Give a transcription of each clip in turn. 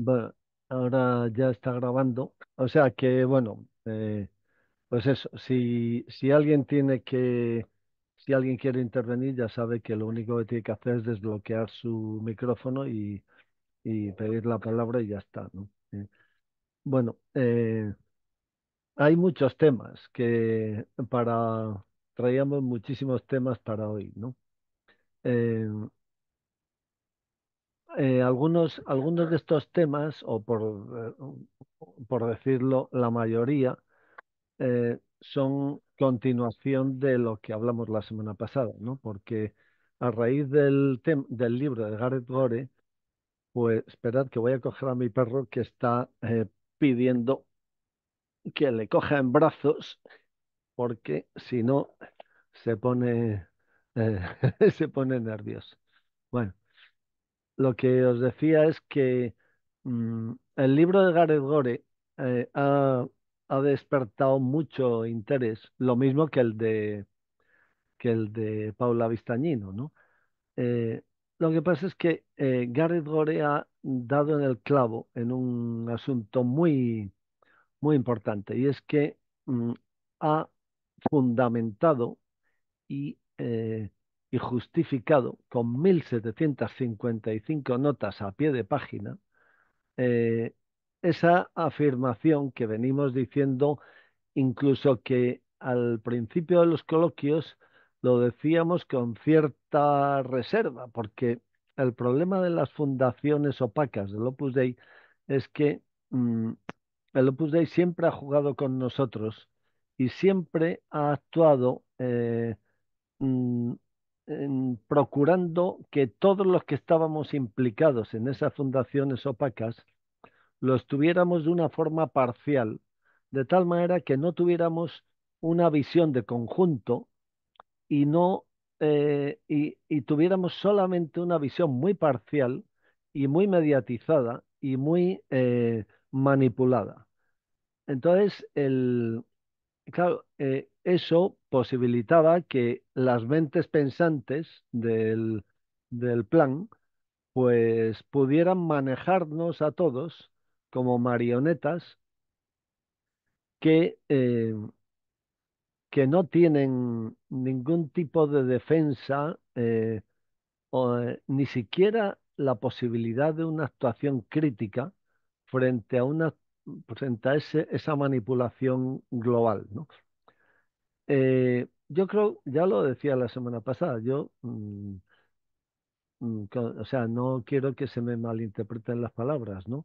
Bueno, ahora ya está grabando. O sea que, bueno, eh, pues eso, si, si alguien tiene que, si alguien quiere intervenir, ya sabe que lo único que tiene que hacer es desbloquear su micrófono y, y pedir la palabra y ya está, ¿no? bueno, eh, hay muchos temas que para, traíamos muchísimos temas para hoy, ¿no? Eh, eh, algunos, algunos de estos temas, o por, eh, por decirlo, la mayoría, eh, son continuación de lo que hablamos la semana pasada, ¿no? Porque a raíz del, del libro de Gareth Gore, pues esperad que voy a coger a mi perro que está pidiendo que le coja en brazos, porque si no se pone, se pone nervioso. Bueno lo que os decía es que mm, el libro de Gareth Gore eh, ha, despertado mucho interés, lo mismo que el de que el de Paula Vistañino, ¿no? Eh, lo que pasa es que eh, Gareth Gore ha dado en el clavo en un asunto muy, muy importante y es que mm, ha fundamentado y y justificado con 1.755 notas a pie de página eh, esa afirmación que venimos diciendo, incluso que al principio de los coloquios lo decíamos con cierta reserva, porque el problema de las fundaciones opacas del Opus Dei es que mm, el Opus Dei siempre ha jugado con nosotros y siempre ha actuado eh, mm, procurando que todos los que estábamos implicados en esas fundaciones opacas los tuviéramos de una forma parcial, de tal manera que no tuviéramos una visión de conjunto y no eh, y, tuviéramos solamente una visión muy parcial y muy mediatizada y muy eh, manipulada. Entonces, el, claro, eh, eso posibilitaba que las mentes pensantes del, plan pues pudieran manejarnos a todos como marionetas que, eh, que no tienen ningún tipo de defensa, eh, ni siquiera la posibilidad de una actuación crítica frente a una presenta esa manipulación global. ¿no? Eh, yo creo, ya lo decía la semana pasada, yo, mm, mm, o sea, no quiero que se me malinterpreten las palabras, ¿no?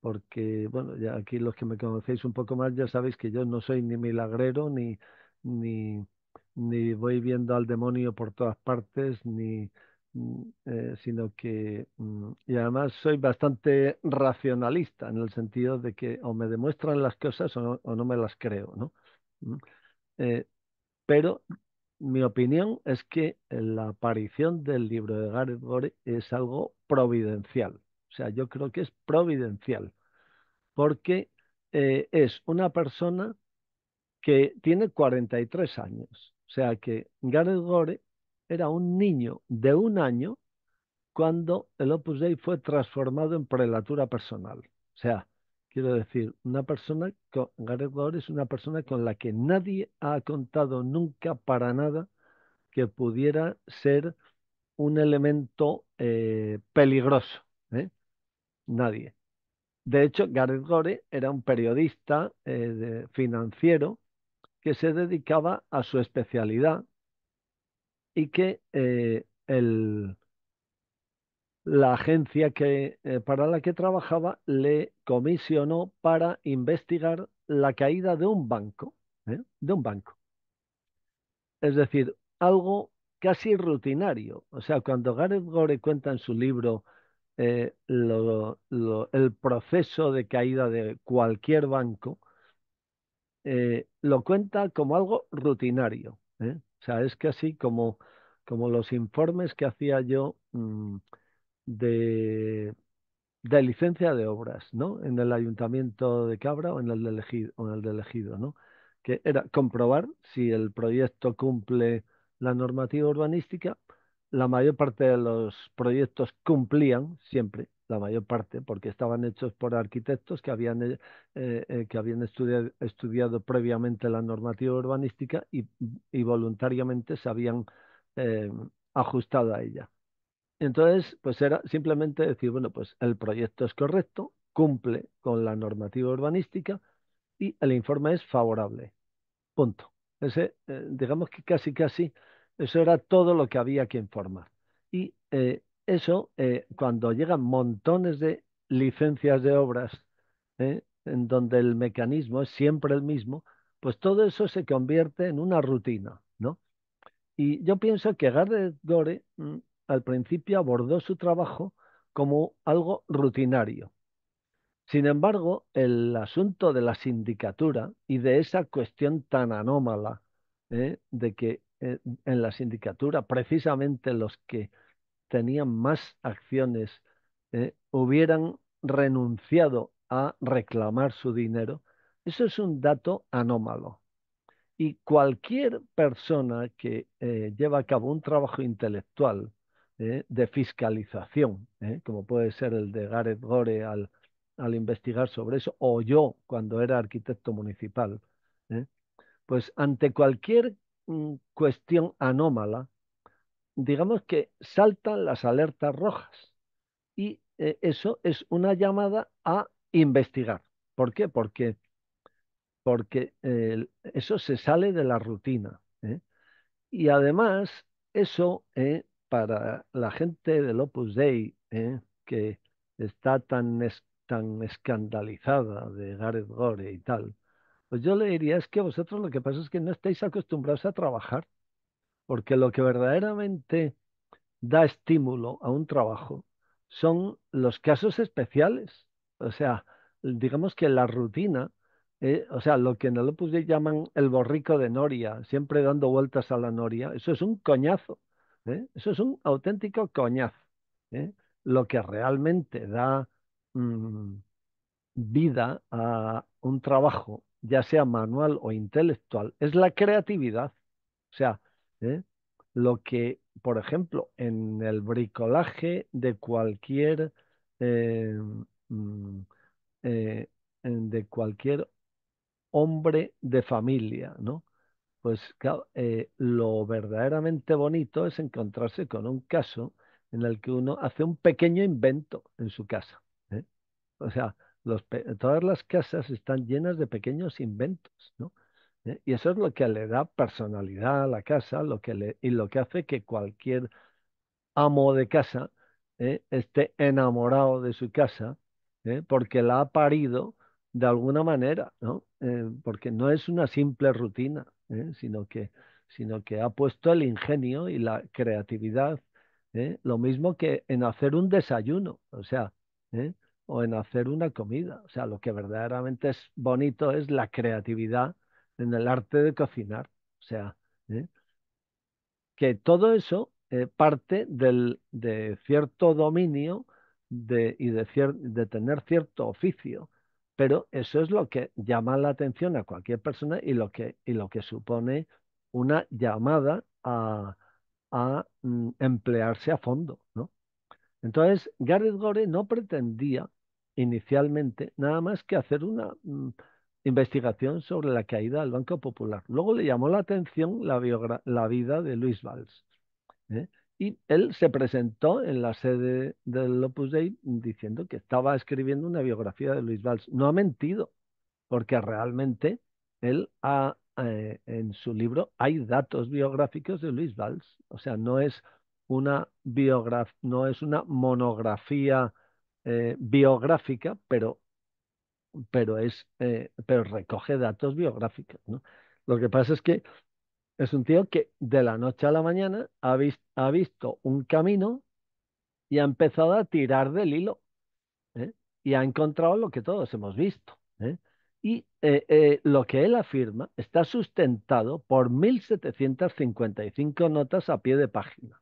Porque, bueno, ya aquí los que me conocéis un poco más ya sabéis que yo no soy ni milagrero, ni, ni, ni voy viendo al demonio por todas partes, ni, Mm, eh, sino que, mm, y además soy bastante racionalista en el sentido de que o me demuestran las cosas o no, me las creo, ¿no? Mm, eh, pero mi opinión es que la aparición del libro de Gareth Gore es algo providencial. O sea, yo creo que es providencial, porque eh, es una persona que tiene 43 años. O sea que Gareth Gore era un niño de un año cuando el Opus Dei fue transformado en prelatura personal. O sea, quiero decir, una persona, con, Gareth Gore es una persona con la que nadie ha contado nunca para nada que pudiera ser un elemento eh, peligroso. ¿eh? Nadie. De hecho, Gareth Gore era un periodista eh, financiero que se dedicaba a su especialidad, y que eh, la agencia que, eh, para la que trabajaba le comisionó para investigar la caída de un banco, ¿eh? de un banco. Es decir, algo casi rutinario. O sea, cuando Gareth Gore cuenta en su libro el proceso de caída de cualquier banco, lo cuenta como algo rutinario. O sea, es que así como, los informes que hacía yo mm, de, licencia de obras, ¿no? En el ayuntamiento de Cabra o en el de elegido, ¿no? Que era comprobar si el proyecto cumple la normativa urbanística. La mayor parte de los proyectos cumplían siempre la mayor parte, porque estaban hechos por arquitectos que habían, eh, eh, eh, que habían estudiado, estudiado, previamente la normativa urbanística y, voluntariamente se habían ajustado a ella. Entonces, pues era simplemente decir, bueno, pues el proyecto es correcto, cumple con la normativa urbanística y el informe es favorable. Punto. Ese, digamos que casi, casi, eso era todo lo que había que informar. Y eso, eh, cuando llegan montones de licencias de obras, eh, en donde el mecanismo es siempre el mismo, pues todo eso se convierte en una rutina, ¿no? Y yo pienso que Gareth Dore mm, al principio abordó su trabajo como algo rutinario. Sin embargo, el asunto de la sindicatura y de esa cuestión tan anómala eh, de que en la sindicatura precisamente los que tenían más acciones, eh, hubieran renunciado a reclamar su dinero, eso es un dato anómalo. Y cualquier persona que eh, lleva a cabo un trabajo intelectual eh, de fiscalización, como puede ser el de Gareth Gore al, investigar sobre eso, o yo cuando era arquitecto municipal, pues ante cualquier mm, cuestión anómala, digamos que saltan las alertas rojas y eh, eso es una llamada a investigar. ¿Por qué? Porque, porque eso se sale de la rutina. ¿eh? Y además, eso eh, para la gente del Opus Dei, que está tan, tan escandalizada de Gareth Gore y tal, pues yo le diría, es que vosotros lo que pasa es que no estáis acostumbrados a trabajar porque lo que verdaderamente da estímulo a un trabajo son los casos especiales, o sea, digamos que la rutina, eh, o sea, lo que en el Opus Dei llaman el borrico de Noria, siempre dando vueltas a la Noria, eso es un coñazo, ¿eh? eso es un auténtico coñazo. ¿eh? Lo que realmente da mm, vida a un trabajo, ya sea manual o intelectual, es la creatividad. O sea, ¿eh? Lo que, por ejemplo, en el bricolaje de cualquier, eh, mm, eh, de cualquier hombre de familia, ¿no? Pues lo verdaderamente bonito es encontrarse con un caso en el que uno hace un pequeño invento en su casa. O sea, todas las casas están llenas de pequeños inventos, ¿no? ¿eh? Y eso es lo que le da personalidad a la casa lo que le, y lo que hace que cualquier amo de casa ¿eh? esté enamorado de su casa ¿eh? porque la ha parido de alguna manera, porque no es una simple rutina, sino, que, sino que ha puesto el ingenio y la creatividad, lo mismo que en hacer un desayuno, o sea, o en hacer una comida. O sea, lo que verdaderamente es bonito es la creatividad en el arte de cocinar. O sea, ¿eh? que todo eso eh, parte del, de cierto dominio de, y de, de tener cierto oficio. Pero eso es lo que llama la atención a cualquier persona y lo que, y lo que supone una llamada a, mm, emplearse a fondo. ¿no? Entonces, Gareth Gore no pretendía inicialmente nada más que hacer una, mm, investigación sobre la caída del Banco Popular. Luego le llamó la atención la, vida de Luis Valls. ¿eh? Y él se presentó en la sede del Opus Dei diciendo que estaba escribiendo una biografía de Luis Valls. No ha mentido, porque realmente él ha, eh, en su libro hay datos biográficos de Luis Valls. O sea, no es una, biografía, no es una monografía eh, biográfica, pero pero, es, eh, pero recoge datos biográficos. ¿no? Lo que pasa es que es un tío que de la noche a la mañana ha, visto un camino y ha empezado a tirar del hilo ¿eh? y ha encontrado lo que todos hemos visto. ¿eh? Y lo que él afirma está sustentado por 1.755 notas a pie de página.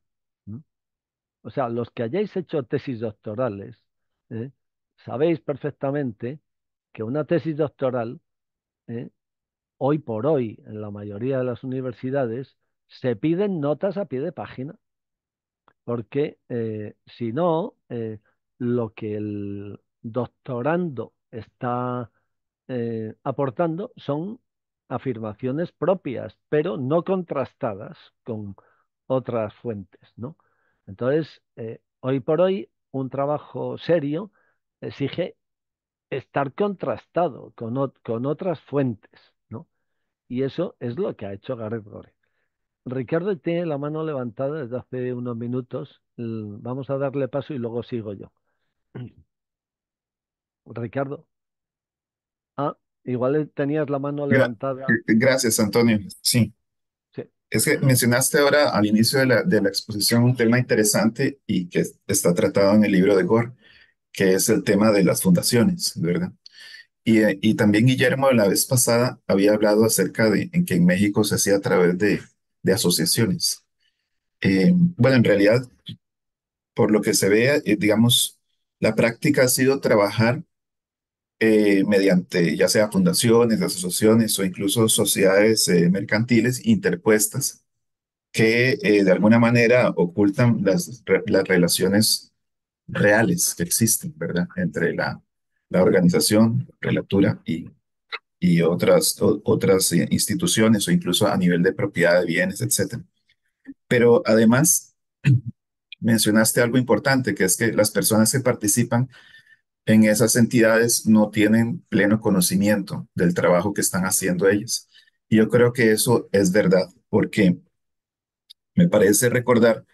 O sea, los que hayáis hecho tesis doctorales, sabéis perfectamente que una tesis doctoral, ¿eh? hoy por hoy, en la mayoría de las universidades, se piden notas a pie de página, porque eh, si no, eh, lo que el doctorando está aportando son afirmaciones propias, pero no contrastadas con otras fuentes, ¿no? Entonces, hoy por hoy, un trabajo serio exige estar contrastado con, con otras fuentes, ¿no? Y eso es lo que ha hecho Gareth Gore. Ricardo tiene la mano levantada desde hace unos minutos. Vamos a darle paso y luego sigo yo. Ricardo. Ah, igual tenías la mano levantada. Eh, gracias, Antonio. Sí. sí. Es que mencionaste ahora al inicio de la, de la exposición un tema interesante y que está tratado en el libro de Gore, que es el tema de las fundaciones, ¿verdad? Y, también Guillermo la vez pasada había hablado acerca de en que en México se hacía a través de, de asociaciones. Eh, bueno, en realidad, por lo que se ve, eh, digamos, la práctica ha sido trabajar eh, mediante ya sea fundaciones, asociaciones o incluso sociedades mercantiles interpuestas que de alguna manera ocultan las, las relaciones reales que existen, ¿verdad? Entre la, la organización, relatura y, y otras, otras eh, instituciones o incluso a nivel de propiedad de bienes, etc. Pero además, mencionaste algo importante, que es que las personas que participan en esas entidades no tienen pleno conocimiento del trabajo que están haciendo ellas. Y yo creo que eso es verdad, porque me parece recordar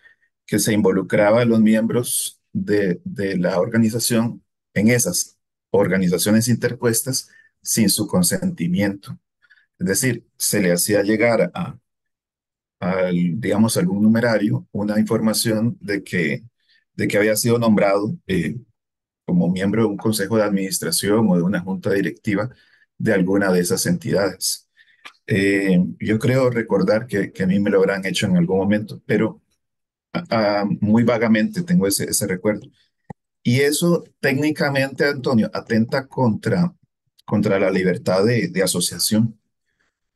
que se involucraba a los miembros de, la organización en esas organizaciones interpuestas sin su consentimiento. Es decir, se le hacía llegar a, al, digamos, algún numerario una información de que, de que había sido nombrado eh, como miembro de un consejo de administración o de una junta directiva de alguna de esas entidades. Eh, yo creo recordar que, que, a mí me lo habrán hecho en algún momento, pero Ah, muy vagamente, tengo ese, ese recuerdo. Y eso técnicamente, Antonio, atenta contra, contra la libertad de, asociación,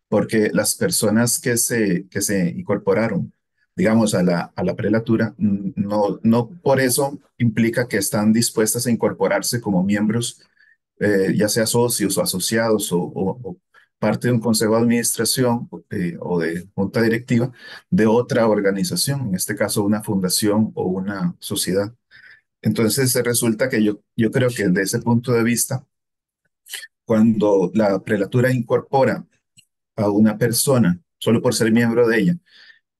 porque las personas que se, que se incorporaron, digamos, a la, a la prelatura, no, no por eso implica que están dispuestas a incorporarse como miembros, eh, ya sea socios o asociados o, o, parte de un consejo de administración eh, o de junta directiva de otra organización, en este caso una fundación o una sociedad. Entonces resulta que yo, yo creo que desde ese punto de vista, cuando la prelatura incorpora a una persona, solo por ser miembro de ella,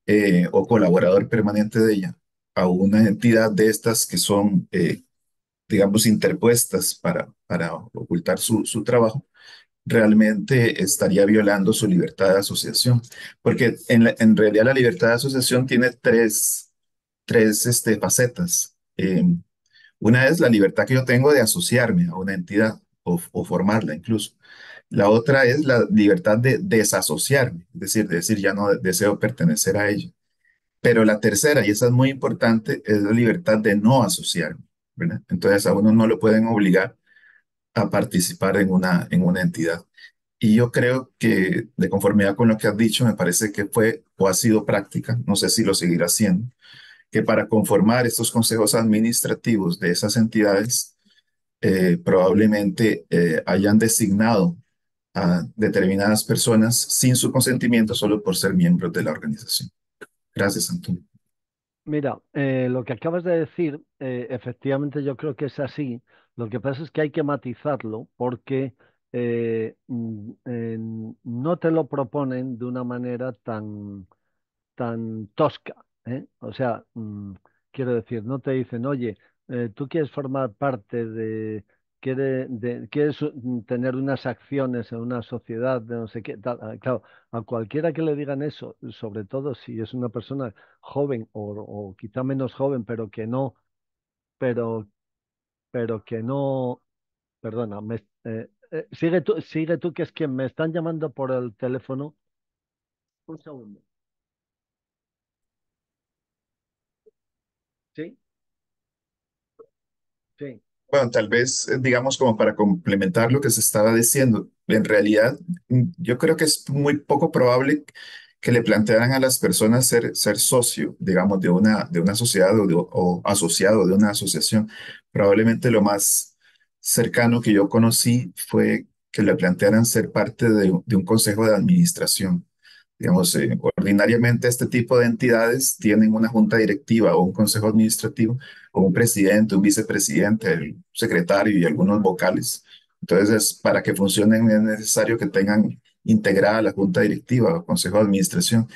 eh, o colaborador permanente de ella, a una entidad de estas que son, eh, digamos, interpuestas para, para ocultar su trabajo, realmente estaría violando su libertad de asociación, porque en, realidad la libertad de asociación tiene tres, tres este, facetas. Eh, una es la libertad que yo tengo de asociarme a una entidad o, formarla incluso. La otra es la libertad de desasociarme, es decir, de decir ya no deseo pertenecer a ella. Pero la tercera, y esa es muy importante, es la libertad de no asociarme. ¿verdad? Entonces a uno no lo pueden obligar a participar en una, en una entidad. Y yo creo que, de conformidad con lo que has dicho, me parece que fue o ha sido práctica, no sé si lo seguirá siendo... que para conformar estos consejos administrativos de esas entidades, eh, probablemente eh, hayan designado a determinadas personas sin su consentimiento solo por ser miembros de la organización. Gracias, Antonio. Mira, eh, lo que acabas de decir, efectivamente yo creo que es así. Lo que pasa es que hay que matizarlo porque eh, mm, no te lo proponen de una manera tan, tan tosca. ¿eh? O sea, mm, quiero decir, no te dicen, oye, eh, tú quieres formar parte de, quieres mm, tener unas acciones en una sociedad de no sé qué. Tal. Ah, claro, a cualquiera que le digan eso, sobre todo si es una persona joven o, o quizá menos joven, pero que no pero pero que no, perdona, me, eh, eh, sigue tú, sigue tú que es que me están llamando por el teléfono. Un segundo. Sí, sí. Bueno, tal vez, eh, digamos, como para complementar lo que se estaba diciendo, en realidad mm, yo creo que es muy poco probable que le plantearan a las personas ser, ser socio, digamos, de una, de una sociedad o, asociado de una asociación. Probablemente lo más cercano que yo conocí fue que le plantearan ser parte de, un consejo de administración. Digamos, eh, ordinariamente este tipo de entidades tienen una junta directiva o un consejo administrativo o un presidente, un vicepresidente, el secretario y algunos vocales. Entonces, para que funcionen es necesario que tengan integrada a la junta directiva al consejo de administración.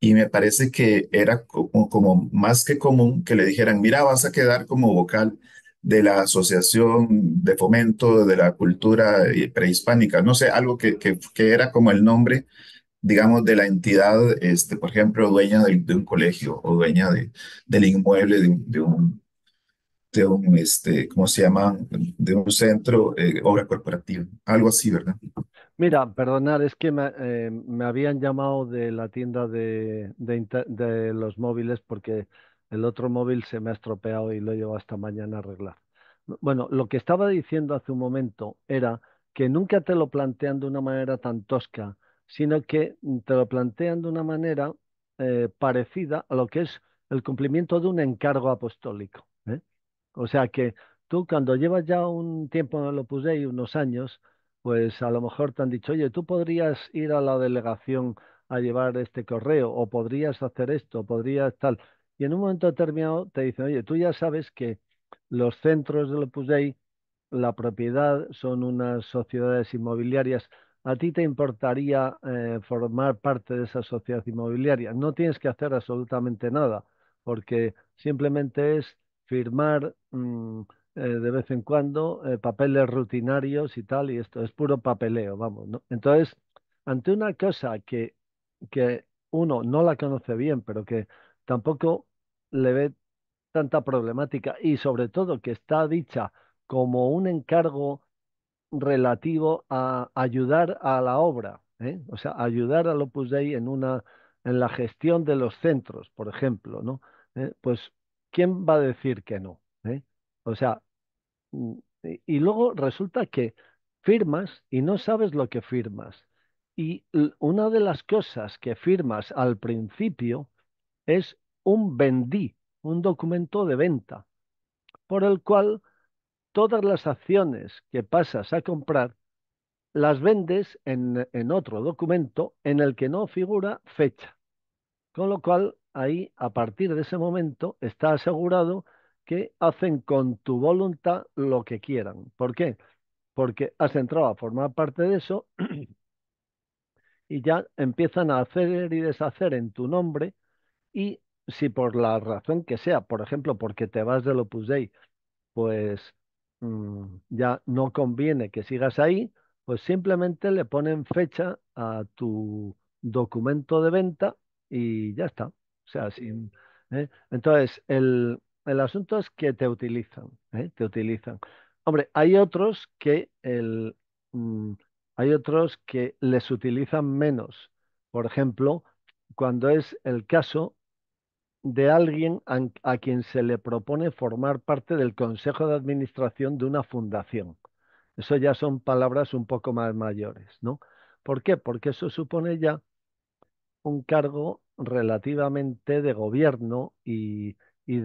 Y me parece que era como, más que común que le dijeran, mira, vas a quedar como vocal de la asociación de fomento de la cultura eh, prehispánica, no sé, algo que, que, era como el nombre, digamos, de la entidad, este, por ejemplo, dueña de, un colegio o dueña de, del inmueble de, un, de un, este, ¿cómo se llama? De un centro, eh, obra corporativa, algo así, ¿verdad? Mira, perdonar, es que me, eh, me, habían llamado de la tienda de, de, los móviles porque el otro móvil se me ha estropeado y lo llevo hasta mañana a arreglar. Bueno, lo que estaba diciendo hace un momento era que nunca te lo plantean de una manera tan tosca, sino que te lo plantean de una manera eh, parecida a lo que es el cumplimiento de un encargo apostólico. ¿eh? O sea que tú cuando llevas ya un tiempo en lo Opus Dei, unos años, pues a lo mejor te han dicho, oye, tú podrías ir a la delegación a llevar este correo o podrías hacer esto, podrías tal. Y en un momento determinado te dicen, oye, tú ya sabes que los centros del Opus Dei, la propiedad, son unas sociedades inmobiliarias. ¿A ti te importaría eh, formar parte de esa sociedad inmobiliaria? No tienes que hacer absolutamente nada, porque simplemente es firmar mm, eh, de vez en cuando, eh, papeles rutinarios y tal, y esto es puro papeleo, vamos. ¿no? Entonces, ante una cosa que, que uno no la conoce bien, pero que tampoco le ve tanta problemática y sobre todo que está dicha como un encargo relativo a ayudar a la obra, ¿eh? o sea, ayudar al Opus Dei en una en la gestión de los centros, por ejemplo, ¿no? Pues quién va a decir que no, O sea, Mm, y luego resulta que firmas y no sabes lo que firmas. Y una de las cosas que firmas al principio es un vendí, un documento de venta, por el cual todas las acciones que pasas a comprar las vendes en, otro documento en el que no figura fecha. Con lo cual, ahí, a partir de ese momento, está asegurado que hacen con tu voluntad lo que quieran. ¿Por qué? Porque has entrado a formar parte de eso y ya empiezan a hacer y deshacer en tu nombre y si por la razón que sea, por ejemplo, porque te vas del Opus Dei, pues mm, ya no conviene que sigas ahí, pues simplemente le ponen fecha a tu documento de venta y ya está. O sea, sin, ¿eh? entonces el, el asunto es que te utilizan, ¿eh? te utilizan. Hombre, hay otros que mm, hay otros que les utilizan menos. Por ejemplo, cuando es el caso de alguien a, a, quien se le propone formar parte del consejo de administración de una fundación. Eso ya son palabras un poco más mayores, ¿no? ¿Por qué? Porque eso supone ya un cargo relativamente de gobierno y y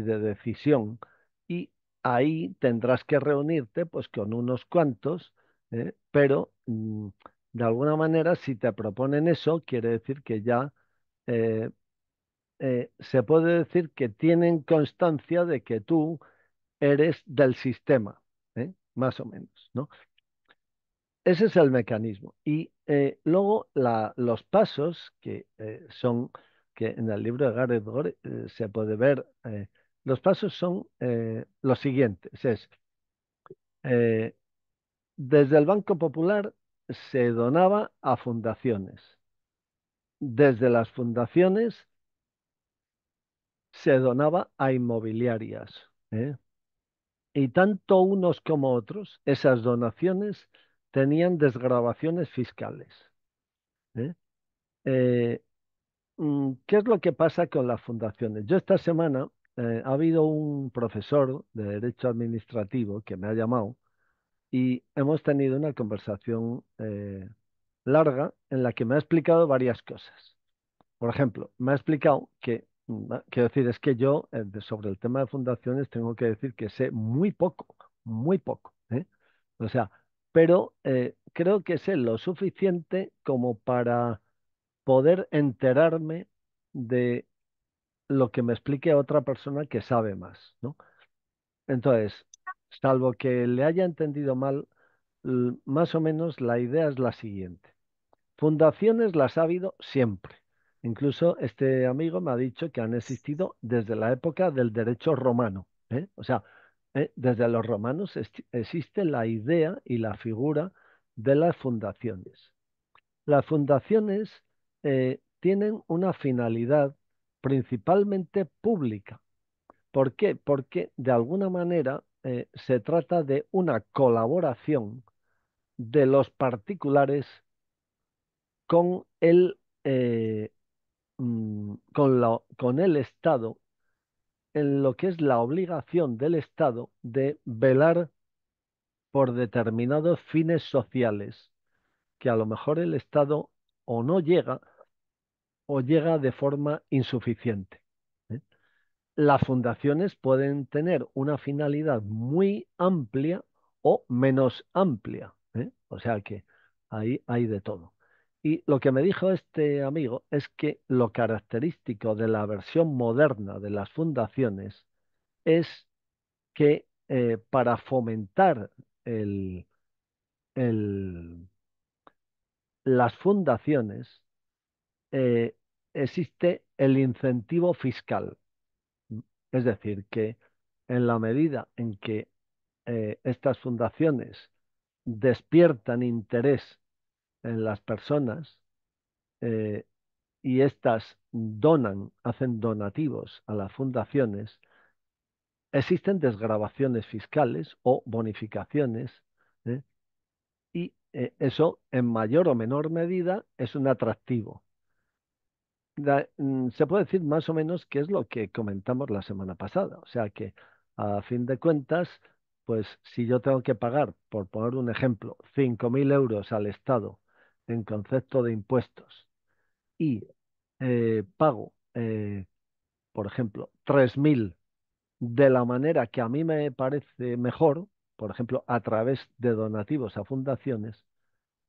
de decisión. Y ahí tendrás que reunirte pues con unos cuantos, ¿eh? pero mm, de alguna manera si te proponen eso, quiere decir que ya eh, eh, se puede decir que tienen constancia de que tú eres del sistema, más o menos, ¿no? Ese es el mecanismo. Y luego los pasos que son en el libro de Gareth Gore eh, se puede ver. Eh, los pasos son eh, los siguientes. Es, desde el Banco Popular se donaba a fundaciones. Desde las fundaciones se donaba a inmobiliarias. Y tanto unos como otros, esas donaciones tenían desgrabaciones fiscales. ¿eh? Mm, ¿qué es lo que pasa con las fundaciones? Yo esta semana eh, ha habido un profesor de Derecho Administrativo que me ha llamado y hemos tenido una conversación eh, larga en la que me ha explicado varias cosas. Por ejemplo, me ha explicado que, mm, ah, quiero decir, es que yo eh, sobre el tema de fundaciones tengo que decir que sé muy poco, muy poco. O sea, pero creo que sé lo suficiente como para poder enterarme de lo que me explique otra persona que sabe más, Entonces, salvo que le haya entendido mal, más o menos la idea es la siguiente. Fundaciones las ha habido siempre. Incluso este amigo me ha dicho que han existido desde la época del derecho romano. ¿eh? O sea, ¿eh? desde los romanos existe la idea y la figura de las fundaciones. Las fundaciones eh, tienen una finalidad principalmente pública. ¿Por qué? Porque de alguna manera eh, se trata de una colaboración de los particulares con el, eh, mm, con, con el Estado en lo que es la obligación del Estado de velar por determinados fines sociales que a lo mejor el Estado o no llega o llega de forma insuficiente. ¿eh? Las fundaciones pueden tener una finalidad muy amplia o menos amplia. ¿eh? O sea que ahí hay de todo. Y lo que me dijo este amigo es que lo característico de la versión moderna de las fundaciones es que eh, para fomentar el, las fundaciones existe el incentivo fiscal. Es decir, que en la medida en que eh, estas fundaciones despiertan interés en las personas eh, y estas donan, hacen donativos a las fundaciones, existen desgrabaciones fiscales o bonificaciones ¿eh? y eso en mayor o menor medida es un atractivo Mm, se puede decir más o menos que es lo que comentamos la semana pasada. O sea que, a fin de cuentas, pues si yo tengo que pagar, por poner un ejemplo, 5.000 euros al Estado en concepto de impuestos y eh, pago, eh, por ejemplo, 3.000 de la manera que a mí me parece mejor, por ejemplo, a través de donativos a fundaciones,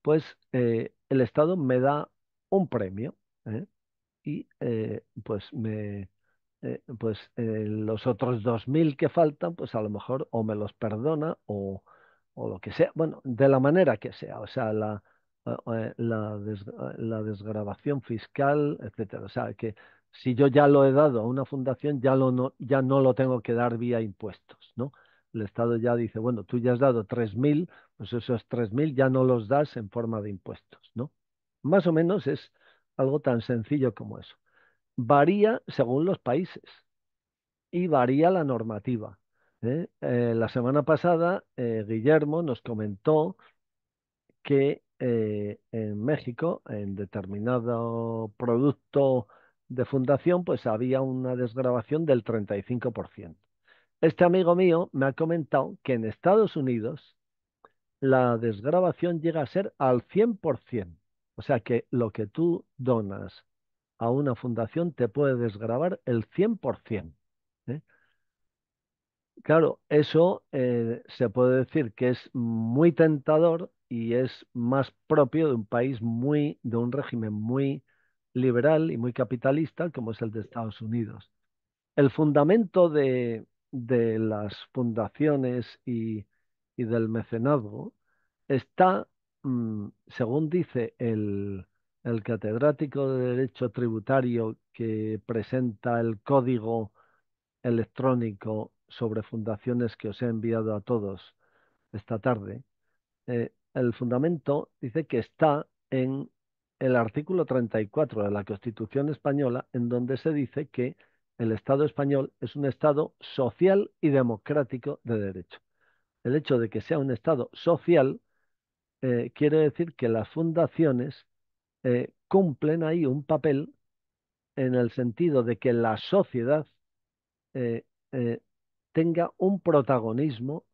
pues eh, el Estado me da un premio. ¿eh? y eh, pues me eh, pues eh, los otros 2.000 que faltan, pues a lo mejor o me los perdona o, o lo que sea, bueno, de la manera que sea, o sea, la, la, desgrabación fiscal, etcétera. O sea, que si yo ya lo he dado a una fundación, ya, lo no, ya no lo tengo que dar vía impuestos, ¿no? El Estado ya dice, bueno, tú ya has dado 3.000, pues esos 3.000 ya no los das en forma de impuestos, ¿no? Más o menos es algo tan sencillo como eso. Varía según los países y varía la normativa. ¿eh? Eh, la semana pasada, eh, Guillermo nos comentó que en México, en determinado producto de fundación, pues había una desgrabación del 35%. Este amigo mío me ha comentado que en Estados Unidos la desgrabación llega a ser al 100%. O sea que lo que tú donas a una fundación te puede desgrabar el 100%. ¿eh? Claro, eso eh, se puede decir que es muy tentador y es más propio de un país muy, de un régimen muy liberal y muy capitalista como es el de Estados Unidos. El fundamento de, las fundaciones y, y del mecenazgo está Mm, según dice el, catedrático de Derecho Tributario que presenta el código electrónico sobre fundaciones que os he enviado a todos esta tarde, eh, el fundamento dice que está en el artículo 34 de la Constitución española, en donde se dice que el Estado español es un Estado social y democrático de derecho. El hecho de que sea un Estado social eh, quiere decir que las fundaciones eh, cumplen ahí un papel en el sentido de que la sociedad eh, tenga un protagonismo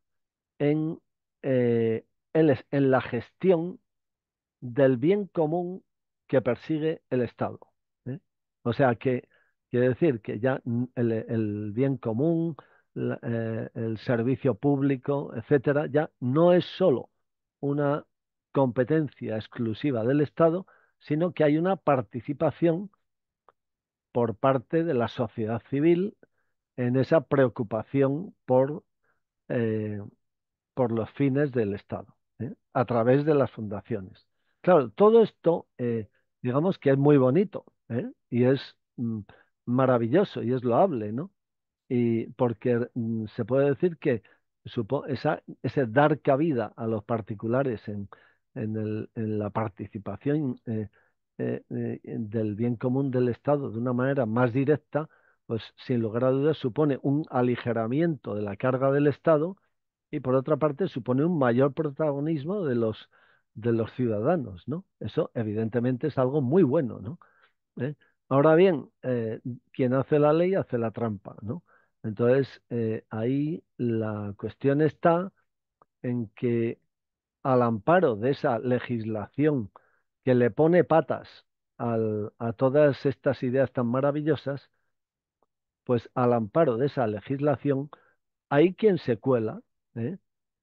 en, en, en la gestión del bien común que persigue el Estado. O sea que quiere decir que ya el, bien común, el servicio público, etcétera, ya no es solo una competencia exclusiva del Estado, sino que hay una participación por parte de la sociedad civil en esa preocupación por, eh, por los fines del Estado, ¿eh? a través de las fundaciones. Claro, todo esto, eh, digamos que es muy bonito y es mm, maravilloso y es loable, ¿no? Y porque mm, se puede decir que esa, ese dar cabida a los particulares en, en, la participación eh, eh, eh, del bien común del Estado de una manera más directa, pues sin lugar a dudas supone un aligeramiento de la carga del Estado y por otra parte supone un mayor protagonismo de los de los ciudadanos, ¿no? Eso evidentemente es algo muy bueno, Ahora bien, quien hace la ley hace la trampa, Entonces, ahí la cuestión está en que al amparo de esa legislación que le pone patas a todas estas ideas tan maravillosas, pues al amparo de esa legislación hay quien se cuela ¿eh?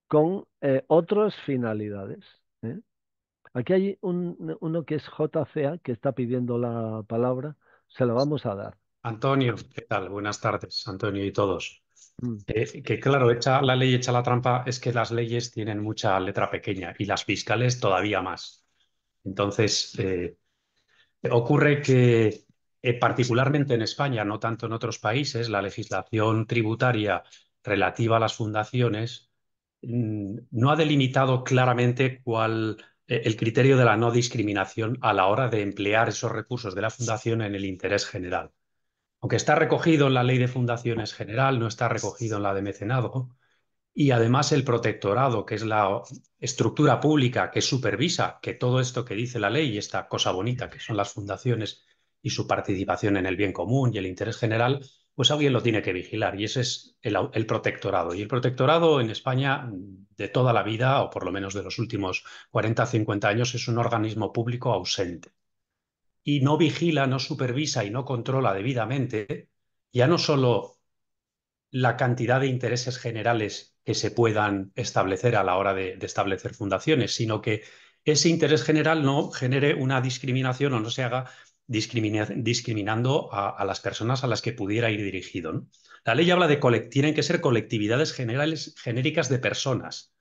con eh, otras finalidades. ¿eh? Aquí hay uno que es JCA, que está pidiendo la palabra, se la vamos a dar. Antonio, ¿qué tal? Buenas tardes, Antonio y todos. Mm. Eh, que claro, hecha la ley echa la trampa es que las leyes tienen mucha letra pequeña y las fiscales todavía más. Entonces, eh, ocurre que eh, particularmente en España, no tanto en otros países, la legislación tributaria relativa a las fundaciones mm, no ha delimitado claramente cuál el criterio de la no discriminación a la hora de emplear esos recursos de la fundación en el interés general aunque está recogido en la ley de fundaciones general, no está recogido en la de mecenado. y además el protectorado, que es la estructura pública que supervisa que todo esto que dice la ley y esta cosa bonita que son las fundaciones y su participación en el bien común y el interés general, pues alguien lo tiene que vigilar y ese es el, el, protectorado. Y el protectorado en España de toda la vida, o por lo menos de los últimos 40, 50 años, es un organismo público ausente y no vigila, no supervisa y no controla debidamente, ya no solo la cantidad de intereses generales que se puedan establecer a la hora de, establecer fundaciones, sino que ese interés general no genere una discriminación o no se haga discriminando a, las personas a las que pudiera ir dirigido. La ley habla de tienen que ser colectividades generales genéricas de personas,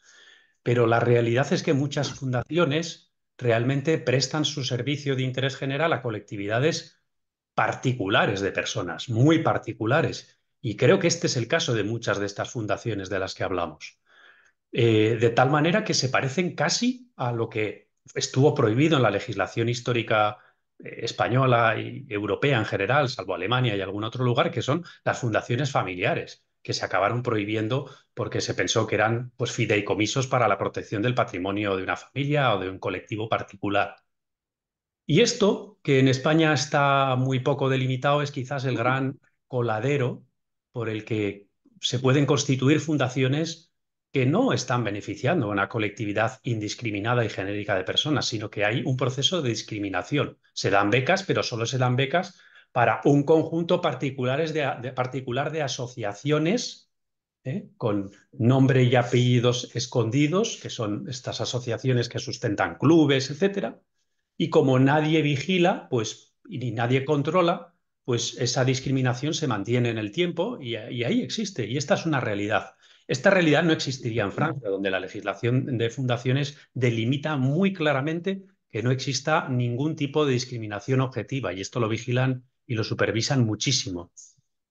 pero la realidad es que muchas fundaciones realmente prestan su servicio de interés general a colectividades particulares de personas, muy particulares. Y creo que este es el caso de muchas de estas fundaciones de las que hablamos. Eh, de tal manera que se parecen casi a lo que estuvo prohibido en la legislación histórica eh, española y europea en general, salvo Alemania y algún otro lugar, que son las fundaciones familiares que se acabaron prohibiendo porque se pensó que eran pues, fideicomisos para la protección del patrimonio de una familia o de un colectivo particular. Y esto, que en España está muy poco delimitado, es quizás el gran coladero por el que se pueden constituir fundaciones que no están beneficiando a una colectividad indiscriminada y genérica de personas, sino que hay un proceso de discriminación. Se dan becas, pero solo se dan becas para un conjunto particular de asociaciones ¿eh? con nombre y apellidos escondidos, que son estas asociaciones que sustentan clubes, etc. Y como nadie vigila, pues, y nadie controla, pues esa discriminación se mantiene en el tiempo y ahí existe. Y esta es una realidad. Esta realidad no existiría en Francia, donde la legislación de fundaciones delimita muy claramente que no exista ningún tipo de discriminación objetiva y esto lo vigilan y lo supervisan muchísimo.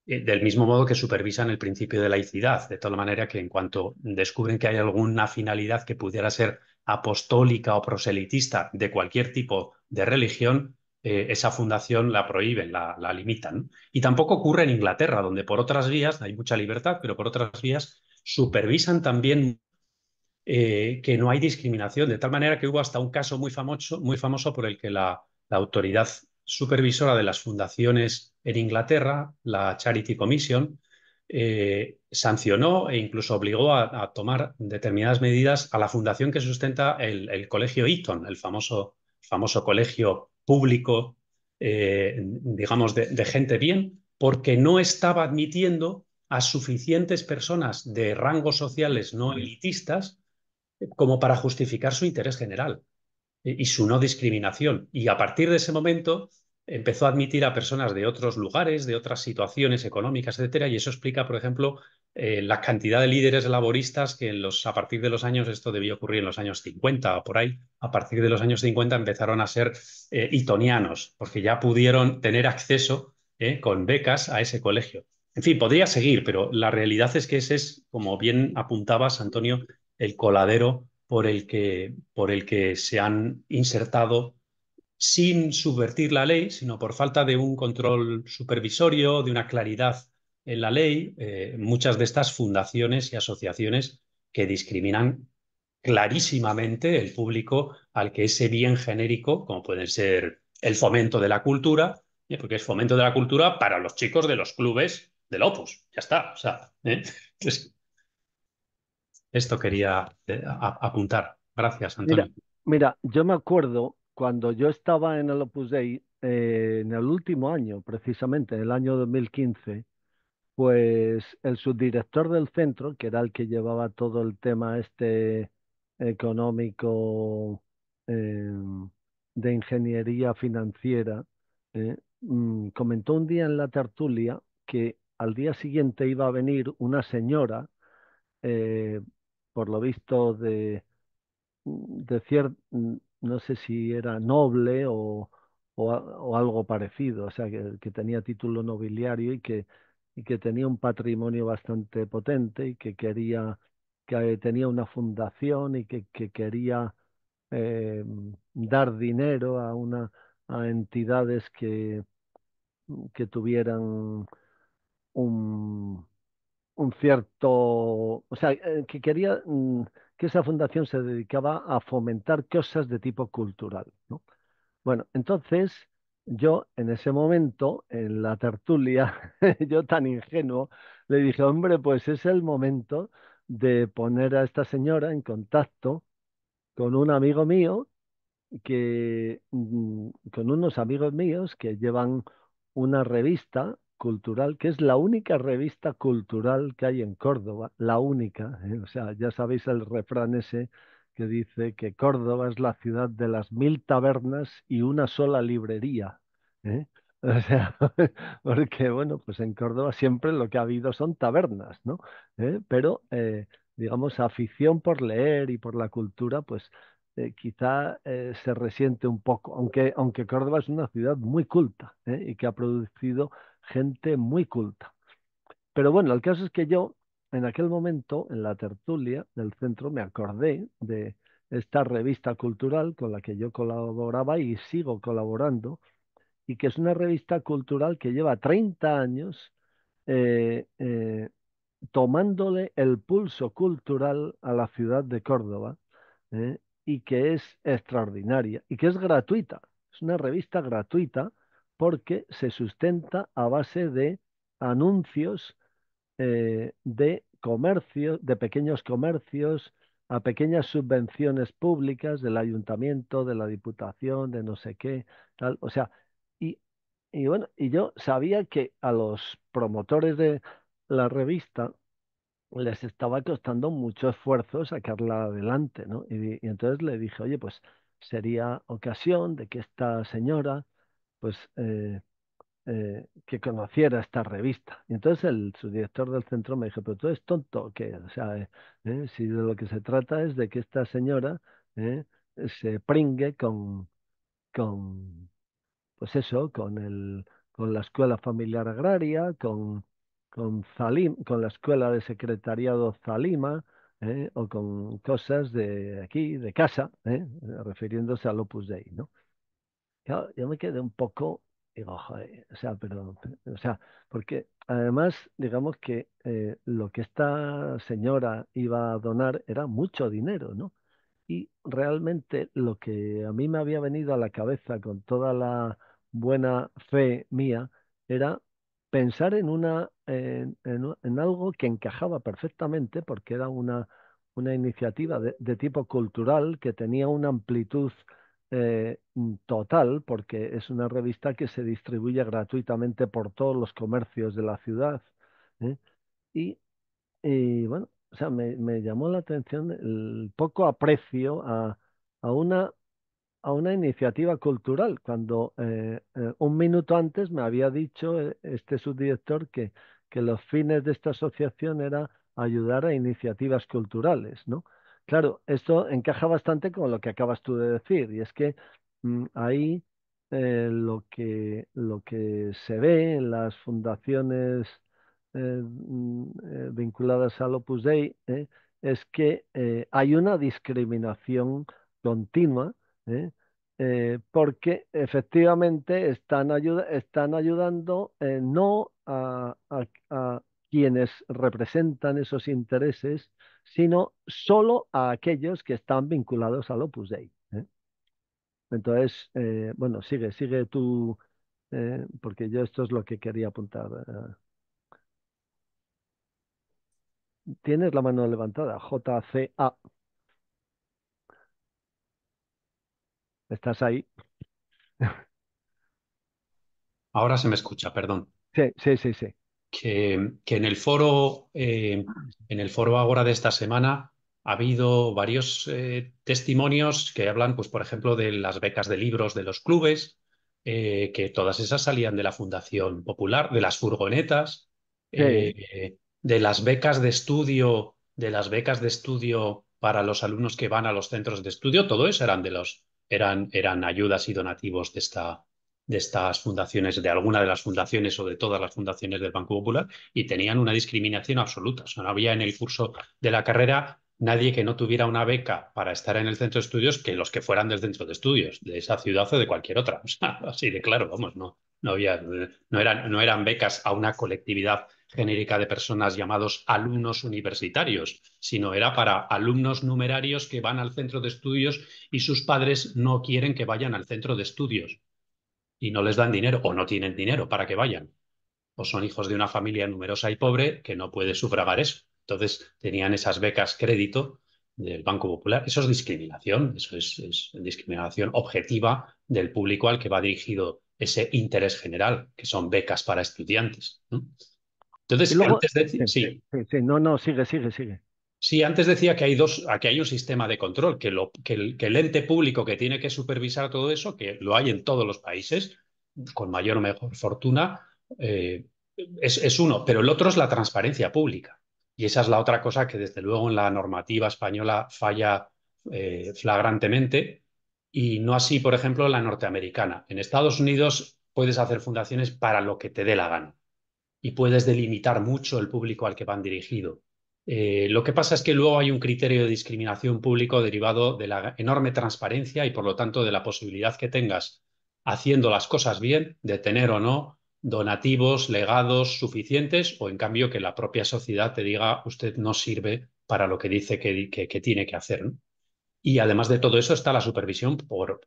Eh, del mismo modo que supervisan el principio de laicidad, de tal manera que en cuanto descubren que hay alguna finalidad que pudiera ser apostólica o proselitista de cualquier tipo de religión, eh, esa fundación la prohíben, la, limitan. Y tampoco ocurre en Inglaterra, donde por otras vías, hay mucha libertad, pero por otras vías supervisan también eh, que no hay discriminación, de tal manera que hubo hasta un caso muy famoso, muy famoso por el que la, la autoridad supervisora de las fundaciones en Inglaterra, la Charity Commission, eh, sancionó e incluso obligó a, tomar determinadas medidas a la fundación que sustenta el, colegio Eton, el famoso, famoso colegio público, eh, digamos, de gente bien, porque no estaba admitiendo a suficientes personas de rangos sociales no elitistas eh, como para justificar su interés general y su no discriminación. Y a partir de ese momento empezó a admitir a personas de otros lugares, de otras situaciones económicas, etcétera, y eso explica, por ejemplo, eh, la cantidad de líderes laboristas que a partir de los años, esto debió ocurrir en los años 50 o por ahí, a partir de los años 50 empezaron a ser eh, itonianos, porque ya pudieron tener acceso eh, con becas a ese colegio. En fin, podría seguir, pero la realidad es que ese es, como bien apuntabas, Antonio, el coladero por el que, por el que se han insertado sin subvertir la ley, sino por falta de un control supervisorio, de una claridad en la ley, eh, muchas de estas fundaciones y asociaciones que discriminan clarísimamente el público al que ese bien genérico, como pueden ser el fomento de la cultura, eh, porque es fomento de la cultura para los chicos de los clubes del Opus, ya está, o sea, eh, Esto quería eh, apuntar. Gracias, Antonio. Mira, yo me acuerdo cuando yo estaba en el Opus Dei, eh, en el último año, precisamente, en el año 2015, pues el subdirector del centro, que era el que llevaba todo el tema este económico em, de ingeniería financiera, eh, mm, comentó un día en la tertulia que al día siguiente iba a venir una señora por lo visto, de, mm, de cierto, mm, no sé si era noble o, o, algo parecido, o sea, que, tenía título nobiliario y que, y que tenía un patrimonio bastante potente y que quería, que tenía una fundación y que, que quería eh, dar dinero a una, a entidades que, mm, que tuvieran un, un cierto, o sea, eh, que quería mm, que esa fundación se dedicaba a fomentar cosas de tipo cultural. Bueno, entonces yo en ese momento, en la tertulia, yo tan ingenuo, le dije, hombre, pues es el momento de poner a esta señora en contacto con un amigo mío, que, mm, con unos amigos míos que llevan una revista cultural, que es la única revista cultural que hay en Córdoba, la única. ¿eh? O sea, ya sabéis el refrán ese que dice que Córdoba es la ciudad de las mil tabernas y una sola librería. ¿eh? O sea, porque bueno, pues en Córdoba siempre lo que ha habido son tabernas, ¿no? ¿Eh? Pero, digamos, afición por leer y por la cultura, pues quizá se resiente un poco, aunque, aunque Córdoba es una ciudad muy culta y que ha producido gente muy culta. Pero bueno, el caso es que yo en aquel momento, en la tertulia del centro, me acordé de esta revista cultural con la que yo colaboraba y sigo colaborando, y que es una revista cultural que lleva 30 años eh, eh, tomándole el pulso cultural a la ciudad de Córdoba, ¿eh? y que es extraordinaria, y que es gratuita. Es una revista gratuita porque se sustenta a base de anuncios eh, de comercio, de pequeños comercios, a pequeñas subvenciones públicas del ayuntamiento, de la diputación, de no sé qué, tal. O sea, y, bueno, y yo sabía que a los promotores de la revista les estaba costando mucho esfuerzo sacarla adelante, ¿no? Y, y entonces le dije, oye, pues sería ocasión de que esta señora pues eh, eh, que conociera esta revista. Y entonces el subdirector del centro me dijo, pero tú eres tonto, que o sea, eh, si de lo que se trata es de que esta señora se pringue con, con, pues eso, con el, con la escuela familiar agraria, con, con la escuela de secretariado Zalima. o con cosas de aquí, de casa, refiriéndose a Opus Dei, ¿no? yo, me quedé un poco, o sea, pero, o sea, porque además, digamos que eh, lo que esta señora iba a donar era mucho dinero, ¿no? Y realmente lo que a mí me había venido a la cabeza con toda la buena fe mía era pensar en una en, algo que encajaba perfectamente porque era una, iniciativa de tipo cultural que tenía una amplitud eh, total, porque es una revista que se distribuye gratuitamente por todos los comercios de la ciudad. ¿eh? Y, y, bueno, o sea, me, me, llamó la atención el poco aprecio a, a una a una iniciativa cultural, cuando eh, eh un minuto antes me había dicho eh, este subdirector que, que, los fines de esta asociación era ayudar a iniciativas culturales, ¿no? Claro, esto encaja bastante con lo que acabas tú de decir, y es que mm, ahí eh, lo que, lo que se ve en las fundaciones eh, mm, eh, vinculadas al Opus Dei es que hay una discriminación continua porque efectivamente están, están ayudando no a, quienes representan esos intereses, sino solo a aquellos que están vinculados al Opus Dei. ¿eh? Entonces, eh, bueno, sigue, sigue tú, eh, porque yo esto es lo que quería apuntar. Tienes la mano levantada, JCA. ¿Estás ahí? Ahora se me escucha, perdón. Sí, sí, sí, sí que, en el foro, eh, en el foro ahora de esta semana ha habido varios eh, testimonios que hablan, pues, por ejemplo, de las becas de libros de los clubes, eh, que todas esas salían de la Fundación Popular, de las furgonetas, de las becas de estudio, de las becas de estudio para los alumnos que van a los centros de estudio, todo eso eran de los, eran, eran ayudas y donativos de esta, de estas fundaciones, de alguna de las fundaciones o de todas las fundaciones del Banco Popular, y tenían una discriminación absoluta. no había en el curso de la carrera nadie que no tuviera una beca para estar en el centro de estudios que los que fueran del centro de estudios, de esa ciudad o de cualquier otra. así de claro, vamos, no, no había, no eran, no eran becas a una colectividad genérica de personas llamados alumnos universitarios, sino era para alumnos numerarios que van al centro de estudios y sus padres no quieren que vayan al centro de estudios y no les dan dinero o no tienen dinero para que vayan. O son hijos de una familia numerosa y pobre que no puede sufragar eso. Entonces tenían esas becas crédito del Banco Popular. Eso es discriminación, eso es, discriminación objetiva del público al que va dirigido ese interés general, que son becas para estudiantes. Entonces, antes de... Sí, sí, no, no, sigue, sigue, sigue. Sí, antes decía que hay dos, aquí hay un sistema de control, que, el, ente público que tiene que supervisar todo eso, que lo hay en todos los países, con mayor o mejor fortuna, eh, es, uno, pero el otro es la transparencia pública. Y esa es la otra cosa que desde luego en la normativa española falla eh, flagrantemente y no así, por ejemplo, la norteamericana. En Estados Unidos puedes hacer fundaciones para lo que te dé la gana y puedes delimitar mucho el público al que van dirigido eh, lo que pasa es que luego hay un criterio de discriminación público derivado de la enorme transparencia y por lo tanto de la posibilidad que tengas haciendo las cosas bien de tener o no donativos, legados suficientes o en cambio que la propia sociedad te diga usted no sirve para lo que dice que, tiene que hacer. Y además de todo eso está la supervisión por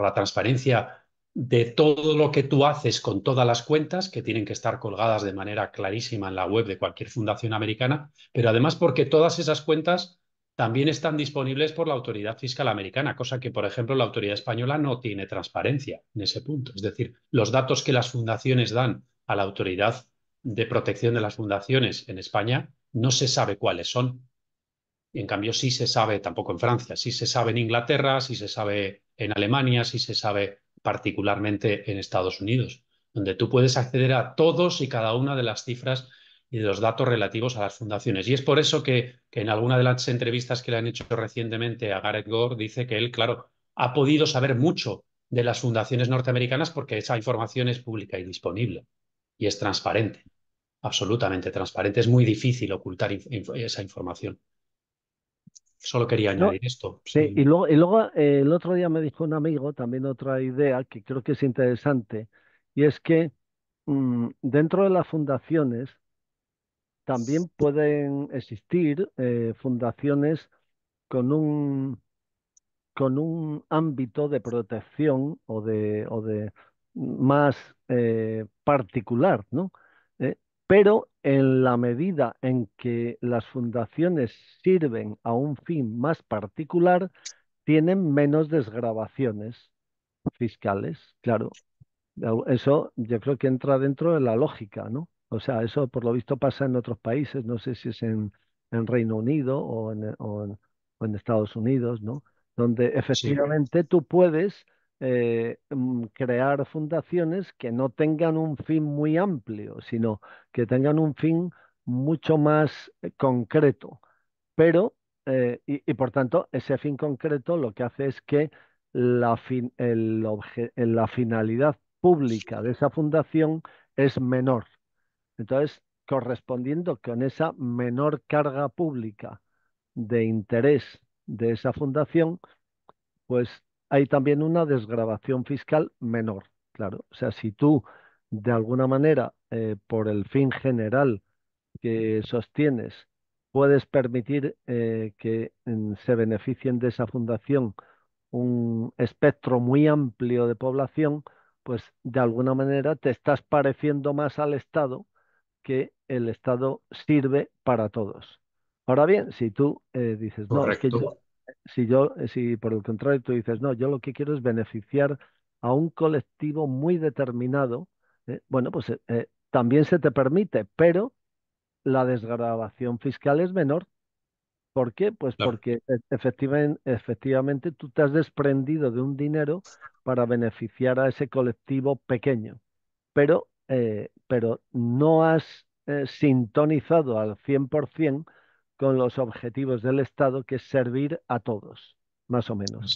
la transparencia de todo lo que tú haces con todas las cuentas, que tienen que estar colgadas de manera clarísima en la web de cualquier fundación americana, pero además porque todas esas cuentas también están disponibles por la autoridad fiscal americana, cosa que, por ejemplo, la autoridad española no tiene transparencia en ese punto. Es decir, los datos que las fundaciones dan a la autoridad de protección de las fundaciones en España no se sabe cuáles son. Y en cambio, sí se sabe tampoco en Francia, sí se sabe en Inglaterra, sí se sabe en Alemania, sí se sabe particularmente en Estados Unidos, donde tú puedes acceder a todos y cada una de las cifras y de los datos relativos a las fundaciones. Y es por eso que, en alguna de las entrevistas que le han hecho recientemente a Gareth Gore dice que él, claro, ha podido saber mucho de las fundaciones norteamericanas porque esa información es pública y disponible y es transparente, absolutamente transparente. Es muy difícil ocultar esa información. Solo quería añadir esto. Sí, y luego, eh, el otro día me dijo un amigo también otra idea que creo que es interesante, y es que mm, dentro de las fundaciones también pueden existir eh, fundaciones con un, con un ámbito de protección o de, o de más eh, particular, ¿no? Pero en la medida en que las fundaciones sirven a un fin más particular, tienen menos desgrabaciones fiscales, claro. Eso yo creo que entra dentro de la lógica, ¿no? O sea, eso por lo visto pasa en otros países, no sé si es en, en Reino Unido o en, en, Estados Unidos, ¿no? Donde efectivamente tú puedes eh, mm, crear fundaciones que no tengan un fin muy amplio, sino que tengan un fin mucho más eh, concreto. Pero, eh, y, por tanto, ese fin concreto lo que hace es que la, la finalidad pública de esa fundación es menor. Entonces, correspondiendo con esa menor carga pública de interés de esa fundación, pues hay también una desgrabación fiscal menor, claro. O sea, si tú, de alguna manera, eh, por el fin general que sostienes, puedes permitir eh, que se beneficien de esa fundación un espectro muy amplio de población, pues de alguna manera te estás pareciendo más al Estado que el Estado sirve para todos. Ahora bien, si tú eh, dices, no, es que yo, si yo, eh, si por el contrario tú dices, no, yo lo que quiero es beneficiar a un colectivo muy determinado, eh, bueno, pues eh, también se te permite, pero la desgrabación fiscal es menor. ¿Por qué? Pues porque e, efectivamente, efectivamente tú te has desprendido de un dinero para beneficiar a ese colectivo pequeño, pero, eh, pero no has sintonizado al 100% con los objetivos del Estado, que es servir a todos, más o menos.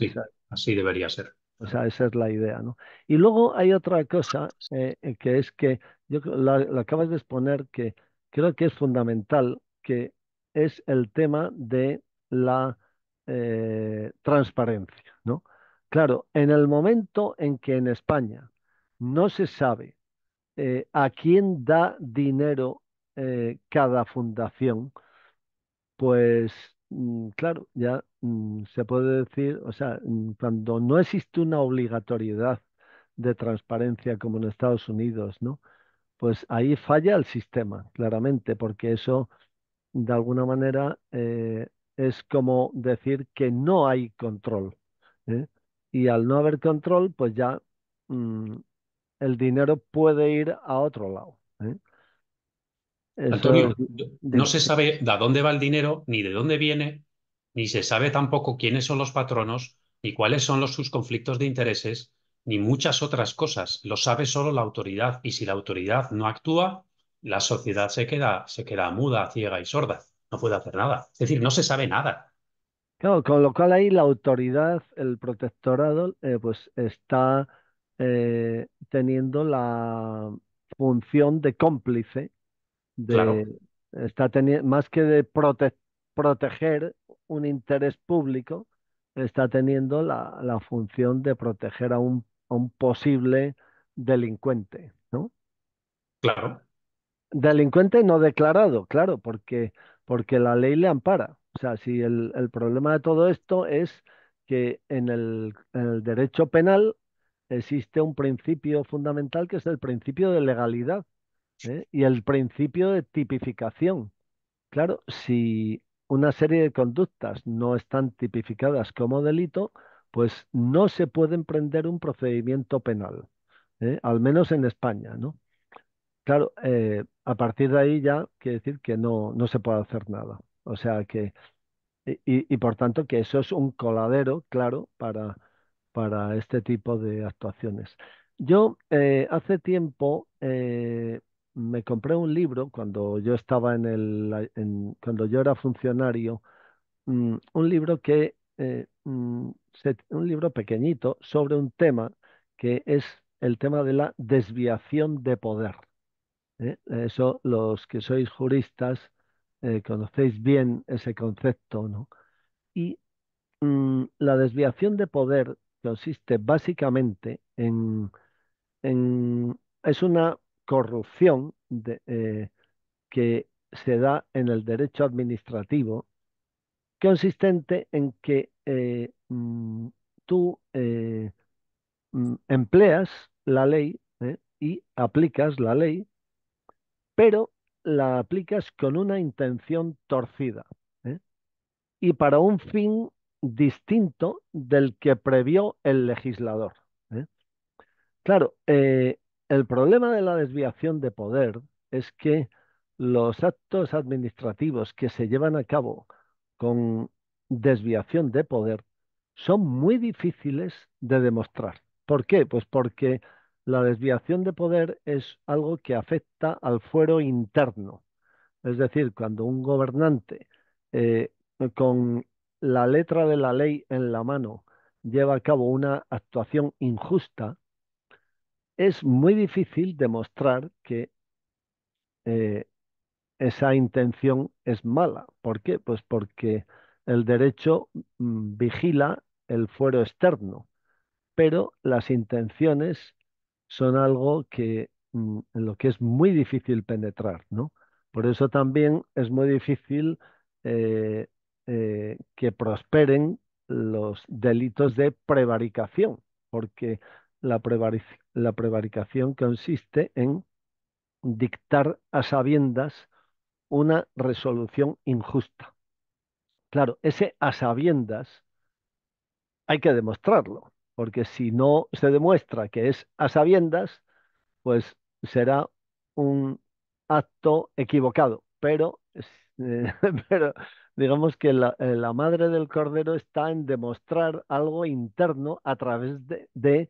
así debería ser. O sea, esa es la idea, ¿no? Y luego hay otra cosa eh, que es que, yo la, acabas de exponer, que creo que es fundamental, que es el tema de la eh, transparencia, ¿no? Claro, en el momento en que en España no se sabe eh, a quién da dinero cada fundación, pues mm, claro, ya mm, se puede decir, o sea, mm, cuando no existe una obligatoriedad de transparencia como en Estados Unidos, ¿no? Pues ahí falla el sistema, claramente, porque eso, de alguna manera, eh, es como decir que no hay control. ¿eh? Y al no haber control, pues ya el dinero puede ir a otro lado. ¿eh? Antonio, no se sabe de dónde va el dinero, ni de dónde viene, ni se sabe tampoco quiénes son los patronos, ni cuáles son los, sus conflictos de intereses, ni muchas otras cosas. Lo sabe solo la autoridad y si la autoridad no actúa, la sociedad se queda, se queda muda, ciega y sorda. No puede hacer nada. Es decir, no se sabe nada. Claro, con lo cual ahí la autoridad, el protectorado, eh, pues está eh, teniendo la función de cómplice está más que de proteger un interés público, está teniendo la, función de proteger a un, un posible delincuente, ¿no? Claro. Delincuente no declarado, claro, porque, porque la ley le ampara. O sea, si el, problema de todo esto es que en el, derecho penal existe un principio fundamental que es el principio de legalidad. ¿eh? Y el principio de tipificación. Claro, si una serie de conductas no están tipificadas como delito, pues no se puede emprender un procedimiento penal, ¿eh? al menos en España, ¿no? Claro, eh, a partir de ahí ya quiere decir que no, no se puede hacer nada. O sea que, y, y, por tanto que eso es un coladero, claro, para, para este tipo de actuaciones. Yo hace tiempo me compré un libro cuando yo estaba en el, cuando yo era funcionario, mm, un libro que, eh, mm, un libro pequeñito sobre un tema que es el tema de la desviación de poder. ¿eh? Eso, los que sois juristas, eh, conocéis bien ese concepto, ¿no? Y mm, la desviación de poder consiste básicamente en, en es una corrupción eh, que se da en el derecho administrativo, consistente en que eh, mm, tú eh, mm, empleas la ley y aplicas la ley, pero la aplicas con una intención torcida y para un fin distinto del que previó el legislador. Claro, el problema de la desviación de poder es que los actos administrativos que se llevan a cabo con desviación de poder son muy difíciles de demostrar. ¿Por qué? Pues porque la desviación de poder es algo que afecta al fuero interno. Es decir, cuando un gobernante eh, con la letra de la ley en la mano lleva a cabo una actuación injusta, es muy difícil demostrar que eh, esa intención es mala. ¿Por qué? Pues porque el derecho mm, vigila el fuero externo, pero las intenciones son algo que mm, en lo que es muy difícil penetrar, ¿no? Por eso también es muy difícil eh, eh, que prosperen los delitos de prevaricación, porque la, prevaricación consiste en dictar a sabiendas una resolución injusta. Claro, ese a sabiendas hay que demostrarlo, porque si no se demuestra que es a sabiendas, pues será un acto equivocado. Pero, pero digamos que eh, la, madre del cordero está en demostrar algo interno a través de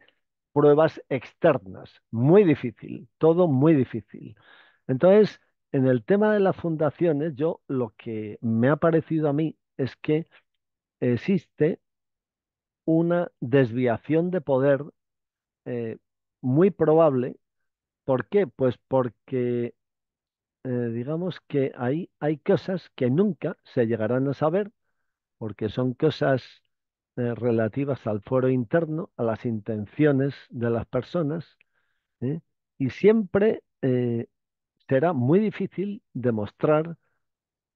pruebas externas. Muy difícil, todo muy difícil. Entonces, en el tema de las fundaciones, yo lo que me ha parecido a mí es que existe una desviación de poder eh, muy probable. ¿Por qué? Pues porque eh, digamos que ahí hay cosas que nunca se llegarán a saber porque son cosas eh, relativas al foro interno, a las intenciones de las personas, ¿eh? y siempre eh, será muy difícil demostrar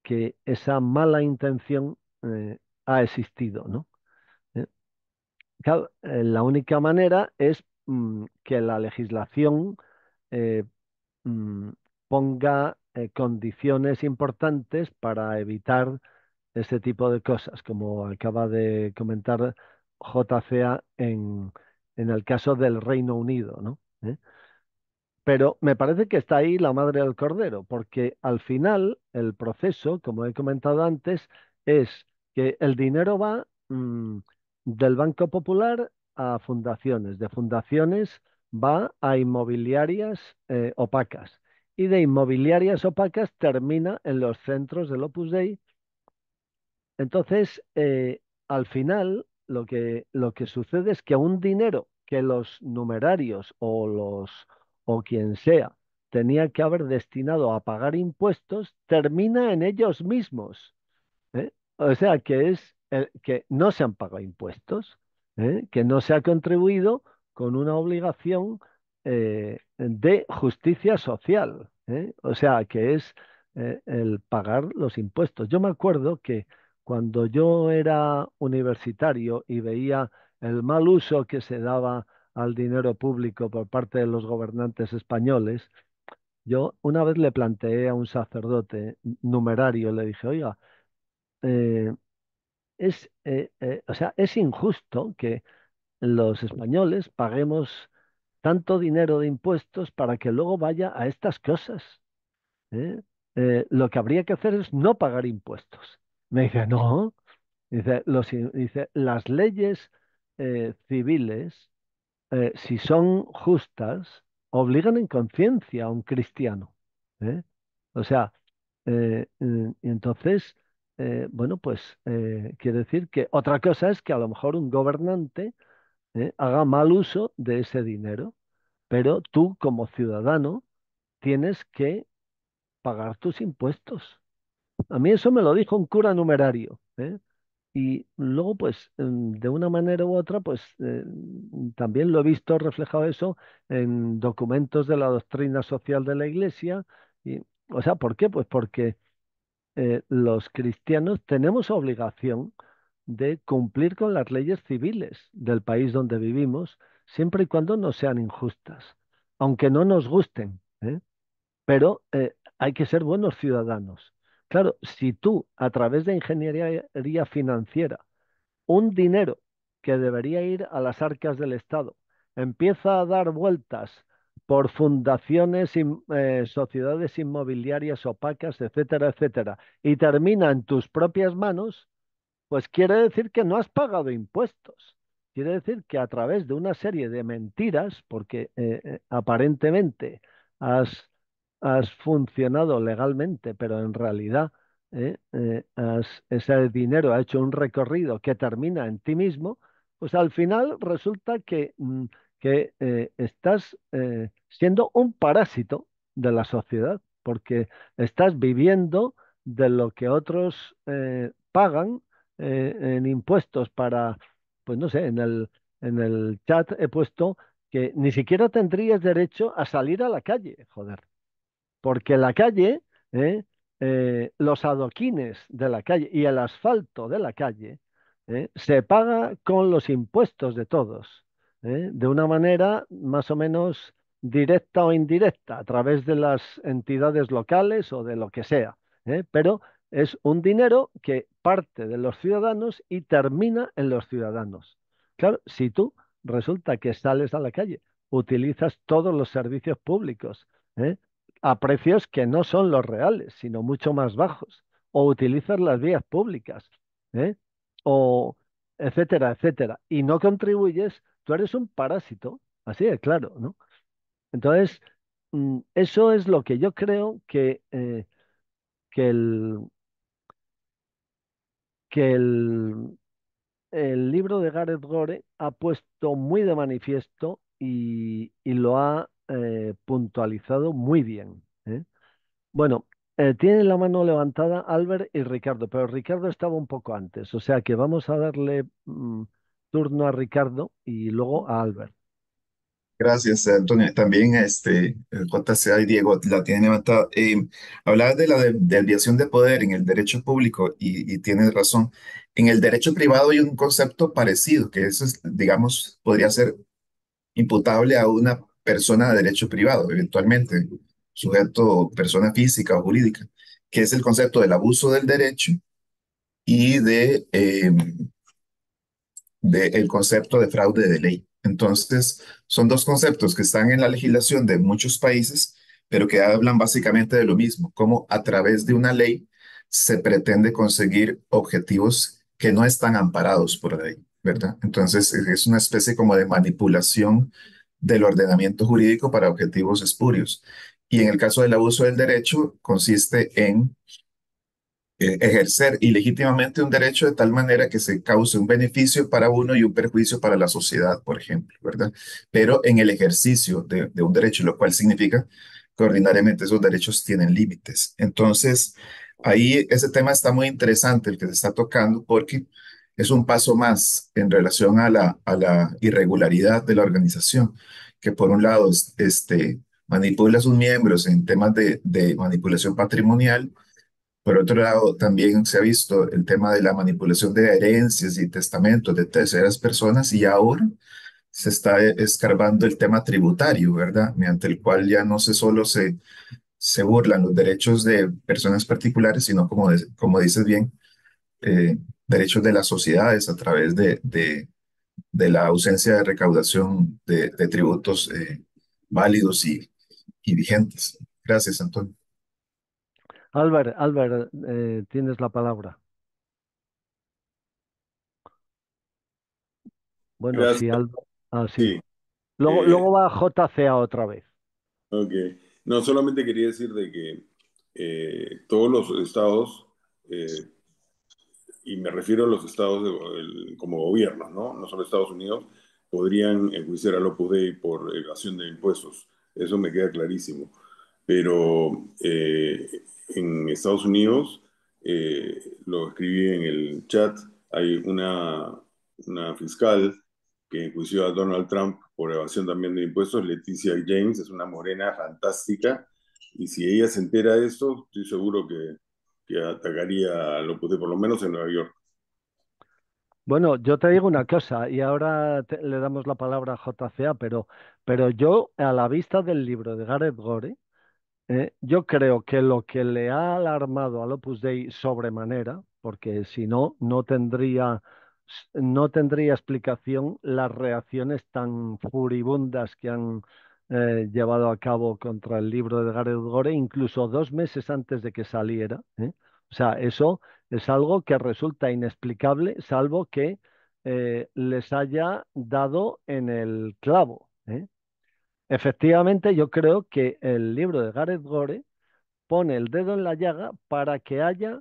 que esa mala intención ha existido, ¿no? la única manera es mm, que la legislación mm, ponga condiciones importantes para evitar este tipo de cosas, como acaba de comentar JCA en, en el caso del Reino Unido, ¿no? ¿Eh? Pero me parece que está ahí la madre del cordero, porque al final el proceso, como he comentado antes, es que el dinero va mm, del Banco Popular a fundaciones, de fundaciones va a inmobiliarias eh, opacas y de inmobiliarias opacas termina en los centros del Opus Dei entonces, eh, al final, lo que, lo que sucede es que un dinero que los numerarios o los o quien sea tenía que haber destinado a pagar impuestos, termina en ellos mismos. ¿eh? O sea que es eh, que no se han pagado impuestos, que no se ha contribuido con una obligación de justicia social. O sea que es el pagar los impuestos. Yo me acuerdo que cuando yo era universitario y veía el mal uso que se daba al dinero público por parte de los gobernantes españoles, yo una vez le planteé a un sacerdote numerario, le dije, oiga, eh, es, eh, eh, o sea, es injusto que los españoles paguemos tanto dinero de impuestos para que luego vaya a estas cosas. lo que habría que hacer es no pagar impuestos. Me dice, no, dice, dice las leyes eh, civiles, eh, si son justas, obligan en conciencia a un cristiano. ¿eh? O sea, entonces, bueno, pues quiere decir que otra cosa es que a lo mejor un gobernante haga mal uso de ese dinero, pero tú como ciudadano tienes que pagar tus impuestos. A mí eso me lo dijo un cura numerario. ¿eh? Y luego, pues, de una manera u otra, pues, eh, también lo he visto reflejado eso en documentos de la doctrina social de la Iglesia. Y, o sea, ¿por qué? Pues porque eh, los cristianos tenemos obligación de cumplir con las leyes civiles del país donde vivimos, siempre y cuando no sean injustas, aunque no nos gusten. Pero hay que ser buenos ciudadanos. Claro, si tú a través de ingeniería financiera, un dinero que debería ir a las arcas del Estado empieza a dar vueltas por fundaciones, y eh, sociedades inmobiliarias opacas, etcétera, etcétera, y termina en tus propias manos, pues quiere decir que no has pagado impuestos. Quiere decir que a través de una serie de mentiras, porque eh, eh, aparentemente has has funcionado legalmente, pero en realidad ¿eh? Eh, ese dinero ha hecho un recorrido que termina en ti mismo, pues al final resulta que, mm, que eh, estás siendo un parásito de la sociedad, porque estás viviendo de lo que otros pagan en impuestos para, pues no sé, en el, en el chat he puesto que ni siquiera tendrías derecho a salir a la calle, joder porque la calle, ¿eh? Eh, los adoquines de la calle y el asfalto de la calle ¿eh? se paga con los impuestos de todos, de una manera más o menos directa o indirecta, a través de las entidades locales o de lo que sea, pero es un dinero que parte de los ciudadanos y termina en los ciudadanos. Claro, si tú resulta que sales a la calle, utilizas todos los servicios públicos, ¿eh? a precios que no son los reales, sino mucho más bajos, o utilizas las vías públicas, ¿eh? o etcétera, etcétera, y no contribuyes, tú eres un parásito, así es claro, ¿no? Entonces, mm, eso es lo que yo creo que, eh, que el que el libro de Gareth Gore ha puesto muy de manifiesto y lo ha eh, puntualizado muy bien. ¿eh? Bueno, eh, tiene tienen la mano levantada Albert y Ricardo, pero Ricardo estaba un poco antes, o sea que vamos a darle mm, turno a Ricardo y luego a Albert. Gracias, Antonio. También, este, JCA y Diego la tiene levantada. hablabas de la de, de desviación de poder en el derecho público y, y tienes razón. En el derecho privado hay un concepto parecido, que eso es, digamos, podría ser imputable a una persona de derecho privado, eventualmente, sujeto, persona física o jurídica, que es el concepto del abuso del derecho y em, de, el concepto de fraude de ley. Entonces, son dos conceptos que están en la legislación de muchos países, pero que hablan básicamente de lo mismo, como a través de una ley se pretende conseguir objetivos que no están amparados por la ley, ¿verdad? Entonces, es una especie como de manipulación del ordenamiento jurídico para objetivos espurios. Y en el caso del abuso del derecho, consiste en eh, ejercer ilegítimamente un derecho de tal manera que se cause un beneficio para uno y un perjuicio para la sociedad, por ejemplo, ¿verdad? Pero en el ejercicio de, de un derecho, lo cual significa que ordinariamente esos derechos tienen límites. Entonces, ahí ese tema está muy interesante, el que se está tocando, porque es un paso más en relación a la, a la irregularidad de la organización, que por un lado este, manipula a sus miembros en temas de, de manipulación patrimonial, por otro lado también se ha visto el tema de la manipulación de herencias y testamentos de terceras personas y ahora se está escarbando el tema tributario, ¿verdad? Mediante el cual ya no se solo se, burlan los derechos de personas particulares, sino como, como dices bien, eh, derechos de las sociedades a través de, de, la ausencia de recaudación de, tributos eh, válidos y, vigentes. Gracias, Antonio. Álvaro, Albert, eh, tienes la palabra. Bueno, sí, Álvaro. Ah, luego, eh, luego va JCA otra vez. Ok. No, solamente quería decir de que todos los estados eh, y me refiero a los estados como gobiernos, ¿no? no solo Estados Unidos, podrían enjuiciar a Opus Dei por evasión de impuestos. Eso me queda clarísimo. Pero eh, en Estados Unidos, eh, lo escribí en el chat, hay una, una fiscal que enjuició a Donald Trump por evasión también de impuestos, Leticia James, es una morena fantástica, y si ella se entera de esto, estoy seguro que que atacaría al Opus por lo menos en Nueva York. Bueno, yo te digo una cosa, y ahora le damos la palabra a JCA, pero, pero yo, a la vista del libro de Gareth Gore, eh, yo creo que lo que le ha alarmado a Opus Dei sobremanera, porque si no, no tendría, no tendría explicación las reacciones tan furibundas que han eh, llevado a cabo contra el libro de Gareth Gore, incluso dos meses antes de que saliera. ¿eh? O sea, eso es algo que resulta inexplicable, salvo que eh, les haya dado en el clavo. Efectivamente, yo creo que el libro de Gareth Gore pone el dedo en la llaga para que haya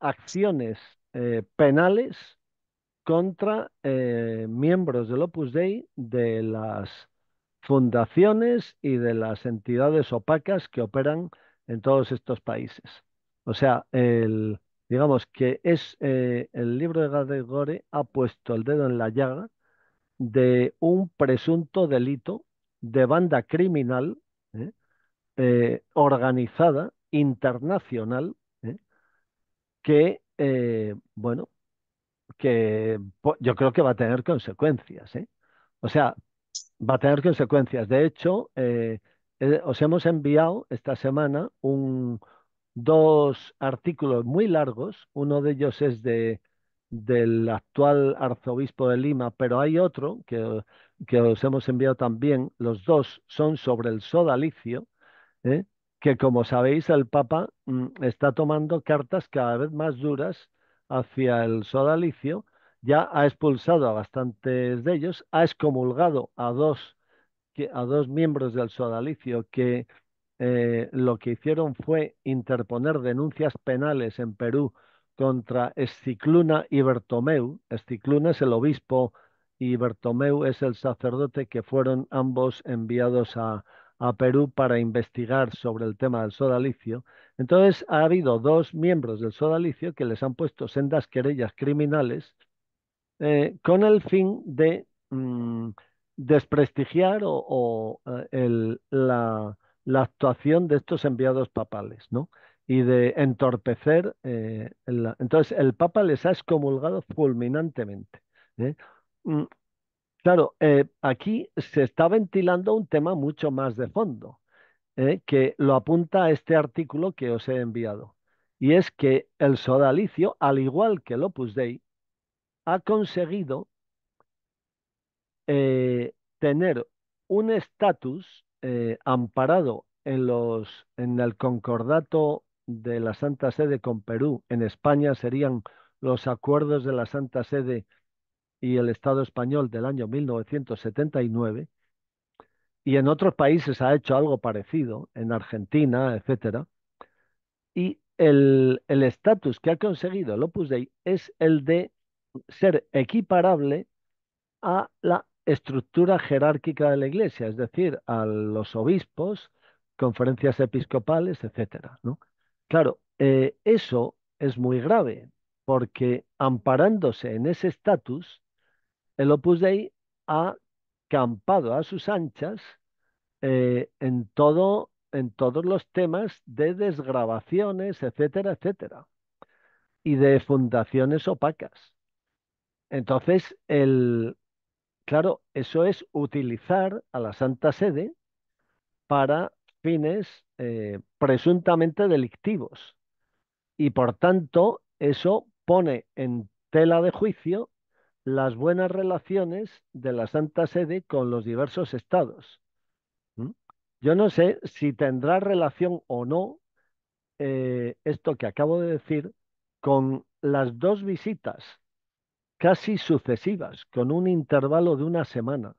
acciones penales contra miembros del Opus Dei de las fundaciones y de las entidades opacas que operan en todos estos países. O sea, el, digamos que es eh, el libro de Gadegore ha puesto el dedo en la llaga de un presunto delito de banda criminal ¿eh? Eh, organizada internacional que bueno que yo creo que va a tener consecuencias. O sea, va a tener consecuencias. De hecho, eh, eh, os hemos enviado esta semana dos artículos muy largos. Uno de ellos es de, del actual arzobispo de Lima, pero hay otro que, os hemos enviado también. Los dos son sobre el sodalicio, ¿eh? que como sabéis el Papa mm, está tomando cartas cada vez más duras hacia el sodalicio ya ha expulsado a bastantes de ellos, ha excomulgado a dos, a dos miembros del sodalicio que eh, lo que hicieron fue interponer denuncias penales en Perú contra Escicluna y Bertomeu. Escicluna es el obispo y Bertomeu es el sacerdote que fueron ambos enviados a Perú para investigar sobre el tema del sodalicio. Entonces ha habido dos miembros del sodalicio que les han puesto sendas querellas criminales eh, con el fin de mm, desprestigiar o, eh, la, actuación de estos enviados papales, Y de entorpecer. Eh, entonces, el Papa les ha excomulgado fulminantemente. Mm, claro, aquí se está ventilando un tema mucho más de fondo, que lo apunta a este artículo que os he enviado. Y es que el sodalicio, al igual que el Opus Dei, ha conseguido eh, tener un estatus eh, amparado en, los, en el concordato de la Santa Sede con Perú. En España serían los acuerdos de la Santa Sede y el Estado español del año 1979. Y en otros países ha hecho algo parecido, en Argentina, etc. Y el estatus que ha conseguido el Opus Dei es el de ser equiparable a la estructura jerárquica de la Iglesia, es decir, a los obispos, conferencias episcopales, etcétera. Claro, eh, eso es muy grave, porque amparándose en ese estatus, el Opus Dei ha campado a sus anchas eh, en, en todos los temas de desgrabaciones, etcétera, etcétera, y de fundaciones opacas. Entonces, el, claro, eso es utilizar a la Santa Sede para fines eh, presuntamente delictivos. Y por tanto, eso pone en tela de juicio las buenas relaciones de la Santa Sede con los diversos estados. Yo no sé si tendrá relación o no eh, esto que acabo de decir con las dos visitas casi sucesivas, con un intervalo de una semana,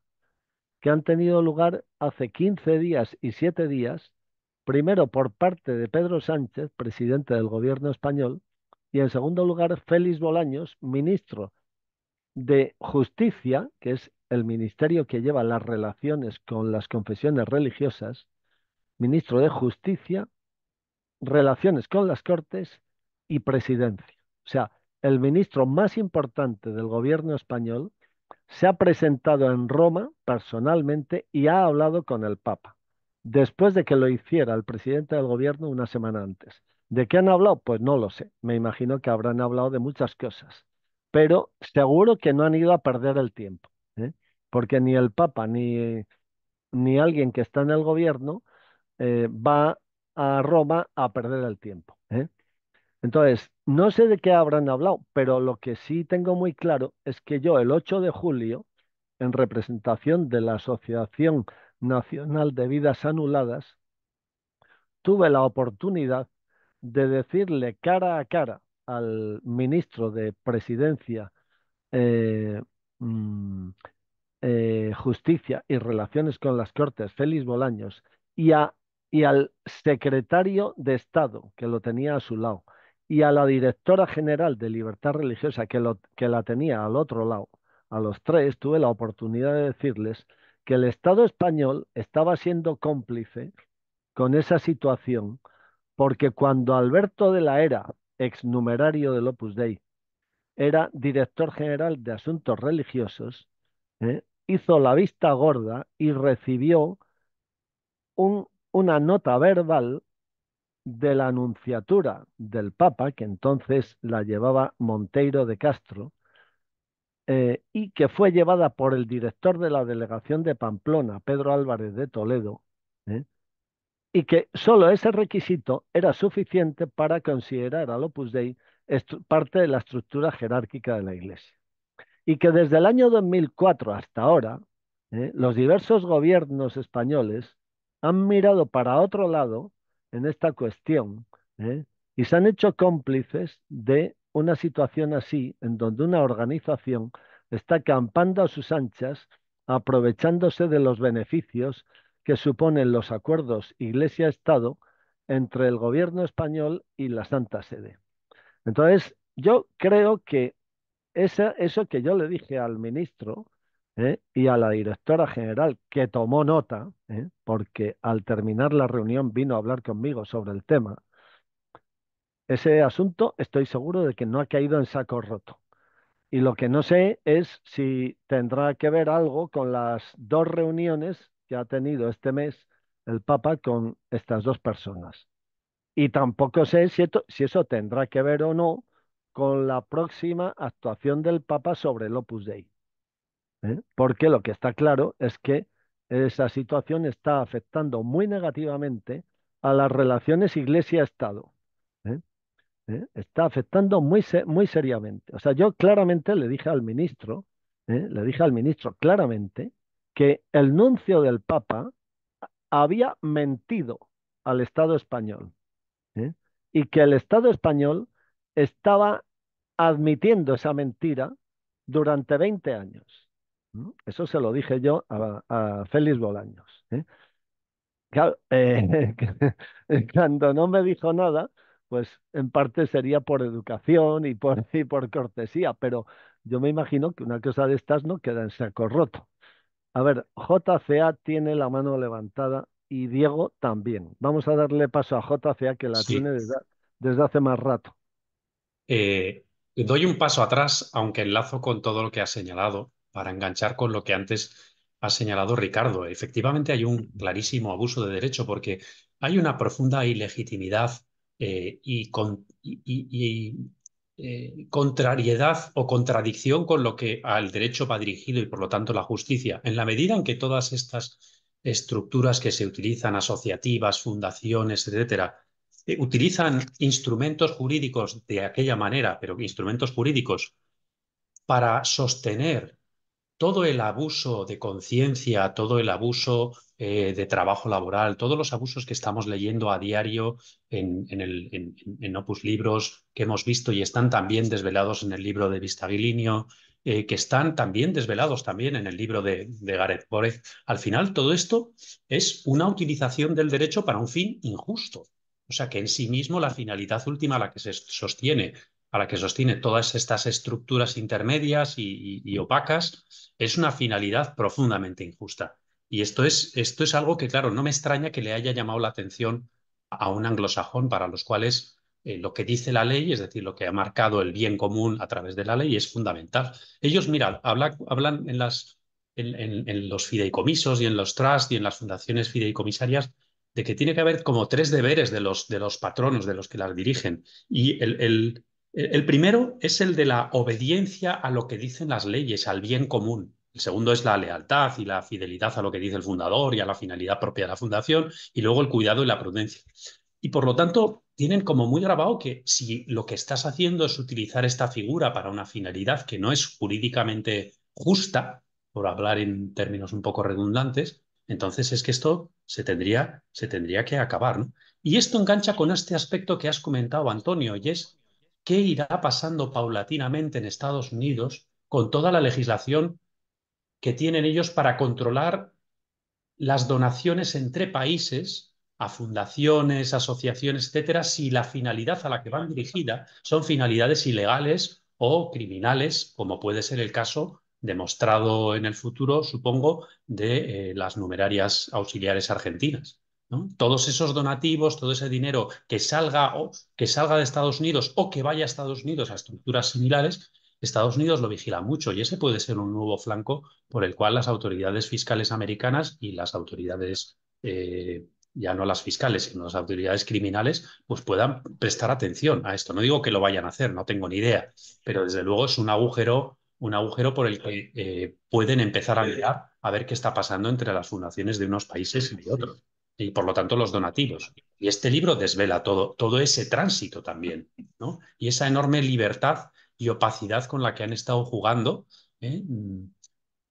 que han tenido lugar hace 15 días y 7 días, primero por parte de Pedro Sánchez, presidente del gobierno español, y en segundo lugar Félix Bolaños, ministro de Justicia, que es el ministerio que lleva las relaciones con las confesiones religiosas, ministro de Justicia, relaciones con las Cortes y presidencia. O sea, el ministro más importante del gobierno español, se ha presentado en Roma personalmente y ha hablado con el Papa, después de que lo hiciera el presidente del gobierno una semana antes. ¿De qué han hablado? Pues no lo sé. Me imagino que habrán hablado de muchas cosas, pero seguro que no han ido a perder el tiempo, ¿eh? porque ni el Papa ni, ni alguien que está en el gobierno eh, va a Roma a perder el tiempo. ¿eh? Entonces, no sé de qué habrán hablado, pero lo que sí tengo muy claro es que yo el 8 de julio, en representación de la Asociación Nacional de Vidas Anuladas, tuve la oportunidad de decirle cara a cara al ministro de Presidencia, eh, mm, eh, Justicia y Relaciones con las Cortes, Félix Bolaños, y, y al secretario de Estado, que lo tenía a su lado, y a la directora general de Libertad Religiosa, que, la tenía al otro lado, a los tres, tuve la oportunidad de decirles que el Estado español estaba siendo cómplice con esa situación, porque cuando Alberto de la Era, exnumerario del Opus Dei, era director general de Asuntos Religiosos, ¿eh? hizo la vista gorda y recibió una nota verbal de la anunciatura del Papa, que entonces la llevaba Monteiro de Castro, eh, y que fue llevada por el director de la delegación de Pamplona, Pedro Álvarez de Toledo, ¿eh? y que solo ese requisito era suficiente para considerar al Opus Dei parte de la estructura jerárquica de la Iglesia. Y que desde el año 2004 hasta ahora, ¿eh? los diversos gobiernos españoles han mirado para otro lado en esta cuestión ¿eh? y se han hecho cómplices de una situación así, en donde una organización está campando a sus anchas, aprovechándose de los beneficios que suponen los acuerdos Iglesia-Estado entre el gobierno español y la Santa Sede. Entonces, yo creo que eso que yo le dije al ministro, ¿eh? y a la directora general que tomó nota, ¿eh? porque al terminar la reunión vino a hablar conmigo sobre el tema, ese asunto estoy seguro de que no ha caído en saco roto. Y lo que no sé es si tendrá que ver algo con las dos reuniones que ha tenido este mes el Papa con estas dos personas. Y tampoco sé si, si eso tendrá que ver o no con la próxima actuación del Papa sobre el Opus Dei. ¿eh? porque lo que está claro es que esa situación está afectando muy negativamente a las relaciones iglesia-estado. ¿eh? ¿Eh? Está afectando muy, muy seriamente. O sea, yo claramente le dije al ministro, le dije al ministro claramente que el nuncio del Papa había mentido al Estado español y que el Estado español estaba admitiendo esa mentira durante 20 años. Eso se lo dije yo a, Félix Bolaños. ¿eh? Eh, cuando no me dijo nada, pues en parte sería por educación y por, por cortesía, pero yo me imagino que una cosa de estas no queda en saco roto. A ver, JCA tiene la mano levantada y Diego también. Vamos a darle paso a JCA que la tiene desde, hace más rato. Eh, doy un paso atrás, aunque enlazo con todo lo que ha señalado, para enganchar con lo que antes ha señalado Ricardo. Efectivamente hay un clarísimo abuso de derecho porque hay una profunda ilegitimidad eh, y, eh, contrariedad o contradicción con lo que al derecho va dirigido y por lo tanto la justicia. En la medida en que todas estas estructuras que se utilizan, asociativas, fundaciones, etcétera, eh, utilizan instrumentos jurídicos de aquella manera, pero instrumentos jurídicos para sostener todo el abuso de conciencia, todo el abuso eh, de trabajo laboral, todos los abusos que estamos leyendo a diario en, el, en, Opus Libros que hemos visto y están también desvelados en el libro de Vistagilinio, eh, que están también desvelados también en el libro de, Gareth Borez. Al final, todo esto es una utilización del derecho para un fin injusto. O sea que en sí mismo la finalidad última a la que se sostiene para que sostiene todas estas estructuras intermedias y, opacas, es una finalidad profundamente injusta. Y esto es, esto es algo que, claro, no me extraña que le haya llamado la atención a un anglosajón para los cuales eh, lo que dice la ley, es decir, lo que ha marcado el bien común a través de la ley, es fundamental. Ellos, mirad, hablan en, los fideicomisos y en los trusts y en las fundaciones fideicomisarias de que tiene que haber como tres deberes de los, de los patronos, de los que las dirigen. Y el el primero es el de la obediencia a lo que dicen las leyes, al bien común. El segundo es la lealtad y la fidelidad a lo que dice el fundador y a la finalidad propia de la fundación. Y luego el cuidado y la prudencia. Y por lo tanto, tienen como muy grabado que si lo que estás haciendo es utilizar esta figura para una finalidad que no es jurídicamente justa, por hablar en términos un poco redundantes, entonces es que esto se tendría, se tendría que acabar. Y esto engancha con este aspecto que has comentado, Antonio, y es qué irá pasando paulatinamente en Estados Unidos con toda la legislación que tienen ellos para controlar las donaciones entre países a fundaciones, asociaciones, etcétera, si la finalidad a la que van dirigida son finalidades ilegales o criminales, como puede ser el caso demostrado en el futuro, supongo, de eh, las numerarias auxiliares argentinas. Todos esos donativos, todo ese dinero que salga, o, que salga de Estados Unidos o que vaya a Estados Unidos a estructuras similares, Estados Unidos lo vigila mucho y ese puede ser un nuevo flanco por el cual las autoridades fiscales americanas y las autoridades, eh, ya no las fiscales, sino las autoridades criminales, pues puedan prestar atención a esto. No digo que lo vayan a hacer, no tengo ni idea, pero desde luego es un agujero, un agujero por el que eh, pueden empezar a mirar a ver qué está pasando entre las fundaciones de unos países y de otros y por lo tanto los donativos. Y este libro desvela todo, todo ese tránsito también, ¿no? Y esa enorme libertad y opacidad con la que han estado jugando, ¿eh?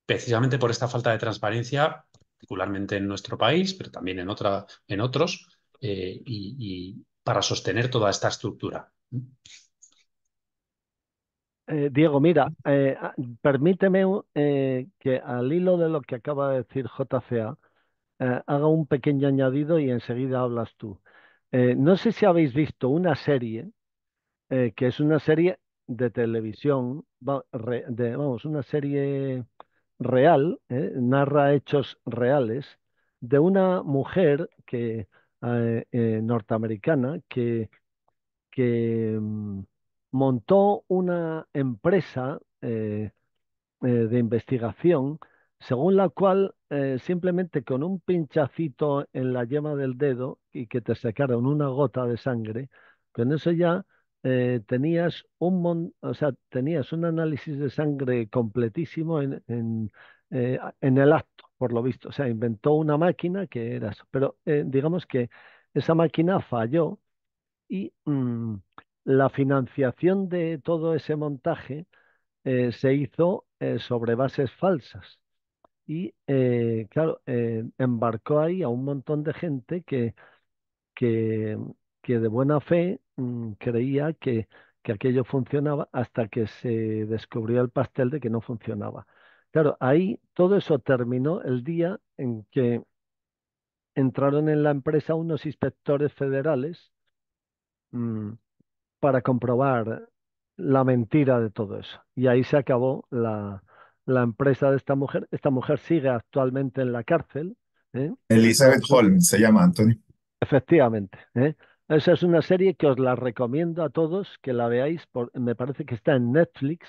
precisamente por esta falta de transparencia, particularmente en nuestro país, pero también en, otra, en otros, eh, y, para sostener toda esta estructura. Eh, Diego, mira, ah, permíteme que al hilo de lo que acaba de decir JCA, eh, haga un pequeño añadido y enseguida hablas tú. Eh, no sé si habéis visto una serie, eh, que es una serie de televisión, vamos, una serie real, narra hechos reales, de una mujer que, norteamericana que, mm, montó una empresa de investigación según la cual eh, simplemente con un pinchacito en la yema del dedo y que te sacaron una gota de sangre, con eso ya eh, tenías un o sea, tenías un análisis de sangre completísimo en, eh, en, el acto, por lo visto. O sea, inventó una máquina que era eso. Pero digamos que esa máquina falló y mm, la financiación de todo ese montaje se hizo sobre bases falsas y eh, claro, eh, embarcó ahí a un montón de gente que, que, que de buena fe mm, creía que, que aquello funcionaba hasta que se descubrió el pastel de que no funcionaba. Claro, ahí todo eso terminó el día en que entraron en la empresa unos inspectores federales mm, para comprobar la mentira de todo eso. Y ahí se acabó la, la empresa de esta mujer. Esta mujer sigue actualmente en la cárcel. ¿eh? Elizabeth Holmes se llama, Anthony Efectivamente. ¿eh? Esa es una serie que os la recomiendo a todos que la veáis. me parece que está en Netflix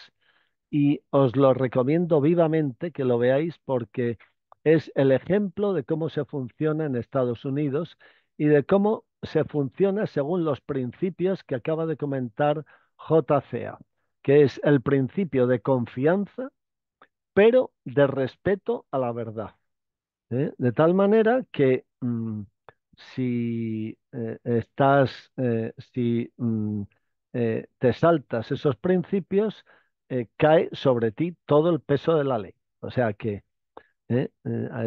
y os lo recomiendo vivamente que lo veáis porque es el ejemplo de cómo se funciona en Estados Unidos y de cómo se funciona según los principios que acaba de comentar JCA, que es el principio de confianza, pero de respeto a la verdad. ¿eh? De tal manera que mm, si eh, estás, eh, si mm, te saltas esos principios, cae sobre ti todo el peso de la ley. O sea que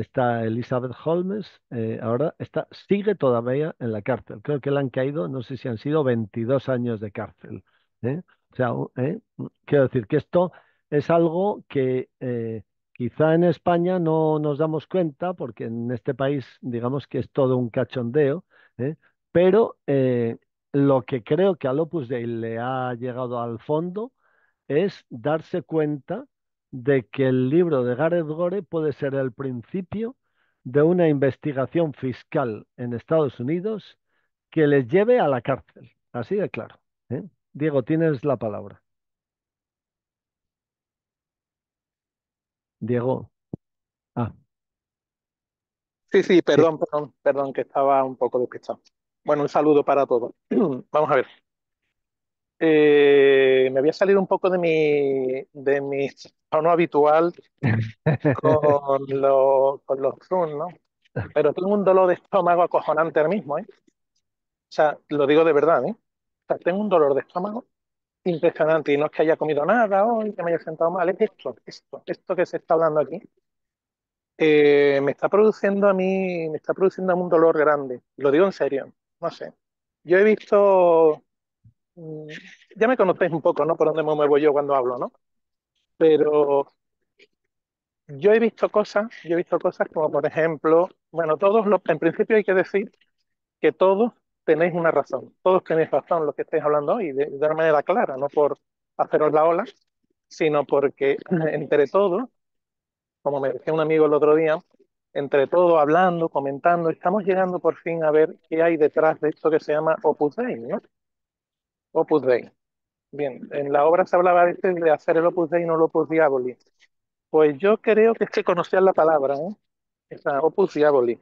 está Elizabeth Holmes, ahora está, sigue todavía en la cárcel. Creo que le han caído, no sé si han sido 22 años de cárcel. O sea, quiero decir que esto es algo que eh, quizá en España no nos damos cuenta, porque en este país digamos que es todo un cachondeo, ¿eh? pero eh, lo que creo que a Lopus Dei le ha llegado al fondo es darse cuenta de que el libro de Gareth Gore puede ser el principio de una investigación fiscal en Estados Unidos que les lleve a la cárcel. Así de claro. Diego, tienes la palabra. Diego. Ah. Sí, sí, perdón, perdón, perdón, que estaba un poco despistado. Bueno, un saludo para todos. Vamos a ver. Eh, me voy a salir un poco de mi, de mi tono habitual con, con los Zoom, ¿no? Pero tengo un dolor de estómago acojonante ahora mismo, ¿eh? O sea, lo digo de verdad, ¿eh? O sea, tengo un dolor de estómago impresionante. Y no es que haya comido nada hoy, que me haya sentado mal, es esto, esto, esto que se está hablando aquí. Eh, me está produciendo a mí, me está produciendo un dolor grande. Lo digo en serio, no sé. Yo he visto, mm, ya me conocéis un poco, ¿no? Por dónde me muevo yo cuando hablo, ¿no? Pero yo he visto cosas, yo he visto cosas como por ejemplo, bueno, todos los, en principio hay que decir que todos tenéis una razón, todos tenéis razón lo que estáis hablando hoy, de, una manera clara, no por haceros la ola, sino porque entre todos, como me decía un amigo el otro día, entre todos hablando, comentando, estamos llegando por fin a ver qué hay detrás de esto que se llama Opus Dei, ¿no? Opus Dei. Bien, en la obra se hablaba de hacer el Opus Dei no el Opus Diaboli. Pues yo creo que es que la palabra, ¿eh? Esa Opus Diaboli.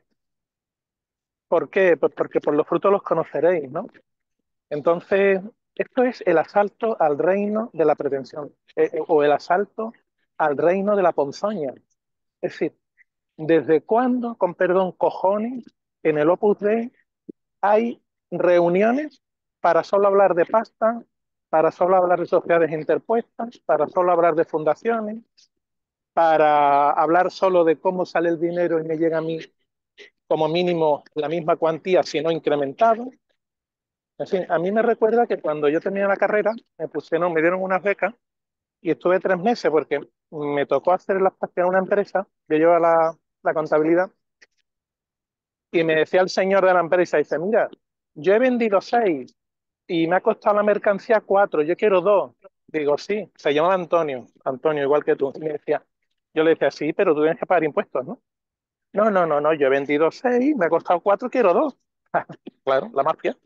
¿Por qué? Pues porque por los frutos los conoceréis, ¿no? Entonces, esto es el asalto al reino de la pretensión, eh, eh, o el asalto al reino de la ponzoña. Es decir, ¿desde cuándo, con perdón, cojones, en el Opus Dei hay reuniones para solo hablar de pasta, para solo hablar de sociedades interpuestas, para solo hablar de fundaciones, para hablar solo de cómo sale el dinero y me llega a mí como mínimo la misma cuantía, si no incrementado. En a mí me recuerda que cuando yo terminé la carrera, me pusieron, me dieron unas becas y estuve tres meses porque me tocó hacer la parte en una empresa, yo llevo la, la contabilidad, y me decía el señor de la empresa, dice, mira, yo he vendido seis y me ha costado la mercancía cuatro, yo quiero dos. Digo, sí, se llama Antonio, Antonio, igual que tú. Y me decía, yo le decía, sí, pero tú tienes que pagar impuestos, ¿no? No, no, no, no, yo he vendido seis, me ha costado cuatro, quiero dos. claro, la mafia,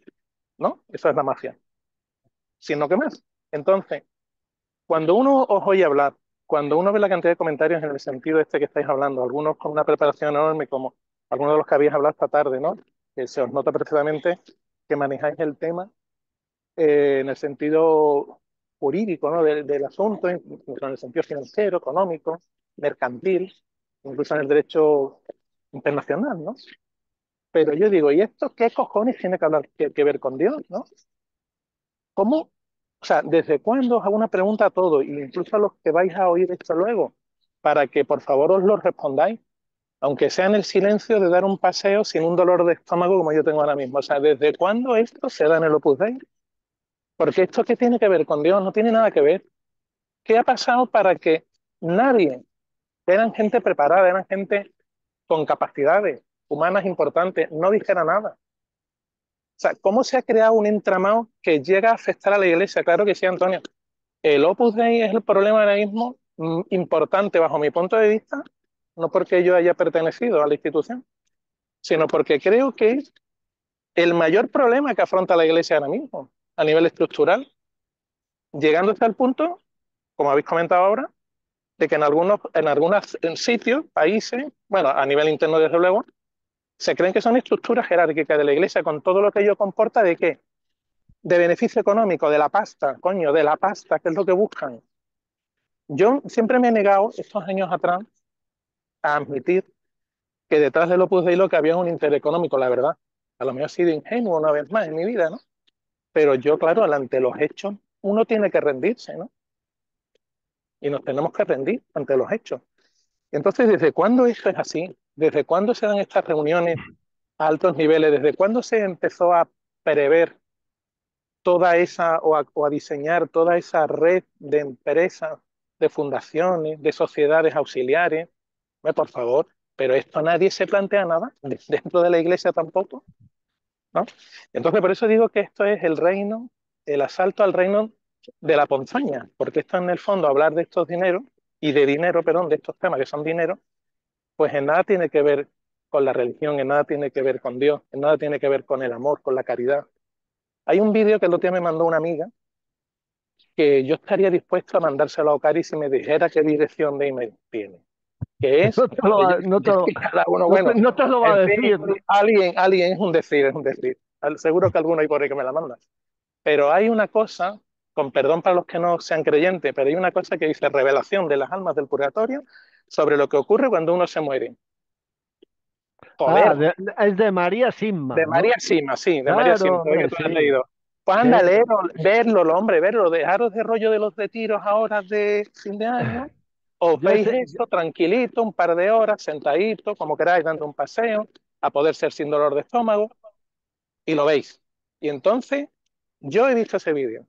¿no? Eso es la mafia. Sino que más. Entonces, cuando uno os oye hablar, cuando uno ve la cantidad de comentarios en el sentido este que estáis hablando, algunos con una preparación enorme, como algunos de los que habéis hablado esta tarde, ¿no? Que se os nota perfectamente que manejáis el tema eh, en el sentido jurídico, ¿no? Del, asunto, en el sentido financiero, económico, mercantil, incluso en el derecho internacional, ¿no? Pero yo digo, ¿y esto qué cojones tiene que, ver con Dios, ¿no? ¿Cómo? O sea, ¿desde cuándo? Os Hago una pregunta a todos, incluso a los que vais a oír esto luego, para que por favor os lo respondáis, aunque sea en el silencio de dar un paseo sin un dolor de estómago como yo tengo ahora mismo. O sea, ¿desde cuándo esto se da en el Opus Dei? Porque esto ¿qué tiene que ver con Dios no tiene nada que ver. ¿Qué ha pasado para que nadie eran gente preparada, eran gente con capacidades humanas importantes, no dijera nada. O sea, ¿cómo se ha creado un entramado que llega a afectar a la iglesia? Claro que sí, Antonio. El Opus Dei es el problema ahora mismo mm, importante bajo mi punto de vista, no porque yo haya pertenecido a la institución, sino porque creo que es el mayor problema que afronta la iglesia ahora mismo a nivel estructural, llegando hasta el punto, como habéis comentado ahora, de que en algunos, en algunos sitios, países, bueno, a nivel interno desde luego, se creen que son estructuras jerárquicas de la iglesia con todo lo que ello comporta de qué? De beneficio económico, de la pasta, coño, de la pasta, que es lo que buscan. Yo siempre me he negado, estos años atrás, a admitir que detrás del Opus de lo que había un interés económico, la verdad. A lo mejor ha sido ingenuo una vez más en mi vida, ¿no? Pero yo, claro, ante los hechos, uno tiene que rendirse, ¿no? y nos tenemos que rendir ante los hechos. Entonces, ¿desde cuándo esto es así? ¿Desde cuándo se dan estas reuniones a altos niveles? ¿Desde cuándo se empezó a prever toda esa o a, diseñar toda esa red de empresas, de fundaciones, de sociedades auxiliares? por favor, pero esto nadie se plantea nada, dentro de la iglesia tampoco. ¿no? Entonces, por eso digo que esto es el reino, el asalto al reino de la ponzaña, porque está en el fondo hablar de estos dineros y de dinero, perdón, de estos temas que son dinero, pues en nada tiene que ver con la religión, en nada tiene que ver con Dios, en nada tiene que ver con el amor, con la caridad. Hay un vídeo que el otro día me mandó una amiga que yo estaría dispuesto a mandárselo a Ocari si me dijera qué dirección de email tiene. Que es. No te lo va, a decir. Alguien, alguien es un decir, es un decir. Seguro que alguno hay por ahí que me la mandas. Pero hay una cosa con perdón para los que no sean creyentes, pero hay una cosa que dice revelación de las almas del purgatorio sobre lo que ocurre cuando uno se muere. Ah, es de María Sima. De María Sima, sí, de María Sima, Pues anda, a leerlo, verlo, hombre, verlo, dejaros de rollo de los de tiros ahora de fin de año. Os veis esto tranquilito, un par de horas, sentadito, como queráis, dando un paseo, a poder ser sin dolor de estómago, y lo veis. Y entonces, yo he visto ese vídeo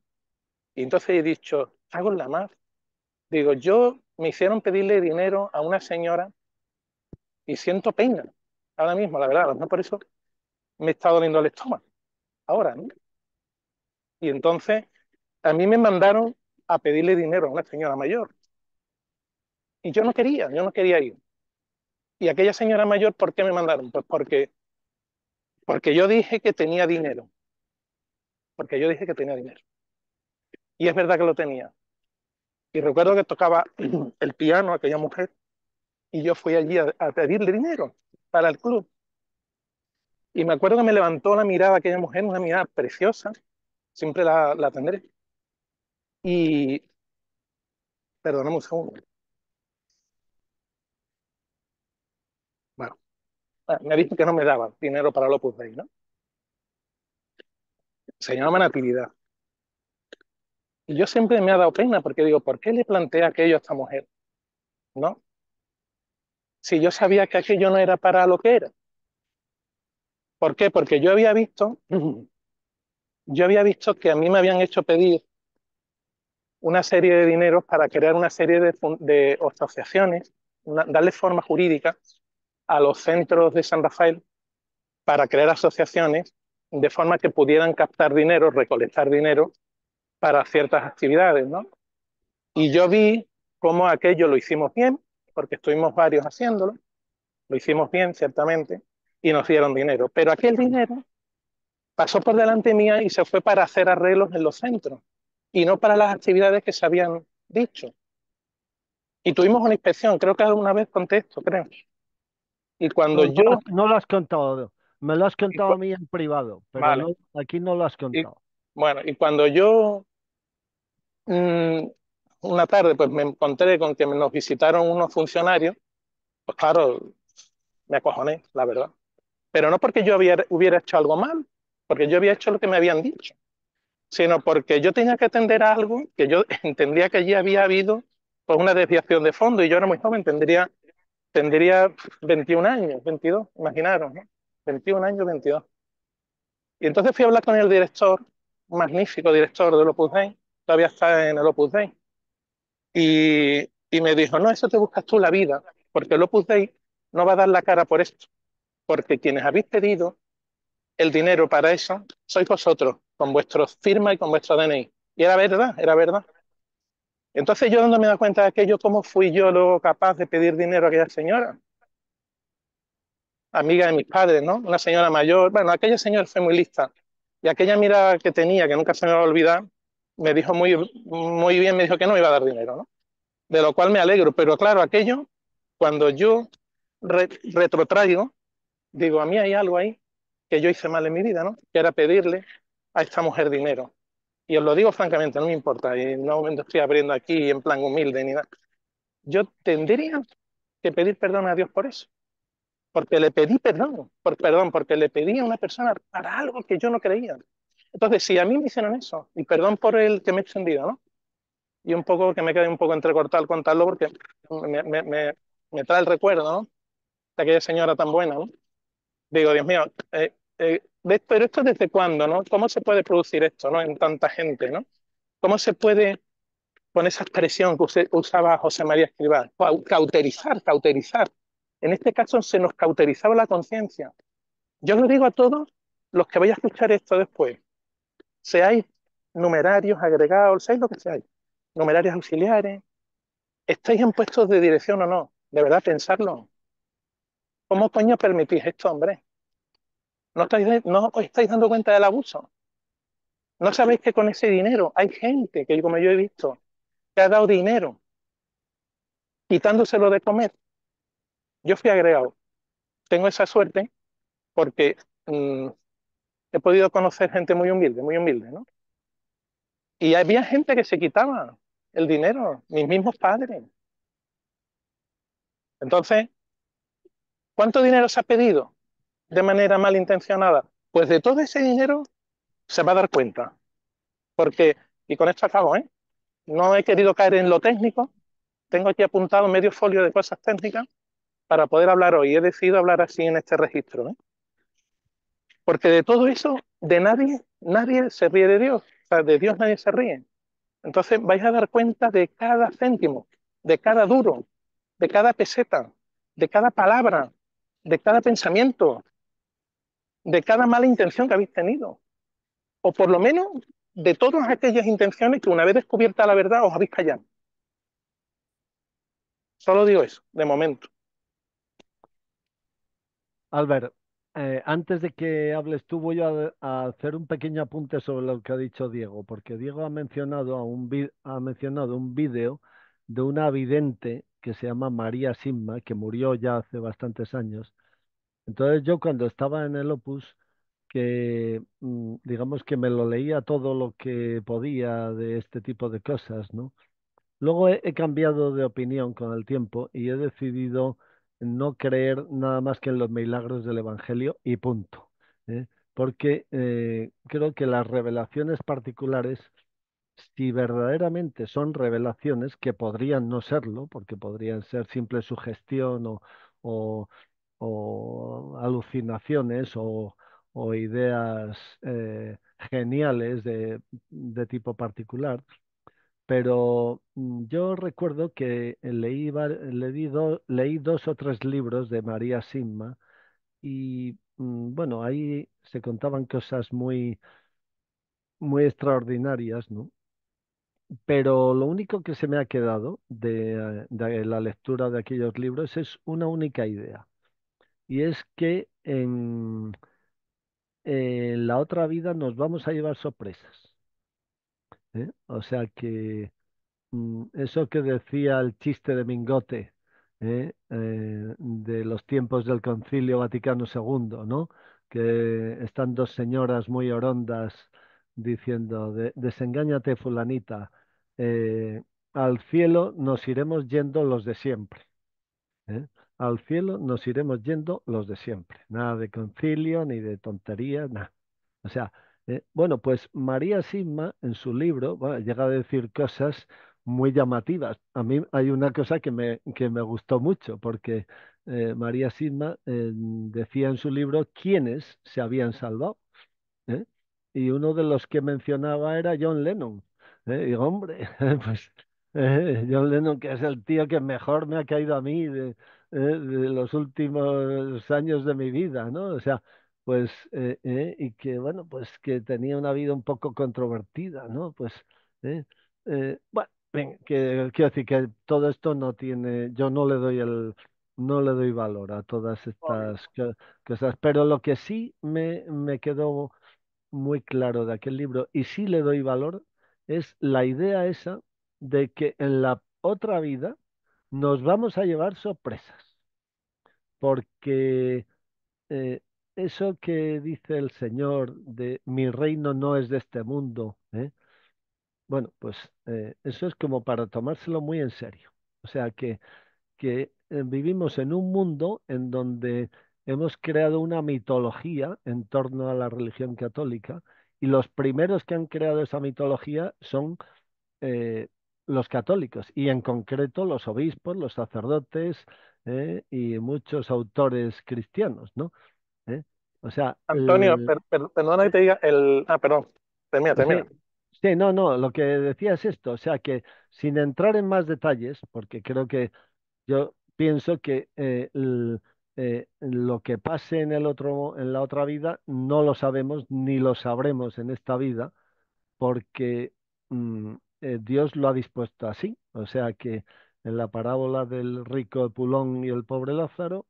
y entonces he dicho, hago la más. Digo, yo me hicieron pedirle dinero a una señora y siento pena ahora mismo, la verdad, no por eso me está doliendo el estómago. Ahora, ¿no? Y entonces a mí me mandaron a pedirle dinero a una señora mayor. Y yo no quería, yo no quería ir. Y aquella señora mayor, ¿por qué me mandaron? Pues porque, porque yo dije que tenía dinero. Porque yo dije que tenía dinero. Y es verdad que lo tenía. Y recuerdo que tocaba el piano aquella mujer y yo fui allí a, pedirle dinero para el club. Y me acuerdo que me levantó la mirada aquella mujer, una mirada preciosa, siempre la, tendré. Y, perdóname un segundo. Bueno, ah, me ha visto que no me daba dinero para lo Rey, ¿no? Se llama Natividad. Y yo siempre me ha dado pena porque digo, ¿por qué le plantea aquello a esta mujer? ¿No? Si yo sabía que aquello no era para lo que era. ¿Por qué? Porque yo había visto, yo había visto que a mí me habían hecho pedir una serie de dineros para crear una serie de, asociaciones, darle forma jurídica a los centros de San Rafael para crear asociaciones de forma que pudieran captar dinero, recolectar dinero para ciertas actividades, ¿no? Y yo vi cómo aquello lo hicimos bien, porque estuvimos varios haciéndolo, lo hicimos bien, ciertamente, y nos dieron dinero. Pero aquel dinero pasó por delante mía y se fue para hacer arreglos en los centros y no para las actividades que se habían dicho. Y tuvimos una inspección, creo que alguna vez conté esto, creo. Y cuando yo... No lo has contado, me lo has contado a mí en privado, pero aquí no lo has contado. bueno, y cuando yo Mm, una tarde pues me encontré con que nos visitaron unos funcionarios, pues claro, me acojoné, la verdad. Pero no porque yo hubiera hecho algo mal, porque yo había hecho lo que me habían dicho, sino porque yo tenía que atender algo que yo entendía que allí había habido pues, una desviación de fondo y yo era muy joven, tendría, tendría 21 años, 22, imaginaros, 21 años, 22. Y entonces fui a hablar con el director, magnífico director de lo Dei, todavía está en el Opus Dei. Y, me dijo, no, eso te buscas tú la vida, porque el Opus Dei no va a dar la cara por esto, porque quienes habéis pedido el dinero para eso sois vosotros, con vuestra firma y con vuestro DNI. Y era verdad, era verdad. Entonces yo no me da cuenta de aquello, cómo fui yo luego capaz de pedir dinero a aquella señora. Amiga de mis padres, ¿no? Una señora mayor. Bueno, aquella señora fue muy lista. Y aquella mirada que tenía, que nunca se me va a olvidar, me dijo muy, muy bien, me dijo que no iba a dar dinero, ¿no? De lo cual me alegro, pero claro, aquello, cuando yo retrotraigo, digo, a mí hay algo ahí que yo hice mal en mi vida, ¿no? Que era pedirle a esta mujer dinero. Y os lo digo francamente, no me importa, y no me estoy abriendo aquí en plan humilde ni nada. Yo tendría que pedir perdón a Dios por eso. Porque le pedí perdón, por, perdón, porque le pedí a una persona para algo que yo no creía. Entonces, si a mí me hicieron eso, y perdón por el que me he extendido, ¿no? Y un poco que me quedé un poco entrecortado al contarlo porque me, me, me, trae el recuerdo, ¿no? De aquella señora tan buena, ¿no? Digo, Dios mío, eh, eh, pero esto desde cuándo, ¿no? ¿Cómo se puede producir esto, ¿no? En tanta gente, ¿no? ¿Cómo se puede, con esa expresión que usaba José María Escribá, cauterizar, cauterizar? En este caso se nos cauterizaba la conciencia. Yo lo digo a todos los que vayan a escuchar esto después seáis numerarios agregados, seáis lo que seáis, numerarios auxiliares, estáis en puestos de dirección o no, de verdad pensarlo. ¿Cómo coño permitís esto, hombre? ¿No, estáis, ¿No os estáis dando cuenta del abuso? ¿No sabéis que con ese dinero hay gente que, como yo he visto, que ha dado dinero quitándoselo de comer? Yo fui agregado. Tengo esa suerte porque mm, he podido conocer gente muy humilde, muy humilde, ¿no? Y había gente que se quitaba el dinero, mis mismos padres. Entonces, ¿cuánto dinero se ha pedido de manera malintencionada? Pues de todo ese dinero se va a dar cuenta. Porque, y con esto acabo, ¿eh? No he querido caer en lo técnico. Tengo aquí apuntado medio folio de cosas técnicas para poder hablar hoy. He decidido hablar así en este registro, ¿eh? Porque de todo eso, de nadie, nadie se ríe de Dios. O sea, de Dios nadie se ríe. Entonces vais a dar cuenta de cada céntimo, de cada duro, de cada peseta, de cada palabra, de cada pensamiento, de cada mala intención que habéis tenido. O por lo menos de todas aquellas intenciones que una vez descubierta la verdad os habéis callado. Solo digo eso, de momento. Albert, eh, antes de que hables tú, voy a, hacer un pequeño apunte sobre lo que ha dicho Diego, porque Diego ha mencionado, a un, ha mencionado un vídeo de una vidente que se llama María Simma, que murió ya hace bastantes años. Entonces yo cuando estaba en el Opus, que mm, digamos que me lo leía todo lo que podía de este tipo de cosas, ¿no? Luego he cambiado de opinión con el tiempo y he decidido no creer nada más que en los milagros del Evangelio y punto. ¿eh? Porque eh, creo que las revelaciones particulares, si verdaderamente son revelaciones, que podrían no serlo, porque podrían ser simple sugestión o, alucinaciones o, ideas eh, geniales de tipo particular, pero mm, yo recuerdo que eh, leí, leí dos o tres libros de María Sigma y mm, bueno, ahí se contaban cosas muy, muy extraordinarias, ¿no? Pero lo único que se me ha quedado de, la lectura de aquellos libros es una única idea, y es que en la otra vida nos vamos a llevar sorpresas. ¿eh? O sea que mm, eso que decía el chiste de Mingote ¿eh? Eh, de los tiempos del Concilio Vaticano II, ¿no? Que están dos señoras muy orondas diciendo, de, desengáñate fulanita, al cielo nos iremos yendo los de siempre. Al cielo nos iremos yendo los de siempre. Nada de concilio, ni de tontería, nada. O sea, eh, bueno, pues María Sigma en su libro llega a decir cosas muy llamativas. A mí hay una cosa que me, que me gustó mucho, porque eh, María Sigma eh, decía en su libro quiénes se habían salvado. ¿eh? Y uno de los que mencionaba era John Lennon. Y hombre, pues John Lennon, que es el tío que mejor me ha caído a mí de, de los últimos años de mi vida, ¿no? O sea, pues, eh, eh, y que, bueno, pues que tenía una vida un poco controvertida, ¿no? Pues, eh, bueno, que, quiero decir que todo esto no tiene, yo no le doy el, no le doy valor a todas estas cosas, pero lo que sí me, me quedó muy claro de aquel libro, y sí le doy valor, es la idea esa de que en la otra vida nos vamos a llevar sorpresas, porque eh, eso que dice el Señor de mi reino no es de este mundo, ¿eh? bueno, pues eh, eso es como para tomárselo muy en serio. O sea que, que eh, vivimos en un mundo en donde hemos creado una mitología en torno a la religión católica y los primeros que han creado esa mitología son eh, los católicos y en concreto los obispos, los sacerdotes y muchos autores cristianos, ¿no? sea. Antonio, perdona que te diga el. Ah, perdón. Termina, termina. Sí. Sí, no, no, lo que decía es esto, o sea que sin entrar en más detalles, porque creo que yo pienso que eh, eh, lo que pase en el otro, en la otra vida, no lo sabemos ni lo sabremos en esta vida, porque mm, eh, Dios lo ha dispuesto así. O sea que en la parábola del rico Pulón y el pobre Lázaro,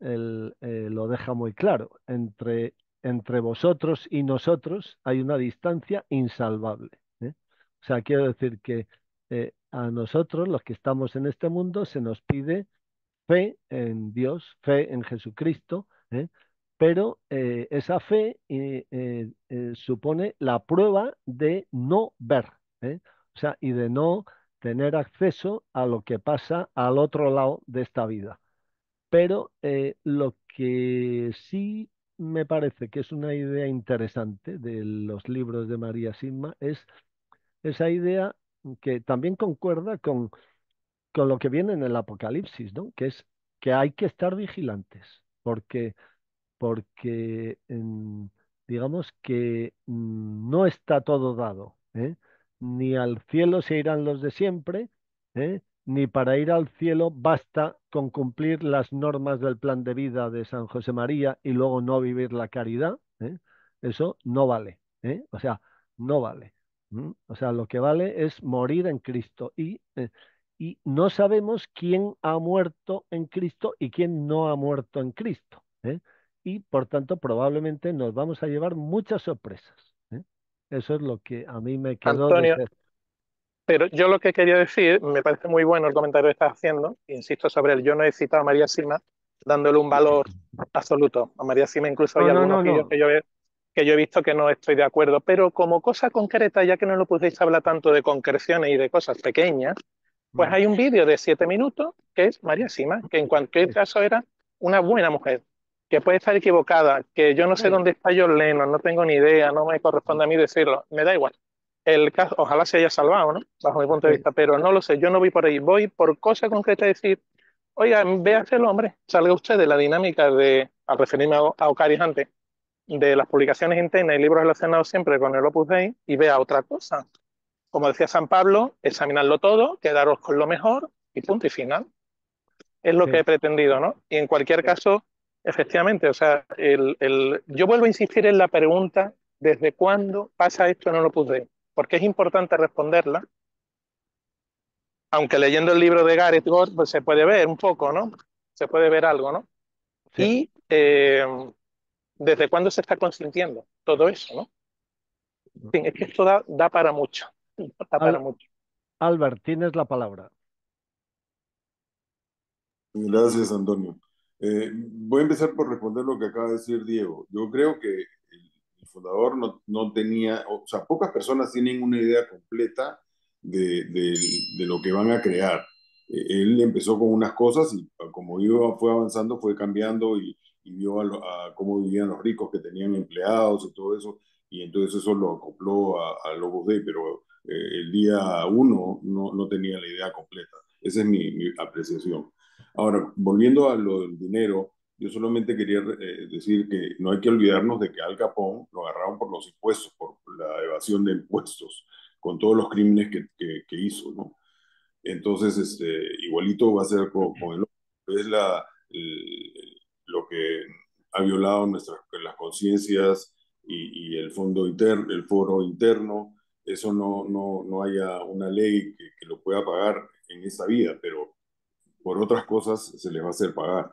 él, eh, lo deja muy claro. Entre, entre vosotros y nosotros hay una distancia insalvable. ¿eh? O sea, quiero decir que eh, a nosotros, los que estamos en este mundo, se nos pide fe en Dios, fe en Jesucristo, pero esa fe supone la prueba de no ver, o sea, y de no tener acceso a lo que pasa al otro lado de esta vida. Pero eh, lo que sí me parece que es una idea interesante de los libros de María Sigma es esa idea que también concuerda con, lo que viene en el Apocalipsis, ¿no? que es que hay que estar vigilantes, porque, porque digamos que mm, no está todo dado. ¿eh? Ni al cielo se irán los de siempre, ¿eh? ni para ir al cielo basta con cumplir las normas del plan de vida de San José María y luego no vivir la caridad, ¿eh? eso no vale. ¿eh? O sea, no vale. O sea, lo que vale es morir en Cristo. Y, eh, y, no sabemos quién ha muerto en Cristo y quién no ha muerto en Cristo. Y por tanto, probablemente nos vamos a llevar muchas sorpresas. Eso es lo que a mí me quedó. Pero yo lo que quería decir, me parece muy bueno el comentario que estás haciendo, insisto sobre él, yo no he citado a María Sima dándole un valor absoluto. A María Sima incluso hay algunos vídeos que yo he que yo he visto que no estoy de acuerdo, pero como cosa concreta, ya que no lo podéis hablar tanto de concreciones y de cosas pequeñas, pues hay un vídeo de siete minutos que es María Sima, que en cualquier caso era una buena mujer, que puede estar equivocada, que yo no sé dónde está John Lennon, no tengo ni idea, no me corresponde a mí decirlo, me da igual el caso, ojalá se haya salvado, ¿no? Bajo mi punto de vista, pero no lo sé, yo no voy por ahí, voy por cosa concreta decir, oiga, véase el hombre, salga usted de la dinámica de, al referirme a, Ocaris antes, de las publicaciones internas y libros relacionados siempre con el Opus Dei y vea otra cosa. Como decía San Pablo, examinarlo todo, quedaros con lo mejor y punto y final. Es lo que he pretendido, ¿no? Y en cualquier caso, efectivamente, o sea, el, el... yo vuelvo a insistir en la pregunta, ¿desde cuándo pasa esto en el Opus Dei? porque es importante responderla. Aunque leyendo el libro de Gareth Gore pues se puede ver un poco, ¿no? Se puede ver algo, ¿no? Y eh, desde cuándo se está consintiendo todo eso, ¿no? es que esto da, para mucho. mucho. Albert, tienes la palabra. Gracias, Antonio. Eh, voy a empezar por responder lo que acaba de decir Diego. Yo creo que fundador no, no, tenía, o sea, pocas personas tienen una idea completa de, de, lo que van a crear. E, él empezó con unas cosas y ah, como iba, fue avanzando, fue cambiando y, vio a, cómo vivían los ricos que tenían empleados y todo eso, y entonces eso lo acopló a, a Lobos Day, pero eh, el día uno no, no, tenía la idea completa. Esa es mi, mi apreciación. Ahora, volviendo a lo del dinero, yo solamente quería eh, decir que no hay que olvidarnos de que Al Capón lo agarraron por los impuestos, por la evasión de impuestos, con todos los crímenes que, que, hizo, Entonces, este, igualito va a ser con, el el Es la, lo que ha violado nuestras las conciencias y, el fondo interno, el foro interno. Eso no, no, no haya una ley que, lo pueda pagar en esa vida, pero por otras cosas se les va a hacer pagar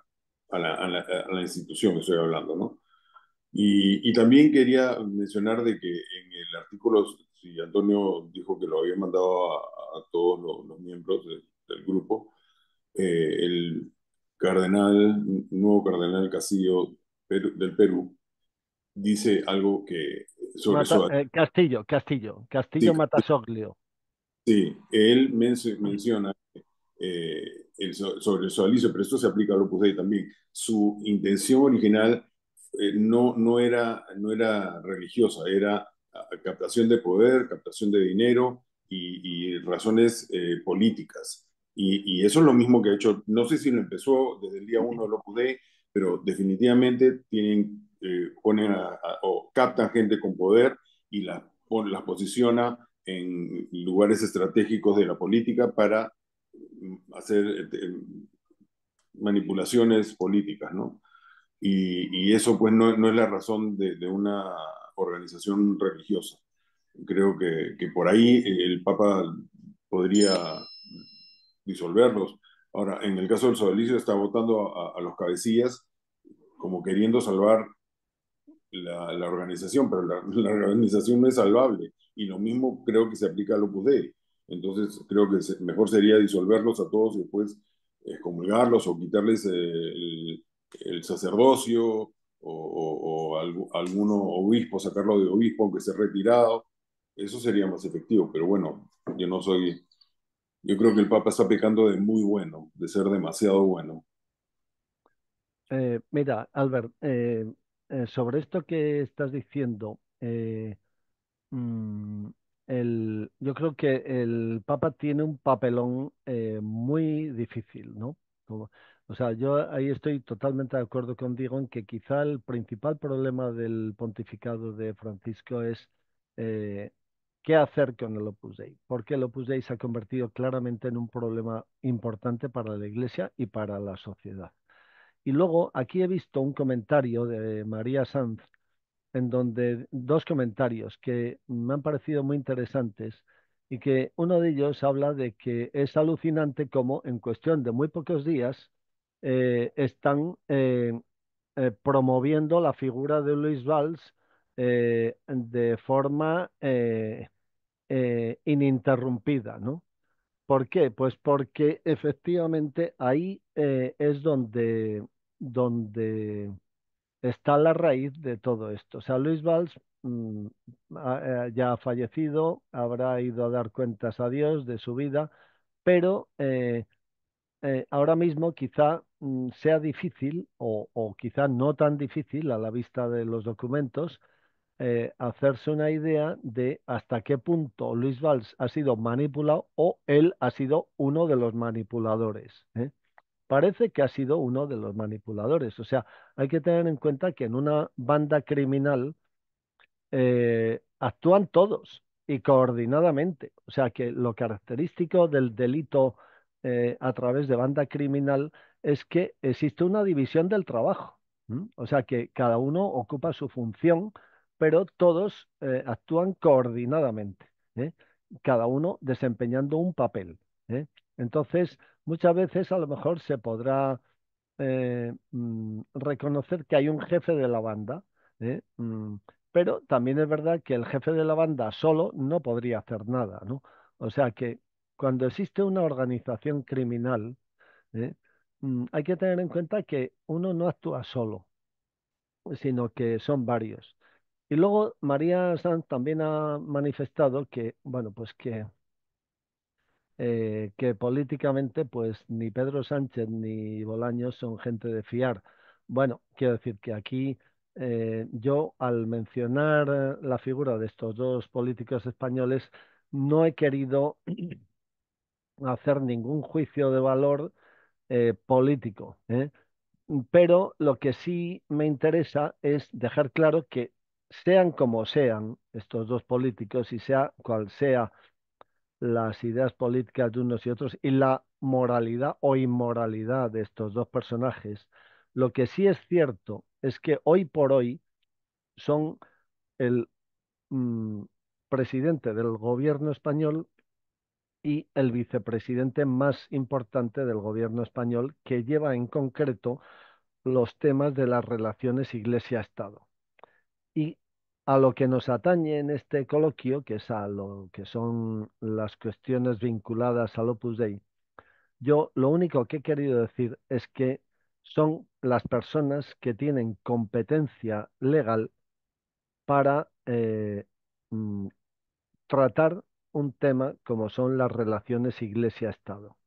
a la, institución que estoy hablando, ¿no? Y, también quería mencionar de que en el artículo, si Antonio dijo que lo había mandado a, todos los, miembros del grupo, eh, el cardenal, nuevo cardenal Castillo del Perú, dice algo que sobre eh, Castillo, Castillo, Castillo Matasoglio. Sí, él menciona eh, sobre el socialismo, pero esto se aplica a Opus Dei también. Su intención original eh, no, no, era, no era religiosa, era ah, captación de poder, captación de dinero y, razones eh, políticas. Y, eso es lo mismo que ha hecho, no sé si lo empezó desde el día uno del Opus pero definitivamente tienen, ponen o captan gente con poder y las la posiciona en lugares estratégicos de la política para hacer este, em, manipulaciones políticas, ¿no? Y, eso pues no, es la razón de, una organización religiosa. Creo que, por ahí eh, el Papa podría disolverlos. Ahora, en el caso del Sodalicio está votando a, los cabecillas como queriendo salvar la, organización, pero la, organización no es salvable. Y lo mismo creo que se aplica a Opus Dei. Entonces creo que mejor sería disolverlos a todos y después excomulgarlos eh, o quitarles eh, el, sacerdocio o, o, alguno obispo, sacarlo de obispo aunque sea retirado. Eso sería más efectivo, pero bueno, yo no soy... Yo creo que el Papa está pecando de muy bueno, de ser demasiado bueno. Eh, mira, Albert, sobre esto que estás diciendo, mmm, yo creo que el Papa tiene un papelón eh, muy difícil, ¿no? o sea, yo ahí estoy totalmente de acuerdo contigo en que quizá el principal problema del pontificado de Francisco es eh, qué hacer con el Opus Dei, porque el Opus Dei se ha convertido claramente en un problema importante para la Iglesia y para la sociedad. Y luego aquí he visto un comentario de María Sanz en donde dos comentarios que me han parecido muy interesantes y que uno de ellos habla de que es alucinante cómo en cuestión de muy pocos días eh, están eh, eh, promoviendo la figura de Luis Valls de forma ininterrumpida, ¿no? ¿Por qué? Pues porque efectivamente ahí es donde, donde está la raíz de todo esto. O sea, Luis Valls mm, eh, ya ha fallecido, habrá ido a dar cuentas a Dios de su vida, pero eh, eh, ahora mismo quizá mm, sea difícil o, quizá no tan difícil a la vista de los documentos hacerse una idea de hasta qué punto Luis Valls ha sido manipulado o él ha sido uno de los manipuladores parece que ha sido uno de los manipuladores. O sea, hay que tener en cuenta que en una banda criminal eh, actúan todos y coordinadamente. O sea, que lo característico del delito eh, a través de banda criminal es que existe una división del trabajo. O sea, que cada uno ocupa su función, pero todos eh, actúan coordinadamente, cada uno desempeñando un papel. Entonces, Muchas veces a lo mejor se podrá eh, mm, reconocer que hay un jefe de la banda, ¿eh? mm, pero también es verdad que el jefe de la banda solo no podría hacer nada, ¿no? O sea que cuando existe una organización criminal, ¿eh? mm, hay que tener en cuenta que uno no actúa solo, sino que son varios. Y luego María Sanz también ha manifestado que, bueno, pues que eh, que políticamente pues ni Pedro Sánchez ni Bolaños son gente de fiar. Bueno, quiero decir que aquí eh, yo al mencionar eh, la figura de estos dos políticos españoles no he querido hacer ningún juicio de valor político. Pero lo que sí me interesa es dejar claro que sean como sean estos dos políticos y sea cual sea las ideas políticas de unos y otros y la moralidad o inmoralidad de estos dos personajes, lo que sí es cierto es que hoy por hoy son el mm, presidente del gobierno español y el vicepresidente más importante del gobierno español que lleva en concreto los temas de las relaciones Iglesia-Estado. Y a lo que nos atañe en este coloquio, que es a lo que son las cuestiones vinculadas al Opus Dei, yo lo único que he querido decir es que son las personas que tienen competencia legal para eh, mm, tratar un tema como son las relaciones Iglesia-Estado,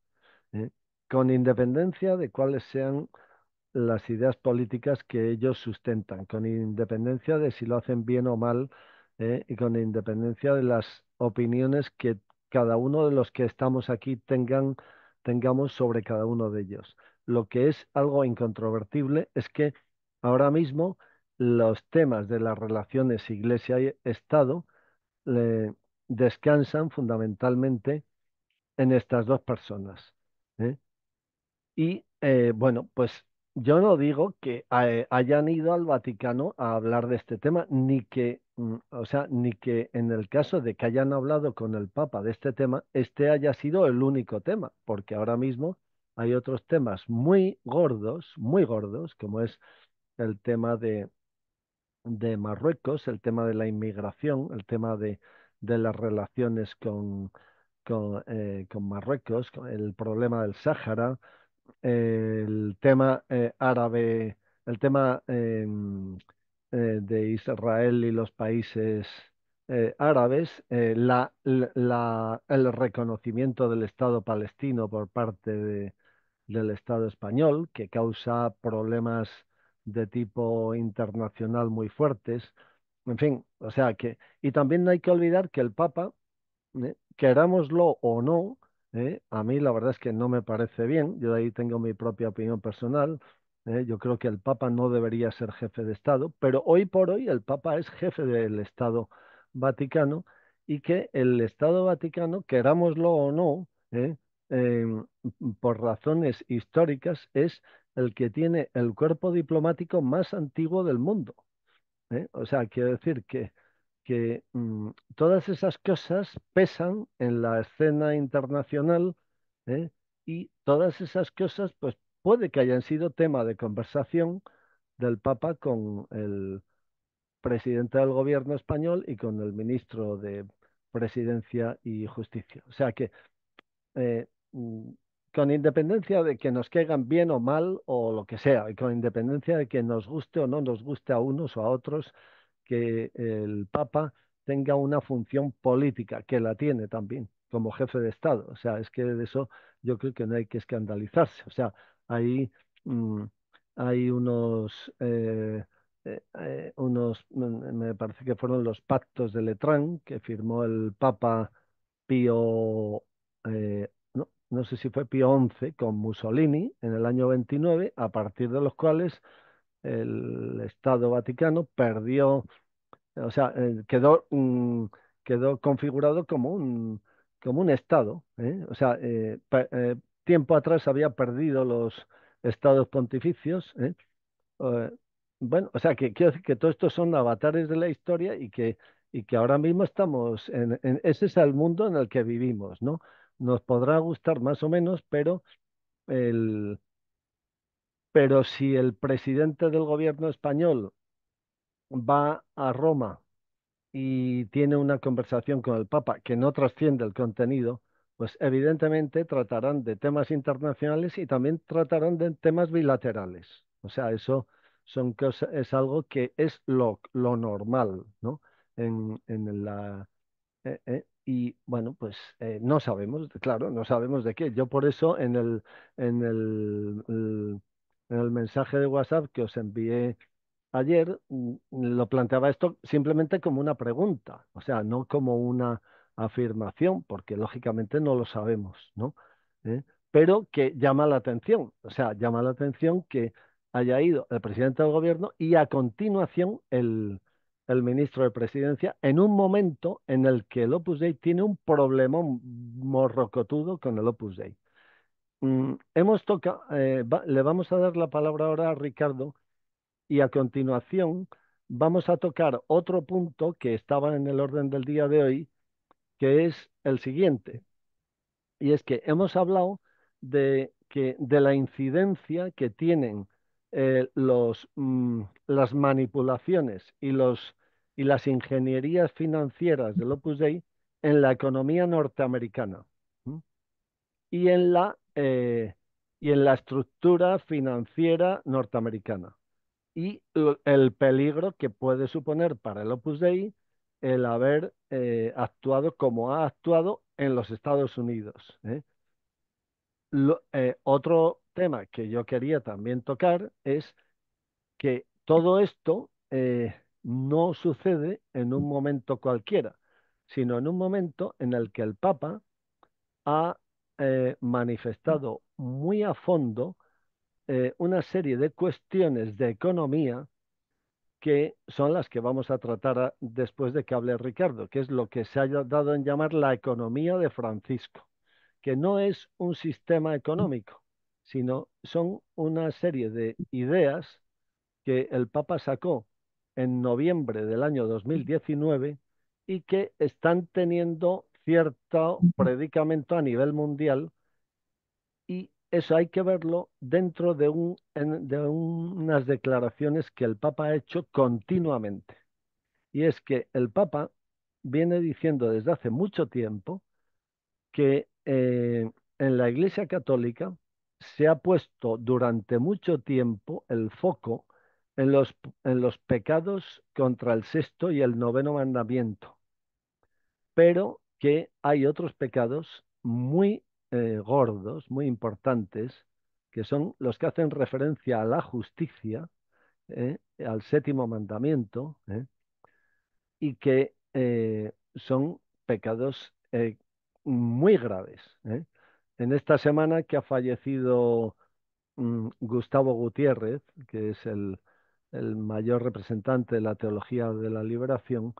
¿eh? con independencia de cuáles sean las ideas políticas que ellos sustentan, con independencia de si lo hacen bien o mal ¿eh? y con independencia de las opiniones que cada uno de los que estamos aquí tengan, tengamos sobre cada uno de ellos. Lo que es algo incontrovertible es que ahora mismo los temas de las relaciones Iglesia y Estado descansan fundamentalmente en estas dos personas. ¿eh? Y eh, bueno, pues yo no digo que hayan ido al Vaticano a hablar de este tema, ni que, mm, o sea, ni que en el caso de que hayan hablado con el Papa de este tema, este haya sido el único tema, porque ahora mismo hay otros temas muy gordos, muy gordos, como es el tema de, Marruecos, el tema de la inmigración, el tema de, las relaciones con, con, eh, con Marruecos, el problema del Sáhara, el tema eh, árabe, el tema em, eh, de Israel y los países eh, árabes, la, la, el reconocimiento del Estado palestino por parte del Estado español, que causa problemas de tipo internacional muy fuertes. En fin, o sea que, y también no hay que olvidar que el Papa, querámoslo o no, ¿eh? a mí la verdad es que no me parece bien, yo de ahí tengo mi propia opinión personal. ¿eh? yo creo que el Papa no debería ser jefe de Estado, pero hoy por hoy el Papa es jefe del Estado Vaticano y que el Estado Vaticano, querámoslo o no, ¿eh? em, por razones históricas, es el que tiene el cuerpo diplomático más antiguo del mundo. O sea, quiero decir que que mm, todas esas cosas pesan en la escena internacional ¿eh? y todas esas cosas pues puede que hayan sido tema de conversación del Papa con el presidente del gobierno español y con el ministro de Presidencia y Justicia. O sea que eh, mm, con independencia de que nos caigan bien o mal o lo que sea, y con independencia de que nos guste o no nos guste a unos o a otros, que el Papa tenga una función política, que la tiene también como jefe de Estado. O sea, es que de eso yo creo que no hay que escandalizarse. O sea, ahí mm, hay unos, eh, eh, eh, unos, mm, me parece que fueron los pactos de Letrán que firmó el Papa Pío, no, no sé si fue Pío XI, con Mussolini en el año 29, a partir de los cuales el Estado Vaticano perdió, o sea, eh, quedó, mm, quedó configurado como un, como un Estado. ¿eh? O sea, eh, tiempo atrás había perdido los Estados pontificios. bueno, o sea, que que todo esto son avatares de la historia y que, y que ahora mismo estamos en, en, ese es el mundo en el que vivimos, ¿no? Nos podrá gustar más o menos, pero el, pero si el presidente del gobierno español va a Roma y tiene una conversación con el Papa que no trasciende el contenido, pues evidentemente tratarán de temas internacionales y también tratarán de temas bilaterales. O sea, eso son cosas, es algo que es lo, lo normal, ¿no? En, la, eh, eh, y bueno, pues eh, no sabemos, claro, no sabemos de qué. Yo por eso en el, en el en el mensaje de WhatsApp que os envié ayer, mm, lo planteaba esto simplemente como una pregunta, o sea, no como una afirmación, porque lógicamente no lo sabemos, ¿no? ¿Eh? Pero que llama la atención, o sea, llama la atención que haya ido el presidente del gobierno y a continuación el, el ministro de Presidencia en un momento en el que el Opus Dei tiene un problema morrocotudo con el Opus Dei. Mm, hemos tocado, eh, le vamos a dar la palabra ahora a Ricardo y a continuación vamos a tocar otro punto que estaba en el orden del día de hoy, que es el siguiente. Y es que hemos hablado de, que, de la incidencia que tienen eh, los, mm, las manipulaciones y, los, y las ingenierías financieras del Opus Dei en la economía norteamericana y en la, eh, y en la estructura financiera norteamericana y el peligro que puede suponer para el Opus Dei el haber eh, actuado como ha actuado en los Estados Unidos. ¿eh? otro tema que yo quería también tocar es que todo esto no sucede en un momento cualquiera, sino en un momento en el que el Papa ha eh, manifestado muy a fondo eh, una serie de cuestiones de economía que son las que vamos a tratar después de que hable Ricardo, que es lo que se ha dado en llamar la economía de Francisco, que no es un sistema económico, sino son una serie de ideas que el Papa sacó en noviembre del año 2019 y que están teniendo cierto predicamento a nivel mundial y eso hay que verlo dentro de, unas declaraciones que el Papa ha hecho continuamente. Y es que el Papa viene diciendo desde hace mucho tiempo que eh, en la Iglesia Católica se ha puesto durante mucho tiempo el foco en los, en los pecados contra el sexto y el noveno mandamiento. Pero que hay otros pecados muy eh, gordos, muy importantes, que son los que hacen referencia a la justicia, ¿eh? al séptimo mandamiento, ¿eh? y que son pecados muy graves. En esta semana que ha fallecido mm, Gustavo Gutiérrez, que es el mayor representante de la teología de la liberación,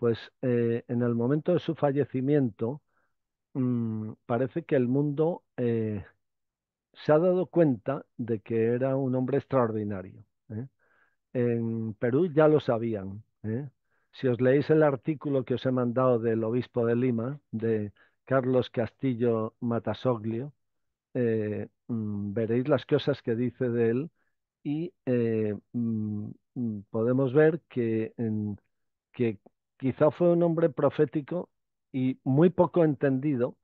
pues eh, en el momento de su fallecimiento mm, parece que el mundo eh, se ha dado cuenta de que era un hombre extraordinario. ¿eh? En Perú ya lo sabían. Si os leéis el artículo que os he mandado del obispo de Lima, de Carlos Castillo Matasoglio, mm, veréis las cosas que dice de él y mm, podemos ver que... En, que quizá fue un hombre profético y muy poco entendido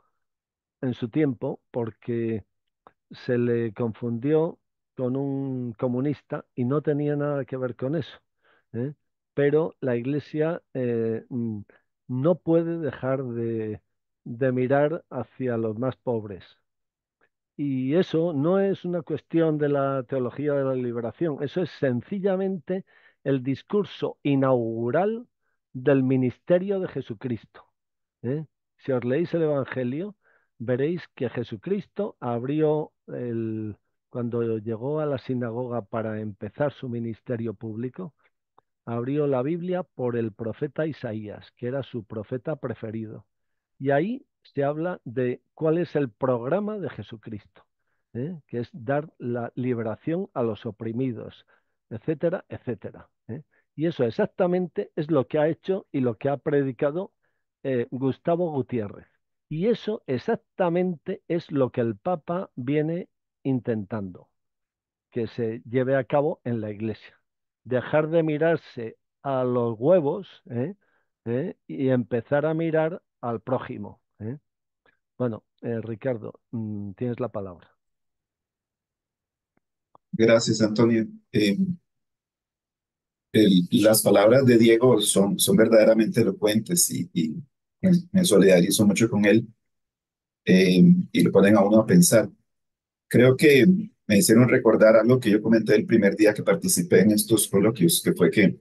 en su tiempo porque se le confundió con un comunista y no tenía nada que ver con eso. ¿eh? Pero la Iglesia eh, mm, no puede dejar de mirar hacia los más pobres. Y eso no es una cuestión de la teología de la liberación, eso es sencillamente el discurso inaugural del ministerio de Jesucristo. ¿eh? Si os leéis el Evangelio, veréis que Jesucristo abrió el, cuando llegó a la sinagoga para empezar su ministerio público, abrió la Biblia por el profeta Isaías, que era su profeta preferido. Y ahí se habla de cuál es el programa de Jesucristo, ¿eh? que es dar la liberación a los oprimidos, etcétera, etcétera. ¿eh? Y eso exactamente es lo que ha hecho y lo que ha predicado eh, Gustavo Gutiérrez. Y eso exactamente es lo que el Papa viene intentando que se lleve a cabo en la Iglesia. Dejar de mirarse a los huevos ¿eh? ¿Eh? y empezar a mirar al prójimo. Bueno, Ricardo, mm, tienes la palabra. Gracias, Antonio las palabras de Diego son, son verdaderamente elocuentes y, y me solidarizo mucho con él eh, y lo ponen a uno a pensar. Creo que me hicieron recordar algo que yo comenté el primer día que participé en estos coloquios, que fue que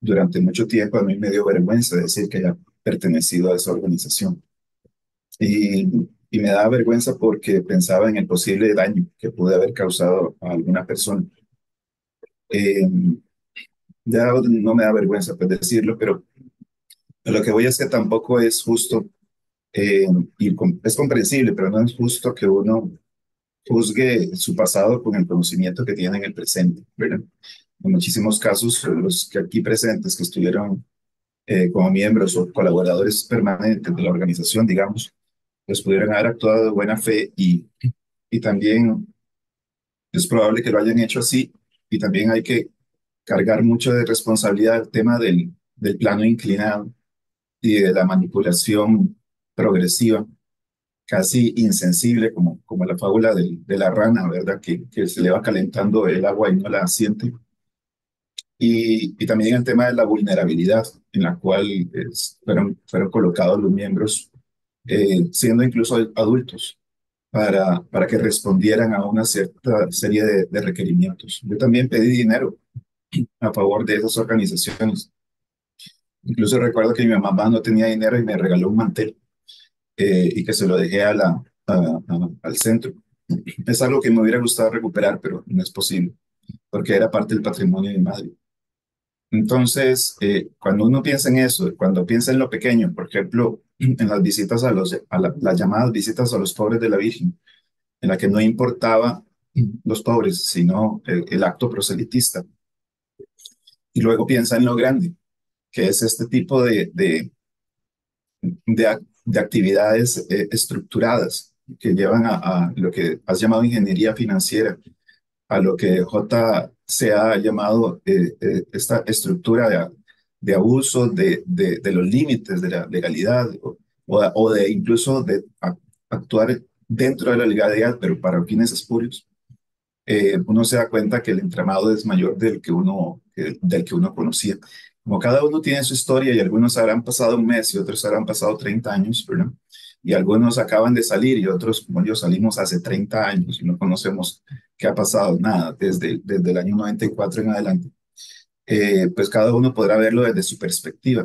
durante mucho tiempo a mí me dio vergüenza decir que haya pertenecido a esa organización. Y, me daba vergüenza porque pensaba en el posible daño que pude haber causado a alguna persona. Eh, ya no me da vergüenza pues, decirlo, pero lo que voy es que tampoco es justo, eh, es comprensible, pero no es justo que uno juzgue su pasado con el conocimiento que tiene en el presente, ¿verdad? En muchísimos casos, los que aquí presentes, que estuvieron eh, como miembros o colaboradores permanentes de la organización, digamos, pues pudieron haber actuado de buena fe y también es probable que lo hayan hecho así y también hay que cargar mucho de responsabilidad el tema del, del plano inclinado y de la manipulación progresiva, casi insensible, como, como la fábula de la rana, ¿verdad? Que, que se le va calentando el agua y no la siente. Y, y también el tema de la vulnerabilidad, en la cual fueron, fueron colocados los miembros, eh, siendo incluso adultos, para, para que respondieran a una cierta serie de requerimientos. Yo también pedí dinero a favor de esas organizaciones. Incluso recuerdo que mi mamá no tenía dinero y me regaló un mantel eh, y que se lo dejé a la, al centro. Es algo que me hubiera gustado recuperar, pero no es posible, porque era parte del patrimonio de mi madre. Entonces, eh, cuando uno piensa en eso, cuando piensa en lo pequeño, por ejemplo, en las visitas a los, a las llamadas visitas a los pobres de la Virgen, en la que no importaba mm, los pobres, sino eh, el acto proselitista, y luego piensa en lo grande, que es este tipo de, de, actividades eh, estructuradas que llevan a, lo que has llamado ingeniería financiera, a lo que J se ha llamado eh, eh, esta estructura de, abuso de, de, los límites de la legalidad o, de incluso de actuar dentro de la legalidad, pero para fines espurios. uno se da cuenta que el entramado es mayor del que uno del que uno conocía. Como cada uno tiene su historia y algunos habrán pasado un mes y otros habrán pasado 30 años, ¿verdad? Y algunos acaban de salir y otros, como yo, salimos hace 30 años y no conocemos qué ha pasado, nada, desde, desde el año 94 en adelante. Eh, pues cada uno podrá verlo desde su perspectiva.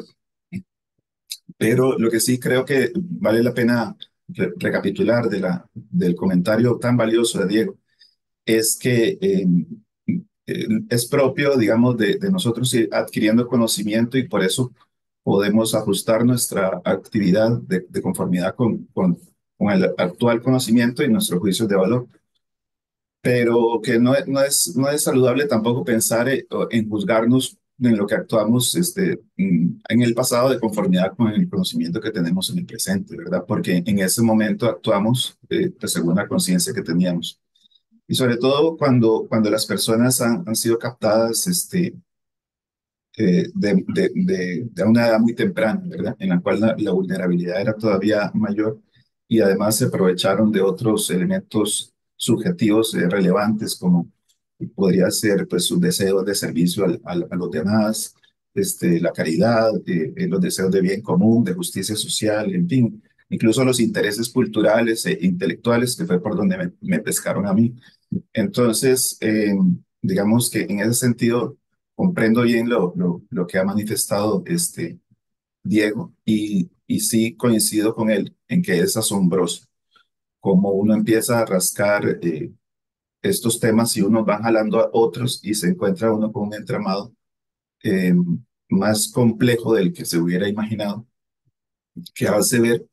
Pero lo que sí creo que vale la pena recapitular de la, del comentario tan valioso de Diego es que eh, eh, es propio, digamos, de, nosotros ir adquiriendo conocimiento y por eso podemos ajustar nuestra actividad de, conformidad con, con, con, el actual conocimiento y nuestros juicios de valor. Pero que no, no, es, no es saludable tampoco pensar eh, en juzgarnos en lo que actuamos este, en el pasado de conformidad con el conocimiento que tenemos en el presente, ¿verdad? Porque en ese momento actuamos eh, de según la conciencia que teníamos. Y sobre todo cuando, cuando las personas han, han sido captadas este, eh, de, de, una edad muy temprana, ¿verdad? En la cual la, vulnerabilidad era todavía mayor y además se aprovecharon de otros elementos subjetivos eh, relevantes como podría ser pues sus deseos de servicio al, a los demás, este, la caridad, eh, los deseos de bien común, de justicia social, en fin, incluso los intereses culturales e intelectuales, que fue por donde me, me pescaron a mí. Entonces, eh, digamos que en ese sentido comprendo bien lo, lo, que ha manifestado este Diego y, y, sí coincido con él en que es asombroso como uno empieza a rascar eh, estos temas y uno va jalando a otros y se encuentra uno con un entramado eh, más complejo del que se hubiera imaginado, que hace ver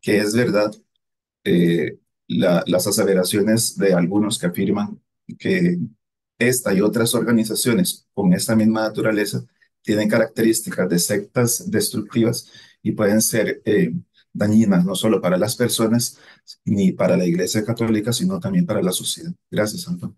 que es verdad las aseveraciones de algunos que afirman que esta y otras organizaciones con esta misma naturaleza tienen características de sectas destructivas y pueden ser eh, dañinas no solo para las personas ni para la Iglesia Católica, sino también para la sociedad. Gracias, Antonio.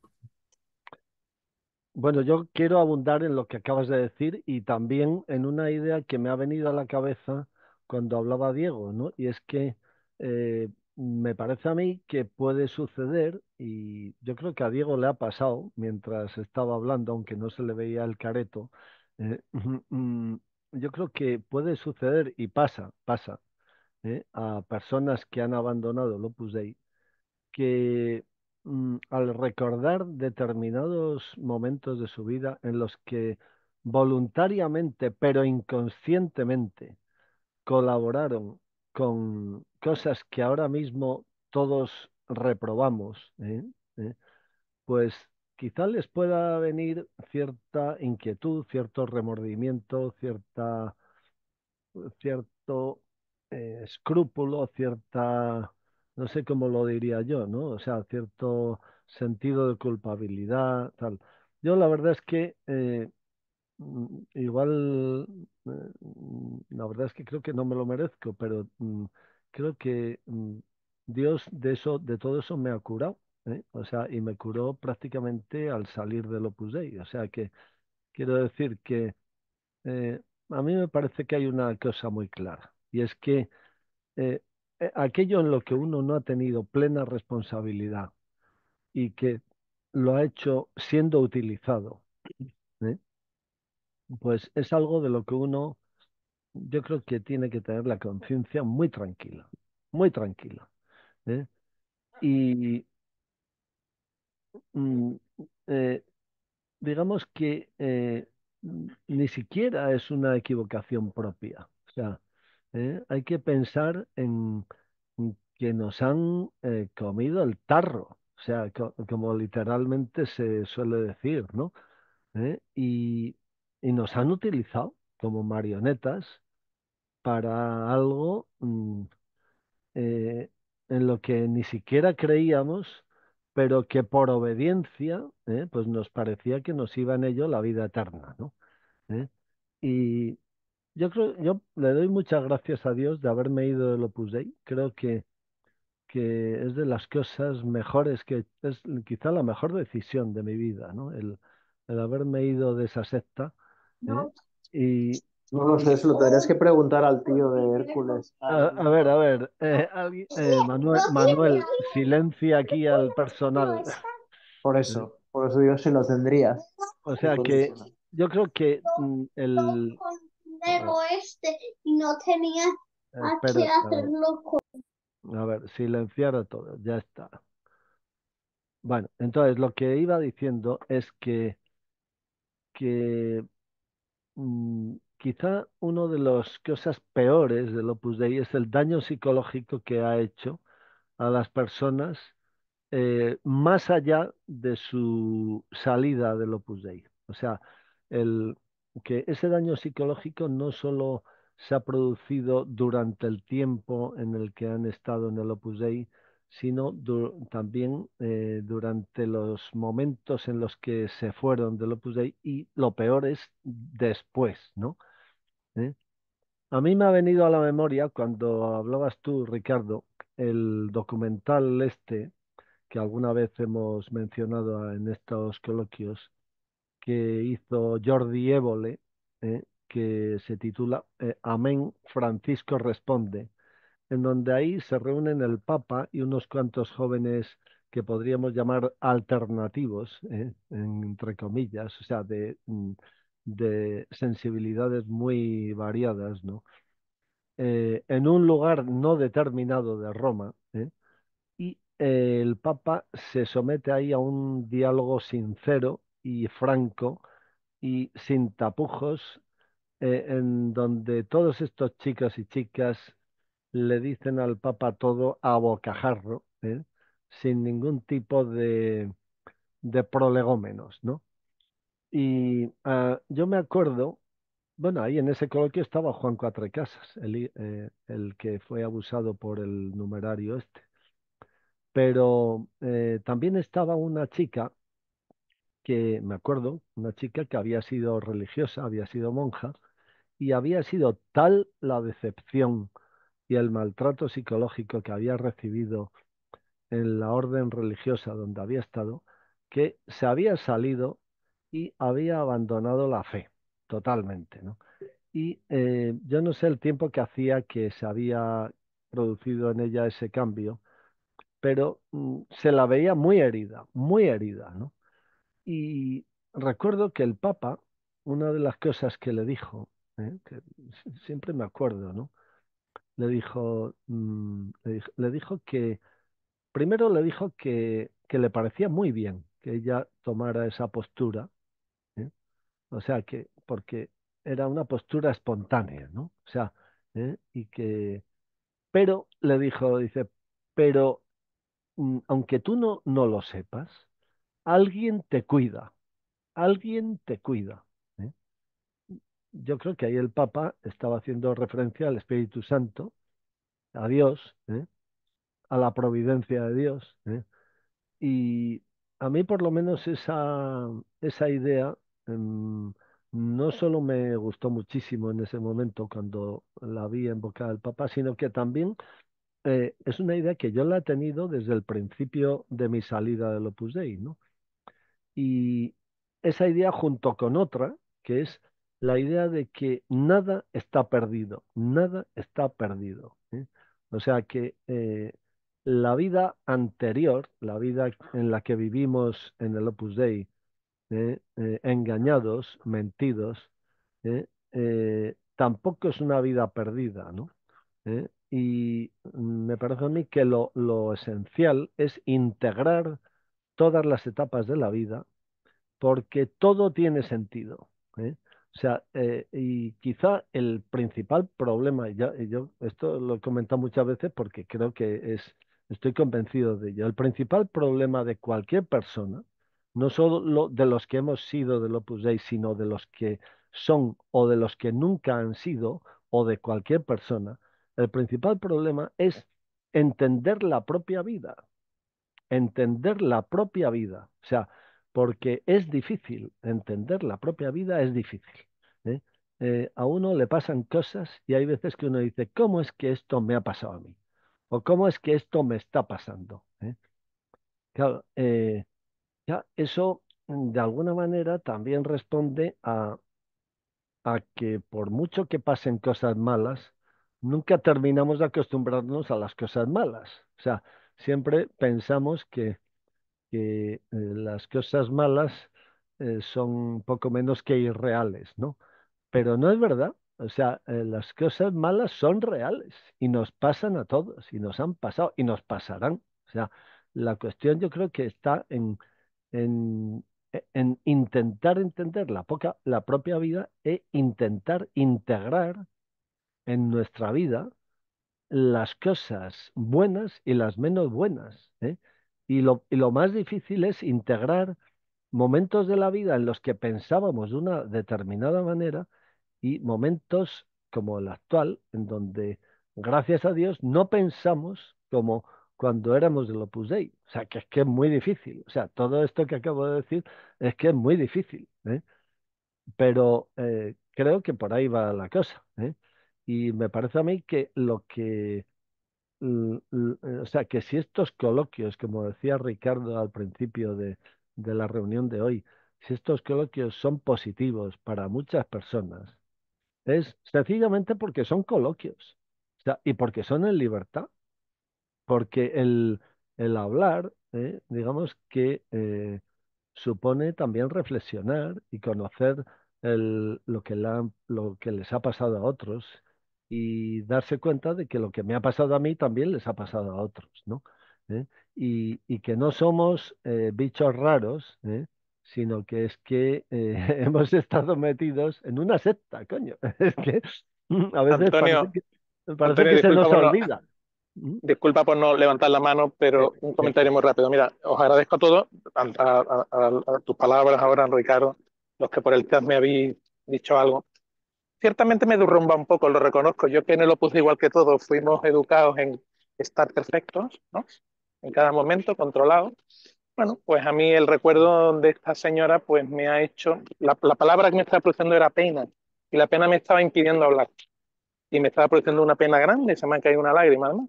Bueno, yo quiero abundar en lo que acabas de decir y también en una idea que me ha venido a la cabeza cuando hablaba Diego, ¿no? Y es que eh, me parece a mí que puede suceder, y yo creo que a Diego le ha pasado mientras estaba hablando, aunque no se le veía el careto, eh, mm, yo creo que puede suceder y pasa, pasa, eh, a personas que han abandonado el Opus Dei, que mm, al recordar determinados momentos de su vida en los que voluntariamente, pero inconscientemente, colaboraron con cosas que ahora mismo todos reprobamos, ¿eh? ¿Eh? pues quizá les pueda venir cierta inquietud, cierto remordimiento, cierta, cierto eh, escrúpulo, cierta, no sé cómo lo diría yo, ¿no? O sea, cierto sentido de culpabilidad, tal. Yo la verdad es que mm, igual, mm, la verdad es que creo que no me lo merezco, pero mm, creo que mm, Dios de eso, de todo eso me ha curado, ¿eh? o sea, y me curó prácticamente al salir del Opus Dei. O sea que quiero decir que eh, a mí me parece que hay una cosa muy clara, y es que eh, aquello en lo que uno no ha tenido plena responsabilidad y que lo ha hecho siendo utilizado, pues es algo de lo que uno yo creo que tiene que tener la conciencia muy tranquila, muy tranquila. ¿eh? Y mm, eh, digamos que eh, ni siquiera es una equivocación propia. O sea, hay que pensar en que nos han comido el tarro, o sea, como literalmente se suele decir, ¿no? y nos han utilizado como marionetas para algo mm, eh, en lo que ni siquiera creíamos, pero que por obediencia, ¿eh? pues nos parecía que nos iba en ello la vida eterna, ¿Eh? Y yo creo, yo le doy muchas gracias a Dios de haberme ido del Opus Dei. Creo que, que es de las cosas mejores que es quizá la mejor decisión de mi vida, ¿no? El, haberme ido de esa secta. Y, no lo sé, lo tendrías que preguntar al tío de Hércules. A, ver, a ver, eh, eh, Manuel, Manuel, silencia aquí al personal. Por eso, por eso yo si lo tendrías. O sea que yo creo que mm, el... este y no tenía qué eh, hacerlo A ver, silenciar a todos, ya está. Bueno, entonces lo que iba diciendo es que, que Mm, quizá una de las cosas peores del Opus Dei es el daño psicológico que ha hecho a las personas eh, más allá de su salida del Opus Dei. O sea, que ese daño psicológico no solo se ha producido durante el tiempo en el que han estado en el Opus Dei, sino también eh, durante los momentos en los que se fueron del Opus Dei y lo peor es después, ¿no? ¿Eh? A mí me ha venido a la memoria cuando hablabas tú, Ricardo, el documental este que alguna vez hemos mencionado en estos coloquios que hizo Jordi Évole, ¿eh? que se titula Amén Francisco responde en donde ahí se reúnen el Papa y unos cuantos jóvenes que podríamos llamar alternativos, ¿eh? entre comillas, o sea, de, mm, de sensibilidades muy variadas, ¿no? Eh, en un lugar no determinado de Roma, ¿eh? y el Papa se somete ahí a un diálogo sincero y franco y sin tapujos, en donde todos estos chicos y chicas le dicen al Papa todo a bocajarro, ¿eh? sin ningún tipo de, de prolegómenos, ¿no? Y ah, yo me acuerdo, bueno, ahí en ese coloquio estaba Juan Cuatrecasas... Casas, eh, el, que fue abusado por el numerario este. Pero eh, también estaba una chica que, me acuerdo, una chica que había sido religiosa, había sido monja, y había sido tal la decepción y el maltrato psicológico que había recibido en la orden religiosa donde había estado, que se había salido y había abandonado la fe totalmente. ¿no? Y eh, yo no sé el tiempo que hacía que se había producido en ella ese cambio, pero mm, se la veía muy herida, muy herida. ¿no? Y recuerdo que el Papa, una de las cosas que le dijo, ¿eh? que siempre me acuerdo, ¿no? le dijo, mm, le, dijo que, primero le dijo que, que, le parecía muy bien que ella tomara esa postura, ¿eh? o sea, que, porque era una postura espontánea, ¿no? O sea, ¿eh? y que, pero le dijo, dice, pero mm, aunque tú no, no lo sepas, alguien te cuida, alguien te cuida yo creo que ahí el Papa estaba haciendo referencia al Espíritu Santo, a Dios, ¿eh? a la providencia de Dios. ¿eh? Y a mí por lo menos esa, esa idea em, no solo me gustó muchísimo en ese momento cuando la vi en boca del Papa, sino que también eh, es una idea que yo la he tenido desde el principio de mi salida del Opus Dei, ¿no? Y esa idea junto con otra, que es la idea de que nada está perdido, nada está perdido. ¿eh? O sea que eh, la vida anterior, la vida en la que vivimos en el Opus Dei, ¿eh? engañados, mentidos, tampoco es una vida perdida, ¿no? Y me parece a mí que lo, lo esencial es integrar todas las etapas de la vida, porque todo tiene sentido. ¿Eh? O sea, eh, y quizá el principal problema, ya, yo esto lo he comentado muchas veces porque creo que es, estoy convencido de ello, el principal problema de cualquier persona, no solo de los que hemos sido del Opus Dei, sino de los que son o de los que nunca han sido o de cualquier persona, el principal problema es entender la propia vida, entender la propia vida. O sea, porque es difícil entender la propia vida, es difícil. ¿eh? Eh, a uno le pasan cosas y hay veces que uno dice, ¿cómo es que esto me ha pasado a mí? ¿O cómo es que esto me está pasando? ¿eh? Claro, ya eso mm, de alguna manera también responde a, a que por mucho que pasen cosas malas, nunca terminamos de acostumbrarnos a las cosas malas. O sea, siempre pensamos que que eh, las cosas malas eh, son poco menos que irreales, ¿no? Pero no es verdad. O sea, eh, las cosas malas son reales y nos pasan a todos y nos han pasado y nos pasarán. O sea, la cuestión yo creo que está en, en, e, intentar entender la, poca, la propia vida e intentar integrar en nuestra vida las cosas buenas y las menos buenas. ¿eh? Y lo, y lo más difícil es integrar momentos de la vida en los que pensábamos de una determinada manera y momentos como el actual, en donde, gracias a Dios, no pensamos como cuando éramos de Opus Dei. O sea, que es que es muy difícil. O sea, todo esto que acabo de decir es que es muy difícil. ¿eh? Pero eh, creo que por ahí va la cosa. ¿eh? Y me parece a mí que lo que Mm, eh, o sea, que si estos coloquios, como decía Ricardo al principio de, la reunión de hoy, si estos coloquios son positivos para muchas personas, es sencillamente porque son coloquios y porque son en libertad, porque el, hablar, eh, digamos que eh, supone también reflexionar y conocer lo, que lo que les ha pasado a otros y darse cuenta de que lo que me ha pasado a mí también les ha pasado a otros, ¿no? ¿Eh? Y, que no somos eh, bichos raros, ¿eh? sino que es que hemos estado metidos en una secta, coño. Es que a veces Antonio, parece que, se nos olvida. ¿Mm? disculpa por no levantar la mano, pero un comentario muy rápido. Mira, os agradezco a todos, a, a tus palabras ahora, Ricardo, los que por el chat me habéis dicho algo ciertamente me derrumba un poco, lo reconozco. Yo que no lo puse igual que todos, fuimos educados en estar perfectos, ¿no? En cada momento, controlados. Bueno, pues a mí el recuerdo de esta señora, pues me ha hecho. La, palabra que me estaba produciendo era pena, y la pena me estaba impidiendo hablar. Y me estaba produciendo una pena grande, se me ha caído una lágrima, ¿no?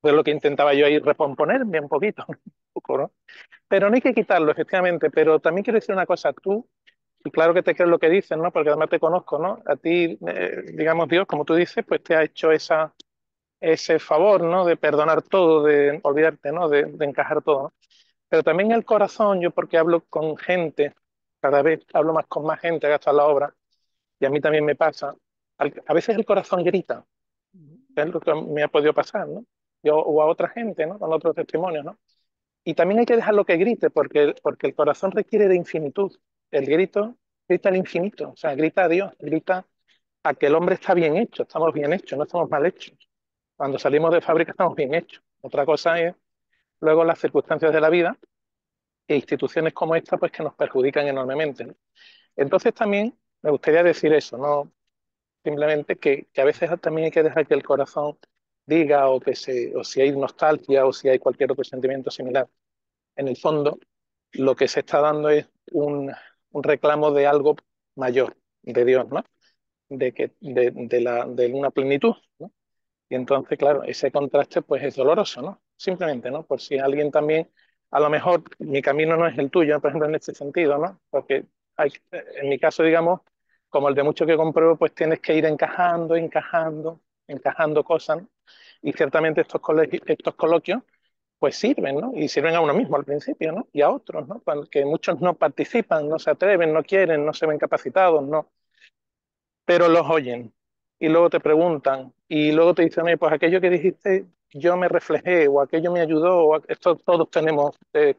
Fue lo que intentaba yo ahí recomponerme un poquito, poco, ¿no? Pero no hay que quitarlo, efectivamente. Pero también quiero decir una cosa, tú claro que te crees lo que dicen, ¿no? Porque además te conozco, ¿no? A ti, eh, digamos, Dios, como tú dices, pues te ha hecho esa, ese favor, ¿no? De perdonar todo, de olvidarte, ¿no? De, encajar todo, Pero también el corazón, yo porque hablo con gente, cada vez hablo más con más gente, gasta la obra, y a mí también me pasa, a veces el corazón grita, es lo que me ha podido pasar, ¿no? Yo, o a otra gente, ¿no? Con otros testimonios, ¿no? Y también hay que dejar lo que grite, porque, porque el corazón requiere de infinitud el grito grita al infinito, o sea, grita a Dios, grita a que el hombre está bien hecho, estamos bien hechos, no estamos mal hechos. Cuando salimos de fábrica estamos bien hechos. Otra cosa es luego las circunstancias de la vida e instituciones como esta pues que nos perjudican enormemente. Entonces también me gustaría decir eso, no simplemente que, que, a veces también hay que dejar que el corazón diga o que se, o si hay nostalgia o si hay cualquier otro sentimiento similar. En el fondo, lo que se está dando es un, un reclamo de algo mayor, de Dios, ¿no? De, que, de, la, de una plenitud, Y entonces, claro, ese contraste pues es doloroso, ¿no? Simplemente, ¿no? Por si alguien también, a lo mejor mi camino no es el tuyo, por ejemplo, en este sentido, ¿no? Porque en mi caso, digamos, como el de mucho que compruebo, pues tienes que ir encajando, encajando, encajando cosas, Y ciertamente estos, estos coloquios pues sirven, ¿no? Y sirven a uno mismo al principio, ¿no? Y a otros, ¿no? Porque muchos no participan, no se atreven, no quieren, no se ven capacitados, ¿no? Pero los oyen y luego te preguntan y luego te dicen, pues aquello que dijiste yo me reflejé o aquello me ayudó, esto todos tenemos, eh,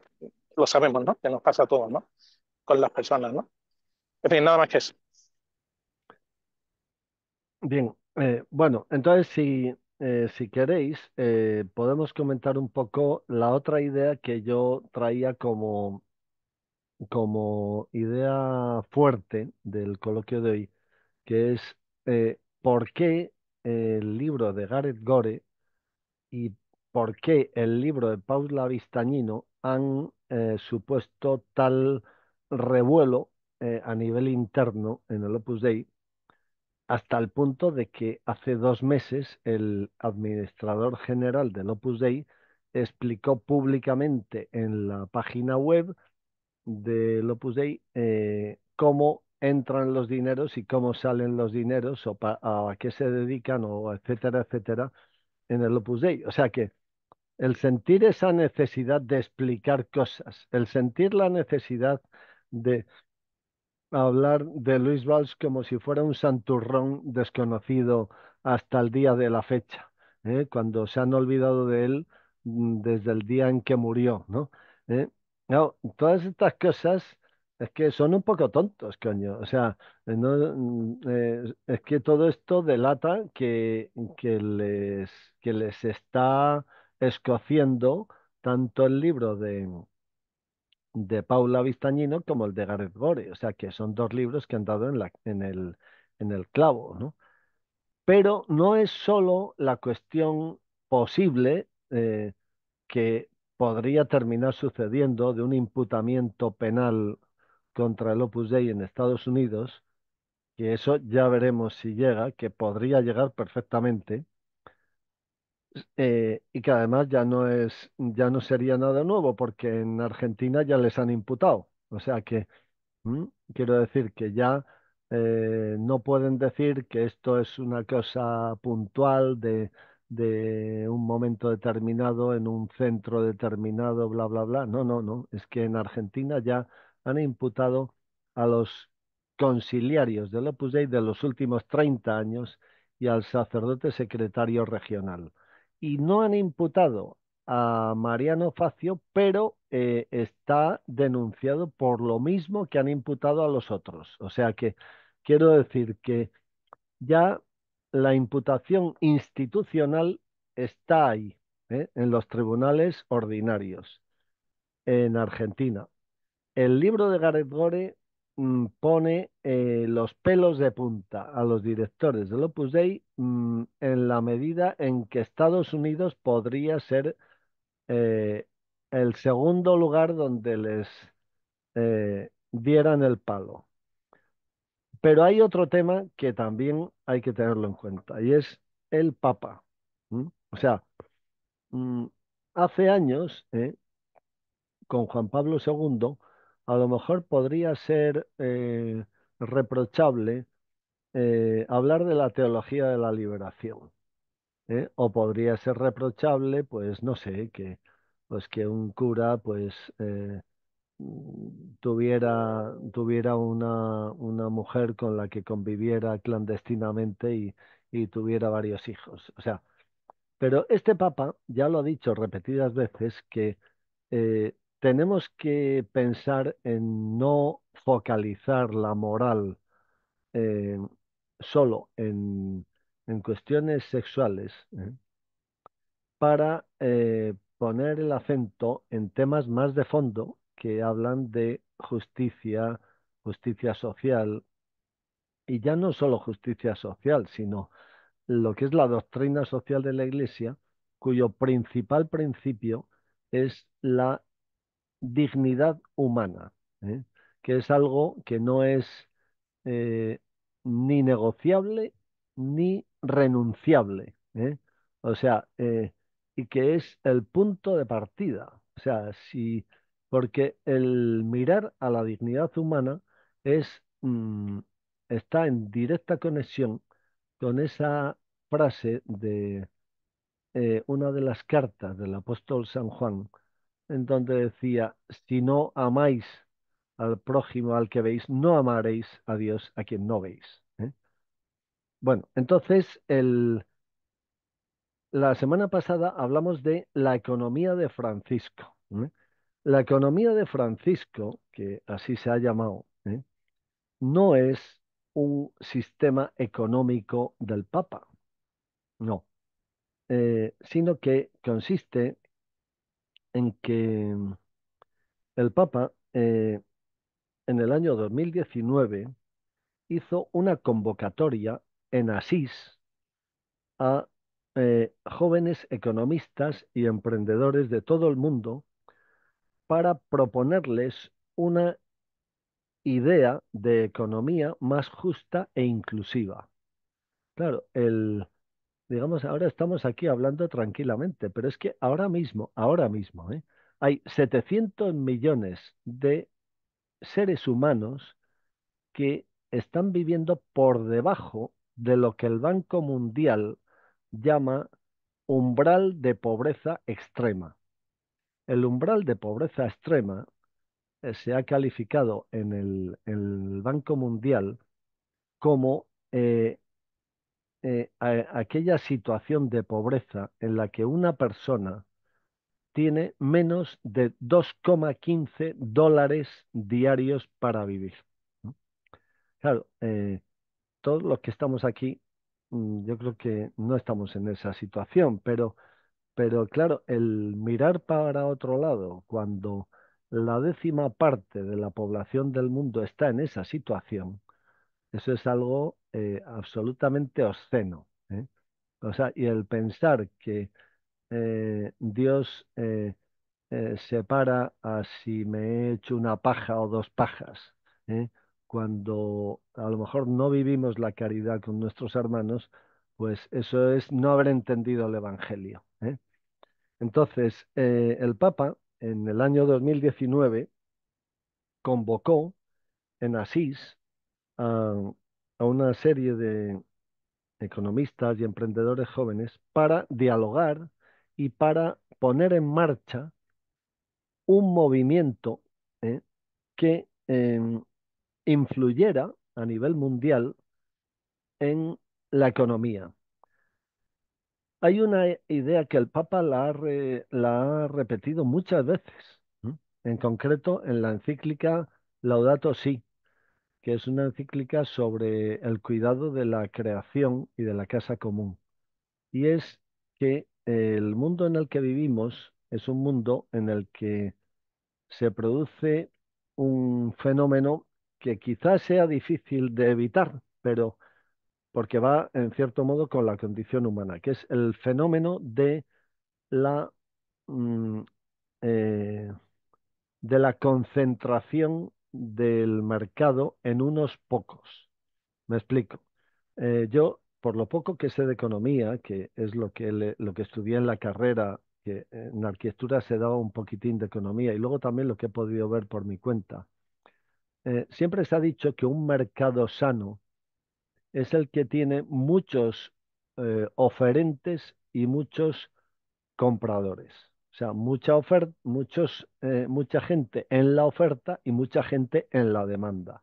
lo sabemos, ¿no? Que nos pasa a todos, ¿no? Con las personas, ¿no? En fin, nada más que eso. Bien, eh, bueno, entonces si eh, si queréis, eh, podemos comentar un poco la otra idea que yo traía como, como idea fuerte del coloquio de hoy, que es eh, por qué el libro de Gareth Gore y por qué el libro de Paula Vistañino han supuesto tal revuelo a nivel interno en el Opus Dei hasta el punto de que hace dos meses el administrador general del Opus Dei explicó públicamente en la página web del Opus Dei eh, cómo entran los dineros y cómo salen los dineros o a qué se dedican o etcétera, etcétera en el Opus Dei. O sea que el sentir esa necesidad de explicar cosas, el sentir la necesidad de hablar de Luis Valls como si fuera un santurrón desconocido hasta el día de la fecha, ¿eh? cuando se han olvidado de él mm, desde el día en que murió, ¿no? no ¿Eh? todas estas cosas es que son un poco tontos, coño. O sea, eh, mm, es que todo esto delata que, que, les, que les está escociendo tanto el libro de, de Paula Vistañino como el de Gareth Gore. O sea que son dos libros que han dado en, en, el, clavo. ¿no? Pero no es solo la cuestión posible eh, que podría terminar sucediendo de un imputamiento penal contra el Opus Dei en Estados Unidos, que eso ya veremos si llega, que podría llegar perfectamente, eh, y que además ya no es, ya no sería nada nuevo, porque en Argentina ya les han imputado. O sea que quiero decir que ya eh, no pueden decir que esto es una cosa puntual de, de un momento determinado en un centro determinado, bla, bla, bla. No, no, no. Es que en Argentina ya han imputado a los conciliarios del Opus Dei de los últimos 30 años y al sacerdote secretario regional y no han imputado a Mariano Facio, pero eh, está denunciado por lo mismo que han imputado a los otros. O sea que quiero decir que ya la imputación institucional está ahí, ¿eh? en los tribunales ordinarios, en Argentina. El libro de Gareth Gore Mm, pone eh, los pelos de punta a los directores del Opus Dei mm, en la medida en que Estados Unidos podría ser eh, el segundo lugar donde les eh, dieran el palo. Pero hay otro tema que también hay que tenerlo en cuenta y es el Papa. O sea, mm, hace años, con Juan Pablo II, a lo mejor podría ser eh, reprochable eh, hablar de la teología de la liberación. ¿eh? O podría ser reprochable, pues no sé, que, pues, que un cura pues, mm, tuviera, tuviera una, una, mujer con la que conviviera clandestinamente y, tuviera varios hijos. O sea, pero este papa ya lo ha dicho repetidas veces que tenemos que pensar en no focalizar la moral eh, solo en, cuestiones sexuales ¿eh? para eh, poner el acento en temas más de fondo que hablan de justicia, justicia social, y ya no solo justicia social, sino lo que es la doctrina social de la Iglesia, cuyo principal principio es la dignidad humana, ¿eh? que es algo que no es eh, ni negociable ni renunciable. ¿eh? O sea, y que es el punto de partida. O sea, si, porque el mirar a la dignidad humana es, mm, está en directa conexión con esa frase de una de las cartas del apóstol San Juan en donde decía, si no amáis al prójimo al que veis, no amaréis a Dios a quien no veis. ¿eh? Bueno, entonces la semana pasada hablamos de la economía de Francisco. ¿eh? La economía de Francisco, que así se ha llamado, ¿eh? no es un sistema económico del Papa, no, sino que consiste en que el Papa eh, en el año 2019 hizo una convocatoria en Asís a eh, jóvenes economistas y emprendedores de todo el mundo para proponerles una idea de economía más justa e inclusiva. Claro, el, digamos, ahora estamos aquí hablando tranquilamente, pero es que ahora mismo, ahora mismo, ¿eh? hay 700 millones de seres humanos que están viviendo por debajo de lo que el Banco Mundial llama umbral de pobreza extrema. El umbral de pobreza extrema eh, se ha calificado en el, el Banco Mundial como eh, eh, aquella situación de pobreza en la que una persona tiene menos de 2,15 dólares diarios para vivir. Claro, eh, todos los que estamos aquí, mm, yo creo que no estamos en esa situación, pero, pero claro, el mirar para otro lado cuando la décima parte de la población del mundo está en esa situación, eso es algo eh, absolutamente obsceno. ¿eh? O sea, y el pensar que eh, Dios Dios separa a si me he hecho una paja o dos pajas, cuando a lo mejor no vivimos la caridad con nuestros hermanos, pues eso es no haber entendido el Evangelio. Entonces, el Papa en el año 2019 convocó en Asís a, a una serie de economistas y emprendedores jóvenes para dialogar y para poner en marcha un movimiento ¿eh? que em, influyera a nivel mundial en la economía. Hay una idea que el Papa la ha, repetido muchas veces, en concreto en la encíclica Laudato Si, que es una encíclica sobre el cuidado de la creación y de la casa común. Y es que el mundo en el que vivimos es un mundo en el que se produce un fenómeno que quizás sea difícil de evitar, pero porque va en cierto modo con la condición humana, que es el fenómeno de la, mm, eh, de la concentración del mercado en unos pocos. Me explico. Eh, yo, por lo poco que sé de economía, que es lo que, lo que estudié en la carrera, que en arquitectura se daba un poquitín de economía, y luego también lo que he podido ver por mi cuenta, eh, siempre se ha dicho que un mercado sano es el que tiene muchos eh, oferentes y muchos compradores. O sea, mucha, oferta, muchos, eh, mucha gente en la oferta y mucha gente en la demanda.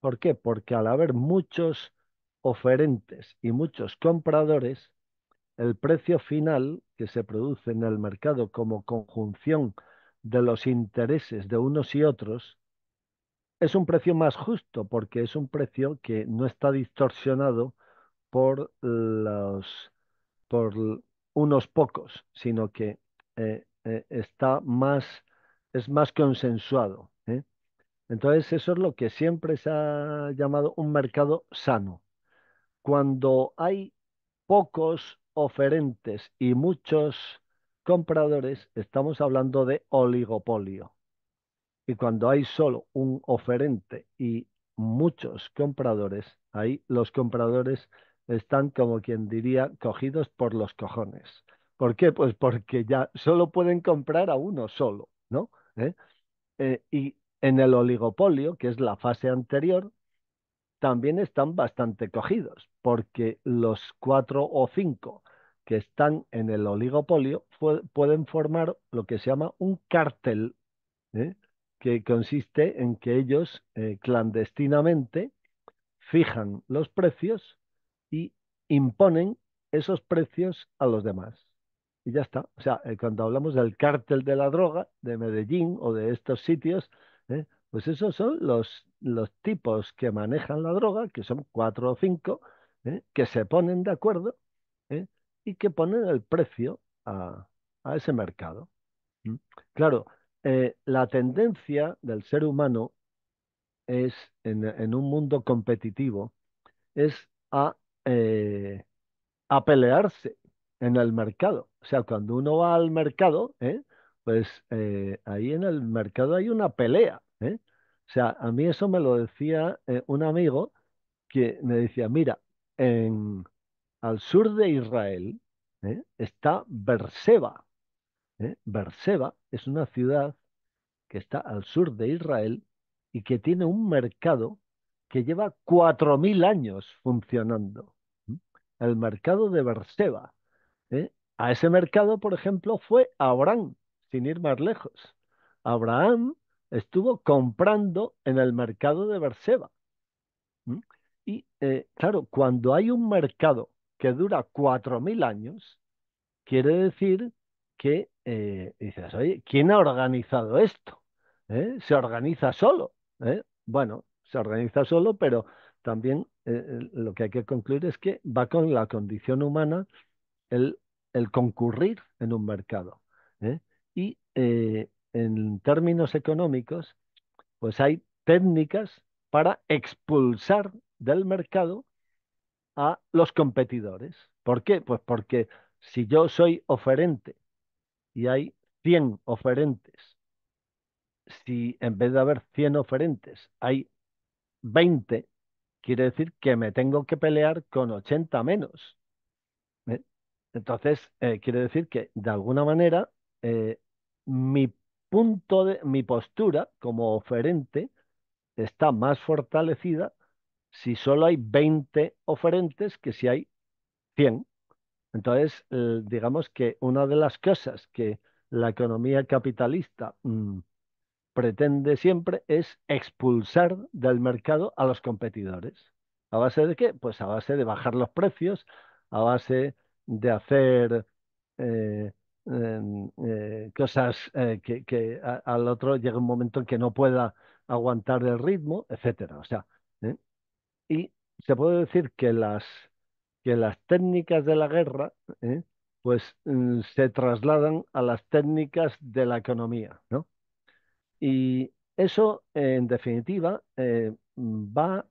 ¿Por qué? Porque al haber muchos oferentes y muchos compradores, el precio final que se produce en el mercado como conjunción de los intereses de unos y otros es un precio más justo porque es un precio que no está distorsionado por los por unos pocos, sino que eh, eh, está más, es más consensuado. ¿eh? Entonces, eso es lo que siempre se ha llamado un mercado sano. Cuando hay pocos oferentes y muchos compradores, estamos hablando de oligopolio. Y cuando hay solo un oferente y muchos compradores, ahí los compradores están, como quien diría, cogidos por los cojones. ¿Por qué? Pues porque ya solo pueden comprar a uno solo, ¿no? ¿Eh? Eh, y en el oligopolio, que es la fase anterior, también están bastante cogidos, porque los cuatro o cinco que están en el oligopolio pueden formar lo que se llama un cártel, ¿eh? que consiste en que ellos clandestinamente fijan los precios y imponen esos precios a los demás y ya está. O sea, eh, cuando hablamos del cártel de la droga de Medellín o de estos sitios, ¿eh? pues esos son los, los tipos que manejan la droga, que son cuatro o cinco, ¿eh? que se ponen de acuerdo y que ponen el precio a, ese mercado. Claro, la tendencia del ser humano es, en, en un mundo competitivo, es a, a pelearse en el mercado. O sea, cuando uno va al mercado, ¿eh? pues eh, ahí en el mercado hay una pelea. ¿eh? O sea, a mí eso me lo decía un amigo que me decía, mira, en, al sur de Israel está Berseba. Berseba es una ciudad que está al sur de Israel y que tiene un mercado que lleva 4.000 años funcionando. El mercado de Berseba. A ese mercado, por ejemplo, fue Abraham, sin ir más lejos. Abraham estuvo comprando en el mercado de Berseba. Y eh, claro, cuando hay un mercado que dura 4.000 años, quiere decir que eh, dices, oye, ¿quién ha organizado esto? ¿Eh? Se organiza solo. Bueno, se organiza solo, pero también lo que hay que concluir es que va con la condición humana el el concurrir en un mercado. ¿eh? Y eh, en términos económicos, pues hay técnicas para expulsar del mercado a los competidores. ¿Por qué? Pues porque si yo soy oferente y hay 100 oferentes, si en vez de haber 100 oferentes hay 20, quiere decir que me tengo que pelear con 80 menos. Entonces, eh, quiere decir que de alguna manera eh, mi punto de mi postura como oferente está más fortalecida si solo hay 20 oferentes que si hay 100. Entonces, digamos que una de las cosas que la economía capitalista mm, pretende siempre es expulsar del mercado a los competidores. ¿A base de qué? Pues a base de bajar los precios, a base de hacer eh, em, eh, cosas eh, que, al otro llega un momento en que no pueda aguantar el ritmo, etcétera. O sea, y se puede decir que las, que las técnicas de la guerra pues mm, se trasladan a las técnicas de la economía, Y eso, en definitiva, va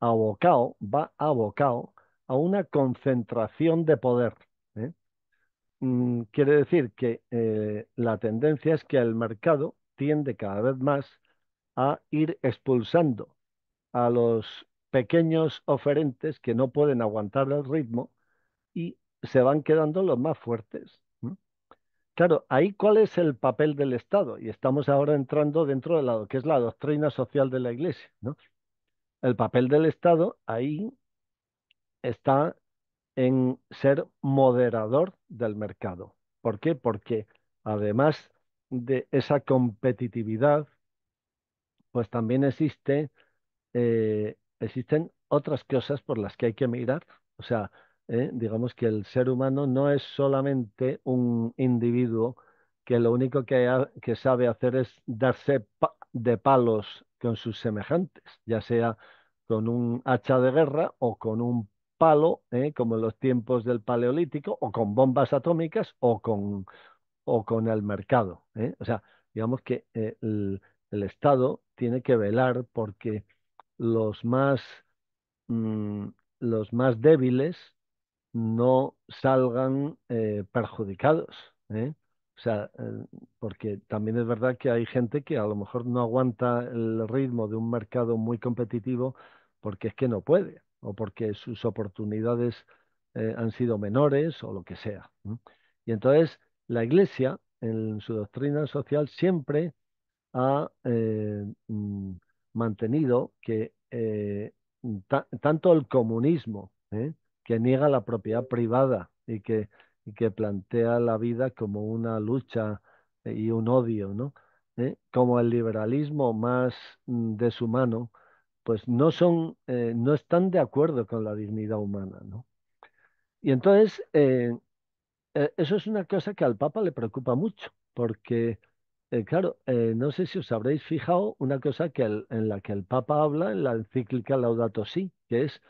abocado, va abocado a una concentración de poder. ¿eh? Mm, quiere decir que eh, la tendencia es que el mercado tiende cada vez más a ir expulsando a los pequeños oferentes que no pueden aguantar el ritmo y se van quedando los más fuertes. Claro, ahí cuál es el papel del Estado y estamos ahora entrando dentro de lo que es la doctrina social de la Iglesia, El papel del Estado ahí está en ser moderador del mercado. ¿Por qué? Porque además de esa competitividad, pues también existe, eh, existen otras cosas por las que hay que mirar. O sea, eh, digamos que el ser humano no es solamente un individuo que lo único que, sabe hacer es darse de palos con sus semejantes, ya sea con un hacha de guerra o con un palo, eh, como en los tiempos del Paleolítico, o con bombas atómicas o con, o con el mercado. Eh. O sea, digamos que eh, el, Estado tiene que velar porque los más, mm, los más débiles no salgan perjudicados. O sea, porque también es verdad que hay gente que a lo mejor no aguanta el ritmo de un mercado muy competitivo porque es que no puede o porque sus oportunidades eh, han sido menores o lo que sea. Y entonces la Iglesia en su doctrina social siempre ha eh, mm, mantenido que eh, tanto el comunismo, que niega la propiedad privada y que, que plantea la vida como una lucha y un odio, ¿no? como el liberalismo más mm, deshumano, pues no son, eh, no están de acuerdo con la dignidad humana, Y entonces, eh, eh, eso es una cosa que al Papa le preocupa mucho, porque, claro, no sé si os habréis fijado una cosa que en la que el Papa habla en la encíclica Laudato Si, que es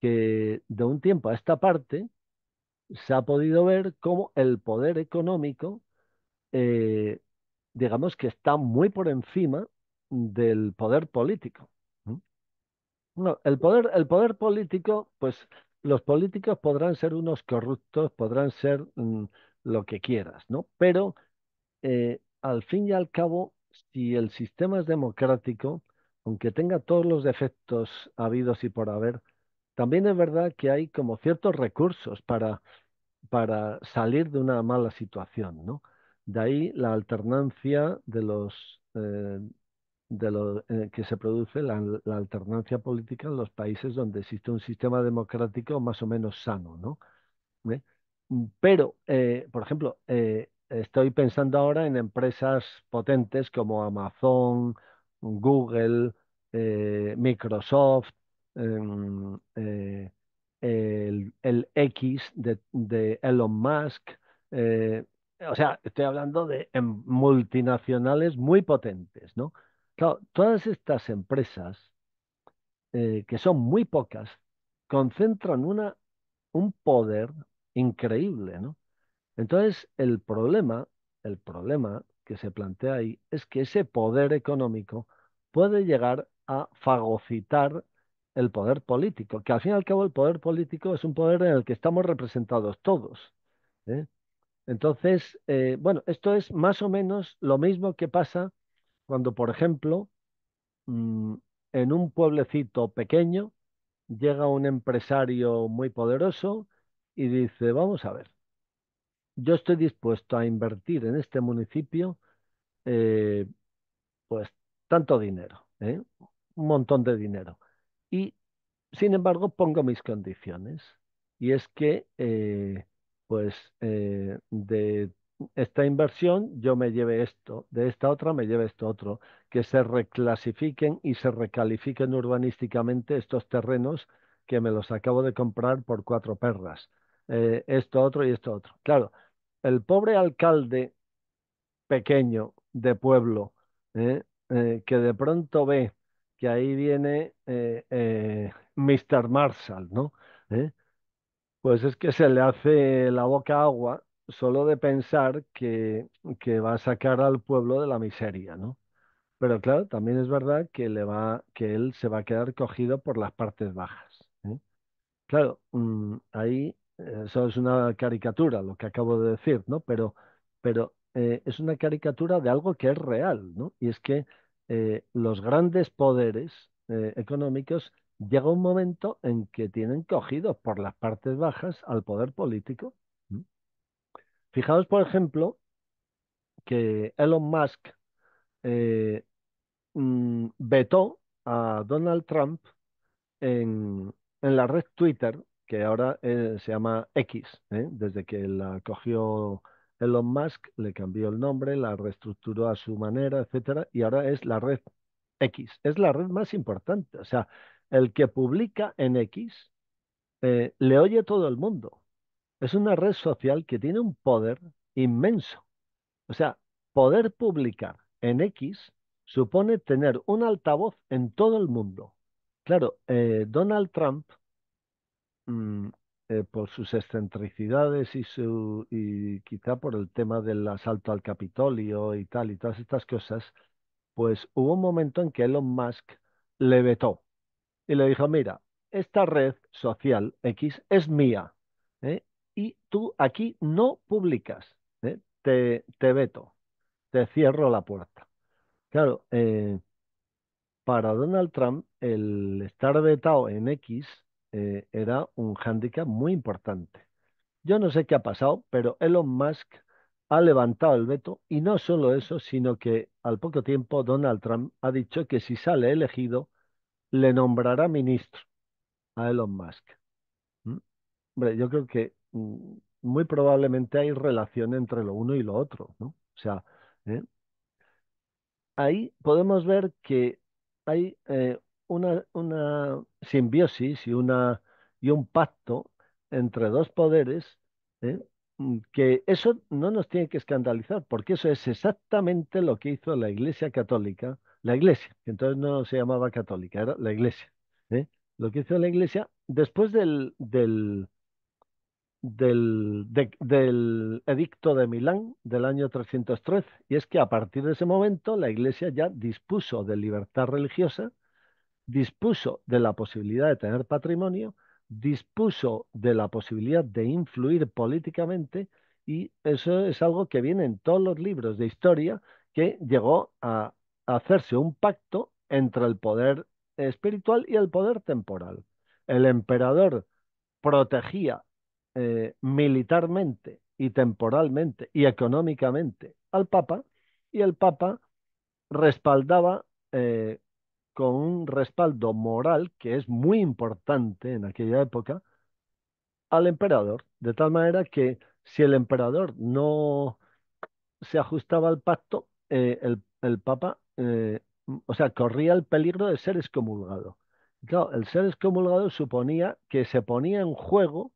que de un tiempo a esta parte se ha podido ver cómo el poder económico, digamos que está muy por encima del poder político. No, el poder, el poder político, pues los políticos podrán ser unos corruptos, podrán ser mm, lo que quieras, ¿no? Pero eh, al fin y al cabo, si el sistema es democrático, aunque tenga todos los defectos habidos y por haber, también es verdad que hay como ciertos recursos para, para salir de una mala situación, ¿no? De ahí la alternancia de los eh, de lo eh, que se produce la, alternancia política en los países donde existe un sistema democrático más o menos sano, ¿no? Mm, pero, eh, por ejemplo, eh, estoy pensando ahora en empresas potentes como Amazon, Google, Microsoft, em, el, X de Elon Musk. o sea, estoy hablando de em, multinacionales muy potentes, ¿no? todas estas empresas, eh, que son muy pocas, concentran una, un poder increíble, Entonces, el problema, el problema que se plantea ahí es que ese poder económico puede llegar a fagocitar el poder político, que al fin y al cabo el poder político es un poder en el que estamos representados todos. ¿eh? Entonces, eh, bueno, esto es más o menos lo mismo que pasa cuando, por ejemplo, mm, en un pueblecito pequeño llega un empresario muy poderoso y dice, vamos a ver, yo estoy dispuesto a invertir en este municipio eh, pues tanto dinero, ¿eh? un montón de dinero. Y sin embargo pongo mis condiciones. Y es que eh, pues de esta inversión yo me lleve esto, de esta otra me lleve esto otro, que se reclasifiquen y se recalifiquen urbanísticamente estos terrenos que me los acabo de comprar por cuatro perras, eh, esto otro y esto otro. Claro, el pobre alcalde pequeño de pueblo, eh, eh, que de pronto ve que ahí viene Mr. Marshall, ¿no? Pues es que se le hace la boca agua solo de pensar que, que va a sacar al pueblo de la miseria, ¿no? Pero claro, también es verdad que, le va, que él se va a quedar cogido por las partes bajas. ¿eh? Claro, mm, ahí eh, eso es una caricatura, lo que acabo de decir, ¿no? Pero, pero eh, es una caricatura de algo que es real, ¿no? Y es que los grandes poderes económicos llega un momento en que tienen cogido por las partes bajas al poder político Fijaos, por ejemplo, que Elon Musk eh, mm, vetó a Donald Trump en, la red Twitter, que ahora eh, se llama X, ¿eh? desde que la cogió Elon Musk, le cambió el nombre, la reestructuró a su manera, etcétera, y ahora es la red X. Es la red más importante. O sea, el que publica en X le oye todo el mundo es una red social que tiene un poder inmenso. O sea, poder publicar en X supone tener un altavoz en todo el mundo. Claro, eh, Donald Trump, mm, eh, por sus excentricidades y, su, y quizá por el tema del asalto al Capitolio y tal y todas estas cosas, pues hubo un momento en que Elon Musk le vetó y le dijo, mira, esta red social X es mía. ¿eh? y tú aquí no publicas. ¿eh? Te, te, veto, te cierro la puerta. Claro, eh, para Donald Trump el estar vetado en X eh, era un hándicap muy importante. Yo no sé qué ha pasado, pero Elon Musk ha levantado el veto y no solo eso, sino que al poco tiempo Donald Trump ha dicho que si sale elegido le nombrará ministro a Elon Musk. ¿Mm? Hombre, yo creo que Mm, muy probablemente hay relación entre lo uno y lo otro, ¿no? O sea, ¿eh? ahí podemos ver que hay eh, una, una, simbiosis y, una, y un pacto entre dos poderes, ¿eh? mm, que eso no nos tiene que escandalizar, porque eso es exactamente lo que hizo la Iglesia Católica, la Iglesia, que entonces no se llamaba católica, era la Iglesia. Lo que hizo la Iglesia después del, del, edicto de Milán del año 313. Y es que a partir de ese momento la Iglesia ya dispuso de libertad religiosa, dispuso de la posibilidad de tener patrimonio, dispuso de la posibilidad de influir políticamente y eso es algo que viene en todos los libros de historia que llegó a hacerse un pacto entre el poder espiritual y el poder temporal. El emperador protegía eh, militarmente y temporalmente y económicamente al Papa y el Papa respaldaba eh, con un respaldo moral que es muy importante en aquella época al emperador, de tal manera que si el emperador no se ajustaba al pacto, eh, el, Papa, o sea, corría el peligro de ser excomulgado. Claro, el ser excomulgado suponía que se ponía en juego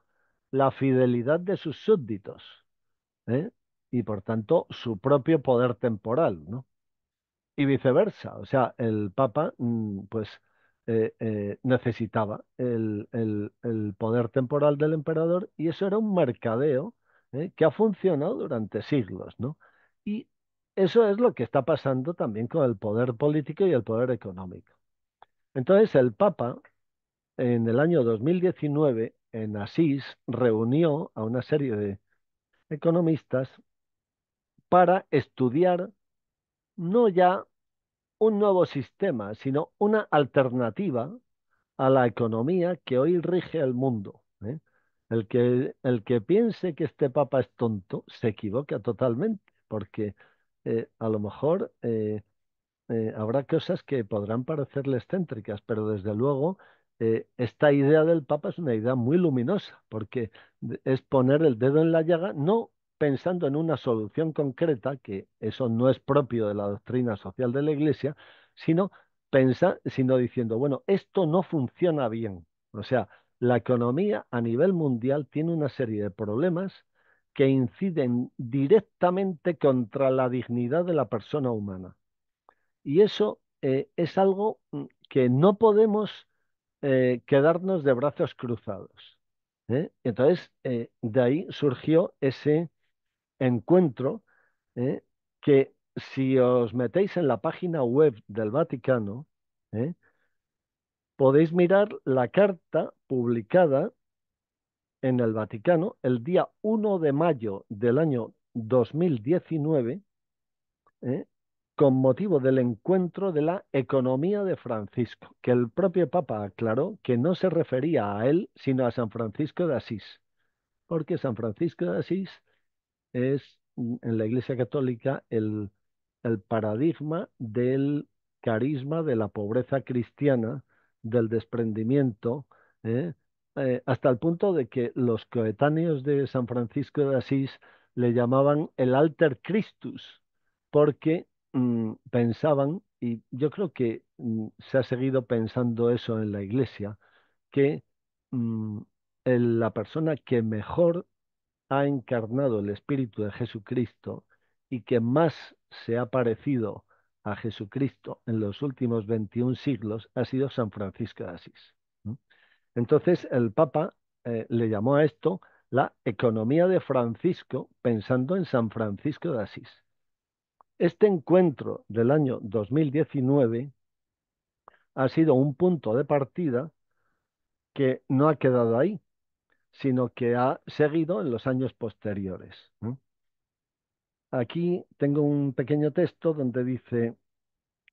la fidelidad de sus súbditos ¿eh? y por tanto su propio poder temporal, Y viceversa, o sea, el Papa mm, pues eh, eh, necesitaba el, poder temporal del emperador y eso era un mercadeo que ha funcionado durante siglos, ¿no? Y eso es lo que está pasando también con el poder político y el poder económico. Entonces el Papa en el año 2019 en Asís reunió a una serie de economistas para estudiar no ya un nuevo sistema, sino una alternativa a la economía que hoy rige el mundo. ¿eh? El, que, el que piense que este papa es tonto se equivoca totalmente, porque eh, a lo mejor eh, habrá cosas que podrán parecerle excéntricas, pero desde luego eh, esta idea del Papa es una idea muy luminosa, porque es poner el dedo en la llaga, no pensando en una solución concreta, que eso no es propio de la doctrina social de la Iglesia, sino, sino diciendo, bueno, esto no funciona bien. O sea, la economía a nivel mundial tiene una serie de problemas que inciden directamente contra la dignidad de la persona humana. Y eso eh, es algo mm, que no podemos eh, quedarnos de brazos cruzados. ¿eh? Entonces, eh, de ahí surgió ese encuentro que si os metéis en la página web del Vaticano, podéis mirar la carta publicada en el Vaticano el día 1 de mayo del año 2019, con motivo del encuentro de la economía de Francisco, que el propio Papa aclaró que no se refería a él, sino a San Francisco de Asís, porque San Francisco de Asís es mm, en la Iglesia Católica el, paradigma del carisma de la pobreza cristiana, del desprendimiento, ¿eh? Eh, hasta el punto de que los coetáneos de San Francisco de Asís le llamaban el alter Christus, porque Mm, pensaban, y yo creo que mm, se ha seguido pensando eso en la Iglesia, que mm, la persona que mejor ha encarnado el Espíritu de Jesucristo y que más se ha parecido a Jesucristo en los últimos 21 siglos ha sido San Francisco de Asís. Entonces el Papa eh, le llamó a esto la economía de Francisco pensando en San Francisco de Asís. Este encuentro del año 2019 ha sido un punto de partida que no ha quedado ahí, sino que ha seguido en los años posteriores. Aquí tengo un pequeño texto donde dice,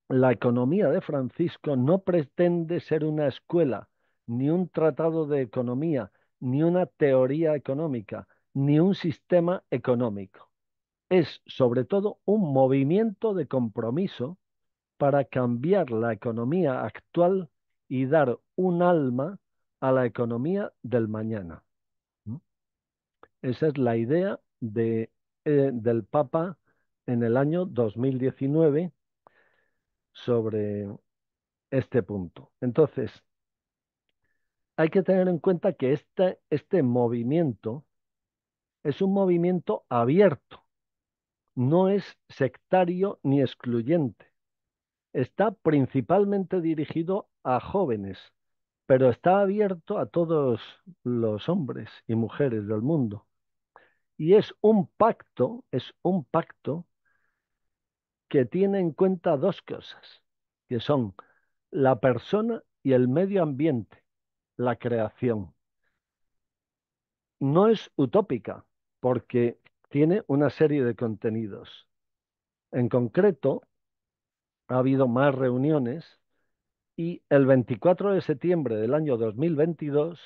la economía de Francisco no pretende ser una escuela, ni un tratado de economía, ni una teoría económica, ni un sistema económico es sobre todo un movimiento de compromiso para cambiar la economía actual y dar un alma a la economía del mañana. Esa es la idea de, eh, del Papa en el año 2019 sobre este punto. Entonces, hay que tener en cuenta que este movimiento es un movimiento abierto no es sectario ni excluyente. Está principalmente dirigido a jóvenes, pero está abierto a todos los hombres y mujeres del mundo. Y es un pacto, es un pacto que tiene en cuenta dos cosas, que son la persona y el medio ambiente, la creación. No es utópica, porque tiene una serie de contenidos. En concreto, ha habido más reuniones y el 24 de septiembre del año 2022,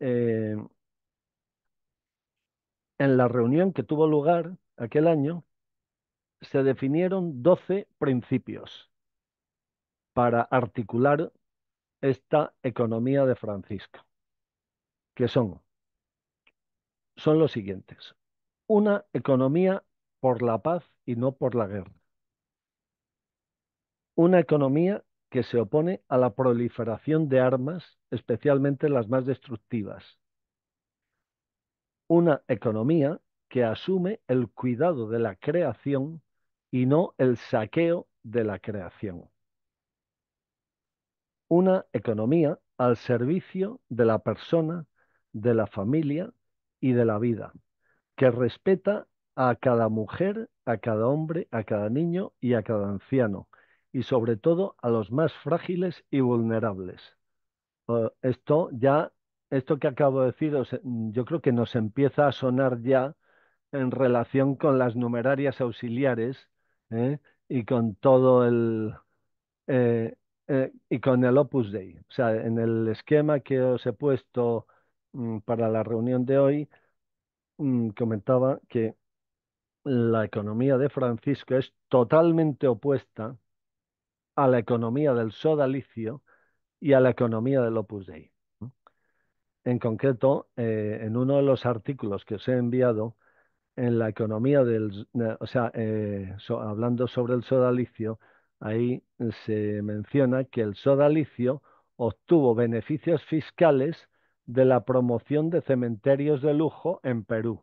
eh, en la reunión que tuvo lugar aquel año, se definieron 12 principios para articular esta economía de Francisco, que son, son los siguientes una economía por la paz y no por la guerra. Una economía que se opone a la proliferación de armas, especialmente las más destructivas. Una economía que asume el cuidado de la creación y no el saqueo de la creación. Una economía al servicio de la persona, de la familia y de la vida que respeta a cada mujer, a cada hombre, a cada niño y a cada anciano, y sobre todo a los más frágiles y vulnerables. esto ya, esto que acabo de decir, yo creo que nos empieza a sonar ya en relación con las numerarias auxiliares ¿eh? y con todo el eh, eh, y con el Opus Dei. O sea, en el esquema que os he puesto mm, para la reunión de hoy, Mm, comentaba que la economía de Francisco es totalmente opuesta a la economía del sodalicio y a la economía del Opus Dei. En concreto, eh, en uno de los artículos que os he enviado, en la economía del, o sea, eh, hablando sobre el sodalicio, ahí se menciona que el sodalicio obtuvo beneficios fiscales de la promoción de cementerios de lujo en Perú.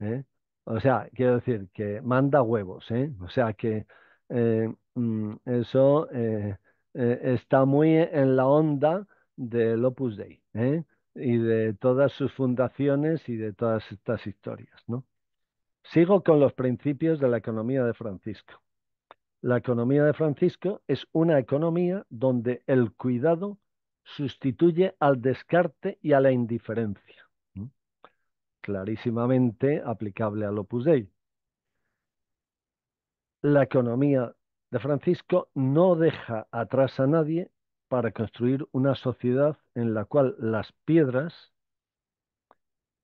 ¿eh? O sea, quiero decir que manda huevos, ¿eh? O sea que eh, mm, eso está muy en la onda del Opus Dei y de todas sus fundaciones y de todas estas historias, Sigo con los principios de la economía de Francisco. La economía de Francisco es una economía donde el cuidado sustituye al descarte y a la indiferencia, clarísimamente aplicable a Opus Dei. La economía de Francisco no deja atrás a nadie para construir una sociedad en la cual las piedras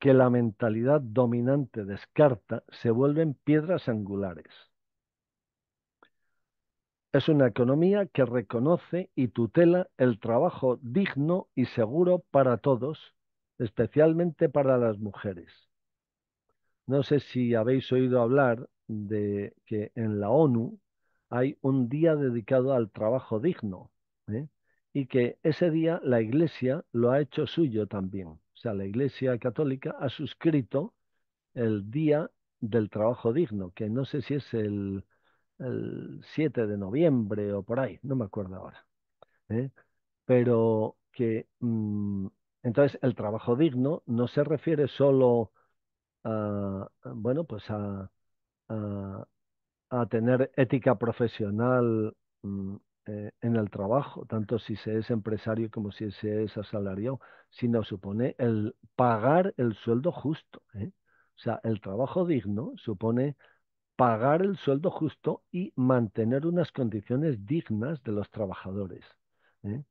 que la mentalidad dominante descarta se vuelven piedras angulares es una economía que reconoce y tutela el trabajo digno y seguro para todos, especialmente para las mujeres. No sé si habéis oído hablar de que en la ONU hay un día dedicado al trabajo digno ¿eh? y que ese día la Iglesia lo ha hecho suyo también. O sea, la Iglesia Católica ha suscrito el Día del Trabajo Digno, que no sé si es el el 7 de noviembre o por ahí, no me acuerdo ahora. ¿eh? Pero que mm, entonces el trabajo digno no se refiere solo a, bueno, pues a, a, tener ética profesional mm, eh, en el trabajo, tanto si se es empresario como si se es asalariado, sino supone el pagar el sueldo justo. ¿eh? O sea, el trabajo digno supone pagar el sueldo justo y mantener unas condiciones dignas de los trabajadores. ¿eh?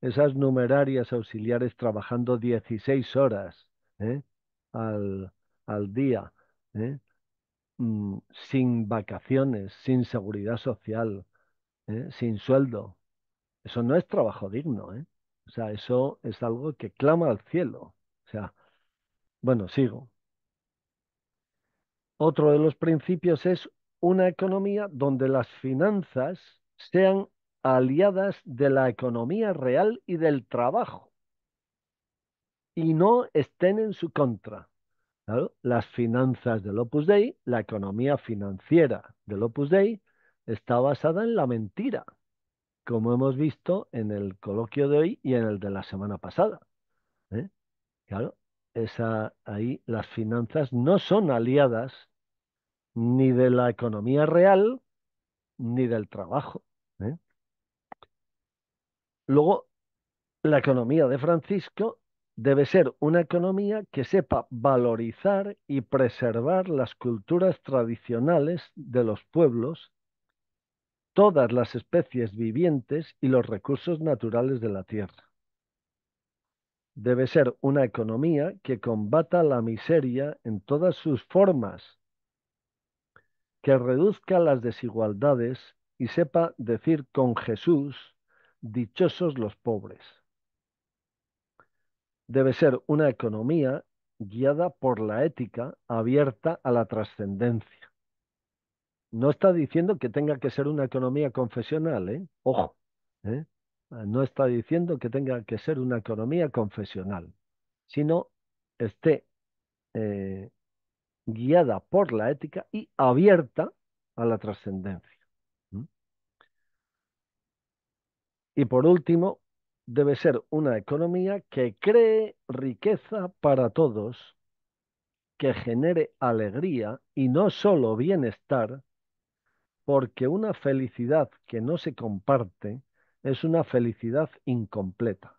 Esas numerarias auxiliares trabajando 16 horas ¿eh? al, al, día, ¿eh? mm, sin vacaciones, sin seguridad social, sin sueldo, eso no es trabajo digno. O sea, eso es algo que clama al cielo. O sea, bueno, sigo. Otro de los principios es una economía donde las finanzas sean aliadas de la economía real y del trabajo y no estén en su contra. Las finanzas del Opus Dei, la economía financiera del Opus Dei, está basada en la mentira, como hemos visto en el coloquio de hoy y en el de la semana pasada. ¿eh? Claro, esa, ahí las finanzas no son aliadas ni de la economía real ni del trabajo. ¿eh? Luego, la economía de Francisco debe ser una economía que sepa valorizar y preservar las culturas tradicionales de los pueblos, todas las especies vivientes y los recursos naturales de la tierra debe ser una economía que combata la miseria en todas sus formas, que reduzca las desigualdades y sepa decir con Jesús, dichosos los pobres. Debe ser una economía guiada por la ética abierta a la trascendencia. No está diciendo que tenga que ser una economía confesional, ¿eh? Ojo, ¿eh? Ah, no está diciendo que tenga que ser una economía confesional, sino esté eh, guiada por la ética y abierta a la trascendencia. Y por último, debe ser una economía que cree riqueza para todos, que genere alegría y no solo bienestar, porque una felicidad que no se comparte es una felicidad incompleta.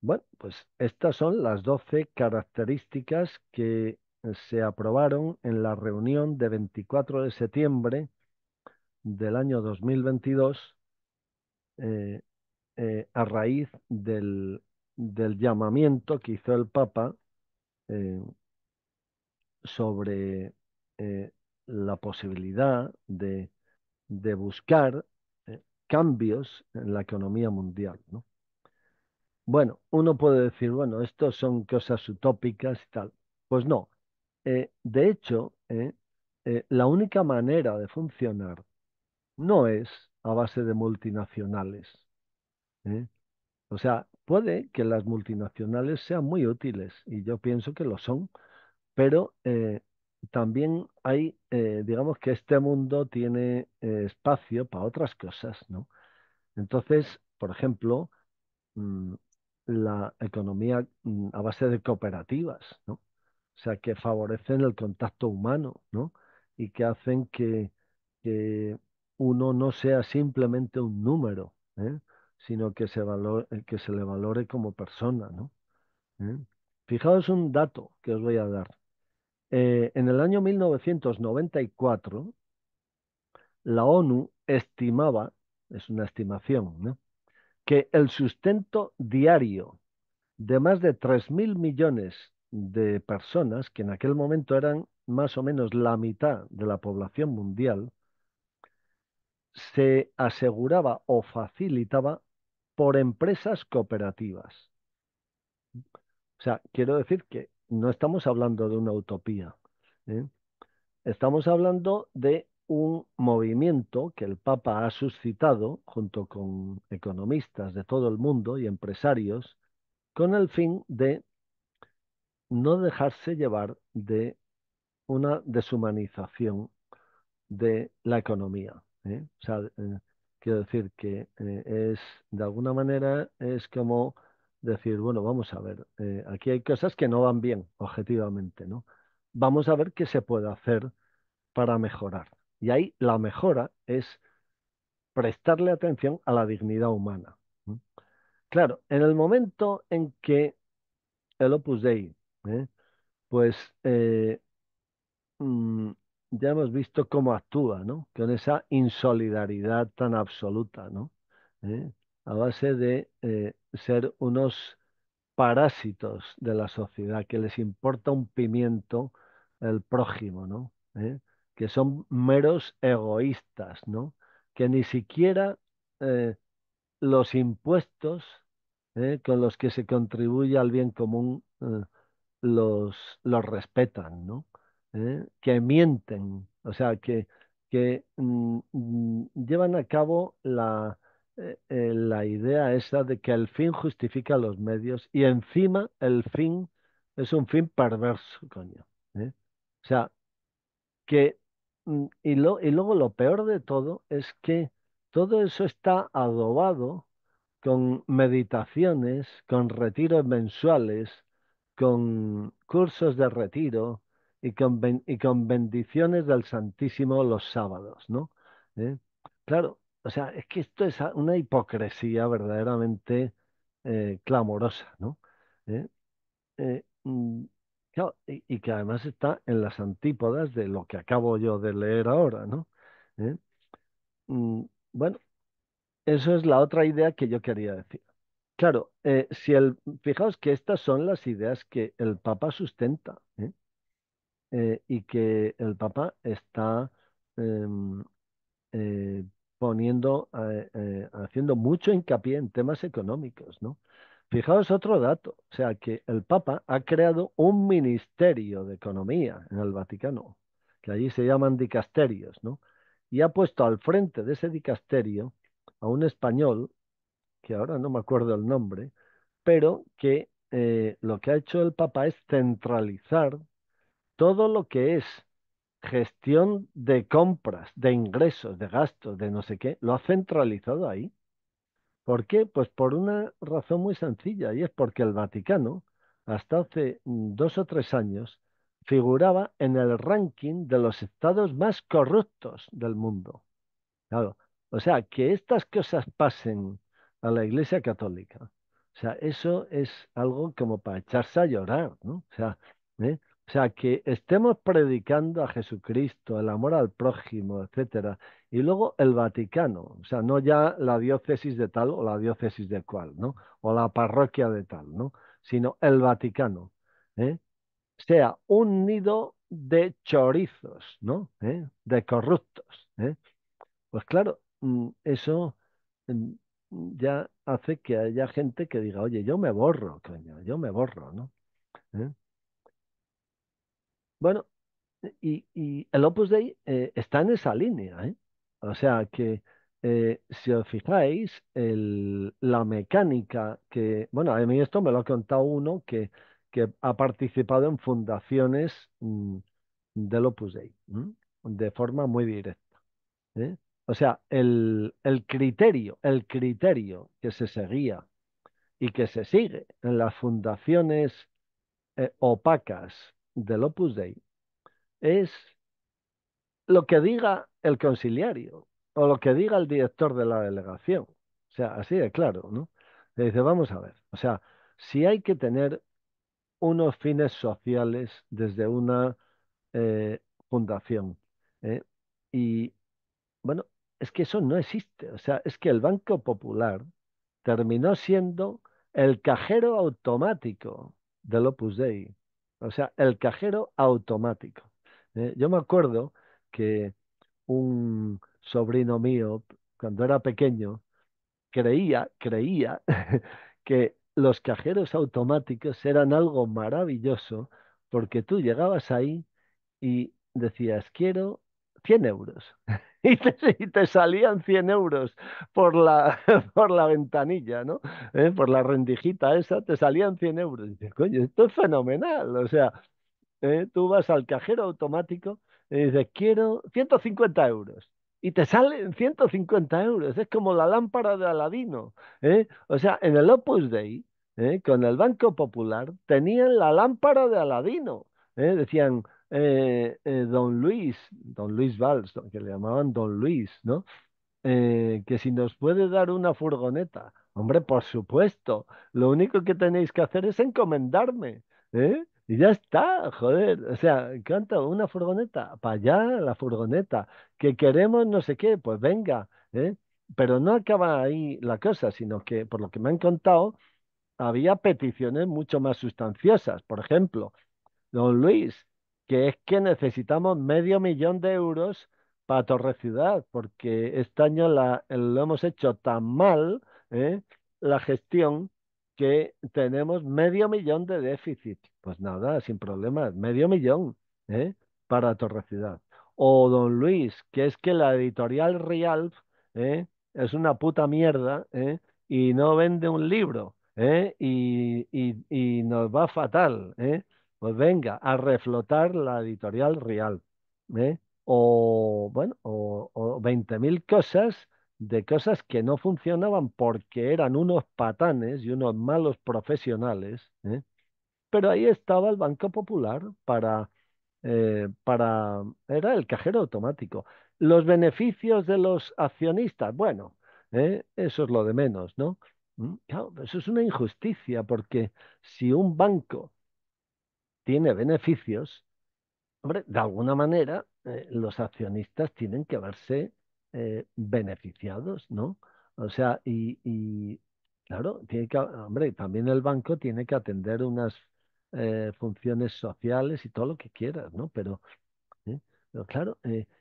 Bueno, pues estas son las 12 características que eh, se aprobaron en la reunión de 24 de septiembre del año 2022 eh, eh, a raíz del, llamamiento que hizo el Papa sobre la posibilidad de, de buscar cambios en la economía mundial. ¿no? Bueno, uno puede decir, bueno, esto son cosas utópicas y tal. Pues no. Eh, de hecho, eh, eh, la única manera de funcionar no es a base de multinacionales. O sea, puede que las multinacionales sean muy útiles, y yo pienso que lo son, pero también hay, eh, digamos que este mundo tiene eh, espacio para otras cosas, ¿no? Entonces, por ejemplo, mm, la economía mm, a base de cooperativas, ¿no? O sea, que favorecen el contacto humano, ¿no? Y que hacen que, uno no sea simplemente un número, ¿eh? sino que se, valore, que se le valore como persona, ¿no? Fijaos un dato que os voy a dar. Eh, en el año 1994, la ONU estimaba, es una estimación, que el sustento diario de más de 3.000 millones de personas, que en aquel momento eran más o menos la mitad de la población mundial, se aseguraba o facilitaba por empresas cooperativas. O sea, quiero decir que no estamos hablando de una utopía. ¿eh? Estamos hablando de un movimiento que el Papa ha suscitado junto con economistas de todo el mundo y empresarios con el fin de no dejarse llevar de una deshumanización de la economía. ¿eh? Eh, quiero decir que es, de alguna manera, es como decir, bueno, vamos a ver, eh, aquí hay cosas que no van bien, objetivamente, ¿no? Vamos a ver qué se puede hacer para mejorar. Y ahí la mejora es prestarle atención a la dignidad humana. Claro, en el momento en que el Opus Dei, ¿eh? pues eh, mm, ya hemos visto cómo actúa, ¿no? Con esa insolidaridad tan absoluta, ¿no? a base de eh, ser unos parásitos de la sociedad, que les importa un pimiento el prójimo, ¿no? ¿Eh? Que son meros egoístas, ¿no? Que ni siquiera eh, los impuestos con los que se contribuye al bien común los, los, respetan, ¿no? Que mienten, o sea, que, que mm, mm, llevan a cabo la, eh, eh, la idea esa de que el fin justifica los medios y encima el fin es un fin perverso, coño. ¿eh? O sea, que... Mm, y, lo, y luego lo peor de todo es que todo eso está adobado con meditaciones, con retiros mensuales, con cursos de retiro y con, y con bendiciones del Santísimo los sábados, ¿no? Claro, o sea, es que esto es una hipocresía verdaderamente eh, clamorosa, ¿no? Eh, eh, mm, y, que además está en las antípodas de lo que acabo yo de leer ahora, ¿no? Mm, bueno, eso es la otra idea que yo quería decir. Claro, si el, fijaos que estas son las ideas que el Papa sustenta y que el Papa está em, poniendo, eh, eh, haciendo mucho hincapié en temas económicos, ¿no? Fijaos otro dato, o sea que el Papa ha creado un ministerio de economía en el Vaticano, que allí se llaman dicasterios, ¿no? Y ha puesto al frente de ese dicasterio a un español, que ahora no me acuerdo el nombre, pero que eh, lo que ha hecho el Papa es centralizar todo lo que es gestión de compras, de ingresos, de gastos, de no sé qué, lo ha centralizado ahí. ¿Por qué? Pues por una razón muy sencilla, y es porque el Vaticano, hasta hace mm, dos o tres años, figuraba en el ranking de los estados más corruptos del mundo. o sea, que estas cosas pasen a la Iglesia Católica, o sea, eso es algo como para echarse a llorar, ¿no? O sea, ¿eh? O sea, que estemos predicando a Jesucristo, el amor al prójimo, etcétera, y luego el Vaticano, o sea, no ya la diócesis de tal o la diócesis de cual, ¿no? O la parroquia de tal, ¿no? Sino el Vaticano, ¿eh? Sea un nido de chorizos, ¿no? ¿Eh? De corruptos, ¿eh? Pues claro, mm, eso mm, ya hace que haya gente que diga, oye, yo me borro, coño, yo me borro, ¿no? ¿Eh? Bueno, y, el Opus Dei eh, está en esa línea, ¿eh? O sea que eh, si os fijáis, la mecánica que, bueno, a mí esto me lo ha contado uno que, ha participado en fundaciones mm, del Opus Dei, de forma muy directa. O sea, el, criterio, el criterio que se seguía y que se sigue en las fundaciones opacas del Opus Dei es lo que diga el conciliario o lo que diga el director de la delegación. O sea, así de claro, ¿no? Le dice, vamos a ver, o sea, si hay que tener unos fines sociales desde una eh, fundación, ¿eh? y bueno, es que eso no existe. O sea, es que el Banco Popular terminó siendo el cajero automático del Opus Dei. O sea, el cajero automático. ¿eh? Yo me acuerdo que un sobrino mío, cuando era pequeño, creía, creía que los cajeros automáticos eran algo maravilloso porque tú llegabas ahí y decías, quiero 100 euros. y te, salían 100 euros por la, por la ventanilla, ¿no? ¿Eh? Por la rendijita esa, te salían 100 euros. dices, coño, esto es fenomenal. O sea, ¿eh? tú vas al cajero automático y dices, quiero 150 euros y te salen 150 euros. Es como la lámpara de Aladino. ¿eh? O sea, en el Opus Dei, con el Banco Popular, tenían la lámpara de Aladino. Decían, eh, eh, don Luis, don Luis Valls, que le llamaban don Luis, ¿no? Eh, que si nos puede dar una furgoneta. Hombre, por supuesto, lo único que tenéis que hacer es encomendarme, ¿eh? Y ya está, joder, o sea, canta una furgoneta, para allá la furgoneta, que queremos no sé qué, pues venga, ¿eh? Pero no acaba ahí la cosa, sino que, por lo que me han contado, había peticiones mucho más sustanciosas. Por ejemplo, don Luis, que es que necesitamos medio millón de euros para Torre Ciudad, porque este año la, lo hemos hecho tan mal, ¿eh? la gestión, que tenemos medio millón de déficit. Pues nada, sin problemas, medio millón ¿eh? para Torre Ciudad. O Don Luis, que es que la editorial Real ¿eh? es una puta mierda ¿eh? y no vende un libro y, y nos va fatal. ¿eh? Pues venga, a reflotar la editorial real. ¿eh? O, bueno, o, 20.000 cosas de cosas que no funcionaban porque eran unos patanes y unos malos profesionales. ¿eh? Pero ahí estaba el Banco Popular para, eh, para... Era el cajero automático. Los beneficios de los accionistas, bueno, eso es lo de menos, ¿no? Mm, claro, eso es una injusticia porque si un banco tiene beneficios, hombre, de alguna manera eh, los accionistas tienen que verse eh, beneficiados, ¿no? O sea, y, claro, tiene que, hombre, también el banco tiene que atender unas eh, funciones sociales y todo lo que quieras, ¿no? pero claro,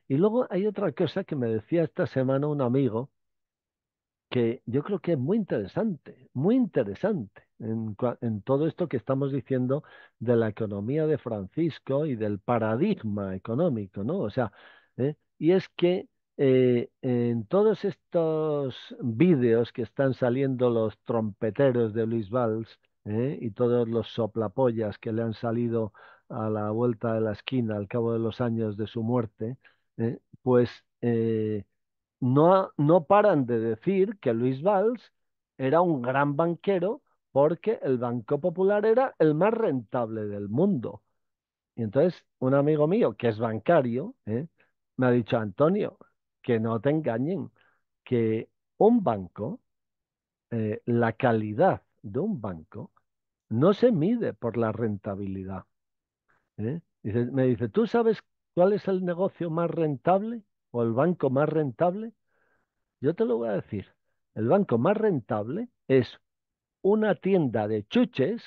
y luego hay otra cosa que me decía esta semana un amigo, que yo creo que es muy interesante, muy interesante en, todo esto que estamos diciendo de la economía de Francisco y del paradigma económico, ¿no? O sea, ¿eh? y es que eh, en todos estos vídeos que están saliendo los trompeteros de Luis Valls ¿eh? y todos los soplapollas que le han salido a la vuelta de la esquina al cabo de los años de su muerte, pues no, paran de decir que Luis Valls era un gran banquero porque el Banco Popular era el más rentable del mundo. Y entonces un amigo mío que es bancario ¿eh? me ha dicho, Antonio, que no te engañen, que un banco, eh, la calidad de un banco, no se mide por la rentabilidad. ¿eh? me dice, ¿tú sabes cuál es el negocio más rentable? o el banco más rentable? Yo te lo voy a decir. El banco más rentable es una tienda de chuches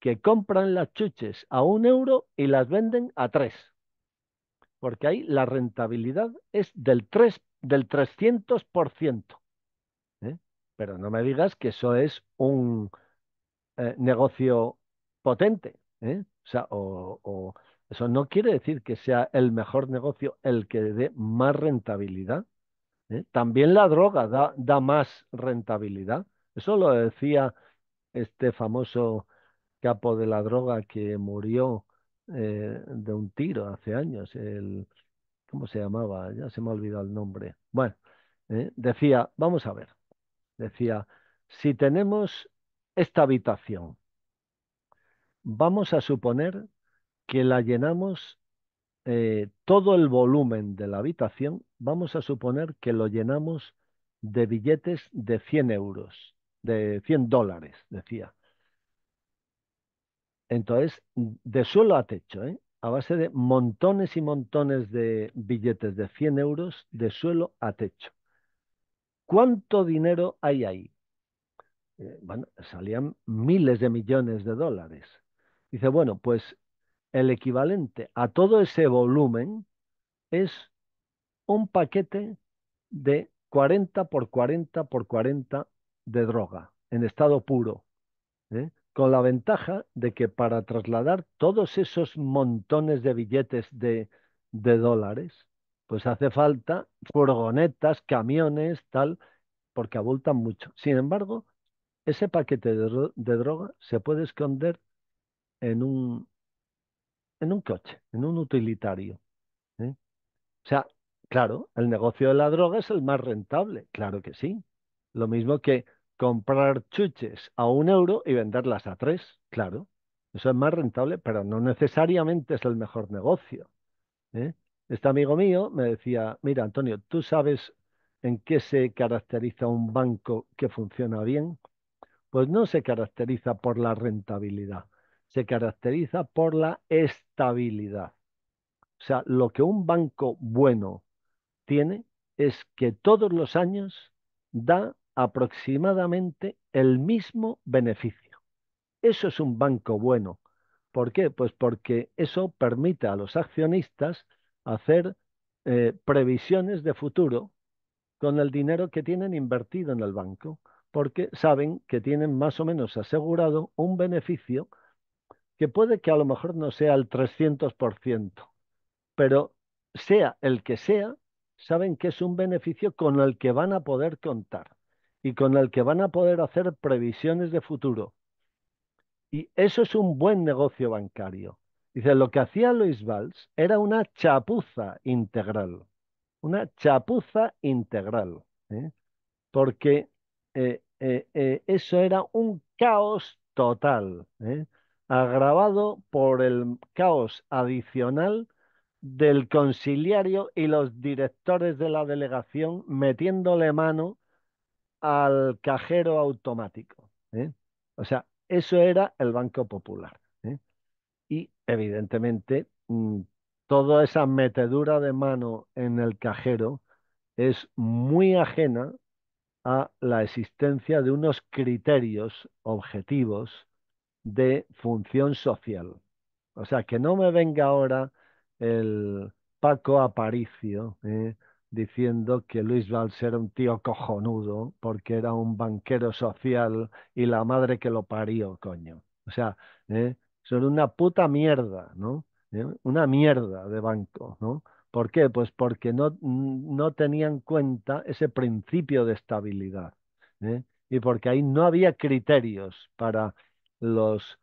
que compran las chuches a un euro y las venden a tres. Porque ahí la rentabilidad es del, del 300%. ¿eh? Pero no me digas que eso es un eh, negocio potente. ¿eh? O sea, o eso no quiere decir que sea el mejor negocio el que dé más rentabilidad. ¿eh? También la droga da, da, más rentabilidad. Eso lo decía este famoso capo de la droga que murió eh, de un tiro hace años. El, ¿Cómo se llamaba? Ya se me ha olvidado el nombre. Bueno, ¿eh? decía, vamos a ver, decía, si tenemos esta habitación, vamos a suponer que la llenamos eh, todo el volumen de la habitación, vamos a suponer que lo llenamos de billetes de 100 euros, de 100 dólares, decía. Entonces, de suelo a techo, ¿eh? a base de montones y montones de billetes de 100 euros, de suelo a techo. ¿Cuánto dinero hay ahí? Eh, bueno, salían miles de millones de dólares. Dice, bueno, pues el equivalente a todo ese volumen es un paquete de 40 por 40 por 40 de droga en estado puro, ¿eh? con la ventaja de que para trasladar todos esos montones de billetes de, dólares, pues hace falta furgonetas, camiones, tal, porque abultan mucho. Sin embargo, ese paquete de droga se puede esconder en un, en un coche, en un utilitario. ¿eh? O sea, claro, el negocio de la droga es el más rentable, claro que sí. Lo mismo que comprar chuches a un euro y venderlas a tres, claro. Eso es más rentable, pero no necesariamente es el mejor negocio. ¿eh? Este amigo mío me decía, mira, Antonio, ¿tú sabes en qué se caracteriza un banco que funciona bien? Pues no se caracteriza por la rentabilidad, se caracteriza por la estabilidad. O sea, lo que un banco bueno tiene es que todos los años da aproximadamente el mismo beneficio. Eso es un banco bueno. ¿Por qué? Pues porque eso permite a los accionistas hacer eh, previsiones de futuro con el dinero que tienen invertido en el banco, porque saben que tienen más o menos asegurado un beneficio que puede que a lo mejor no sea el 300%, pero sea el que sea, saben que es un beneficio con el que van a poder contar y con el que van a poder hacer previsiones de futuro. Y eso es un buen negocio bancario. Dice, lo que hacía Luis Valls era una chapuza integral, una chapuza integral, ¿eh? porque eh, eh, eso era un caos total agravado por el caos adicional del conciliario y los directores de la delegación metiéndole mano al cajero automático. ¿eh? O sea, eso era el Banco Popular. ¿eh? Y evidentemente, mm, toda esa metedura de mano en el cajero es muy ajena a la existencia de unos criterios objetivos de función social. O sea, que no me venga ahora el Paco Aparicio ¿eh? diciendo que Luis Valls era un tío cojonudo porque era un banquero social y la madre que lo parió, coño. O sea, ¿eh? son una puta mierda, ¿no? ¿Eh? Una mierda de banco, ¿no? ¿Por qué? Pues porque no, no tenían en cuenta ese principio de estabilidad ¿eh? y porque ahí no había criterios para los,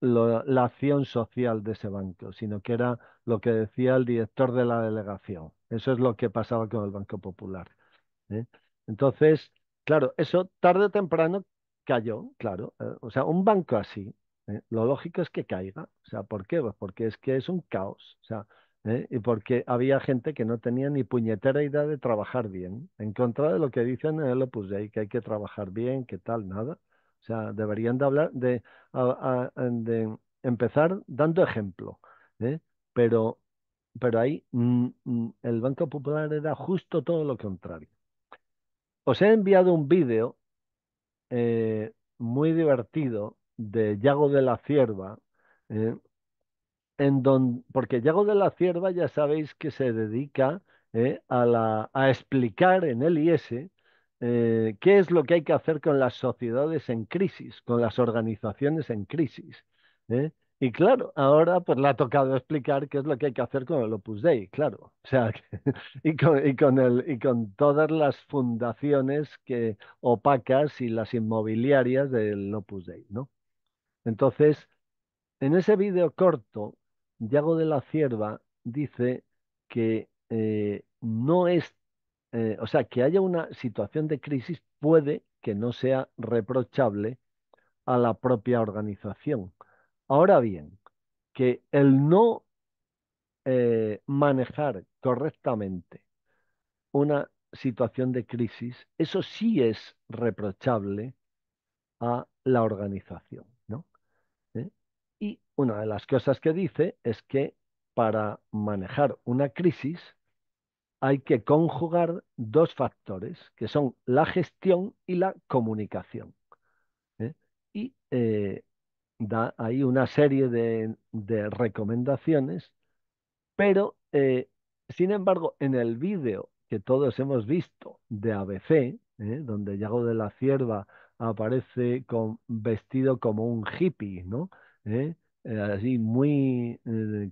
la acción social de ese banco, sino que era lo que decía el director de la delegación. Eso es lo que pasaba con el Banco Popular. ¿eh? Entonces, claro, eso tarde o temprano cayó, claro. Eh, o sea, un banco así, ¿eh? lo lógico es que caiga. O sea, ¿por qué? Pues porque es que es un caos. O sea, y porque había gente que no tenía ni puñetera idea de trabajar bien, en contra de lo que dicen en el Opus Dei, que hay que trabajar bien, que tal, nada. O sea, deberían de hablar de, de empezar dando ejemplo. ¿eh? Pero, pero ahí mm, mm, el Banco Popular era justo todo lo contrario. Os he enviado un vídeo eh, muy divertido de Yago de la Cierva, ¿eh? en porque Yago de la Cierva ya sabéis que se dedica a, la, a, explicar en el IS eh, qué es lo que hay que hacer con las sociedades en crisis, con las organizaciones en crisis. Eh? Y claro, ahora pues le ha tocado explicar qué es lo que hay que hacer con el Opus Dei, claro. O sea, y con, y con todas las fundaciones opacas y las inmobiliarias del Opus Dei, ¿no? Entonces, en ese vídeo corto, Diago de la Cierva dice que eh, no es eh, o sea, que haya una situación de crisis puede que no sea reprochable a la propia organización. Ahora bien, que el no eh, manejar correctamente una situación de crisis, eso sí es reprochable a la organización. ¿Eh? Y una de las cosas que dice es que para manejar una crisis hay que conjugar dos factores, que son la gestión y la comunicación. ¿eh? Y hay eh, da ahí una serie de, recomendaciones, pero eh, sin embargo, en el vídeo que todos hemos visto de ABC, donde Yago de la Cierva aparece con, vestido como un hippie, ¿no? así muy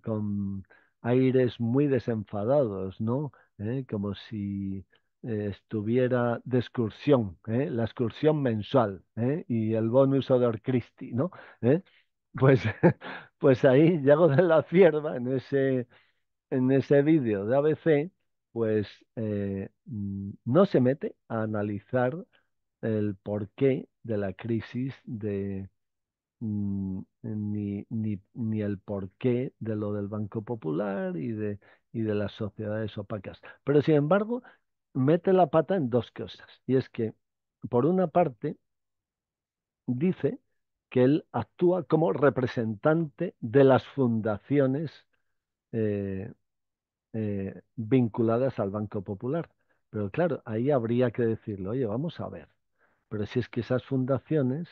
con aires muy desenfadados, ¿no? ¿eh? como si eh, estuviera de excursión, ¿eh? la excursión mensual y el bonus de Christi, ¿no? Pues, pues ahí, llego de la Cierva, en ese, en ese vídeo de ABC, pues mm, no se mete a analizar el porqué de la crisis de, mm, ni, ni, ni, el porqué de lo del Banco Popular y de, y de las sociedades opacas. Pero sin embargo, mete la pata en dos cosas. Y es que, por una parte, dice que él actúa como representante de las fundaciones eh, eh, vinculadas al Banco Popular. Pero claro, ahí habría que decirlo, oye, vamos a ver. Pero si es que esas fundaciones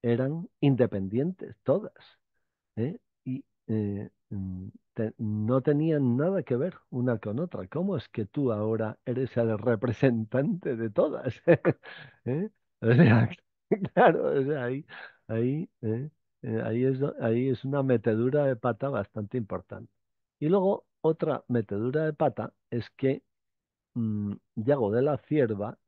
eran independientes, todas. ¿eh? Y Mm, no tenían nada que ver una con otra. ¿Cómo es que tú ahora eres el representante de todas? ¿Eh? claro, ahí, ahí, ¿eh? Eh, ahí, es, ahí es una metedura de pata bastante importante. Y luego otra metedura de pata es que mm, Yago de la Cierva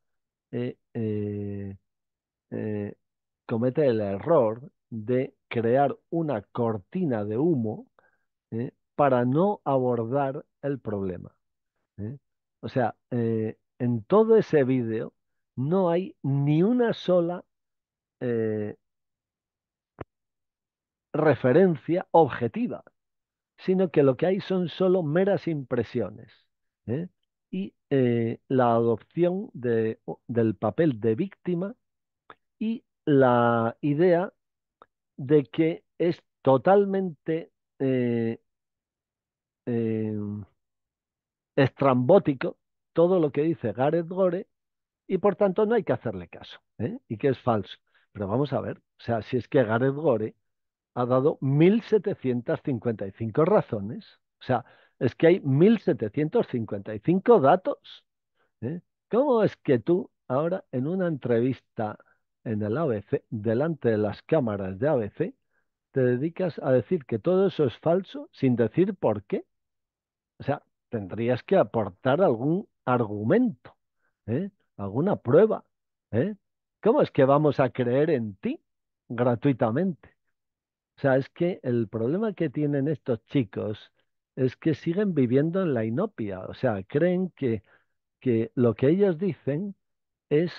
comete el error de crear una cortina de humo ¿eh? para no abordar el problema. ¿eh? O sea, eh, en todo ese vídeo no hay ni una sola referencia objetiva, sino que lo que hay son solo meras impresiones. Y la adopción del papel de víctima y la idea de que es totalmente Em, estrambótico todo lo que dice Gareth Gore y por tanto no hay que hacerle caso ¿eh? y que es falso. Pero vamos a ver, o sea, si es que Gareth Gore ha dado 1.755 razones, o sea, es que hay 1.755 datos. ¿eh? ¿Cómo es que tú ahora en una entrevista en el ABC, delante de las cámaras de ABC, te dedicas a decir que todo eso es falso sin decir por qué? O sea, tendrías que aportar algún argumento, ¿eh? alguna prueba. ¿eh? ¿Cómo es que vamos a creer en ti gratuitamente? O sea, es que el problema que tienen estos chicos es que siguen viviendo en la inopia. O sea, creen que, que lo que ellos dicen es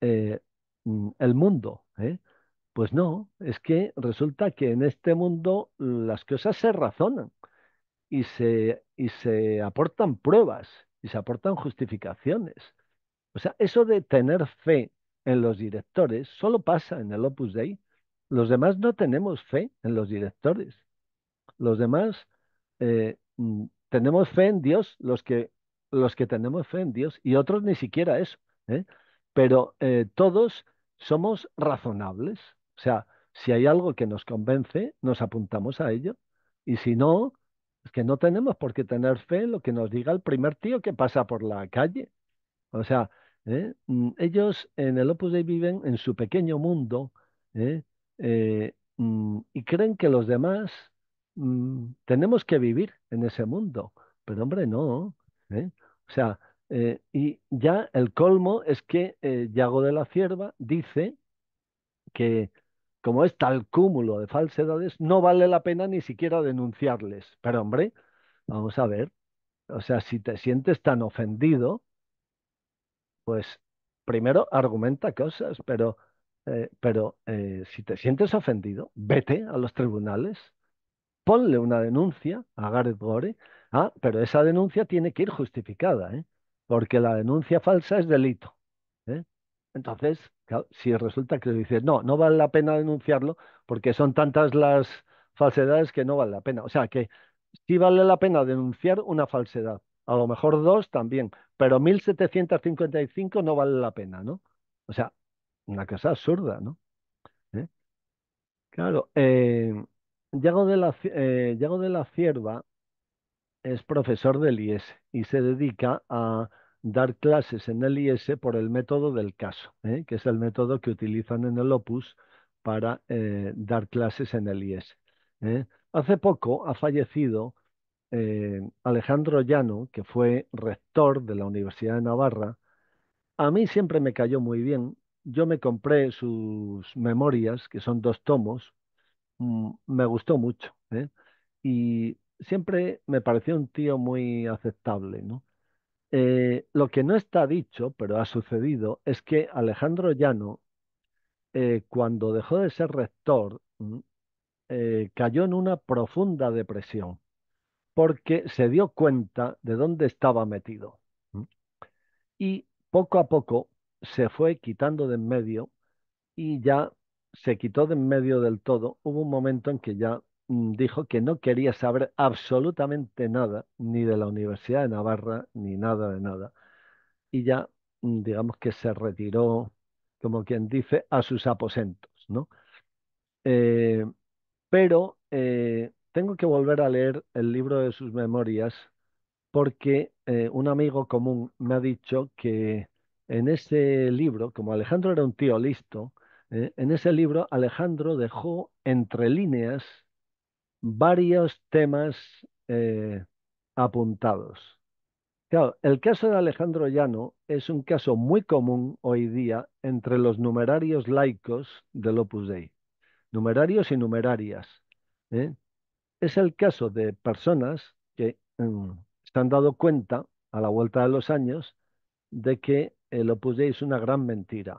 eh, mm, el mundo. ¿eh? Pues no, es que resulta que en este mundo las cosas se razonan y se, y se aportan pruebas y se aportan justificaciones. O sea, eso de tener fe en los directores solo pasa en el Opus Dei. Los demás no tenemos fe en los directores. Los demás eh, mm, tenemos fe en Dios, los que, los que tenemos fe en Dios, y otros ni siquiera eso. ¿eh? Pero eh, todos somos razonables. O sea, si hay algo que nos convence, nos apuntamos a ello. Y si no, es que no tenemos por qué tener fe en lo que nos diga el primer tío que pasa por la calle. O sea, ¿eh? mm, ellos en el Opus Dei viven en su pequeño mundo ¿eh? Eh, mm, y creen que los demás mm, tenemos que vivir en ese mundo. Pero hombre, no. O sea, y ya el colmo es que Yago de la Cierva dice que como es tal cúmulo de falsedades, no vale la pena ni siquiera denunciarles. Pero hombre, vamos a ver, o sea, si te sientes tan ofendido, pues primero argumenta cosas, pero, eh, pero eh, si te sientes ofendido, vete a los tribunales, ponle una denuncia a Gareth Gore, ah, pero esa denuncia tiene que ir justificada, ¿eh? porque la denuncia falsa es delito. Entonces, si resulta que dices, no, no vale la pena denunciarlo porque son tantas las falsedades que no vale la pena. O sea, que sí vale la pena denunciar una falsedad. A lo mejor dos también, pero 1755 no vale la pena, ¿no? O sea, una cosa absurda, ¿no? ¿Eh? Claro, eh, de la, eh, de la Cierva es profesor del IES y se dedica a dar clases en el IS por el método del caso, ¿eh? que es el método que utilizan en el Opus para eh, dar clases en el IES ¿eh? Hace poco ha fallecido Alejandro Llano, que fue rector de la Universidad de Navarra. A mí siempre me cayó muy bien. Yo me compré sus memorias, que son dos tomos. Mm, me gustó mucho. Y siempre me pareció un tío muy aceptable, ¿no? Eh, lo que no está dicho, pero ha sucedido, es que Alejandro Llano, eh, cuando dejó de ser rector, mm, eh, cayó en una profunda depresión porque se dio cuenta de dónde estaba metido. Mm, y poco a poco se fue quitando de en medio y ya se quitó de en medio del todo. Hubo un momento en que ya Mm, dijo que no quería saber absolutamente nada, ni de la Universidad de Navarra, ni nada de nada. Y ya, mm, digamos que se retiró, como quien dice, a sus aposentos, ¿no? Eh, pero eh, tengo que volver a leer el libro de sus memorias porque eh, un amigo común me ha dicho que en ese libro, como Alejandro era un tío listo, en ese libro Alejandro dejó entre líneas varios temas eh, apuntados. el caso de Alejandro Llano es un caso muy común hoy día entre los numerarios laicos del Opus Dei, numerarios y numerarias. ¿eh? Es el caso de personas que mm, se han dado cuenta a la vuelta de los años de que el Opus Dei es una gran mentira.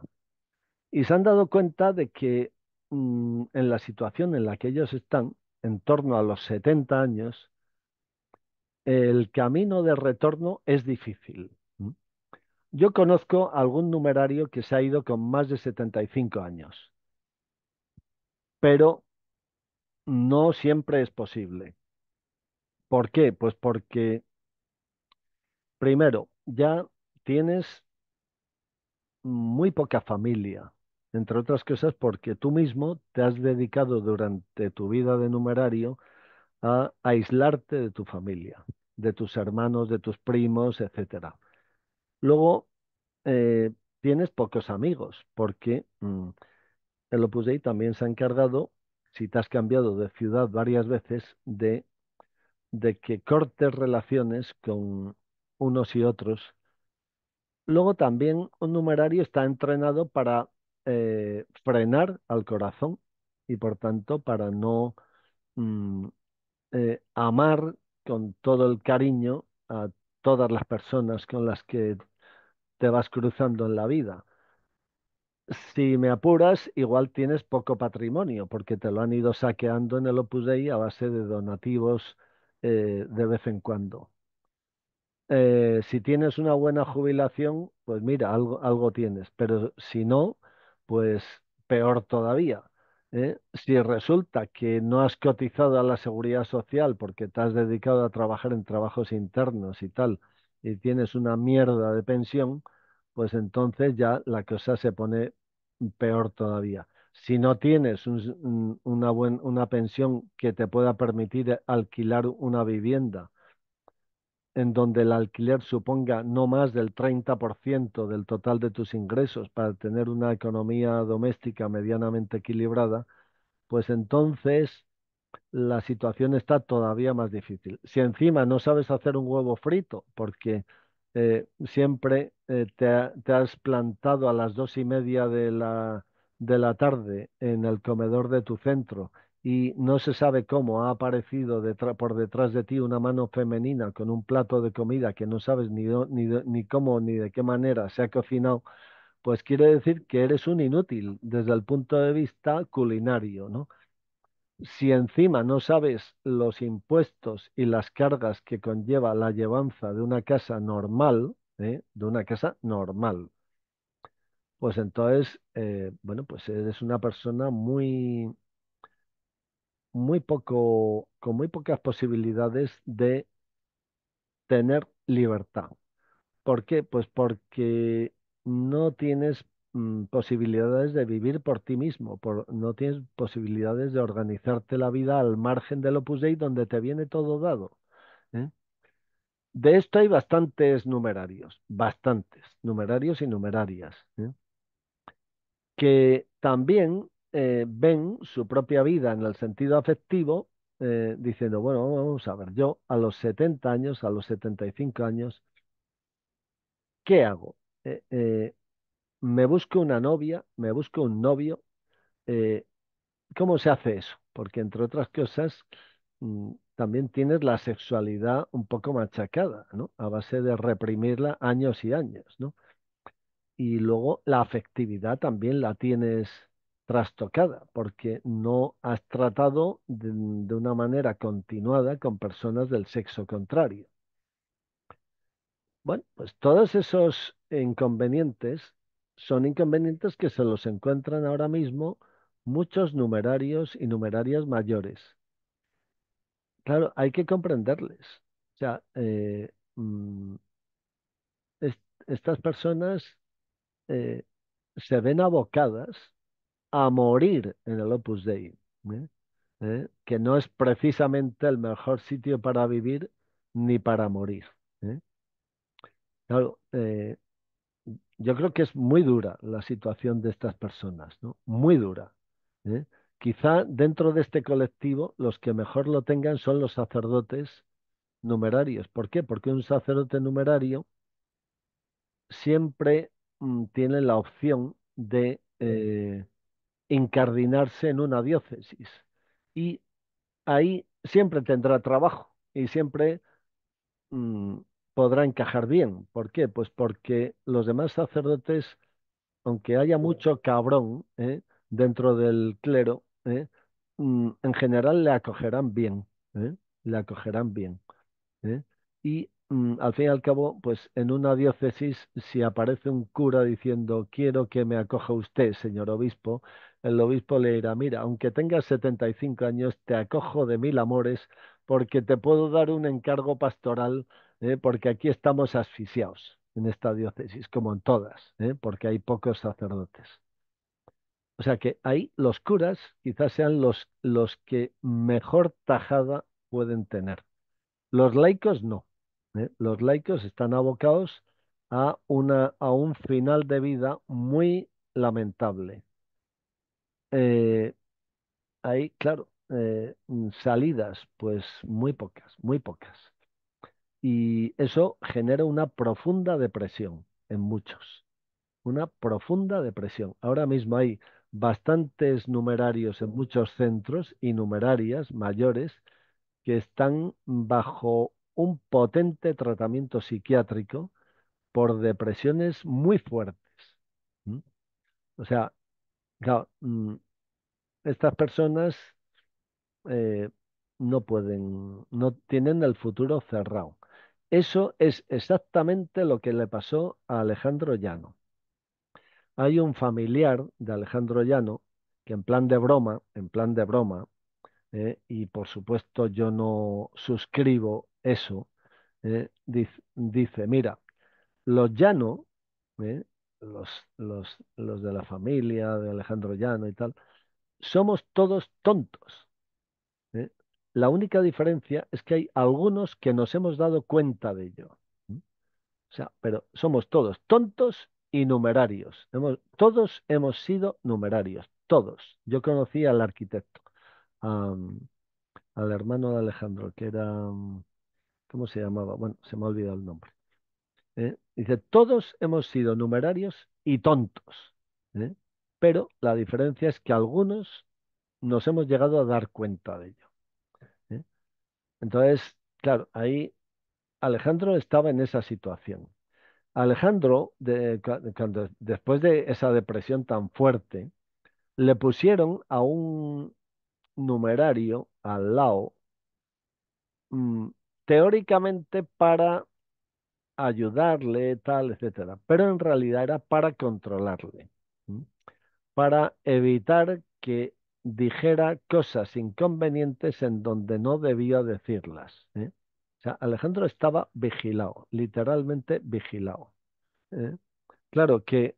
Y se han dado cuenta de que mm, en la situación en la que ellos están, en torno a los 70 años, el camino de retorno es difícil. Yo conozco algún numerario que se ha ido con más de 75 años, pero no siempre es posible. ¿Por qué? Pues porque, primero, ya tienes muy poca familia entre otras cosas porque tú mismo te has dedicado durante tu vida de numerario a aislarte de tu familia, de tus hermanos, de tus primos, etc. Luego, eh, tienes pocos amigos porque mm, el Opus Dei también se ha encargado, si te has cambiado de ciudad varias veces, de, de que cortes relaciones con unos y otros Luego también un numerario está entrenado para eh, frenar al corazón y por tanto para no mm, eh, amar con todo el cariño a todas las personas con las que te vas cruzando en la vida. Si me apuras, igual tienes poco patrimonio, porque te lo han ido saqueando en el Opus Dei a base de donativos eh, de vez en cuando. si tienes una buena jubilación, pues mira, algo, algo tienes, pero si no, pues peor todavía. ¿eh? Si resulta que no has cotizado a la seguridad social porque te has dedicado a trabajar en trabajos internos y tal, y tienes una mierda de pensión, pues entonces ya la cosa se pone peor todavía. Si no tienes una, una pensión que te pueda permitir alquilar una vivienda, en donde el alquiler suponga no más del 30% del total de tus ingresos para tener una economía doméstica medianamente equilibrada, pues entonces la situación está todavía más difícil. Si encima no sabes hacer un huevo frito, porque eh, siempre eh, te, has plantado a las dos y media de la tarde en el comedor de tu centro y no se sabe cómo ha aparecido por detrás de ti una mano femenina con un plato de comida que no sabes ni, ni, cómo ni de qué manera se ha cocinado, pues quiere decir que eres un inútil desde el punto de vista culinario, ¿no? Si encima no sabes los impuestos y las cargas que conlleva la llevanza de una casa normal, ¿eh? de una casa normal, pues entonces, eh, bueno, pues eres una persona muy muy poco, con muy pocas posibilidades de tener libertad. ¿Por qué? Pues porque no tienes mm, posibilidades de vivir por ti mismo, por, no tienes posibilidades de organizarte la vida al margen del Opus Dei donde te viene todo dado. ¿eh? De esto hay bastantes numerarios, bastantes numerarios y numerarias, ¿eh? que también eh, ven su propia vida en el sentido afectivo, eh, diciendo, bueno, vamos a ver, yo a los 70 años, a los 75 años, ¿qué hago? Eh, ¿Me busco una novia? ¿Me busco un novio? ¿Cómo se hace eso? Porque entre otras cosas, mm, también tienes la sexualidad un poco machacada, ¿no? A base de reprimirla años y años, ¿no? Y luego la afectividad también la tienes trastocada, porque no has tratado de, una manera continuada con personas del sexo contrario. Bueno, pues todos esos inconvenientes son inconvenientes que se los encuentran ahora mismo muchos numerarios y numerarias mayores. Claro, hay que comprenderles. O sea, eh, mm, estas personas eh, se ven abocadas a morir en el Opus Dei, ¿eh? ¿Eh? que no es precisamente el mejor sitio para vivir ni para morir. ¿eh? Claro, yo creo que es muy dura la situación de estas personas, Muy dura. Quizá dentro de este colectivo los que mejor lo tengan son los sacerdotes numerarios. ¿Por qué? Porque un sacerdote numerario siempre mm, tiene la opción de encardinarse en una diócesis y ahí siempre tendrá trabajo y siempre mm, podrá encajar bien. ¿Por qué? Pues porque los demás sacerdotes, aunque haya mucho cabrón ¿eh? dentro del clero, ¿eh? mm, en general le acogerán bien, ¿eh? le acogerán bien. Y mm, al fin y al cabo, pues en una diócesis, si aparece un cura diciendo, quiero que me acoja usted, señor obispo, el obispo le dirá, mira, aunque tengas 75 años, te acojo de mil amores porque te puedo dar un encargo pastoral, ¿eh? porque aquí estamos asfixiados en esta diócesis, como en todas, ¿eh? porque hay pocos sacerdotes. O sea que ahí los curas quizás sean los, que mejor tajada pueden tener. Los laicos no. ¿eh? Los laicos están abocados a, a un final de vida muy lamentable, eh, hay, claro, eh, mm, salidas, pues muy pocas, muy pocas. Y eso genera una profunda depresión en muchos, una profunda depresión. Ahora mismo hay bastantes numerarios en muchos centros y numerarias mayores que están bajo un potente tratamiento psiquiátrico por depresiones muy fuertes. O sea, Mm, estas personas eh, no pueden, no tienen el futuro cerrado. Eso es exactamente lo que le pasó a Alejandro Llano. Hay un familiar de Alejandro Llano que en plan de broma, en plan de broma, eh, y por supuesto yo no suscribo eso, eh, dice, mira, los Llano, los, los, los de la familia de Alejandro Llano y tal, somos todos tontos. ¿eh? La única diferencia es que hay algunos que nos hemos dado cuenta de ello. O sea, pero somos todos tontos y numerarios. Hemos, todos hemos sido numerarios, todos. Yo conocí al arquitecto, al hermano de Alejandro, que era, ¿cómo se llamaba? Bueno, se me ha olvidado el nombre. ¿eh? Dice, todos hemos sido numerarios y tontos, ¿eh? pero la diferencia es que algunos nos hemos llegado a dar cuenta de ello. ¿eh? Entonces, claro, ahí Alejandro estaba en esa situación. Alejandro, después de esa depresión tan fuerte, le pusieron a un numerario al lado, mm, teóricamente para ayudarle, tal, etcétera. Pero en realidad era para controlarle, para evitar que dijera cosas inconvenientes en donde no debía decirlas. ¿eh? O sea, Alejandro estaba vigilado, literalmente vigilado. ¿eh? Claro que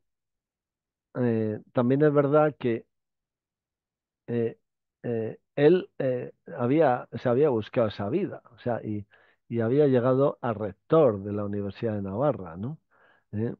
eh, también es verdad que él había, se había buscado esa vida, o sea, y y había llegado al rector de la Universidad de Navarra, ¿no? ¿Eh?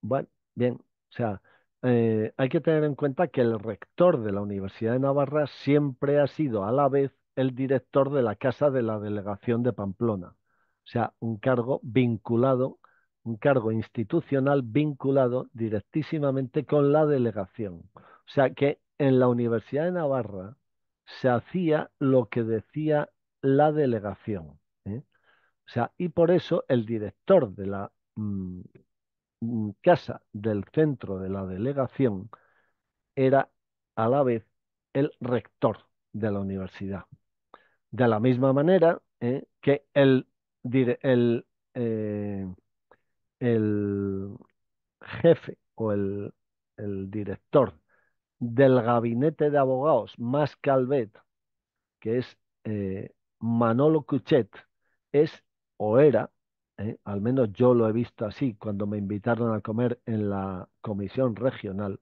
bueno, bien, o sea, eh, hay que tener en cuenta que el rector de la Universidad de Navarra siempre ha sido a la vez el director de la Casa de la Delegación de Pamplona, o sea, un cargo vinculado, un cargo institucional vinculado directísimamente con la delegación. O sea que en la Universidad de Navarra se hacía lo que decía la delegación. O sea, y por eso el director de la mm, mm, casa del centro de la delegación era a la vez el rector de la universidad. De la misma manera eh, que el, eh, el, jefe o el, director del gabinete de abogados más Calvet, que es eh, Manolo Cuchet, es o era, ¿eh? al menos yo lo he visto así cuando me invitaron a comer en la comisión regional,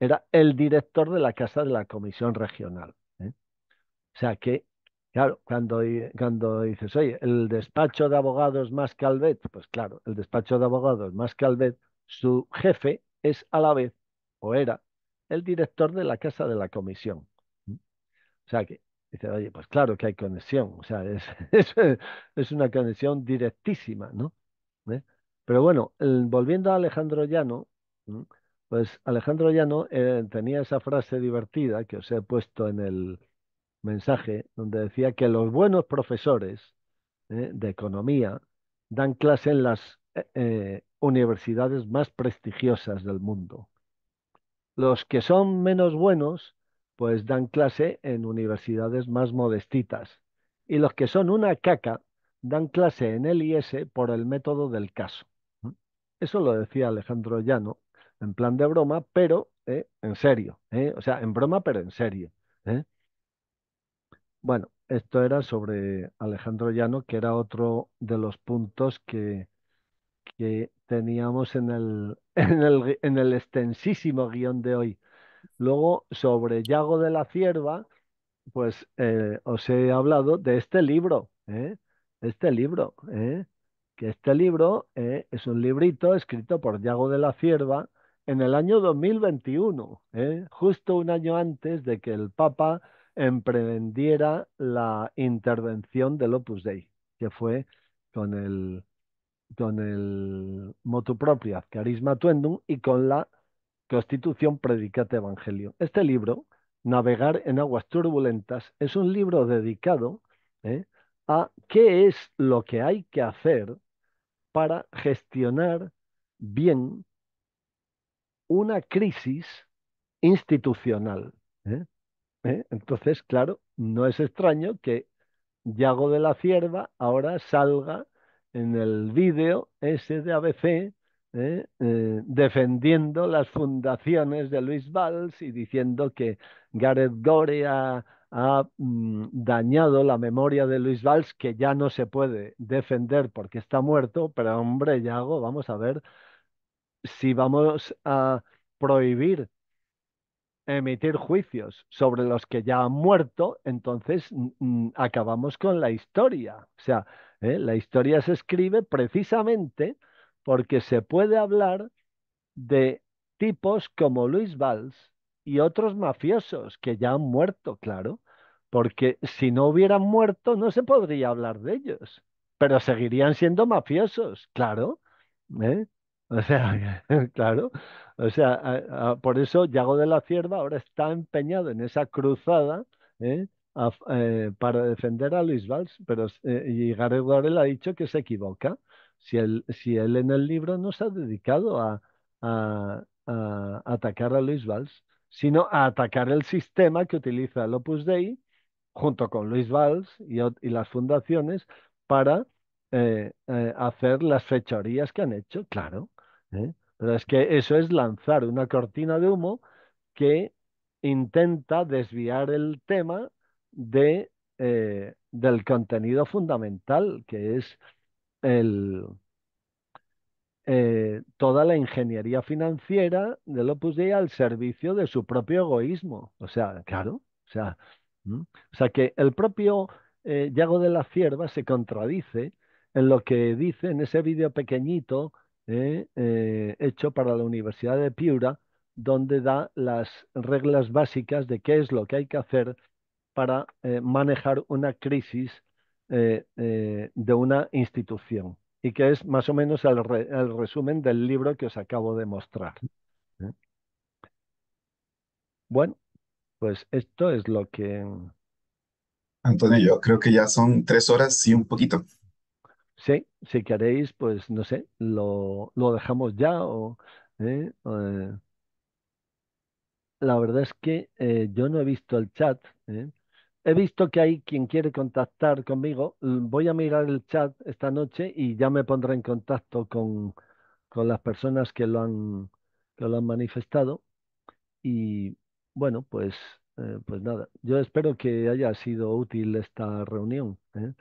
era el director de la casa de la comisión regional. ¿eh? O sea que, claro, cuando, cuando dices, oye, el despacho de abogados más Calvet, pues claro, el despacho de abogados más Calvet, su jefe es a la vez, o era, el director de la casa de la comisión. O sea que Dice, oye, pues claro que hay conexión, o sea, es, una conexión directísima, ¿no? ¿Eh? Pero bueno, volviendo a Alejandro Llano, pues Alejandro Llano eh, tenía esa frase divertida que os he puesto en el mensaje, donde decía que los buenos profesores ¿eh? de economía dan clase en las universidades más prestigiosas del mundo. Los que son menos buenos pues dan clase en universidades más modestitas. Y los que son una caca dan clase en el IS por el método del caso. Eso lo decía Alejandro Llano, en plan de broma, pero eh, en serio. Eh, o sea, en broma, pero en serio. Eh. Bueno, esto era sobre Alejandro Llano, que era otro de los puntos que, que teníamos en el, en el, en el extensísimo guión de hoy. Luego, sobre Yago de la Cierva, pues eh, os he hablado de este libro, ¿eh? este libro, ¿eh? que este libro es un librito escrito por Yago de la Cierva en el año 2021, justo un año antes de que el Papa emprendiera la intervención del Opus Dei, que fue con el, con el motu propia, Carisma Tuendum, y con la Constitución, Predicate, Evangelio. Este libro, Navegar en Aguas Turbulentas, es un libro dedicado ¿eh? a qué es lo que hay que hacer para gestionar bien una crisis institucional. ¿eh? ¿Eh? Entonces, claro, no es extraño que Yago de la Cierva ahora salga en el vídeo ese de ABC ¿eh? Eh, defendiendo las fundaciones de Luis Valls y diciendo que Gareth Gore ha, mm, dañado la memoria de Luis Valls, que ya no se puede defender porque está muerto, pero hombre, Yago, vamos a ver si vamos a prohibir emitir juicios sobre los que ya han muerto, entonces acabamos con la historia. O sea, ¿eh? la historia se escribe precisamente porque se puede hablar de tipos como Luis Valls y otros mafiosos que ya han muerto, claro, porque si no hubieran muerto no se podría hablar de ellos, pero seguirían siendo mafiosos, claro. ¿eh? O sea, claro, o sea, por eso Yago de la Cierva ahora está empeñado en esa cruzada ¿eh? Eh, para defender a Luis Valls, pero eh, y Gareth ha dicho que se equivoca. Si él, en el libro no se ha dedicado a, atacar a Luis Valls, sino a atacar el sistema que utiliza el Opus Dei junto con Luis Valls y, y las fundaciones para eh, eh, hacer las fechorías que han hecho, claro. ¿eh? Pero es que eso es lanzar una cortina de humo que intenta desviar el tema de, del contenido fundamental, que es eh, toda la ingeniería financiera del Opus Dei al servicio de su propio egoísmo. O sea, claro, o sea, o sea que el propio eh, de la Cierva se contradice en lo que dice en ese vídeo pequeñito eh, eh, hecho para la Universidad de Piura, donde da las reglas básicas de qué es lo que hay que hacer para manejar una crisis eh, eh, de una institución y que es más o menos el, resumen del libro que os acabo de mostrar. ¿eh? Bueno, pues esto es lo que... Antonio, yo creo que ya son tres horas y un poquito. Sí, si queréis, pues no sé, lo, lo dejamos ya o... la verdad es que yo no he visto el chat, He visto que hay quien quiere contactar conmigo. Voy a mirar el chat esta noche y ya me pondré en contacto con, con las personas que lo han, que lo han manifestado. Y bueno, pues, eh, pues nada, yo espero que haya sido útil esta reunión. ¿eh?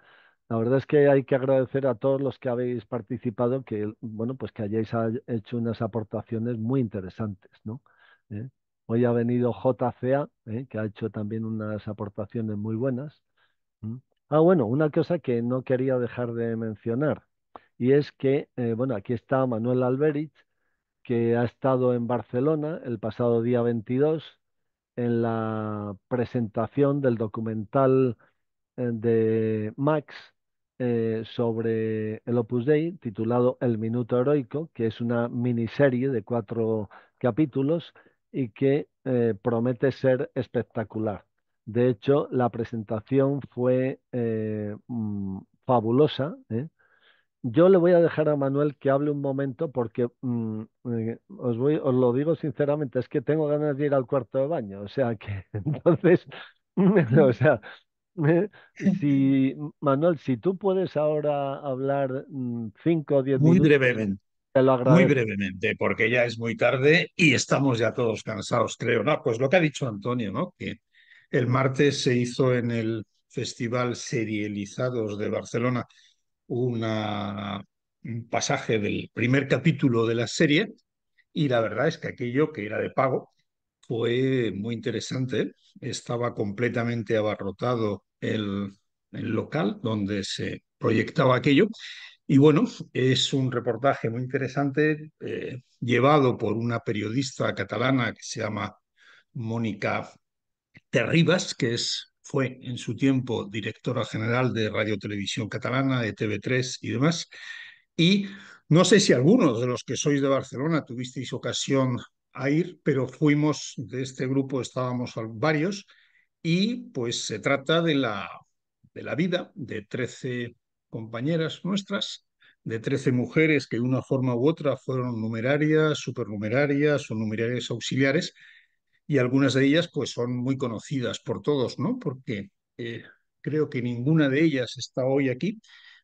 La verdad es que hay que agradecer a todos los que habéis participado, que bueno, pues que hayáis hecho unas aportaciones muy interesantes, ¿no? ¿Eh? Hoy ha venido JCA, ¿eh? que ha hecho también unas aportaciones muy buenas. Ah, bueno, una cosa que no quería dejar de mencionar, y es que, eh, bueno, aquí está Manuel Alberich, que ha estado en Barcelona el pasado día 22 en la presentación del documental eh, de Max sobre el Opus Dei titulado El Minuto Heroico, que es una miniserie de cuatro capítulos y que eh, promete ser espectacular. De hecho, la presentación fue eh, mm, fabulosa. ¿eh? Yo le voy a dejar a Manuel que hable un momento porque mm, os, voy, os lo digo sinceramente, es que tengo ganas de ir al cuarto de baño. O sea que entonces, o sea, si Manuel, si tú puedes ahora hablar mm, cinco o diez minutos. Muy brevemente muy brevemente, porque ya es muy tarde y estamos ya todos cansados, creo. No, pues lo que ha dicho Antonio, ¿no? Que el martes se hizo en el Festival Serializados de Barcelona un pasaje del primer capítulo de la serie y la verdad es que aquello que era de pago fue muy interesante. Estaba completamente abarrotado el, el local donde se proyectaba aquello y bueno, es un reportaje muy interesante eh, llevado por una periodista catalana que se llama Mónica Terribas, que es, fue en su tiempo directora general de Radio Televisión Catalana, de TV3 y demás. Y no sé si algunos de los que sois de Barcelona tuvisteis ocasión a ir, pero fuimos de este grupo, estábamos varios, y pues se trata de la, de la vida de 13 compañeras nuestras, de 13 mujeres que de una forma u otra fueron numerarias, supernumerarias o numerarias auxiliares, y algunas de ellas pues son muy conocidas por todos, ¿no? Porque eh, creo que ninguna de ellas está hoy aquí,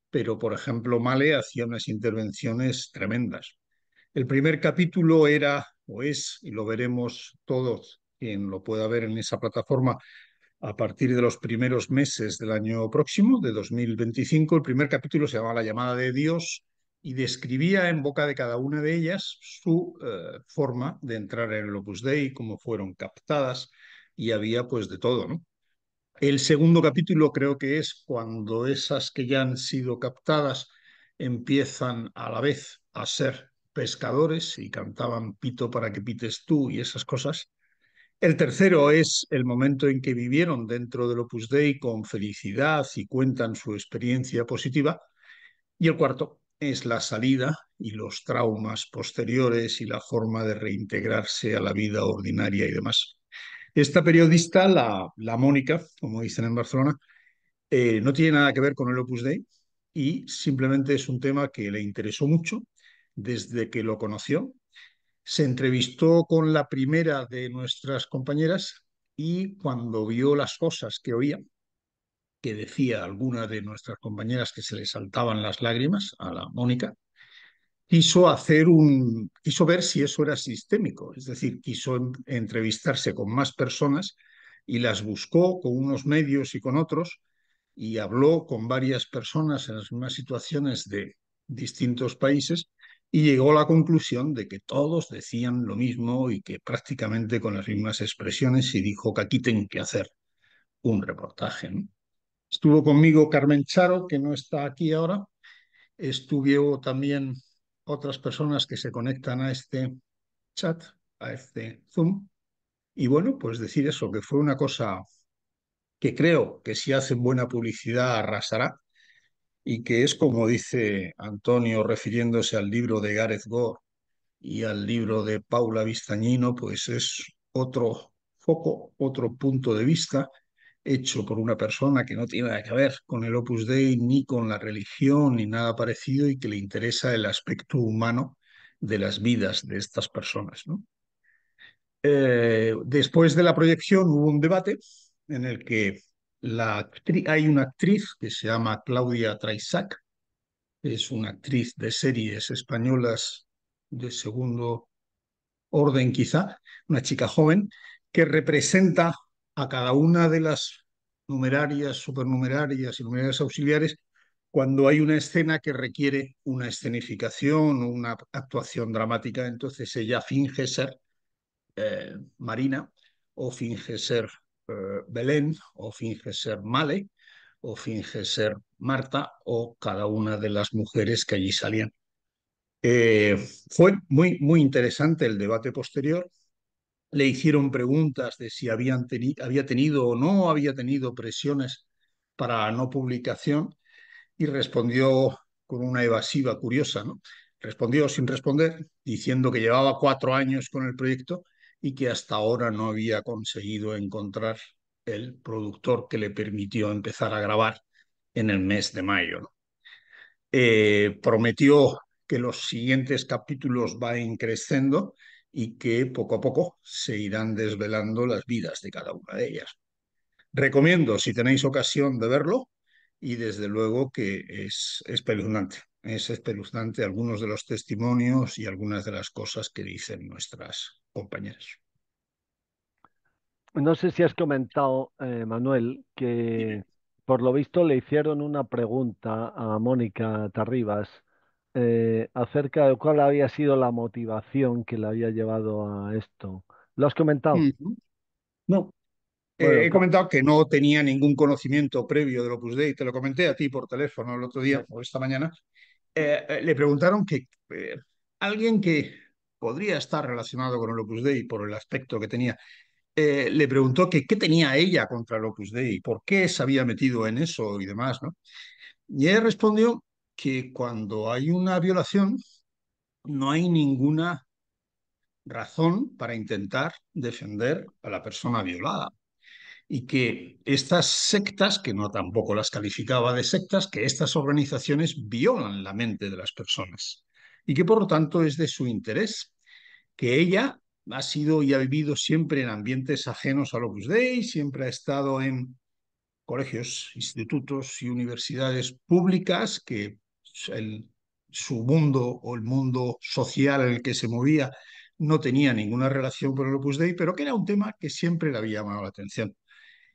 pero por ejemplo Male hacía unas intervenciones tremendas. El primer capítulo era o es, y lo veremos todos quien lo pueda ver en esa plataforma, a partir de los primeros meses del año próximo, de 2025. El primer capítulo se llamaba La llamada de Dios y describía en boca de cada una de ellas su eh, forma de entrar en el Opus Dei, cómo fueron captadas y había pues de todo, El segundo capítulo creo que es cuando esas que ya han sido captadas empiezan a la vez a ser pescadores y cantaban pito para que pites tú y esas cosas. El tercero es el momento en que vivieron dentro del Opus Dei con felicidad y cuentan su experiencia positiva. Y el cuarto es la salida y los traumas posteriores y la forma de reintegrarse a la vida ordinaria y demás. Esta periodista, la, Mónica, como dicen en Barcelona, eh, no tiene nada que ver con el Opus Dei y simplemente es un tema que le interesó mucho desde que lo conoció se entrevistó con la primera de nuestras compañeras y cuando vio las cosas que oía, que decía alguna de nuestras compañeras que se le saltaban las lágrimas a la Mónica, quiso hacer un quiso ver si eso era sistémico, es decir, quiso entrevistarse con más personas y las buscó con unos medios y con otros y habló con varias personas en las mismas situaciones de distintos países y llegó a la conclusión de que todos decían lo mismo y que prácticamente con las mismas expresiones y dijo que aquí tengo que hacer un reportaje. Estuvo conmigo Carmen Charo, que no está aquí ahora. Estuvo también otras personas que se conectan a este chat, a este Zoom. Y bueno, pues decir eso, que fue una cosa que creo que si hacen buena publicidad arrasará y que es como dice Antonio refiriéndose al libro de Gareth Gore y al libro de Paula Vistañino, pues es otro foco, otro punto de vista hecho por una persona que no tiene nada que ver con el Opus Dei ni con la religión ni nada parecido y que le interesa el aspecto humano de las vidas de estas personas. Eh, después de la proyección hubo un debate en el que hay una actriz que se llama Claudia Traisac, es una actriz de series españolas de segundo orden quizá, una chica joven, que representa a cada una de las numerarias, supernumerarias y numerarias auxiliares cuando hay una escena que requiere una escenificación o una actuación dramática, entonces ella finge ser eh, Marina o finge ser eh, Belén o finge ser Male o finge ser Marta o cada una de las mujeres que allí salían. Eh, fue muy, muy interesante el debate posterior. Le hicieron preguntas de si habían había tenido o no había tenido presiones para no publicación y respondió con una evasiva curiosa, ¿no? Respondió sin responder, diciendo que llevaba cuatro años con el proyecto y que hasta ahora no había conseguido encontrar el productor que le permitió empezar a grabar en el mes de mayo. Eh, prometió que los siguientes capítulos van creciendo y que poco a poco se irán desvelando las vidas de cada una de ellas. Recomiendo si tenéis ocasión de verlo y desde luego que es espeluznante es espeluznante algunos de los testimonios y algunas de las cosas que dicen nuestras compañeras. No sé si has comentado, eh, Manuel, que por lo visto le hicieron una pregunta a Mónica Tarribas eh, acerca de cuál había sido la motivación que le había llevado a esto. ¿Lo has comentado? No. Eh, he pues comentado que no tenía ningún conocimiento previo del Opus Dei, te lo comenté a ti por teléfono el otro día o esta mañana, eh, eh, le preguntaron que eh, alguien que podría estar relacionado con el Opus Dei por el aspecto que tenía, le preguntó que qué tenía ella contra el Opus Dei, por qué se había metido en eso y demás, ¿no? Y ella respondió que cuando hay una violación no hay ninguna razón para intentar defender a la persona violada y que estas sectas, que no tampoco las calificaba de sectas, que estas organizaciones violan la mente de las personas y que por lo tanto es de su interés que ella ha sido y ha vivido siempre en ambientes ajenos al Opus Dei, siempre ha estado en colegios, institutos y universidades públicas que su mundo o el mundo social en el que se movía no tenía ninguna relación con el Opus Dei, pero que era un tema que siempre le había llamado la atención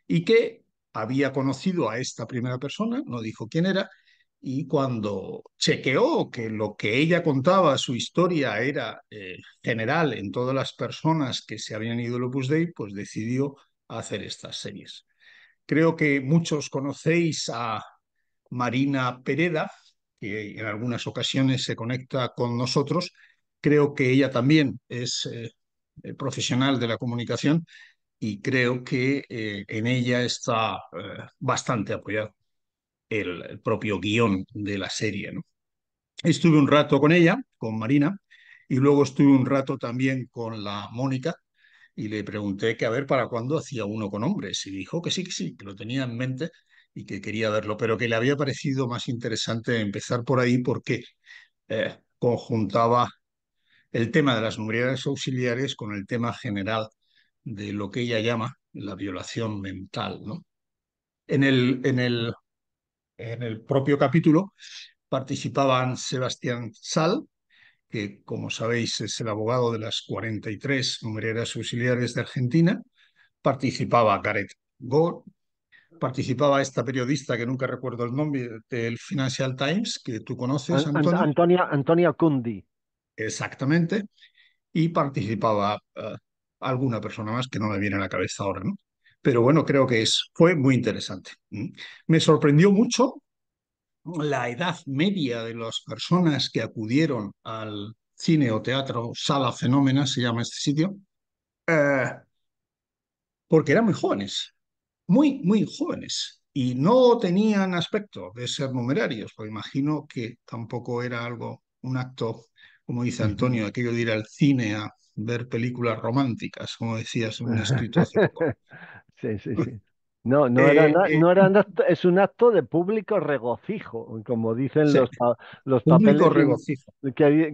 y que había conocido a esta primera persona, no dijo quién era, y cuando chequeó que lo que ella contaba, su historia, era eh, general en todas las personas que se habían ido al Opus Dei, pues decidió hacer estas series. Creo que muchos conocéis a Marina Pereda, que en algunas ocasiones se conecta con nosotros. Creo que ella también es eh, eh, profesional de la comunicación y creo que eh, en ella está eh, bastante apoyado el, propio guión de la serie. ¿no? Estuve un rato con ella, con Marina, y luego estuve un rato también con la Mónica y le pregunté que a ver para cuándo hacía uno con hombres y dijo que sí, que sí, que lo tenía en mente y que quería verlo, pero que le había parecido más interesante empezar por ahí porque eh, conjuntaba el tema de las numeridades auxiliares con el tema general de lo que ella llama la violación mental. ¿no? En, el, en, el, en el propio capítulo participaban Sebastián Sal, que como sabéis es el abogado de las 43 numereras auxiliares de Argentina, participaba Gareth Gore, participaba esta periodista que nunca recuerdo el nombre del Financial Times, que tú conoces, Antonia. Antonia, Cundi. Exactamente. Y participaba ah, alguna persona más que no me viene a la cabeza ahora, ¿no? Pero bueno, creo que es, fue muy interesante. Me sorprendió mucho la edad media de las personas que acudieron al cine o teatro, sala fenómena, se llama este sitio, eh, porque eran muy jóvenes, muy, muy jóvenes, y no tenían aspecto de ser numerarios, pues imagino que tampoco era algo, un acto, como dice Antonio, aquello de ir al cine a ver películas románticas, como decías un escrito Sí, sí, sí. No, no, era, eh, eh, no era es un acto de público regocijo, como dicen los, los papeles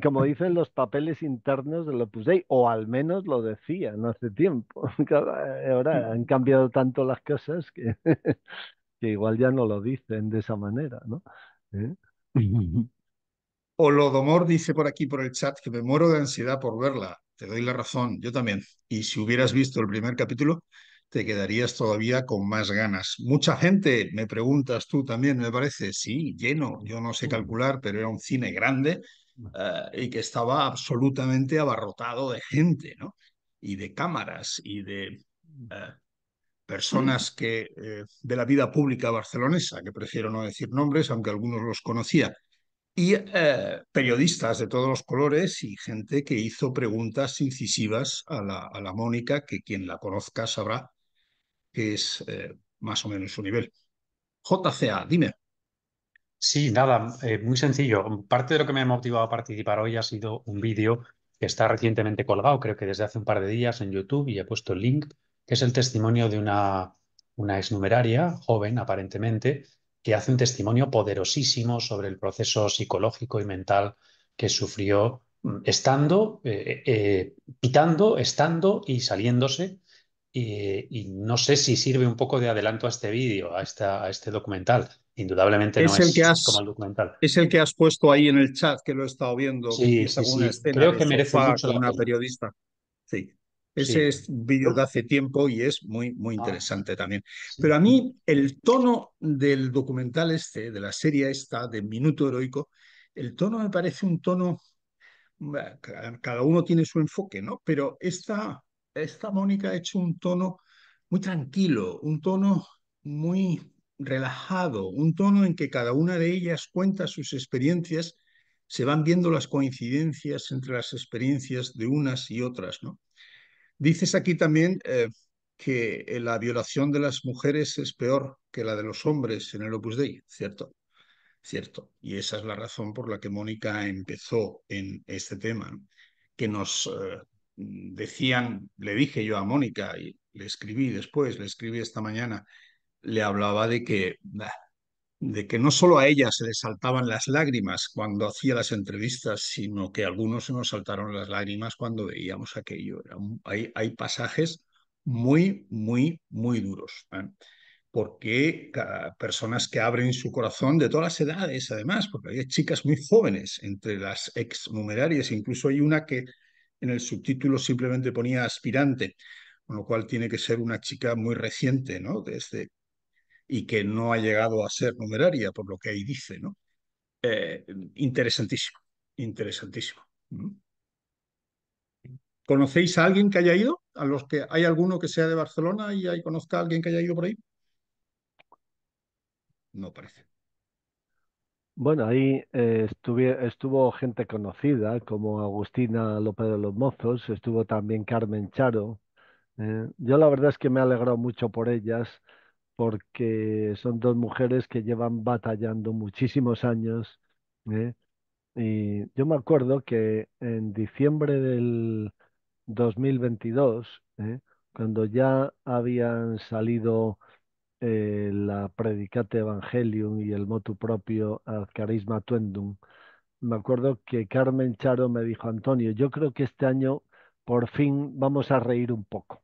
como dicen los papeles internos de Opus Dei, o al menos lo decían hace tiempo. Ahora mm. han cambiado tanto las cosas que, que igual ya no lo dicen de esa manera, ¿no? ¿Eh? o Lodomor dice por aquí por el chat que me muero de ansiedad por verla te doy la razón, yo también. Y si hubieras visto el primer capítulo, te quedarías todavía con más ganas. Mucha gente, me preguntas tú también, me parece, sí, lleno, yo no sé calcular, pero era un cine grande eh, y que estaba absolutamente abarrotado de gente, ¿no? Y de cámaras y de eh, personas que, eh, de la vida pública barcelonesa, que prefiero no decir nombres, aunque algunos los conocía y eh, periodistas de todos los colores y gente que hizo preguntas incisivas a la, Mónica, que quien la conozca sabrá que es eh, más o menos su nivel. JCA, dime. Sí, nada, eh, muy sencillo. Parte de lo que me ha motivado a participar hoy ha sido un vídeo que está recientemente colgado, creo que desde hace un par de días en YouTube y he puesto el link, que es el testimonio de una, una exnumeraria joven, aparentemente, que hace un testimonio poderosísimo sobre el proceso psicológico y mental que sufrió mm, estando, eh, eh, eh, pitando, estando y saliéndose. Y, no sé si sirve un poco de adelanto a este vídeo, a, esta, a este documental. Indudablemente es no el es que has, como el documental. Es el que has puesto ahí en el chat, que lo he estado viendo. Sí, sí, sí. Creo que merece mucho una periodista. Sí. Ese es un vídeo de hace tiempo y es muy, muy ah. interesante también. Pero a mí el tono del documental este, de la serie esta, de Minuto Heroico, el tono me parece un tono, cada uno tiene su enfoque, ¿no? Pero esta, esta Mónica ha hecho un tono muy tranquilo, un tono muy relajado, un tono en que cada una de ellas cuenta sus experiencias, se van viendo las coincidencias entre las experiencias de unas y otras, ¿no? Dices aquí también eh, que eh, la violación de las mujeres es peor que la de los hombres en el Opus Dei, ¿cierto? Cierto. Y esa es la razón por la que Mónica empezó en este tema, que nos eh, decían, le dije yo a Mónica y le escribí después, le escribí esta mañana, le hablaba de que de que no solo a ella se le saltaban las lágrimas cuando hacía las entrevistas, sino que a algunos se nos saltaron las lágrimas cuando veíamos aquello. hay, pasajes muy, muy, muy duros. ¿eh? Porque personas que abren su corazón de todas las edades, además, porque hay chicas muy jóvenes entre las ex numerarias incluso hay una que en el subtítulo simplemente ponía aspirante, con lo cual tiene que ser una chica muy reciente, ¿no? Desde y que no ha llegado a ser numeraria, por lo que ahí dice, ¿no? Eh, interesantísimo, interesantísimo. ¿Conocéis a alguien que haya ido? ¿A los que hay alguno que sea de Barcelona y conozca a alguien que haya ido por ahí? No parece. Bueno, ahí eh, estuvo gente conocida como Agustina López de los Mozos, estuvo también Carmen Charo. Eh. yo la verdad es que me he alegrado mucho por ellas porque son dos mujeres que llevan batallando muchísimos años. ¿eh? Y yo me acuerdo que en diciembre del 2022, ¿eh? cuando ya habían salido eh, la Predicate Evangelium y el motu propio al Carisma Tuendum, me acuerdo que Carmen Charo me dijo, Antonio, yo creo que este año por fin vamos a reír un poco.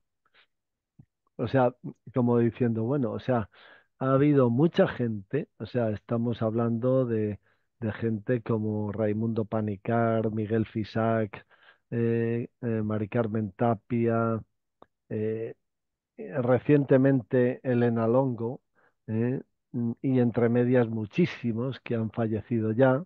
O sea, como diciendo, bueno, o sea, ha habido mucha gente, o sea, estamos hablando de, gente como Raimundo Panicar, Miguel Fisac, eh, eh Mari Carmen Tapia, eh, eh, recientemente Elena Longo, mm, y entre medias muchísimos que han fallecido ya,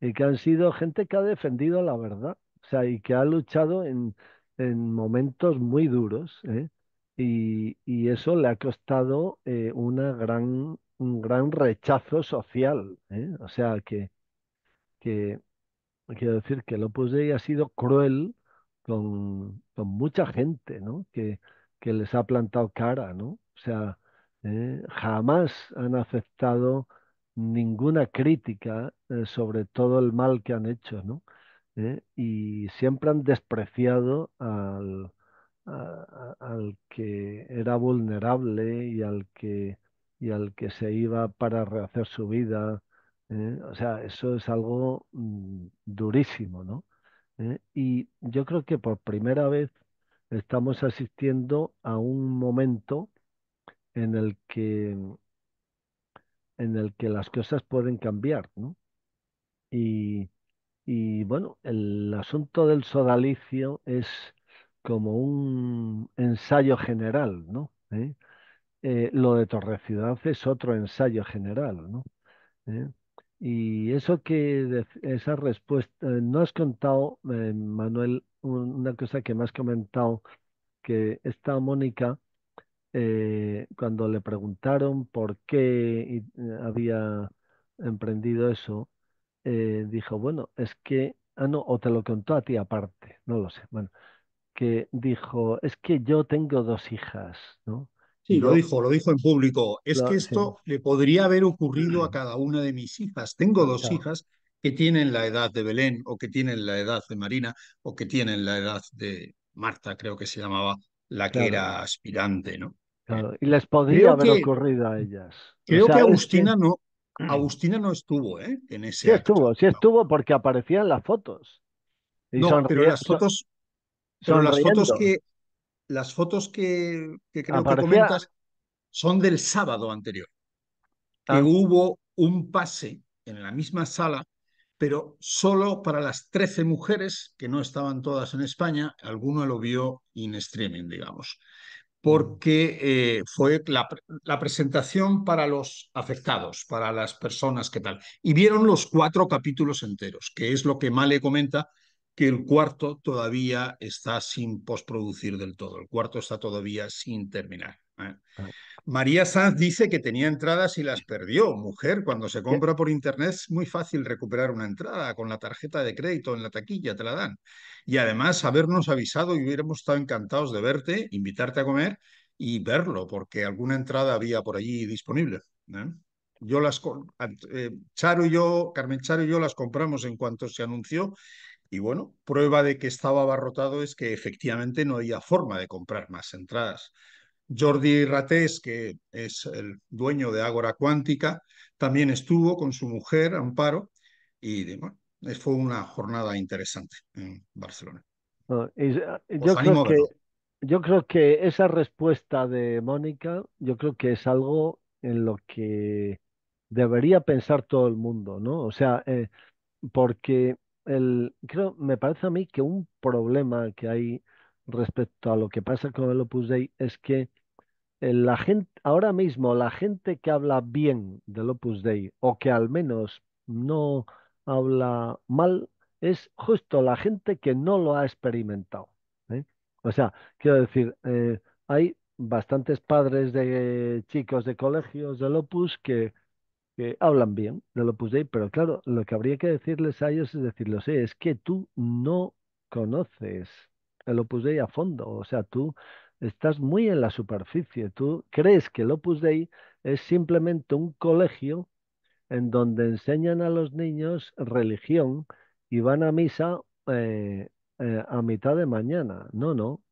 y que han sido gente que ha defendido la verdad, o sea, y que ha luchado en, en momentos muy duros, ¿eh? Y, eso le ha costado eh, una gran, un gran rechazo social. ¿eh? O sea, que, que quiero decir que el Opus Dei ha sido cruel con, mucha gente, Que, les ha plantado cara, ¿no? O sea, ¿eh? jamás han aceptado ninguna crítica sobre todo el mal que han hecho, y siempre han despreciado al, al que era vulnerable y al que, y al que se iba para rehacer su vida. ¿eh? O sea, eso es algo mm, durísimo, ¿no? ¿Eh? Y yo creo que por primera vez estamos asistiendo a un momento en el que mm, en el que las cosas pueden cambiar, ¿no? Y, y bueno, el asunto del sodalicio es como un ensayo general, ¿no? ¿Eh? Eh, lo de Torre Ciudad es otro ensayo general, ¿no? ¿Eh? Y eso que esa respuesta, no has contado, Manuel, una cosa que me has comentado, que esta Mónica, cuando le preguntaron por qué había emprendido eso, dijo, bueno, es que, ah, no, o te lo contó a ti aparte, no lo sé, bueno, que dijo, es que yo tengo dos hijas, ¿no? Sí, lo dijo, lo dijo en público. Es que esto le podría haber ocurrido a cada una de mis hijas. Tengo dos hijas que tienen la edad de Belén o que tienen la edad de Marina o que tienen la edad de Marta, creo que se llamaba, la que era aspirante, ¿no? Claro. Y les podría haber ocurrido a ellas. Creo que Agustina no, Agustina no estuvo, ¿eh? En ese sí estuvo, sí estuvo porque aparecían las fotos. no, pero las fotos, pero las fotos que, las fotos que, creo que comentas son del sábado anterior. Ah. hubo un pase en la misma sala, pero solo para las 13 mujeres, que no estaban todas en España, alguno lo vio in streaming, digamos, porque eh, fue la, la, presentación para los afectados, para las personas que tal. Y vieron los cuatro capítulos enteros, que es lo que Male comenta, que el cuarto todavía está sin postproducir del todo, el cuarto está todavía sin terminar. ¿eh? María Sanz dice que tenía entradas y las perdió. Mujer, cuando se compra por internet es muy fácil recuperar una entrada con la tarjeta de crédito en la taquilla, te la dan. Y además habernos avisado y hubiéramos estado encantados de verte, invitarte a comer y verlo, porque alguna entrada había por allí disponible. ¿eh? Yo las eh, Charo y yo, Carmen Charo y yo las compramos en cuanto se anunció y bueno, prueba de que estaba abarrotado es que efectivamente no había forma de comprar más entradas. Jordi Ratés, que es el dueño de Ágora Cuántica, también estuvo con su mujer, Amparo, y bueno, fue una jornada interesante en Barcelona. Ah, ah, yo, creo que, yo creo que esa respuesta de Mónica, yo creo que es algo en lo que debería pensar todo el mundo, ¿no? O sea, eh, porque el, creo, me parece a mí que un problema que hay respecto a lo que pasa con el Opus Dei es que eh, la gente, ahora mismo la gente que habla bien del Opus Dei o que al menos no habla mal es justo la gente que no lo ha experimentado. ¿eh? O sea, quiero decir, eh, hay bastantes padres de chicos de colegios del Opus que que hablan bien de Opus Dei, pero claro, lo que habría que decirles a ellos es decirles, sé es que tú no conoces el Opus Dei a fondo, o sea, tú estás muy en la superficie, tú crees que el Opus Dei es simplemente un colegio en donde enseñan a los niños religión y van a misa eh, eh, a mitad de mañana. No, no,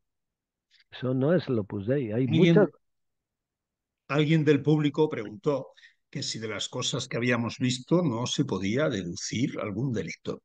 eso no es el Opus Dei. Hay alguien del público preguntó que si de las cosas que habíamos visto no se podía deducir algún delito.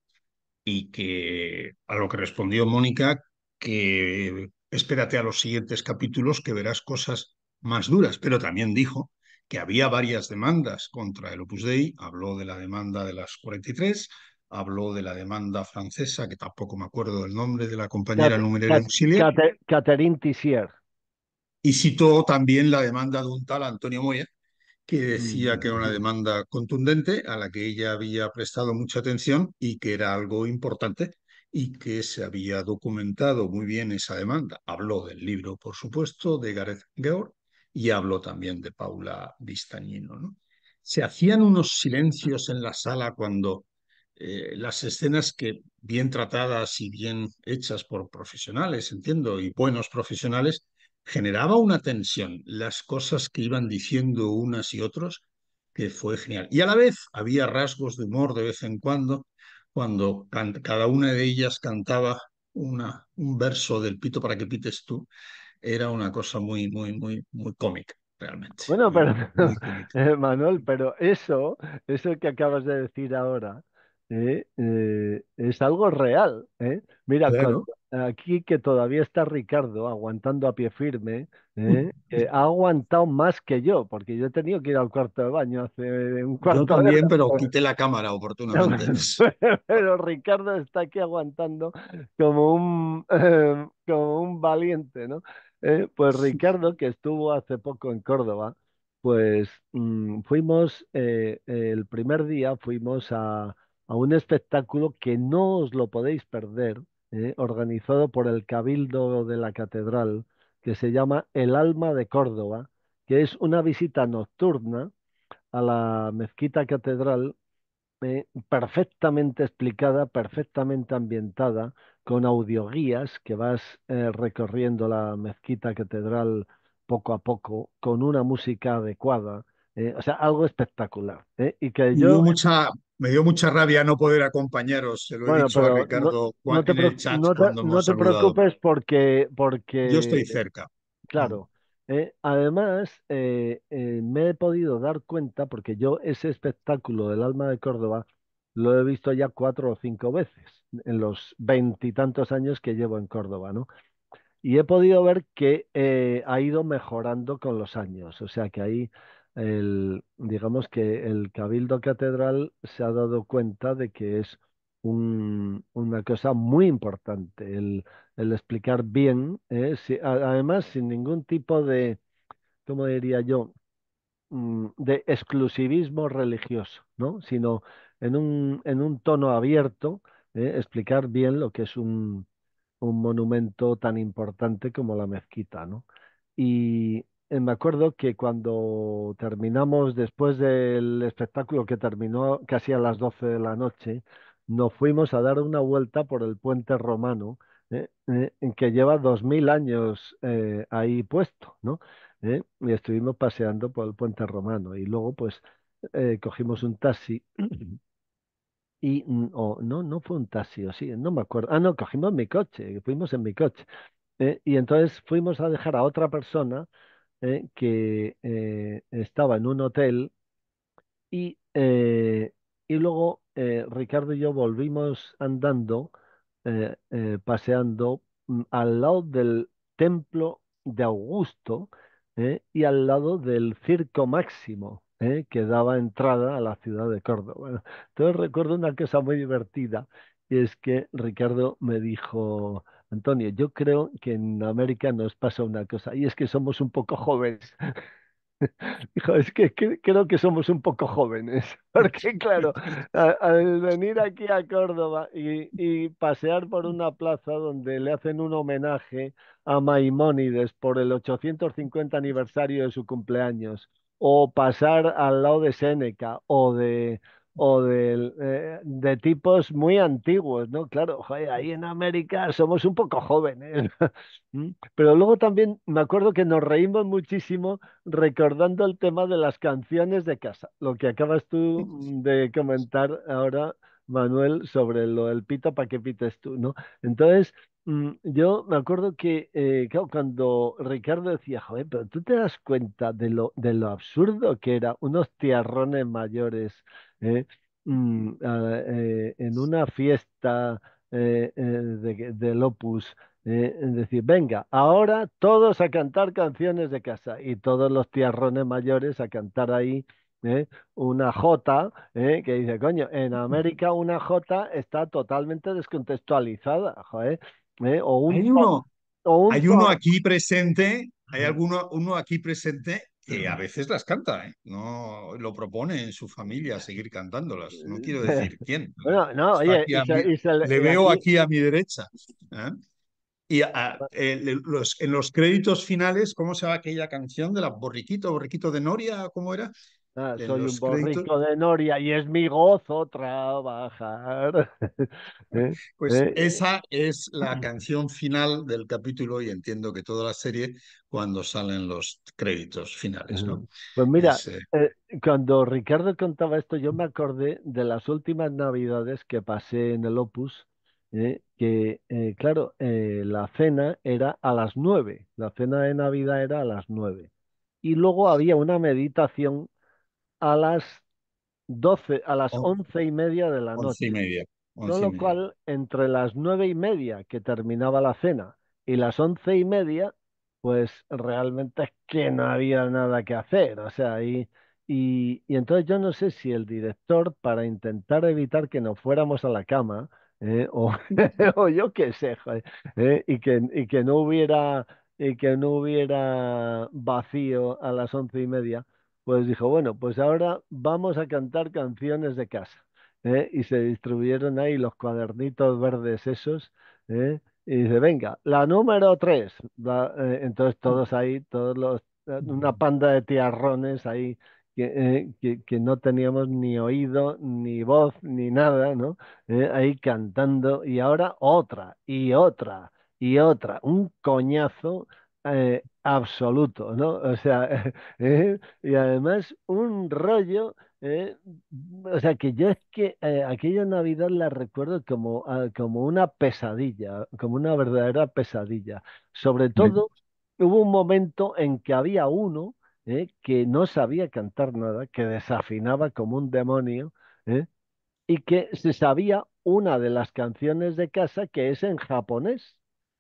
Y que a lo que respondió Mónica, que espérate a los siguientes capítulos que verás cosas más duras, pero también dijo que había varias demandas contra el Opus Dei, habló de la demanda de las 43, habló de la demanda francesa, que tampoco me acuerdo del nombre de la compañera número auxiliar. Catherine Tissier. Y citó también la demanda de un tal Antonio Moya, que decía que era una mm. demanda contundente a la que ella había prestado mucha atención y que era algo importante y que se había documentado muy bien esa demanda. Habló del libro, por supuesto, de Gareth Georg y habló también de Paula Vistañino. Se hacían unos silencios en la sala cuando eh, las escenas que bien tratadas y bien hechas por profesionales, entiendo, y buenos profesionales, generaba una tensión las cosas que iban diciendo unas y otros, que fue genial. Y a la vez había rasgos de humor de vez en cuando, cuando cada una de ellas cantaba una, un verso del pito para que pites tú, era una cosa muy, muy, muy, muy cómica realmente. Bueno, pero, eh, Manuel, pero eso, eso que acabas de decir ahora, eh, eh, es algo real. Mira, aquí que todavía está Ricardo aguantando a pie firme, ¿eh? ha aguantado más que yo, porque yo he tenido que ir al cuarto de baño hace un cuarto Yo también, pero quité la cámara oportunamente. pero, Ricardo está aquí aguantando como un, como un valiente, ¿no? Eh, pues Ricardo, que estuvo hace poco en Córdoba, pues mm, fuimos, eh, el primer día fuimos a, a un espectáculo que no os lo podéis perder, eh, organizado por el Cabildo de la Catedral, que se llama El Alma de Córdoba, que es una visita nocturna a la mezquita catedral eh, perfectamente explicada, perfectamente ambientada, con audioguías que vas eh, recorriendo la mezquita catedral poco a poco, con una música adecuada. o sea, algo espectacular. Y que yo... Me dio mucha rabia no poder acompañaros, se lo he dicho a Ricardo no, no te, en el chat no te, no te preocupes porque, porque... Yo estoy cerca. Claro. Eh, además, eh, eh, me he podido dar cuenta, porque yo ese espectáculo del alma de Córdoba lo he visto ya cuatro o cinco veces en los veintitantos años que llevo en Córdoba, ¿no? Y he podido ver que ha ido mejorando con los años, o sea que ahí el, digamos que el Cabildo Catedral se ha dado cuenta de que es un, una cosa muy importante el, el explicar bien, ¿eh? además sin ningún tipo de, ¿cómo diría yo? Mm, de exclusivismo religioso, ¿no? sino en un, en un tono abierto, ¿eh? explicar bien lo que es un, un monumento tan importante como la mezquita. ¿no? Y, eh, me acuerdo que cuando terminamos, después del espectáculo que terminó casi a las 12 de la noche, nos fuimos a dar una vuelta por el puente romano, eh, eh que lleva 2.000 años eh, ahí puesto, ¿no? Eh, y estuvimos paseando por el puente romano y luego pues cogimos un taxi y o, no, no fue un taxi, sí, no me acuerdo. Ah, no, cogimos mi coche, fuimos en mi coche. y entonces fuimos a dejar a otra persona eh, que eh, estaba en un hotel y, eh, y luego Ricardo y yo volvimos andando, paseando mm, al lado del templo de Augusto y al lado del Circo Máximo. que daba entrada a la ciudad de Córdoba. Entonces recuerdo una cosa muy divertida y es que Ricardo me dijo, Antonio, yo creo que en América nos pasa una cosa, y es que somos un poco jóvenes. es que, creo que somos un poco jóvenes, porque claro, al venir aquí a Córdoba y, y, pasear por una plaza donde le hacen un homenaje a Maimónides por el 850 aniversario de su cumpleaños, o pasar al lado de Séneca o de, o eh, de, tipos muy antiguos, ¿no? Claro, ahí en América somos un poco jóvenes. ¿Mm? Pero luego también me acuerdo que nos reímos muchísimo recordando el tema de las canciones de casa, lo que acabas tú de comentar ahora. Manuel, sobre lo del pito para que pites tú, ¿no? Entonces, Mm, yo me acuerdo que eh, cuando Ricardo decía, joder, pero tú te das cuenta de lo, lo absurdo que era unos tiarrones mayores eh, mm, eh, en una fiesta de, Lopus Opus, decir, venga, ahora todos a cantar canciones de casa y todos los tiarrones mayores a cantar ahí una J, que dice, coño, en América una J está totalmente descontextualizada, joder. ¿eh? hay uno, uno aquí presente, hay alguno uno aquí presente que a veces las canta, ¿eh? no lo propone en su familia seguir cantándolas. No quiero decir quién. no, le, veo aquí... a mi derecha. ¿eh? Y en los créditos finales, ¿cómo se va aquella canción de la Borriquito, Borriquito de Noria? ¿Cómo era? Ah, soy un borrico de Noria y es mi gozo trabajar. ¿Eh? Pues ¿Eh? esa es la canción final del capítulo y entiendo que toda la serie cuando salen los créditos finales, ¿no? Pues mira, eh, cuando Ricardo contaba esto, yo me acordé de las últimas navidades que pasé en el Opus, que claro, la cena era a las nueve, la cena de Navidad era a las nueve. Y luego había una meditación a las doce a las once y media de la noche. y media. con lo cual, entre las nueve y media que terminaba la cena y las once y media, pues realmente es que no había nada que hacer. O sea, y, y, entonces yo no sé si el director, para intentar evitar que nos fuéramos a la cama, eh, o, yo qué sé, eh, y, que, y que no hubiera y que no hubiera vacío a las once y media, pues dijo, bueno, pues ahora vamos a cantar canciones de casa. ¿eh? Y se distribuyeron ahí los cuadernitos verdes esos. ¿eh? Y dice, venga, la número tres. Eh, entonces todos ahí, todos los, una panda de tiarrones ahí. Que, que, no teníamos ni oído, ni voz, ni nada, ¿no? ahí cantando y ahora otra, y otra, y otra, un coñazo absoluto, ¿no? O sea, ¿eh? y además un rollo, ¿eh? o sea, que yo es que eh, aquella Navidad la recuerdo como, ah, como una pesadilla, como una verdadera pesadilla. Sobre todo, hubo un momento en que había uno que no sabía cantar nada, que desafinaba como un demonio, y que se sabía una de las canciones de casa que es en japonés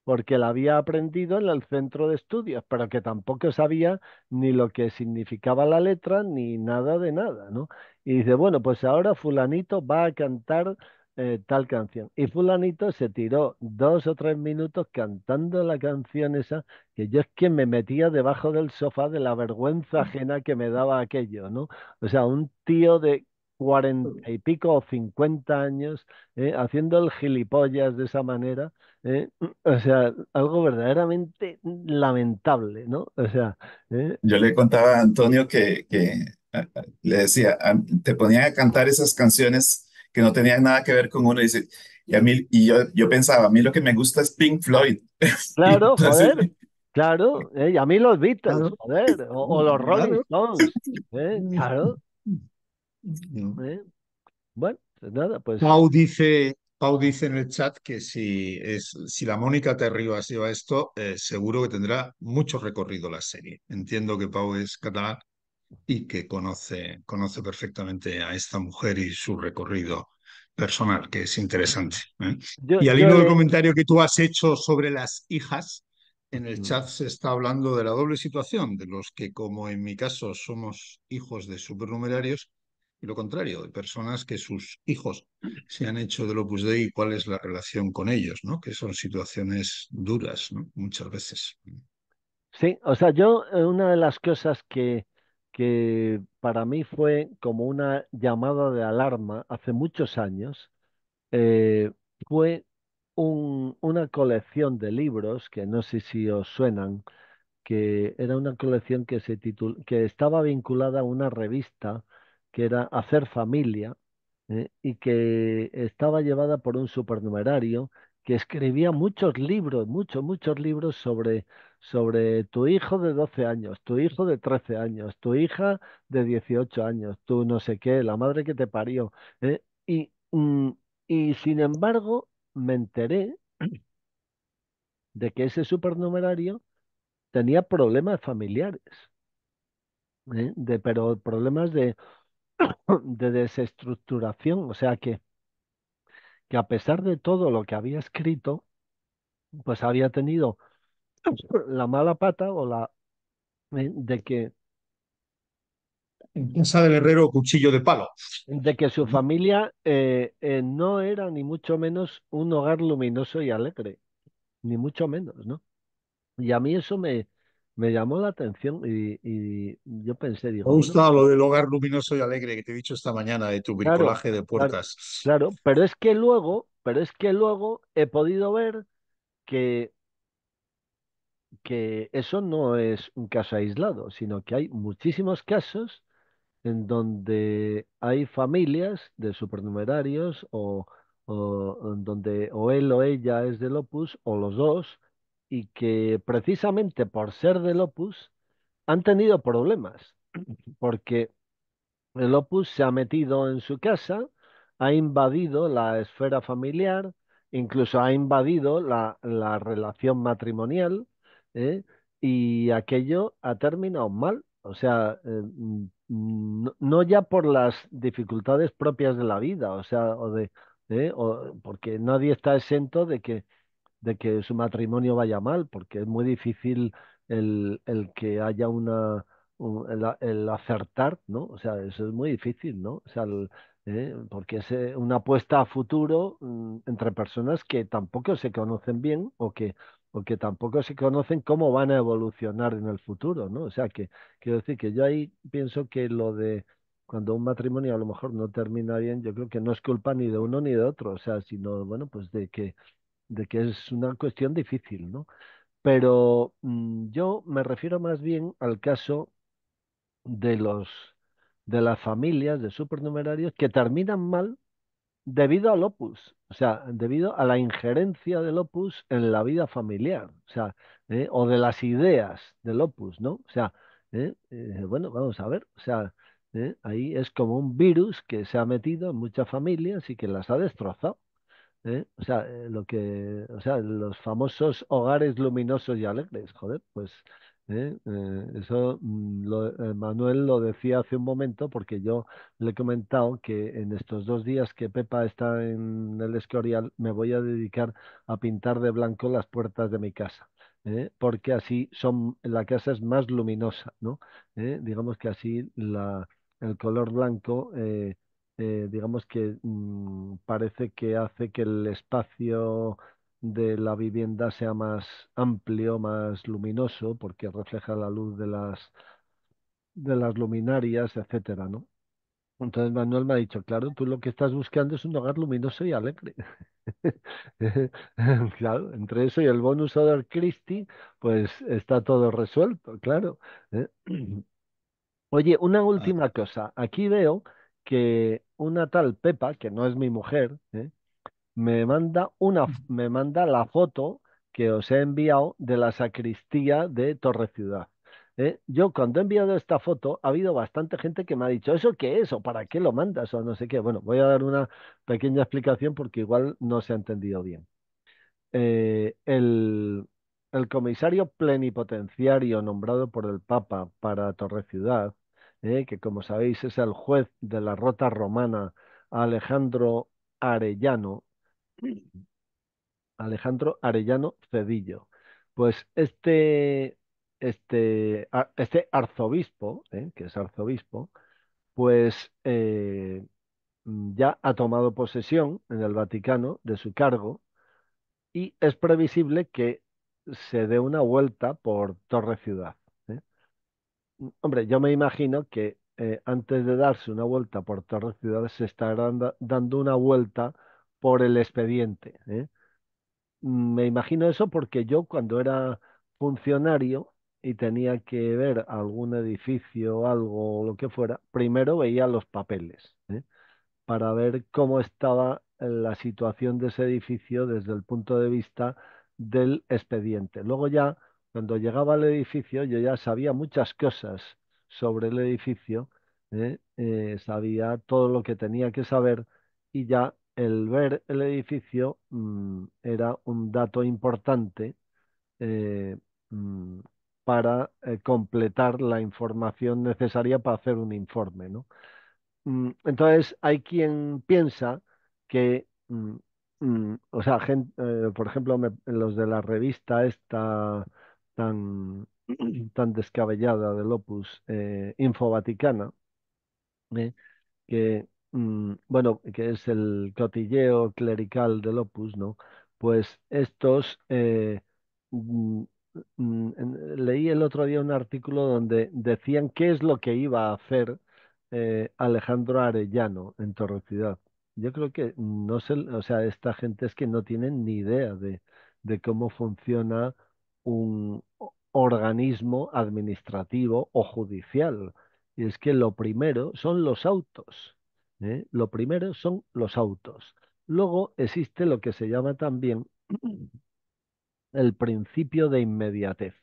porque la había aprendido en el centro de estudios, pero que tampoco sabía ni lo que significaba la letra ni nada de nada, ¿no? Y dice, bueno, pues ahora fulanito va a cantar eh, tal canción. Y fulanito se tiró dos o tres minutos cantando la canción esa, que yo es que me metía debajo del sofá de la vergüenza ajena que me daba aquello, ¿no? O sea, un tío de cuarenta y pico o cincuenta años eh, haciendo el gilipollas de esa manera. Eh, o sea, algo verdaderamente lamentable, ¿no? O sea. Eh, yo le contaba a Antonio que, que le decía, te ponían a cantar esas canciones que no tenían nada que ver con uno. Y, dice, y, a mí, y yo, yo pensaba, a mí lo que me gusta es Pink Floyd. Claro, pues, joder. Claro, y a mí los Beatles, joder, o, los Rolling Stones, claro. ¿Eh? Bueno, pues nada, pues. Pau dice, Pau dice en el chat que si, es, si la Mónica te si lleva esto, eh, seguro que tendrá mucho recorrido la serie. Entiendo que Pau es catalán y que conoce, conoce perfectamente a esta mujer y su recorrido personal, que es interesante. ¿eh? y al hilo del comentario que tú has hecho sobre las hijas, en el mm. chat se está hablando de la doble situación, de los que, como en mi caso, somos hijos de supernumerarios y lo contrario, de personas que sus hijos se han hecho del Opus Dei y cuál es la relación con ellos, ¿no? Que son situaciones duras, Muchas veces. Sí, o sea, yo eh, una de las cosas que, que para mí fue como una llamada de alarma hace muchos años eh, fue una colección de libros que no sé si os suenan, que era una colección que, se que estaba vinculada a una revista que era hacer familia, ¿eh? y que estaba llevada por un supernumerario que escribía muchos libros, muchos, muchos libros sobre, sobre tu hijo de 12 años, tu hijo de 13 años, tu hija de 18 años, tu no sé qué, la madre que te parió. ¿eh? y, mm, y sin embargo, me enteré de que ese supernumerario tenía problemas familiares, ¿eh? de, pero problemas de, de desestructuración, o sea que, que a pesar de todo lo que había escrito, pues había tenido la mala pata o la eh, de que en casa del herrero cuchillo de palo de que su familia eh, eh, no era ni mucho menos un hogar luminoso y alegre ni mucho menos no y a mí eso me me llamó la atención y, yo pensé, digo... Me lo pues del hogar luminoso y alegre que te he dicho esta mañana de tu bricolaje de puertas. Claro, pero es que luego, pero es que luego he podido ver que, que eso no es un caso aislado, sino que hay muchísimos casos en donde hay familias de supernumerarios o, o donde o él o ella es del opus o los dos y que precisamente por ser del Opus han tenido problemas, porque el Opus se ha metido en su casa, ha invadido la esfera familiar, incluso ha invadido la, relación matrimonial, ¿eh? y aquello ha terminado mal. O sea, eh, no, ya por las dificultades propias de la vida, o sea, o de, ¿eh? o, porque nadie está exento de que de que su matrimonio vaya mal, porque es muy difícil el, el que haya una, el, acertar, ¿no? O sea, eso es muy difícil, ¿no? O sea, eh, porque es eh, una apuesta a futuro mm, entre personas que tampoco se conocen bien o que, o que tampoco se conocen cómo van a evolucionar en el futuro, ¿no? O sea, que quiero decir que yo ahí pienso que lo de cuando un matrimonio a lo mejor no termina bien, yo creo que no es culpa ni de uno ni de otro, o sea, sino, bueno, pues de que de que es una cuestión difícil, ¿no? Pero mm, yo me refiero más bien al caso de los de las familias de supernumerarios que terminan mal debido al opus, o sea, debido a la injerencia del opus en la vida familiar, o sea, ¿eh? o de las ideas del opus, ¿no? O sea, ¿eh? Eh, bueno, vamos a ver, o sea, ahí es como un virus que se ha metido en muchas familias y que las ha destrozado. ¿eh? O sea, eh, lo que, o sea, los famosos hogares luminosos y alegres, joder, pues ¿eh? eso mm, Manuel lo decía hace un momento porque yo le he comentado que en estos dos días que Pepa está en el Escorial me voy a dedicar a pintar de blanco las puertas de mi casa. porque así son la casa es más luminosa no digamos que así la, el color blanco eh, digamos que mm, parece que hace que el espacio de la vivienda sea más amplio, más luminoso, porque refleja la luz de las, de las luminarias, etcétera, ¿no? Entonces Manuel me ha dicho, claro, tú lo que estás buscando es un hogar luminoso y alegre. claro, entre eso y el bonus de Christie, pues está todo resuelto, claro. ¿eh? Oye, una última cosa. Aquí veo que una tal Pepa, que no es mi mujer, ¿eh? me, manda una, me manda la foto que os he enviado de la sacristía de Torre Ciudad. ¿eh? Yo cuando he enviado esta foto ha habido bastante gente que me ha dicho, ¿eso qué es? ¿O para qué lo mandas? O no sé qué. Bueno, voy a dar una pequeña explicación porque igual no se ha entendido bien. Eh, el, el comisario plenipotenciario nombrado por el Papa para Torre Ciudad ¿eh? que como sabéis es el juez de la rota romana Alejandro Arellano, Alejandro Arellano Cedillo. Pues este, este, este arzobispo, ¿eh? que es arzobispo, pues eh, mm, ya ha tomado posesión en el Vaticano de su cargo y es previsible que se dé una vuelta por Torre Ciudad hombre, yo me imagino que eh, antes de darse una vuelta por todas las Ciudades se estarán dando una vuelta por el expediente. ¿eh? Me imagino eso porque yo cuando era funcionario y tenía que ver algún edificio, algo, o lo que fuera, primero veía los papeles ¿eh? para ver cómo estaba la situación de ese edificio desde el punto de vista del expediente. Luego ya cuando llegaba al edificio yo ya sabía muchas cosas sobre el edificio, ¿eh? Eh, sabía todo lo que tenía que saber y ya el ver el edificio mm, era un dato importante eh, mm, para completar la información necesaria para hacer un informe. Mm, entonces, hay quien piensa que, o sea, por ejemplo, los de la revista esta tan, descabellada del Lopus eh, Infovaticana, ¿eh? que, mm, bueno, que es el cotilleo clerical del Opus, ¿no? Pues estos, eh, mm, mm, leí el otro día un artículo donde decían qué es lo que iba a hacer eh, Alejandro Arellano en Torrecidad. Yo creo que no sé, o sea, esta gente es que no tienen ni idea de, de cómo funciona un organismo administrativo o judicial. Y es que lo primero son los autos. ¿eh? Lo primero son los autos. Luego existe lo que se llama también el principio de inmediatez,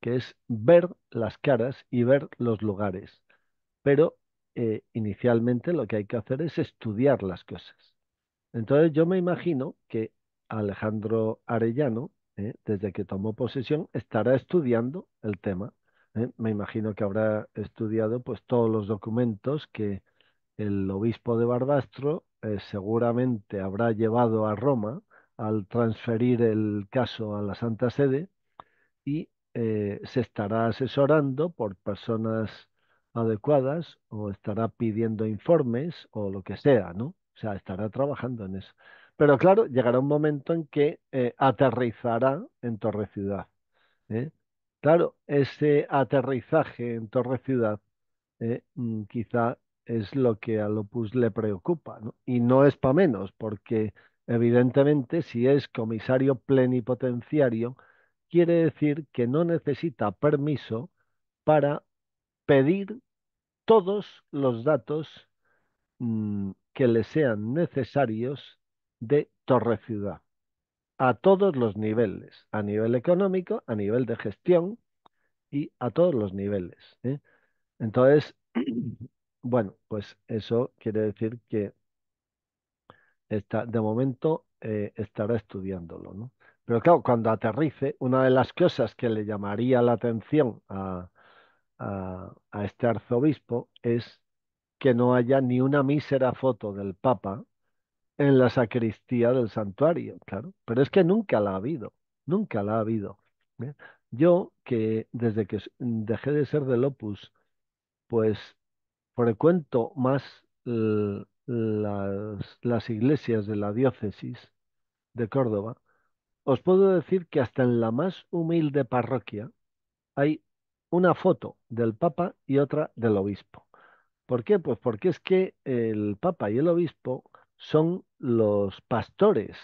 que es ver las caras y ver los lugares. Pero eh, inicialmente lo que hay que hacer es estudiar las cosas. Entonces yo me imagino que Alejandro Arellano ¿eh? desde que tomó posesión, estará estudiando el tema. ¿eh? Me imagino que habrá estudiado pues, todos los documentos que el obispo de Barbastro eh, seguramente habrá llevado a Roma al transferir el caso a la Santa Sede y se estará asesorando por personas adecuadas o estará pidiendo informes o lo que sea, ¿no? O sea, estará trabajando en eso. Pero claro, llegará un momento en que eh, aterrizará en Torre Ciudad. ¿eh? Claro, ese aterrizaje en Torre Ciudad eh, mm, quizá es lo que a Lopus le preocupa, Y no es para menos, porque evidentemente si es comisario plenipotenciario, quiere decir que no necesita permiso para pedir todos los datos mm, que le sean necesarios de Torre Ciudad a todos los niveles, a nivel económico, a nivel de gestión y a todos los niveles. ¿eh? Entonces, bueno, pues eso quiere decir que está, de momento eh, estará estudiándolo, Pero claro, cuando aterrice, una de las cosas que le llamaría la atención a, a, a este arzobispo es que no haya ni una mísera foto del Papa en la sacristía del santuario, claro. Pero es que nunca la ha habido, nunca la ha habido. ¿eh? Yo, que desde que mm, dejé de ser del Opus, pues frecuento más las, las iglesias de la diócesis de Córdoba, os puedo decir que hasta en la más humilde parroquia hay una foto del Papa y otra del Obispo. ¿Por qué? Pues porque es que el Papa y el Obispo son los pastores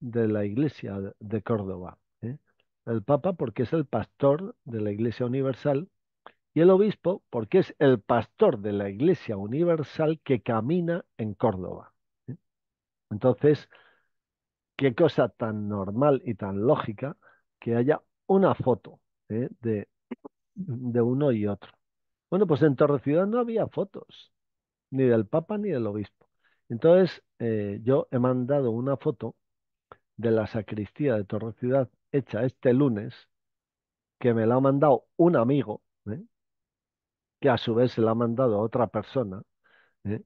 de la Iglesia de Córdoba. ¿eh? El Papa porque es el pastor de la Iglesia Universal y el obispo porque es el pastor de la Iglesia Universal que camina en Córdoba. ¿eh? Entonces, qué cosa tan normal y tan lógica que haya una foto ¿eh? de, de uno y otro. Bueno, pues en Torre Ciudad no había fotos, ni del Papa ni del obispo. Entonces, eh, yo he mandado una foto de la sacristía de Torre Ciudad hecha este lunes, que me la ha mandado un amigo, ¿eh? que a su vez se la ha mandado a otra persona. ¿eh?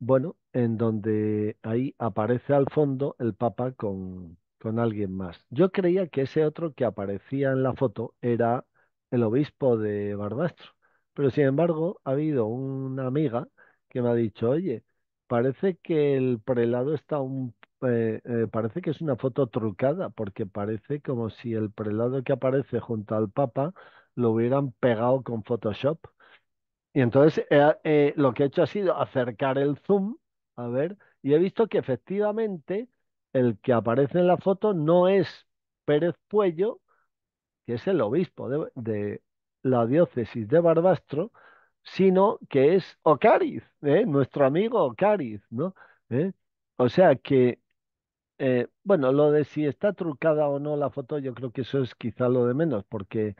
Bueno, en donde ahí aparece al fondo el Papa con, con alguien más. Yo creía que ese otro que aparecía en la foto era el obispo de Barbastro, pero sin embargo ha habido una amiga que me ha dicho, oye, parece que el prelado está un... Eh, eh, parece que es una foto trucada, porque parece como si el prelado que aparece junto al Papa lo hubieran pegado con Photoshop. Y entonces eh, lo que he hecho ha sido acercar el zoom, a ver, y he visto que efectivamente el que aparece en la foto no es Pérez Puello, que es el obispo de la diócesis de Barbastro, sino que es Ocariz, ¿eh? nuestro amigo Ocariz, ¿no? ¿Eh? O sea que, eh, bueno, lo de si está trucada o no la foto, yo creo que eso es quizá lo de menos, porque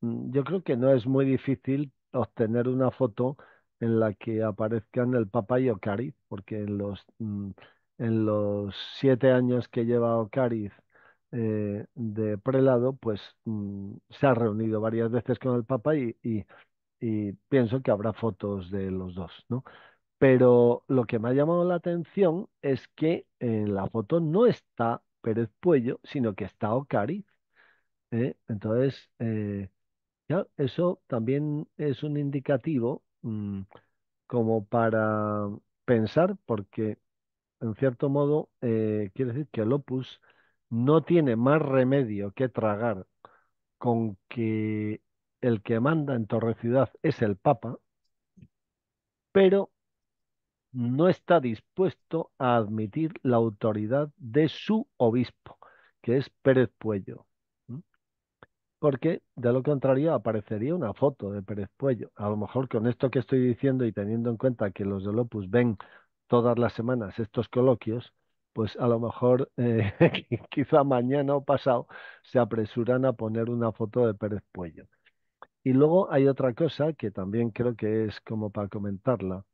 mm, yo creo que no es muy difícil obtener una foto en la que aparezcan el Papa y Ocariz, porque en los, mm, en los siete años que lleva Ocariz eh, de prelado, pues mm, se ha reunido varias veces con el Papa y, y pienso que habrá fotos de los dos, ¿no? Pero lo que me ha llamado la atención es que en eh, la foto no está Pérez Puello, sino que está Ocariz. ¿eh? Entonces, eh, ya, eso también es un indicativo mm, como para pensar, porque en cierto modo quiere decir que el opus no tiene más remedio que tragar con que el que manda en ciudad es el Papa, pero no está dispuesto a admitir la autoridad de su obispo, que es Pérez Puello. Porque de lo contrario aparecería una foto de Pérez Puello. A lo mejor con esto que estoy diciendo y teniendo en cuenta que los de Lopus ven todas las semanas estos coloquios, pues a lo mejor eh, quizá mañana o pasado se apresuran a poner una foto de Pérez Puello. Y luego hay otra cosa que también creo que es como para comentarla,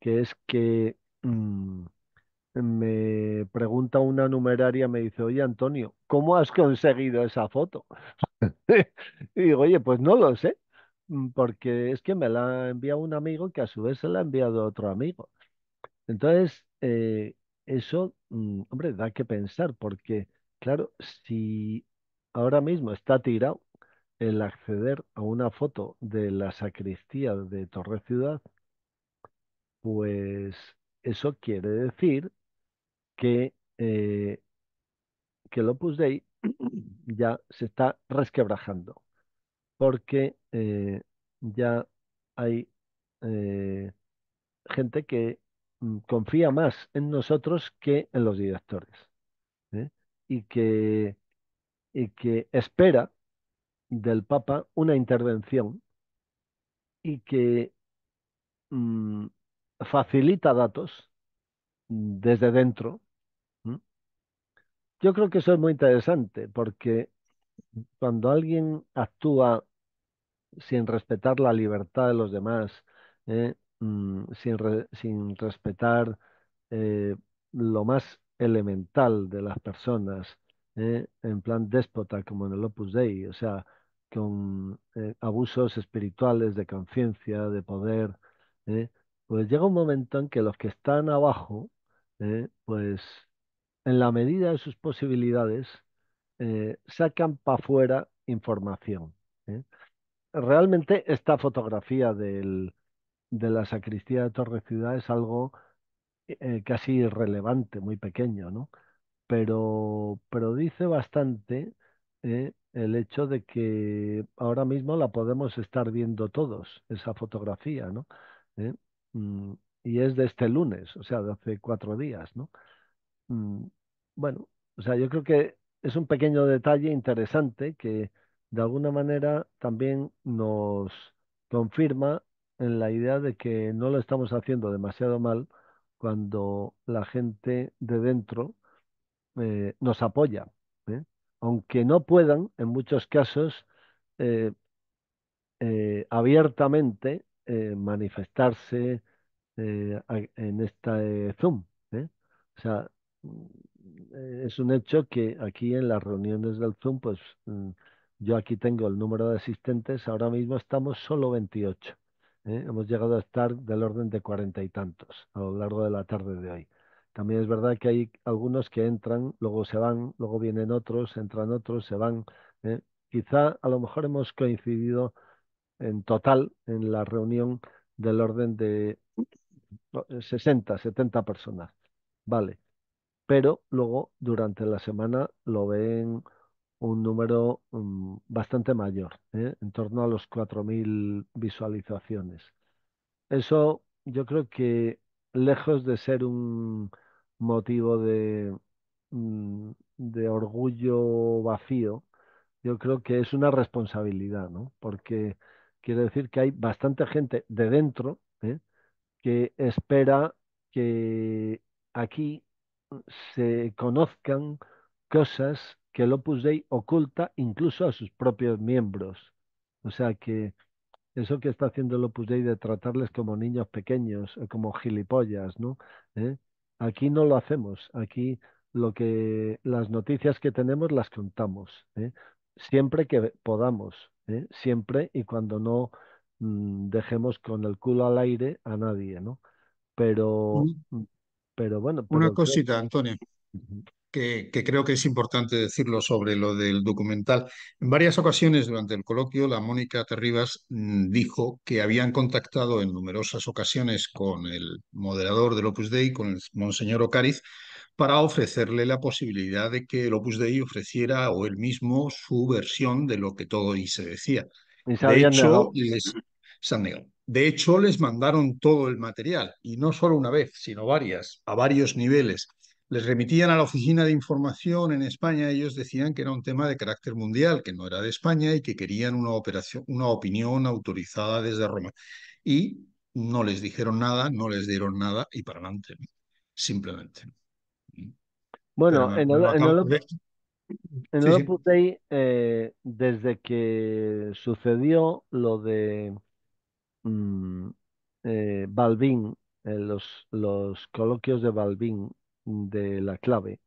que es que mm, me pregunta una numeraria, me dice, oye Antonio, ¿cómo has conseguido esa foto? y digo, oye, pues no lo sé, mm, porque es que me la ha enviado un amigo que a su vez se la ha enviado otro amigo. Entonces, eh, eso, mm, hombre, da que pensar, porque, claro, si ahora mismo está tirado el acceder a una foto de la sacristía de Torre Ciudad, pues eso quiere decir que, eh, que el Opus Dei ya se está resquebrajando, porque eh, ya hay eh, gente que mm, confía más en nosotros que en los directores y, que, y que espera del Papa una intervención y que mm, facilita datos desde dentro. Yo creo que eso es muy interesante porque cuando alguien actúa sin respetar la libertad de los demás, ¿eh? mm, sin, sin, respetar eh, lo más elemental de las personas, ¿eh? en plan déspota como en el Opus Dei, o sea, con eh, abusos espirituales de conciencia, de poder, ¿eh? pues llega un momento en que los que están abajo, ¿eh? pues en la medida de sus posibilidades, sacan para afuera información. Realmente esta fotografía de la sacristía de Torre Ciudad es algo casi irrelevante, muy pequeño, ¿no? Pero, pero dice bastante el hecho de que ahora mismo la podemos estar viendo todos, esa fotografía, ¿no? ¿Eh? Mm, y es de este lunes, o sea, de hace cuatro días, ¿no? Mm, bueno, o sea, yo creo que es un pequeño detalle interesante que de alguna manera también nos confirma en la idea de que no lo estamos haciendo demasiado mal cuando la gente de dentro eh, nos apoya. ¿eh? aunque no puedan, en muchos casos, eh, eh, abiertamente eh, manifestarse en esta Zoom. O sea, mm, es un hecho que aquí en las reuniones del Zoom, pues mm, yo aquí tengo el número de asistentes, ahora mismo estamos solo 28. Hemos llegado a estar del orden de cuarenta y tantos a lo largo de la tarde de hoy. También es verdad que hay algunos que entran, luego se van, luego vienen otros, entran otros, se van. ¿eh? Quizá a lo mejor hemos coincidido en total en la reunión del orden de 60, 70 eh, personas. Vale. Pero luego durante la semana lo ven un número mm, bastante mayor, ¿eh? en torno a los 4.000 visualizaciones. Eso yo creo que lejos de ser un motivo mm, de, orgullo vacío, yo creo que es una responsabilidad, ¿no? Porque quiero decir que hay bastante gente de dentro ¿eh? que espera que aquí se conozcan cosas que el Opus Dei oculta incluso a sus propios miembros. O sea que eso que está haciendo el Opus de tratarles como niños pequeños, eh, como gilipollas, ¿no? ¿Eh? Aquí no lo hacemos, aquí lo que las noticias que tenemos las contamos, ¿eh? siempre que podamos, siempre y cuando no mm, dejemos con el culo al aire a nadie, ¿no? Pero, mm, pero bueno. Una cosita, Antonio que, creo que es importante decirlo sobre lo del documental. En varias ocasiones durante el coloquio, la Mónica Terribas mm, dijo que habían contactado en numerosas ocasiones con el moderador del Opus Dei, con el Monseñor Ocariz, para ofrecerle la posibilidad de que el Opus Dei ofreciera o él mismo su versión de lo que todo y se decía. de hecho, les, se De hecho, les mandaron todo el material, y no solo una vez, sino varias, a varios niveles les remitían a la oficina de información en España, ellos decían que era un tema de carácter mundial, que no era de España y que querían una, operación, una opinión autorizada desde Roma. Y no les dijeron nada, no les dieron nada y para adelante, simplemente. Mm. Bueno, en, el, eh, desde que sucedió lo de mm, eh, Balbín, eh, los, los coloquios de Balbín de la clave,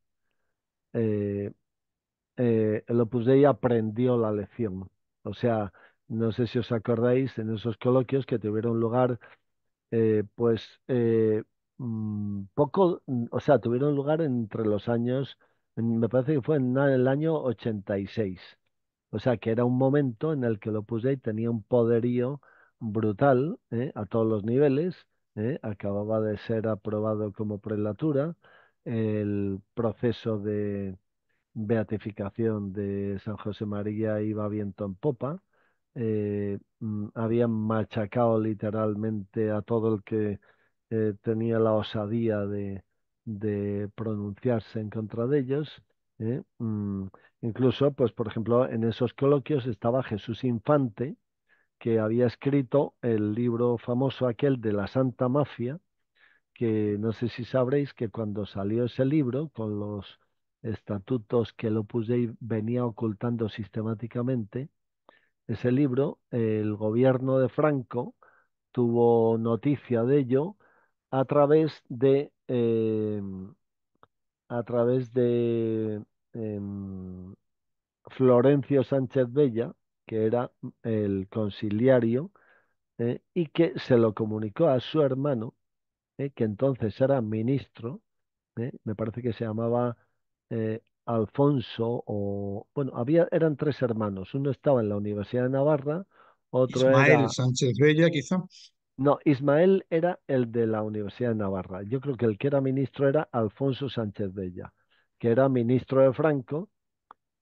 eh, eh, el Opus Dei aprendió la lección. O sea, no sé si os acordáis en esos coloquios que tuvieron lugar, eh, pues mm, poco, o sea, tuvieron lugar entre los años, me parece que fue en el año 86. O sea, que era un momento en el que el Opus Dei tenía un poderío brutal a todos los niveles. Acababa de ser aprobado como prelatura el proceso de beatificación de San José María iba viento en popa. Eh, mm, habían machacado literalmente a todo el que eh, tenía la osadía de, pronunciarse en contra de ellos. Eh, mm, incluso, pues, por ejemplo, en esos coloquios estaba Jesús Infante, que había escrito el libro famoso aquel de la Santa Mafia, que no sé si sabréis que cuando salió ese libro, con los estatutos que lo Opus venía ocultando sistemáticamente, ese libro, el gobierno de Franco tuvo noticia de ello a través de em, a través de em, Florencio Sánchez Bella, que era el conciliario, eh, y que se lo comunicó a su hermano ¿eh? que entonces era ministro, ¿eh? me parece que se llamaba eh, Alfonso o bueno, había eran tres hermanos, uno estaba en la Universidad de Navarra, otro Ismael Sánchez Bella quizá. No, Ismael era el de la Universidad de Navarra. Yo creo que el que era ministro era Alfonso Sánchez Bella, que era ministro de Franco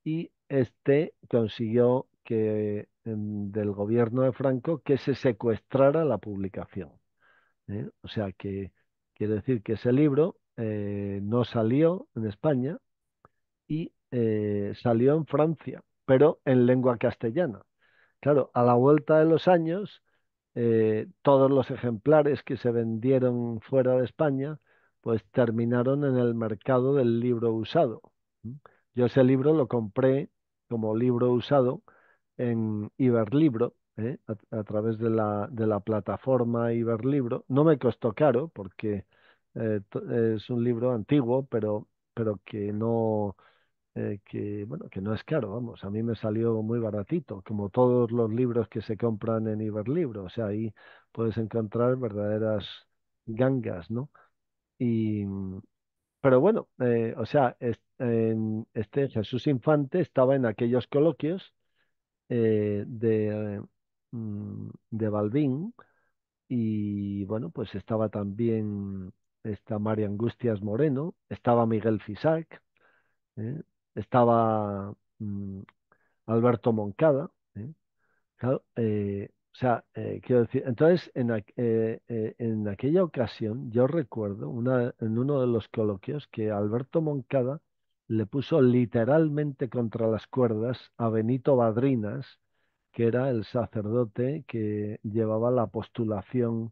y este consiguió que mm, del gobierno de Franco que se secuestrara la publicación. ¿eh? O sea que quiere decir que ese libro eh, no salió en España y eh, salió en Francia, pero en lengua castellana. Claro, a la vuelta de los años, todos los ejemplares que se vendieron fuera de España, pues terminaron en el mercado del libro usado. Yo ese libro lo compré como libro usado en Iberlibro ¿eh? a, través de la, de la plataforma Iberlibro. No me costó caro porque eh, es un libro antiguo, pero, pero que no... Eh, que bueno que no es caro vamos a mí me salió muy baratito como todos los libros que se compran en Iberlibro o sea ahí puedes encontrar verdaderas gangas no y mm, pero bueno o sea es, en, este Jesús Infante estaba en aquellos coloquios de Mm, de Balbín. Y bueno, pues estaba también esta María Angustias Moreno, estaba Miguel Fisac, ¿eh? estaba mm, Alberto Moncada. ¿eh? Eh, o sea, quiero decir, entonces en, en, aquella ocasión yo recuerdo una, en uno de los coloquios que Alberto Moncada le puso literalmente contra las cuerdas a Benito Badrinas que era el sacerdote que llevaba la postulación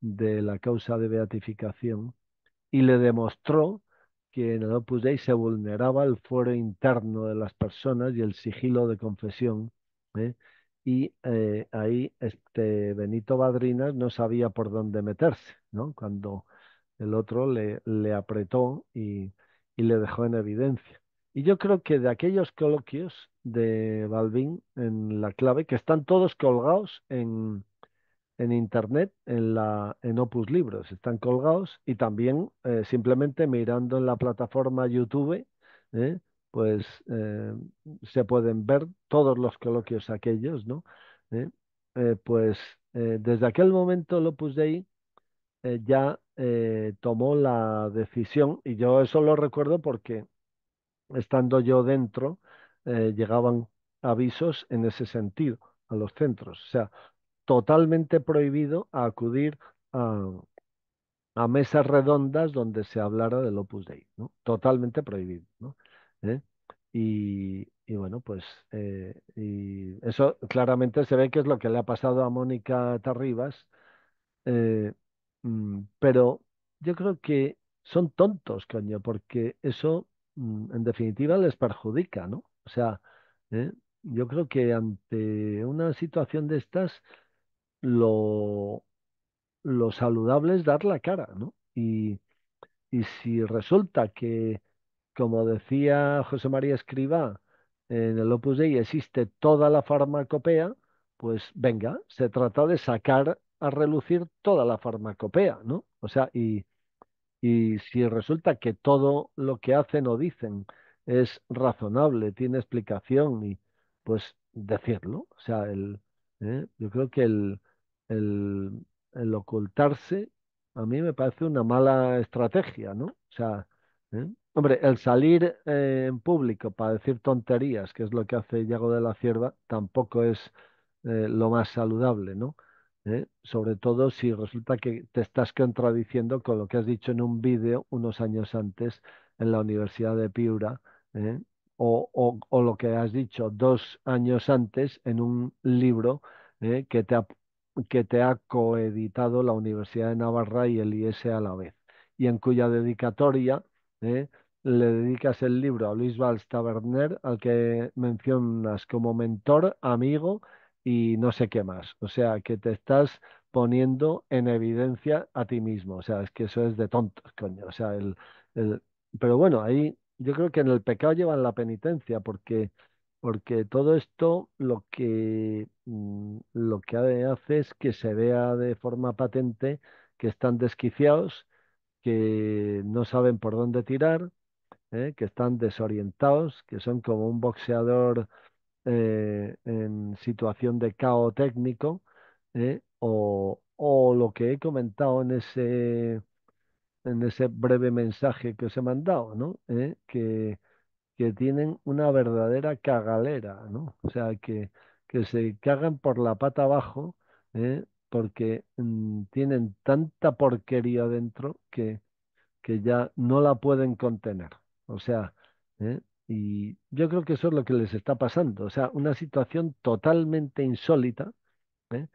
de la causa de beatificación y le demostró que en el Opus Dei se vulneraba el fuero interno de las personas y el sigilo de confesión. ¿eh? Y eh, ahí este Benito Badrinas no sabía por dónde meterse, ¿no? Cuando el otro le, le apretó y le dejó en evidencia. Y yo creo que de aquellos coloquios de Balvin en la clave, que están todos colgados en, en internet, en, la, en Opus Libros, están colgados y también eh, simplemente mirando en la plataforma YouTube, ¿eh? pues eh, se pueden ver todos los coloquios aquellos, ¿no? pues desde aquel momento el Opus Dei ya tomó la decisión, y yo eso lo recuerdo porque estando yo dentro, eh, llegaban avisos en ese sentido a los centros. O sea, totalmente prohibido acudir a, a, mesas redondas donde se hablara del Opus Dei, ¿no? Totalmente prohibido, ¿Eh? Y, y, bueno, pues eh, y eso claramente se ve que es lo que le ha pasado a Mónica Tarribas, mm, pero yo creo que son tontos, coño, porque eso Mm, en definitiva les perjudica, ¿no? O sea, ¿eh? yo creo que ante una situación de estas, lo, saludable es dar la cara, ¿no? Y, y si resulta que, como decía José María Escribá, en el Opus Dei existe toda la farmacopea, pues venga, se trata de sacar a relucir toda la farmacopea, ¿no? O sea, y, y si resulta que todo lo que hacen o dicen es razonable, tiene explicación, y pues decirlo. O sea, el, ¿eh? yo creo que el, el, el, ocultarse a mí me parece una mala estrategia, ¿no? O sea, ¿eh? hombre, el salir eh, en público para decir tonterías, que es lo que hace Yago de la Cierva, tampoco es eh, lo más saludable, ¿no? ¿eh? sobre todo si resulta que te estás contradiciendo con lo que has dicho en un vídeo unos años antes en la Universidad de Piura, ¿eh? o, lo que has dicho dos años antes en un libro ¿eh? que, te ha, que te ha coeditado la Universidad de Navarra y el IES a la vez, y en cuya dedicatoria le dedicas el libro a Luis Valls Taberner, al que mencionas como mentor, amigo y no sé qué más. O sea, que te estás poniendo en evidencia a ti mismo. O sea, es que eso es de tontos, coño. O sea, el, el... pero bueno, ahí yo creo que en el pecado llevan la penitencia, porque, porque todo esto lo que, mm, lo que hace es que se vea de forma patente que están desquiciados, que no saben por dónde tirar, ¿eh? que están desorientados, que son como un boxeador eh, en situación de caos técnico ¿eh? o, o, lo que he comentado en ese, en ese breve mensaje que os he mandado, ¿no? ¿Eh? que, que, tienen una verdadera cagalera, ¿no? O sea, que, que se cagan por la pata abajo porque mm, tienen tanta porquería dentro que, que ya no la pueden contener. O sea, ¿Eh? Y yo creo que eso es lo que les está pasando. O sea, una situación totalmente insólita ¿eh?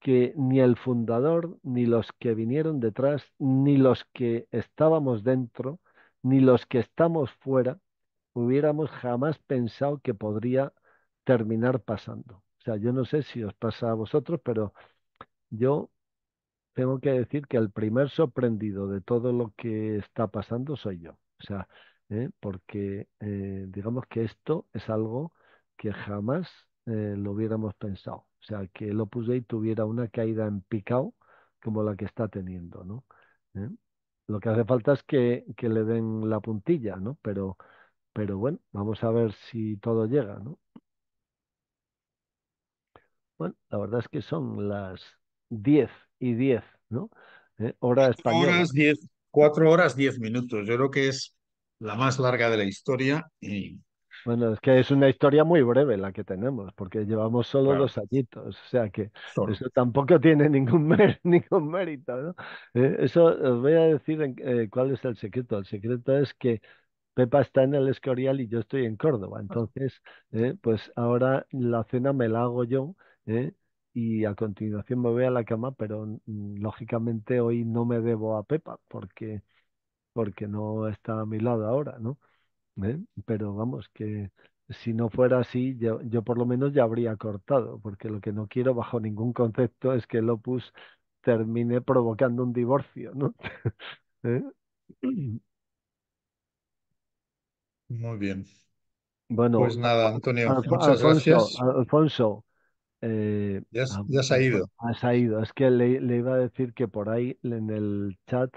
que ni el fundador, ni los que vinieron detrás, ni los que estábamos dentro, ni los que estamos fuera, hubiéramos jamás pensado que podría terminar pasando. O sea, yo no sé si os pasa a vosotros, pero yo tengo que decir que el primer sorprendido de todo lo que está pasando soy yo. O sea, ¿eh? porque eh, digamos que esto es algo que jamás eh, lo hubiéramos pensado. O sea, que el Opus Dei tuviera una caída en picado como la que está teniendo, ¿no? Lo que hace falta es que, le den la puntilla, ¿no? Pero, pero bueno, vamos a ver si todo llega, ¿no? Bueno, la verdad es que son las 10 y 10, ¿no? hora española. Horas diez, cuatro horas 10 minutos. Yo creo que es la más larga de la historia. Y... Bueno, es que es una historia muy breve la que tenemos, porque llevamos solo dos añitos, o sea que eso tampoco tiene ningún, mérito. Eh, eso os voy a decir eh, cuál es el secreto. El secreto es que Pepa está en el Escorial y yo estoy en Córdoba. Ah. Entonces, eh, pues ahora la cena me la hago yo eh, y a continuación me voy a la cama, pero mm, lógicamente hoy no me debo a Pepa porque porque no está a mi lado ahora, ¿no? ¿Eh? Pero vamos, que si no fuera así, yo, por lo menos ya habría cortado, porque lo que no quiero bajo ningún concepto es que el opus termine provocando un divorcio, ¿no? ¿Eh? Muy bien. Bueno, pues nada, Antonio, muchas gracias. Alfonso, eh, ya, se ah, ha ido. Has ido. Es que le, iba a decir que por ahí en el chat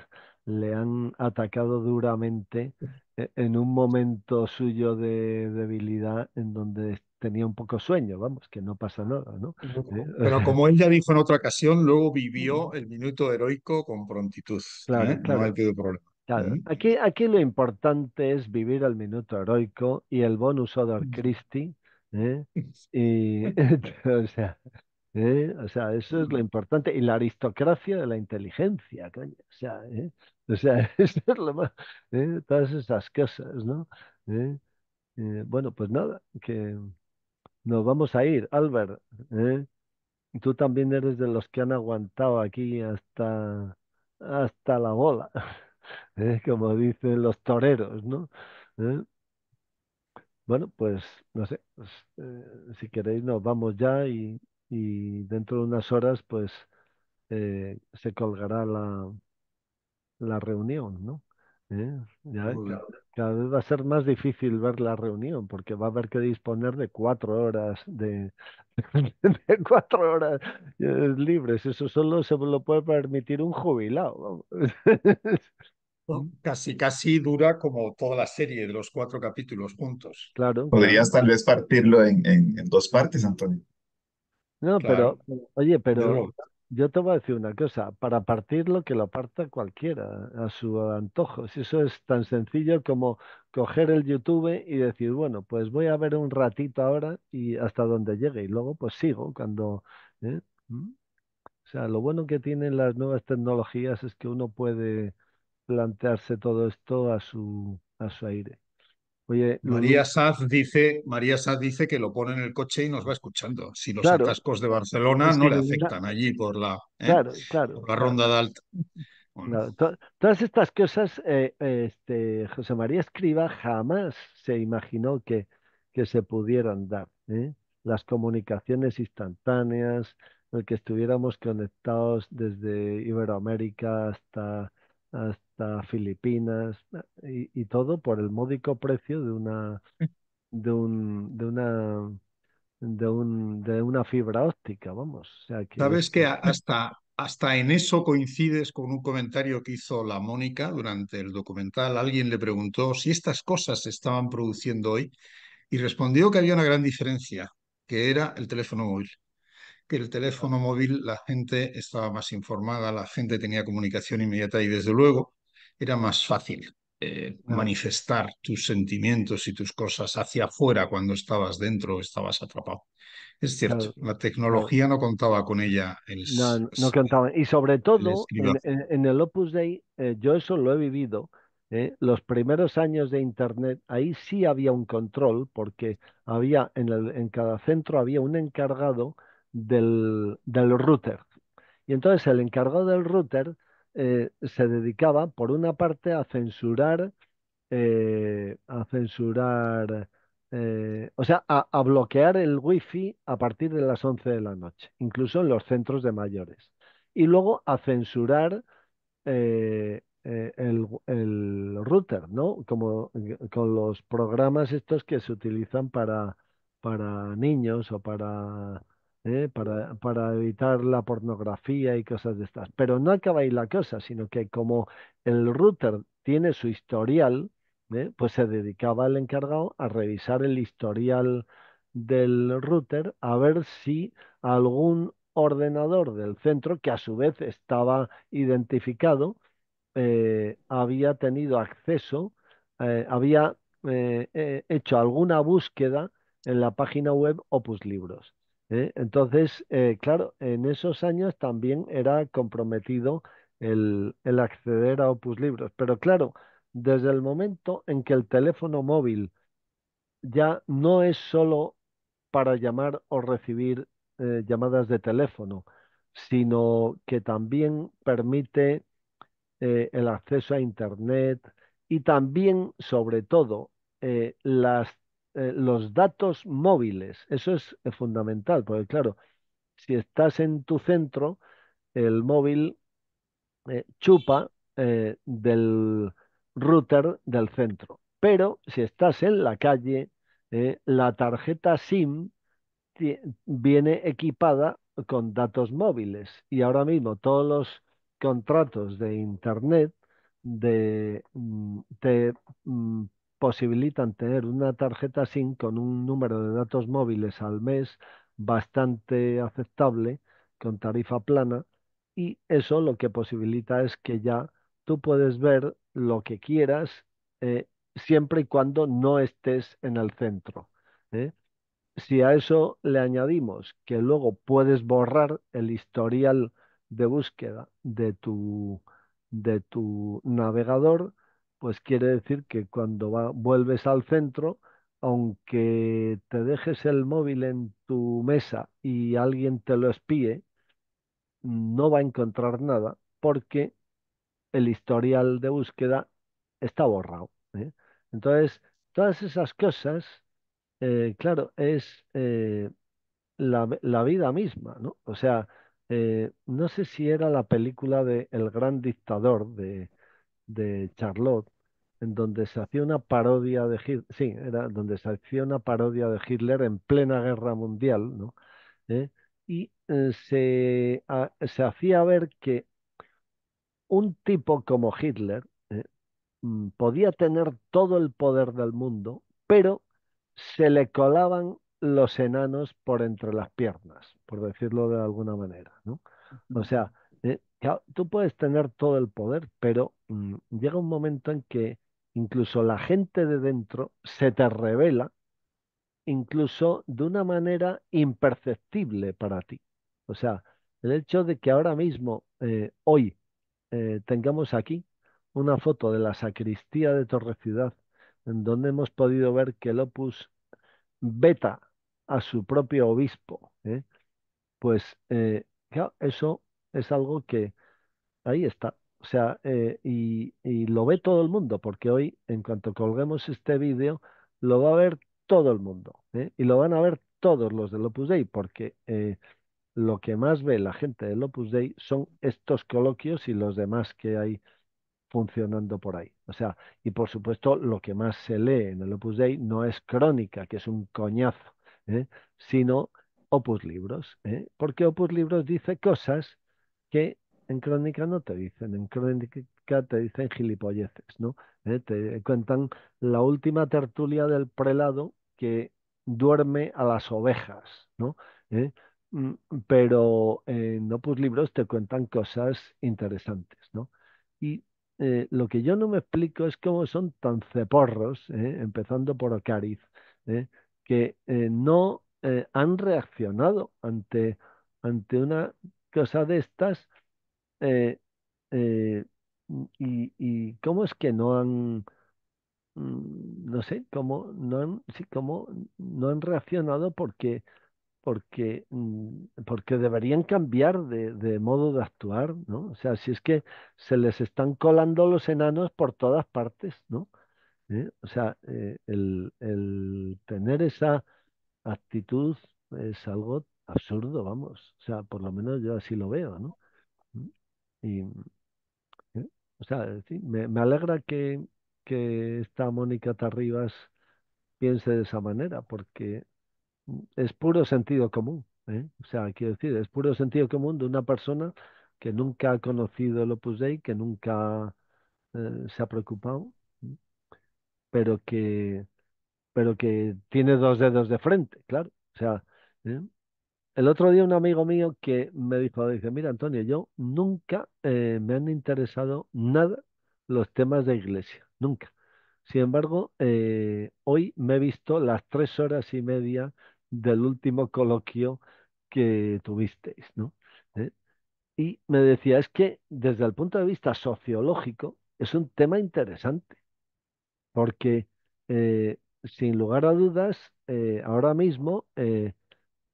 le han atacado duramente e-, en un momento suyo de debilidad en donde tenía un poco sueño, vamos, que no pasa nada, ¿no? ¿Eh? Pero como él ya dijo en otra ocasión, luego vivió el minuto heroico con prontitud. Claro, ¿eh? claro. Aquí, aquí lo importante es vivir el minuto heroico y el bonus odor Christi. ¿eh? Y, o sea, ¿eh? o sea, eso es lo importante. Y la aristocracia de la inteligencia, O sea, ¿eh? O sea, es más, eh, todas esas cosas, ¿no? Eh, eh, bueno, pues nada, que nos vamos a ir, Albert. Tú también eres de los que han aguantado aquí hasta, hasta la bola, como dicen los toreros, ¿no? Bueno, pues no sé, pues, si queréis nos vamos ya y, dentro de unas horas pues se colgará la, la reunión, ¿no? ¿Eh? Ya, cada, vez va a ser más difícil ver la reunión porque va a haber que disponer de cuatro horas de, cuatro horas eh, libres. Eso solo se lo puede permitir un jubilado. Oh, ¿Mm? Casi, casi dura como toda la serie de los cuatro capítulos juntos. Claro. Podrías tal vez partirlo en, en, dos partes, Antonio. No, pero, oye, pero yo te voy a decir una cosa, para partirlo que lo parta cualquiera a su antojo. Si eso es tan sencillo como coger el YouTube y decir, bueno, pues voy a ver un ratito ahora y hasta donde llegue y luego pues sigo cuando... ¿eh? ¿Mm? O sea, lo bueno que tienen las nuevas tecnologías es que uno puede plantearse todo esto a su, a su aire. María Saz dice, María dice que lo pone en el coche y nos va escuchando. Si los atascos de Barcelona no le afectan allí por la, ¿eh? ronda de alta. todas estas cosas, eh, este, José María Escriba jamás se imaginó que, que se pudieran dar. ¿eh? Las comunicaciones instantáneas, el que estuviéramos conectados desde Iberoamérica hasta hasta Filipinas ah, y, todo por el módico precio de una mm. de un de una de un de una fibra óptica, vamos. Sabes que hasta hasta en eso coincides con un comentario que hizo la Mónica durante el documental. Alguien le preguntó si estas cosas se estaban produciendo hoy y respondió que había una gran diferencia, que era el teléfono móvil que el teléfono móvil la gente estaba más informada, la gente tenía comunicación inmediata y desde luego era más fácil eh, ah. manifestar tus sentimientos y tus cosas hacia afuera cuando estabas dentro o estabas atrapado. Es cierto, la tecnología no contaba con ella. El, no, no, contaba. Y sobre todo, en, el Opus Dei, eh, yo eso lo he vivido, eh, los primeros años de Internet, ahí sí había un control, porque había en, en cada centro había un encargado del, del router. Y entonces el encargado del router eh, se dedicaba, por una parte, a censurar, eh, a censurar, eh, o sea, a, bloquear el wifi a partir de las 11 de la noche, incluso en los centros de mayores. Y luego a censurar el, el, router, ¿no? Como con los programas estos que se utilizan para, para niños o para ¿eh? para, evitar la pornografía y cosas de estas. Pero no acaba ahí la cosa, sino que como el router tiene su historial, ¿eh? pues se dedicaba el encargado a revisar el historial del router a ver si algún ordenador del centro, que a su vez estaba identificado, eh, había tenido acceso, había hecho alguna búsqueda en la página web Opus Libros. ¿eh? Entonces, eh, claro, en esos años también era comprometido el, acceder a Opus Libros. Pero claro, desde el momento en que el teléfono móvil ya no es solo para llamar o recibir eh, llamadas de teléfono, sino que también permite el acceso a Internet y también, sobre todo, las eh, los datos móviles. Eso es eh, fundamental, porque claro, si estás en tu centro, el móvil eh, chupa del router del centro. Pero si estás en la calle, la tarjeta SIM viene equipada con datos móviles. Y ahora mismo todos los contratos de Internet de, mm, mm, posibilitan tener una tarjeta SIM con un número de datos móviles al mes bastante aceptable, con tarifa plana, y eso lo que posibilita es que ya tú puedes ver lo que quieras eh, siempre y cuando no estés en el centro. ¿eh? Si a eso le añadimos que luego puedes borrar el historial de búsqueda de tu, de tu navegador, pues quiere decir que cuando va, vuelves al centro, aunque te dejes el móvil en tu mesa y alguien te lo espíe, no va a encontrar nada porque el historial de búsqueda está borrado. ¿eh? Entonces, todas esas cosas, eh, claro, es eh, la, la, vida misma, ¿no? O sea, no sé si era la película de El Gran Dictador de, de Charlotte, en donde se hacía una parodia de Hitler, sí, era donde se hacía una parodia de Hitler en plena guerra mundial, ¿Eh? Y eh, se, hacía ver que un tipo como Hitler ¿eh? mm, podía tener todo el poder del mundo, pero se le colaban los enanos por entre las piernas, por decirlo de alguna manera, ¿no? O sea, eh, tú puedes tener todo el poder, pero mm, llega un momento en que incluso la gente de dentro se te revela, incluso de una manera imperceptible para ti. O sea, el hecho de que ahora mismo, eh, hoy, eh, tengamos aquí una foto de la sacristía de Ciudad, en donde hemos podido ver que Lopus veta a su propio obispo, pues eso es algo que ahí está. O sea, eh, y, lo ve todo el mundo, porque hoy, en cuanto colguemos este vídeo, lo va a ver todo el mundo. ¿eh? Y lo van a ver todos los del Opus Dei, porque eh, lo que más ve la gente del Opus Dei son estos coloquios y los demás que hay funcionando por ahí. O sea, y por supuesto, lo que más se lee en el Opus Dei no es crónica, que es un coñazo, sino Opus Libros, porque Opus Libros dice cosas que en crónica no te dicen, en crónica te dicen gilipolleces, ¿no? Eh, te cuentan la última tertulia del prelado que duerme a las ovejas, ¿no? Eh, mm, pero en eh, Opus Libros te cuentan cosas interesantes, ¿no? Y lo que yo no me explico es cómo son tan ceporros, empezando por Ocariz, que no han reaccionado ante ante una cosa de estas. Eh, eh, mm, y, cómo es que no han, mm, no sé, cómo no han, sí, cómo no han reaccionado porque, porque, mm, porque deberían cambiar de, modo de actuar, ¿no? O sea, si es que se les están colando los enanos por todas partes, ¿no? ¿Eh? O sea, el, el tener esa actitud es algo absurdo, vamos. O sea, por lo menos yo así lo veo, ¿no? ¿Mm? Y, ¿eh? o sea, me, me, alegra que, que esta Mónica Tarribas piense de esa manera, porque mm, es puro sentido común. ¿eh? O sea, quiero decir, es puro sentido común de una persona que nunca ha conocido el Opus Dei, que nunca eh, se ha preocupado, pero que, pero que tiene dos dedos de frente, claro. O sea, ¿eh? El otro día un amigo mío que me dijo, dice, mira Antonio, yo nunca eh, me han interesado nada los temas de iglesia, nunca. Sin embargo, eh, hoy me he visto las tres horas y media del último coloquio que tuvisteis, ¿no? ¿Eh? Y me decía, es que desde el punto de vista sociológico es un tema interesante, porque sin lugar a dudas, ahora mismo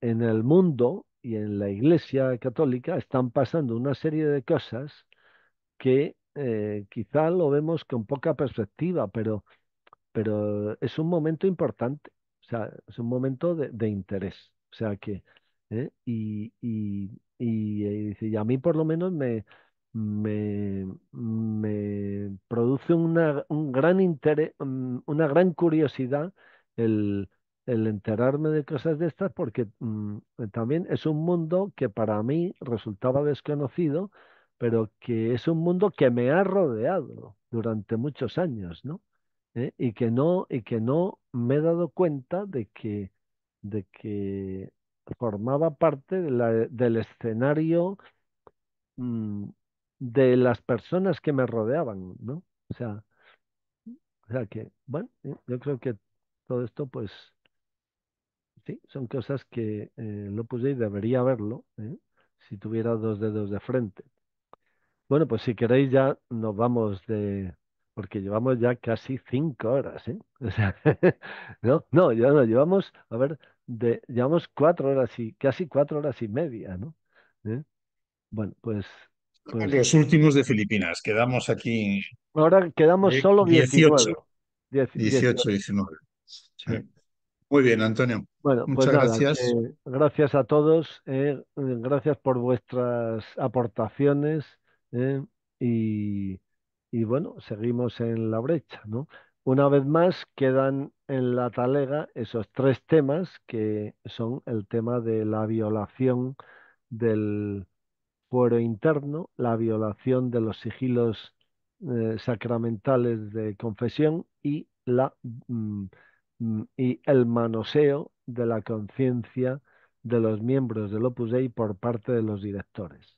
en el mundo y en la Iglesia católica están pasando una serie de cosas que eh, quizá lo vemos con poca perspectiva, pero, pero es un momento importante, o sea, es un momento de, interés. O sea que, ¿eh? y, eh, y, a mí por lo menos me, me, produce un gran interés, una gran curiosidad el el enterarme de cosas de estas porque mm, eh, también es un mundo que para mí resultaba desconocido, pero que es un mundo que me ha rodeado durante muchos años, ¿no? ¿Eh? Y que no, y que no me he dado cuenta de que, de que formaba parte de la, del escenario mm, de las personas que me rodeaban, ¿no? O sea, o sea que, bueno, eh, yo creo que todo esto pues sí, son cosas que lo eh, Opus debería verlo ¿eh? si tuviera dos dedos de frente. Bueno, pues si queréis ya nos vamos de... Porque llevamos ya casi cinco horas, ¿eh? O sea, no, no, ya no, llevamos, a ver, de, llevamos cuatro horas y casi cuatro horas y media, ¿no? ¿Eh? Bueno, pues, pues, Los últimos de Filipinas, quedamos aquí. Ahora quedamos solo 18. 18, 19. Muy bien, Antonio. Bueno, pues muchas gracias. Eh, gracias a todos, eh, gracias por vuestras aportaciones eh, y, bueno, seguimos en la brecha. ¿no? Una vez más, quedan en la talega esos tres temas que son el tema de la violación del fuero interno, la violación de los sigilos sacramentales de confesión y la... Mm, Mm, y el manoseo de la conciencia de los miembros del Opus Dei por parte de los directores.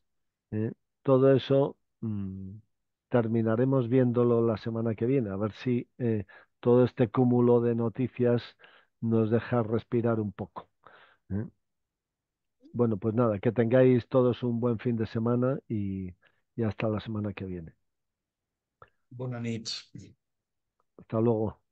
¿eh? Todo eso mm, terminaremos viéndolo la semana que viene, a ver si eh, todo este cúmulo de noticias nos deja respirar un poco. ¿eh? Bueno, pues nada, que tengáis todos un buen fin de semana y, y hasta la semana que viene. Buenas noches. Hasta luego.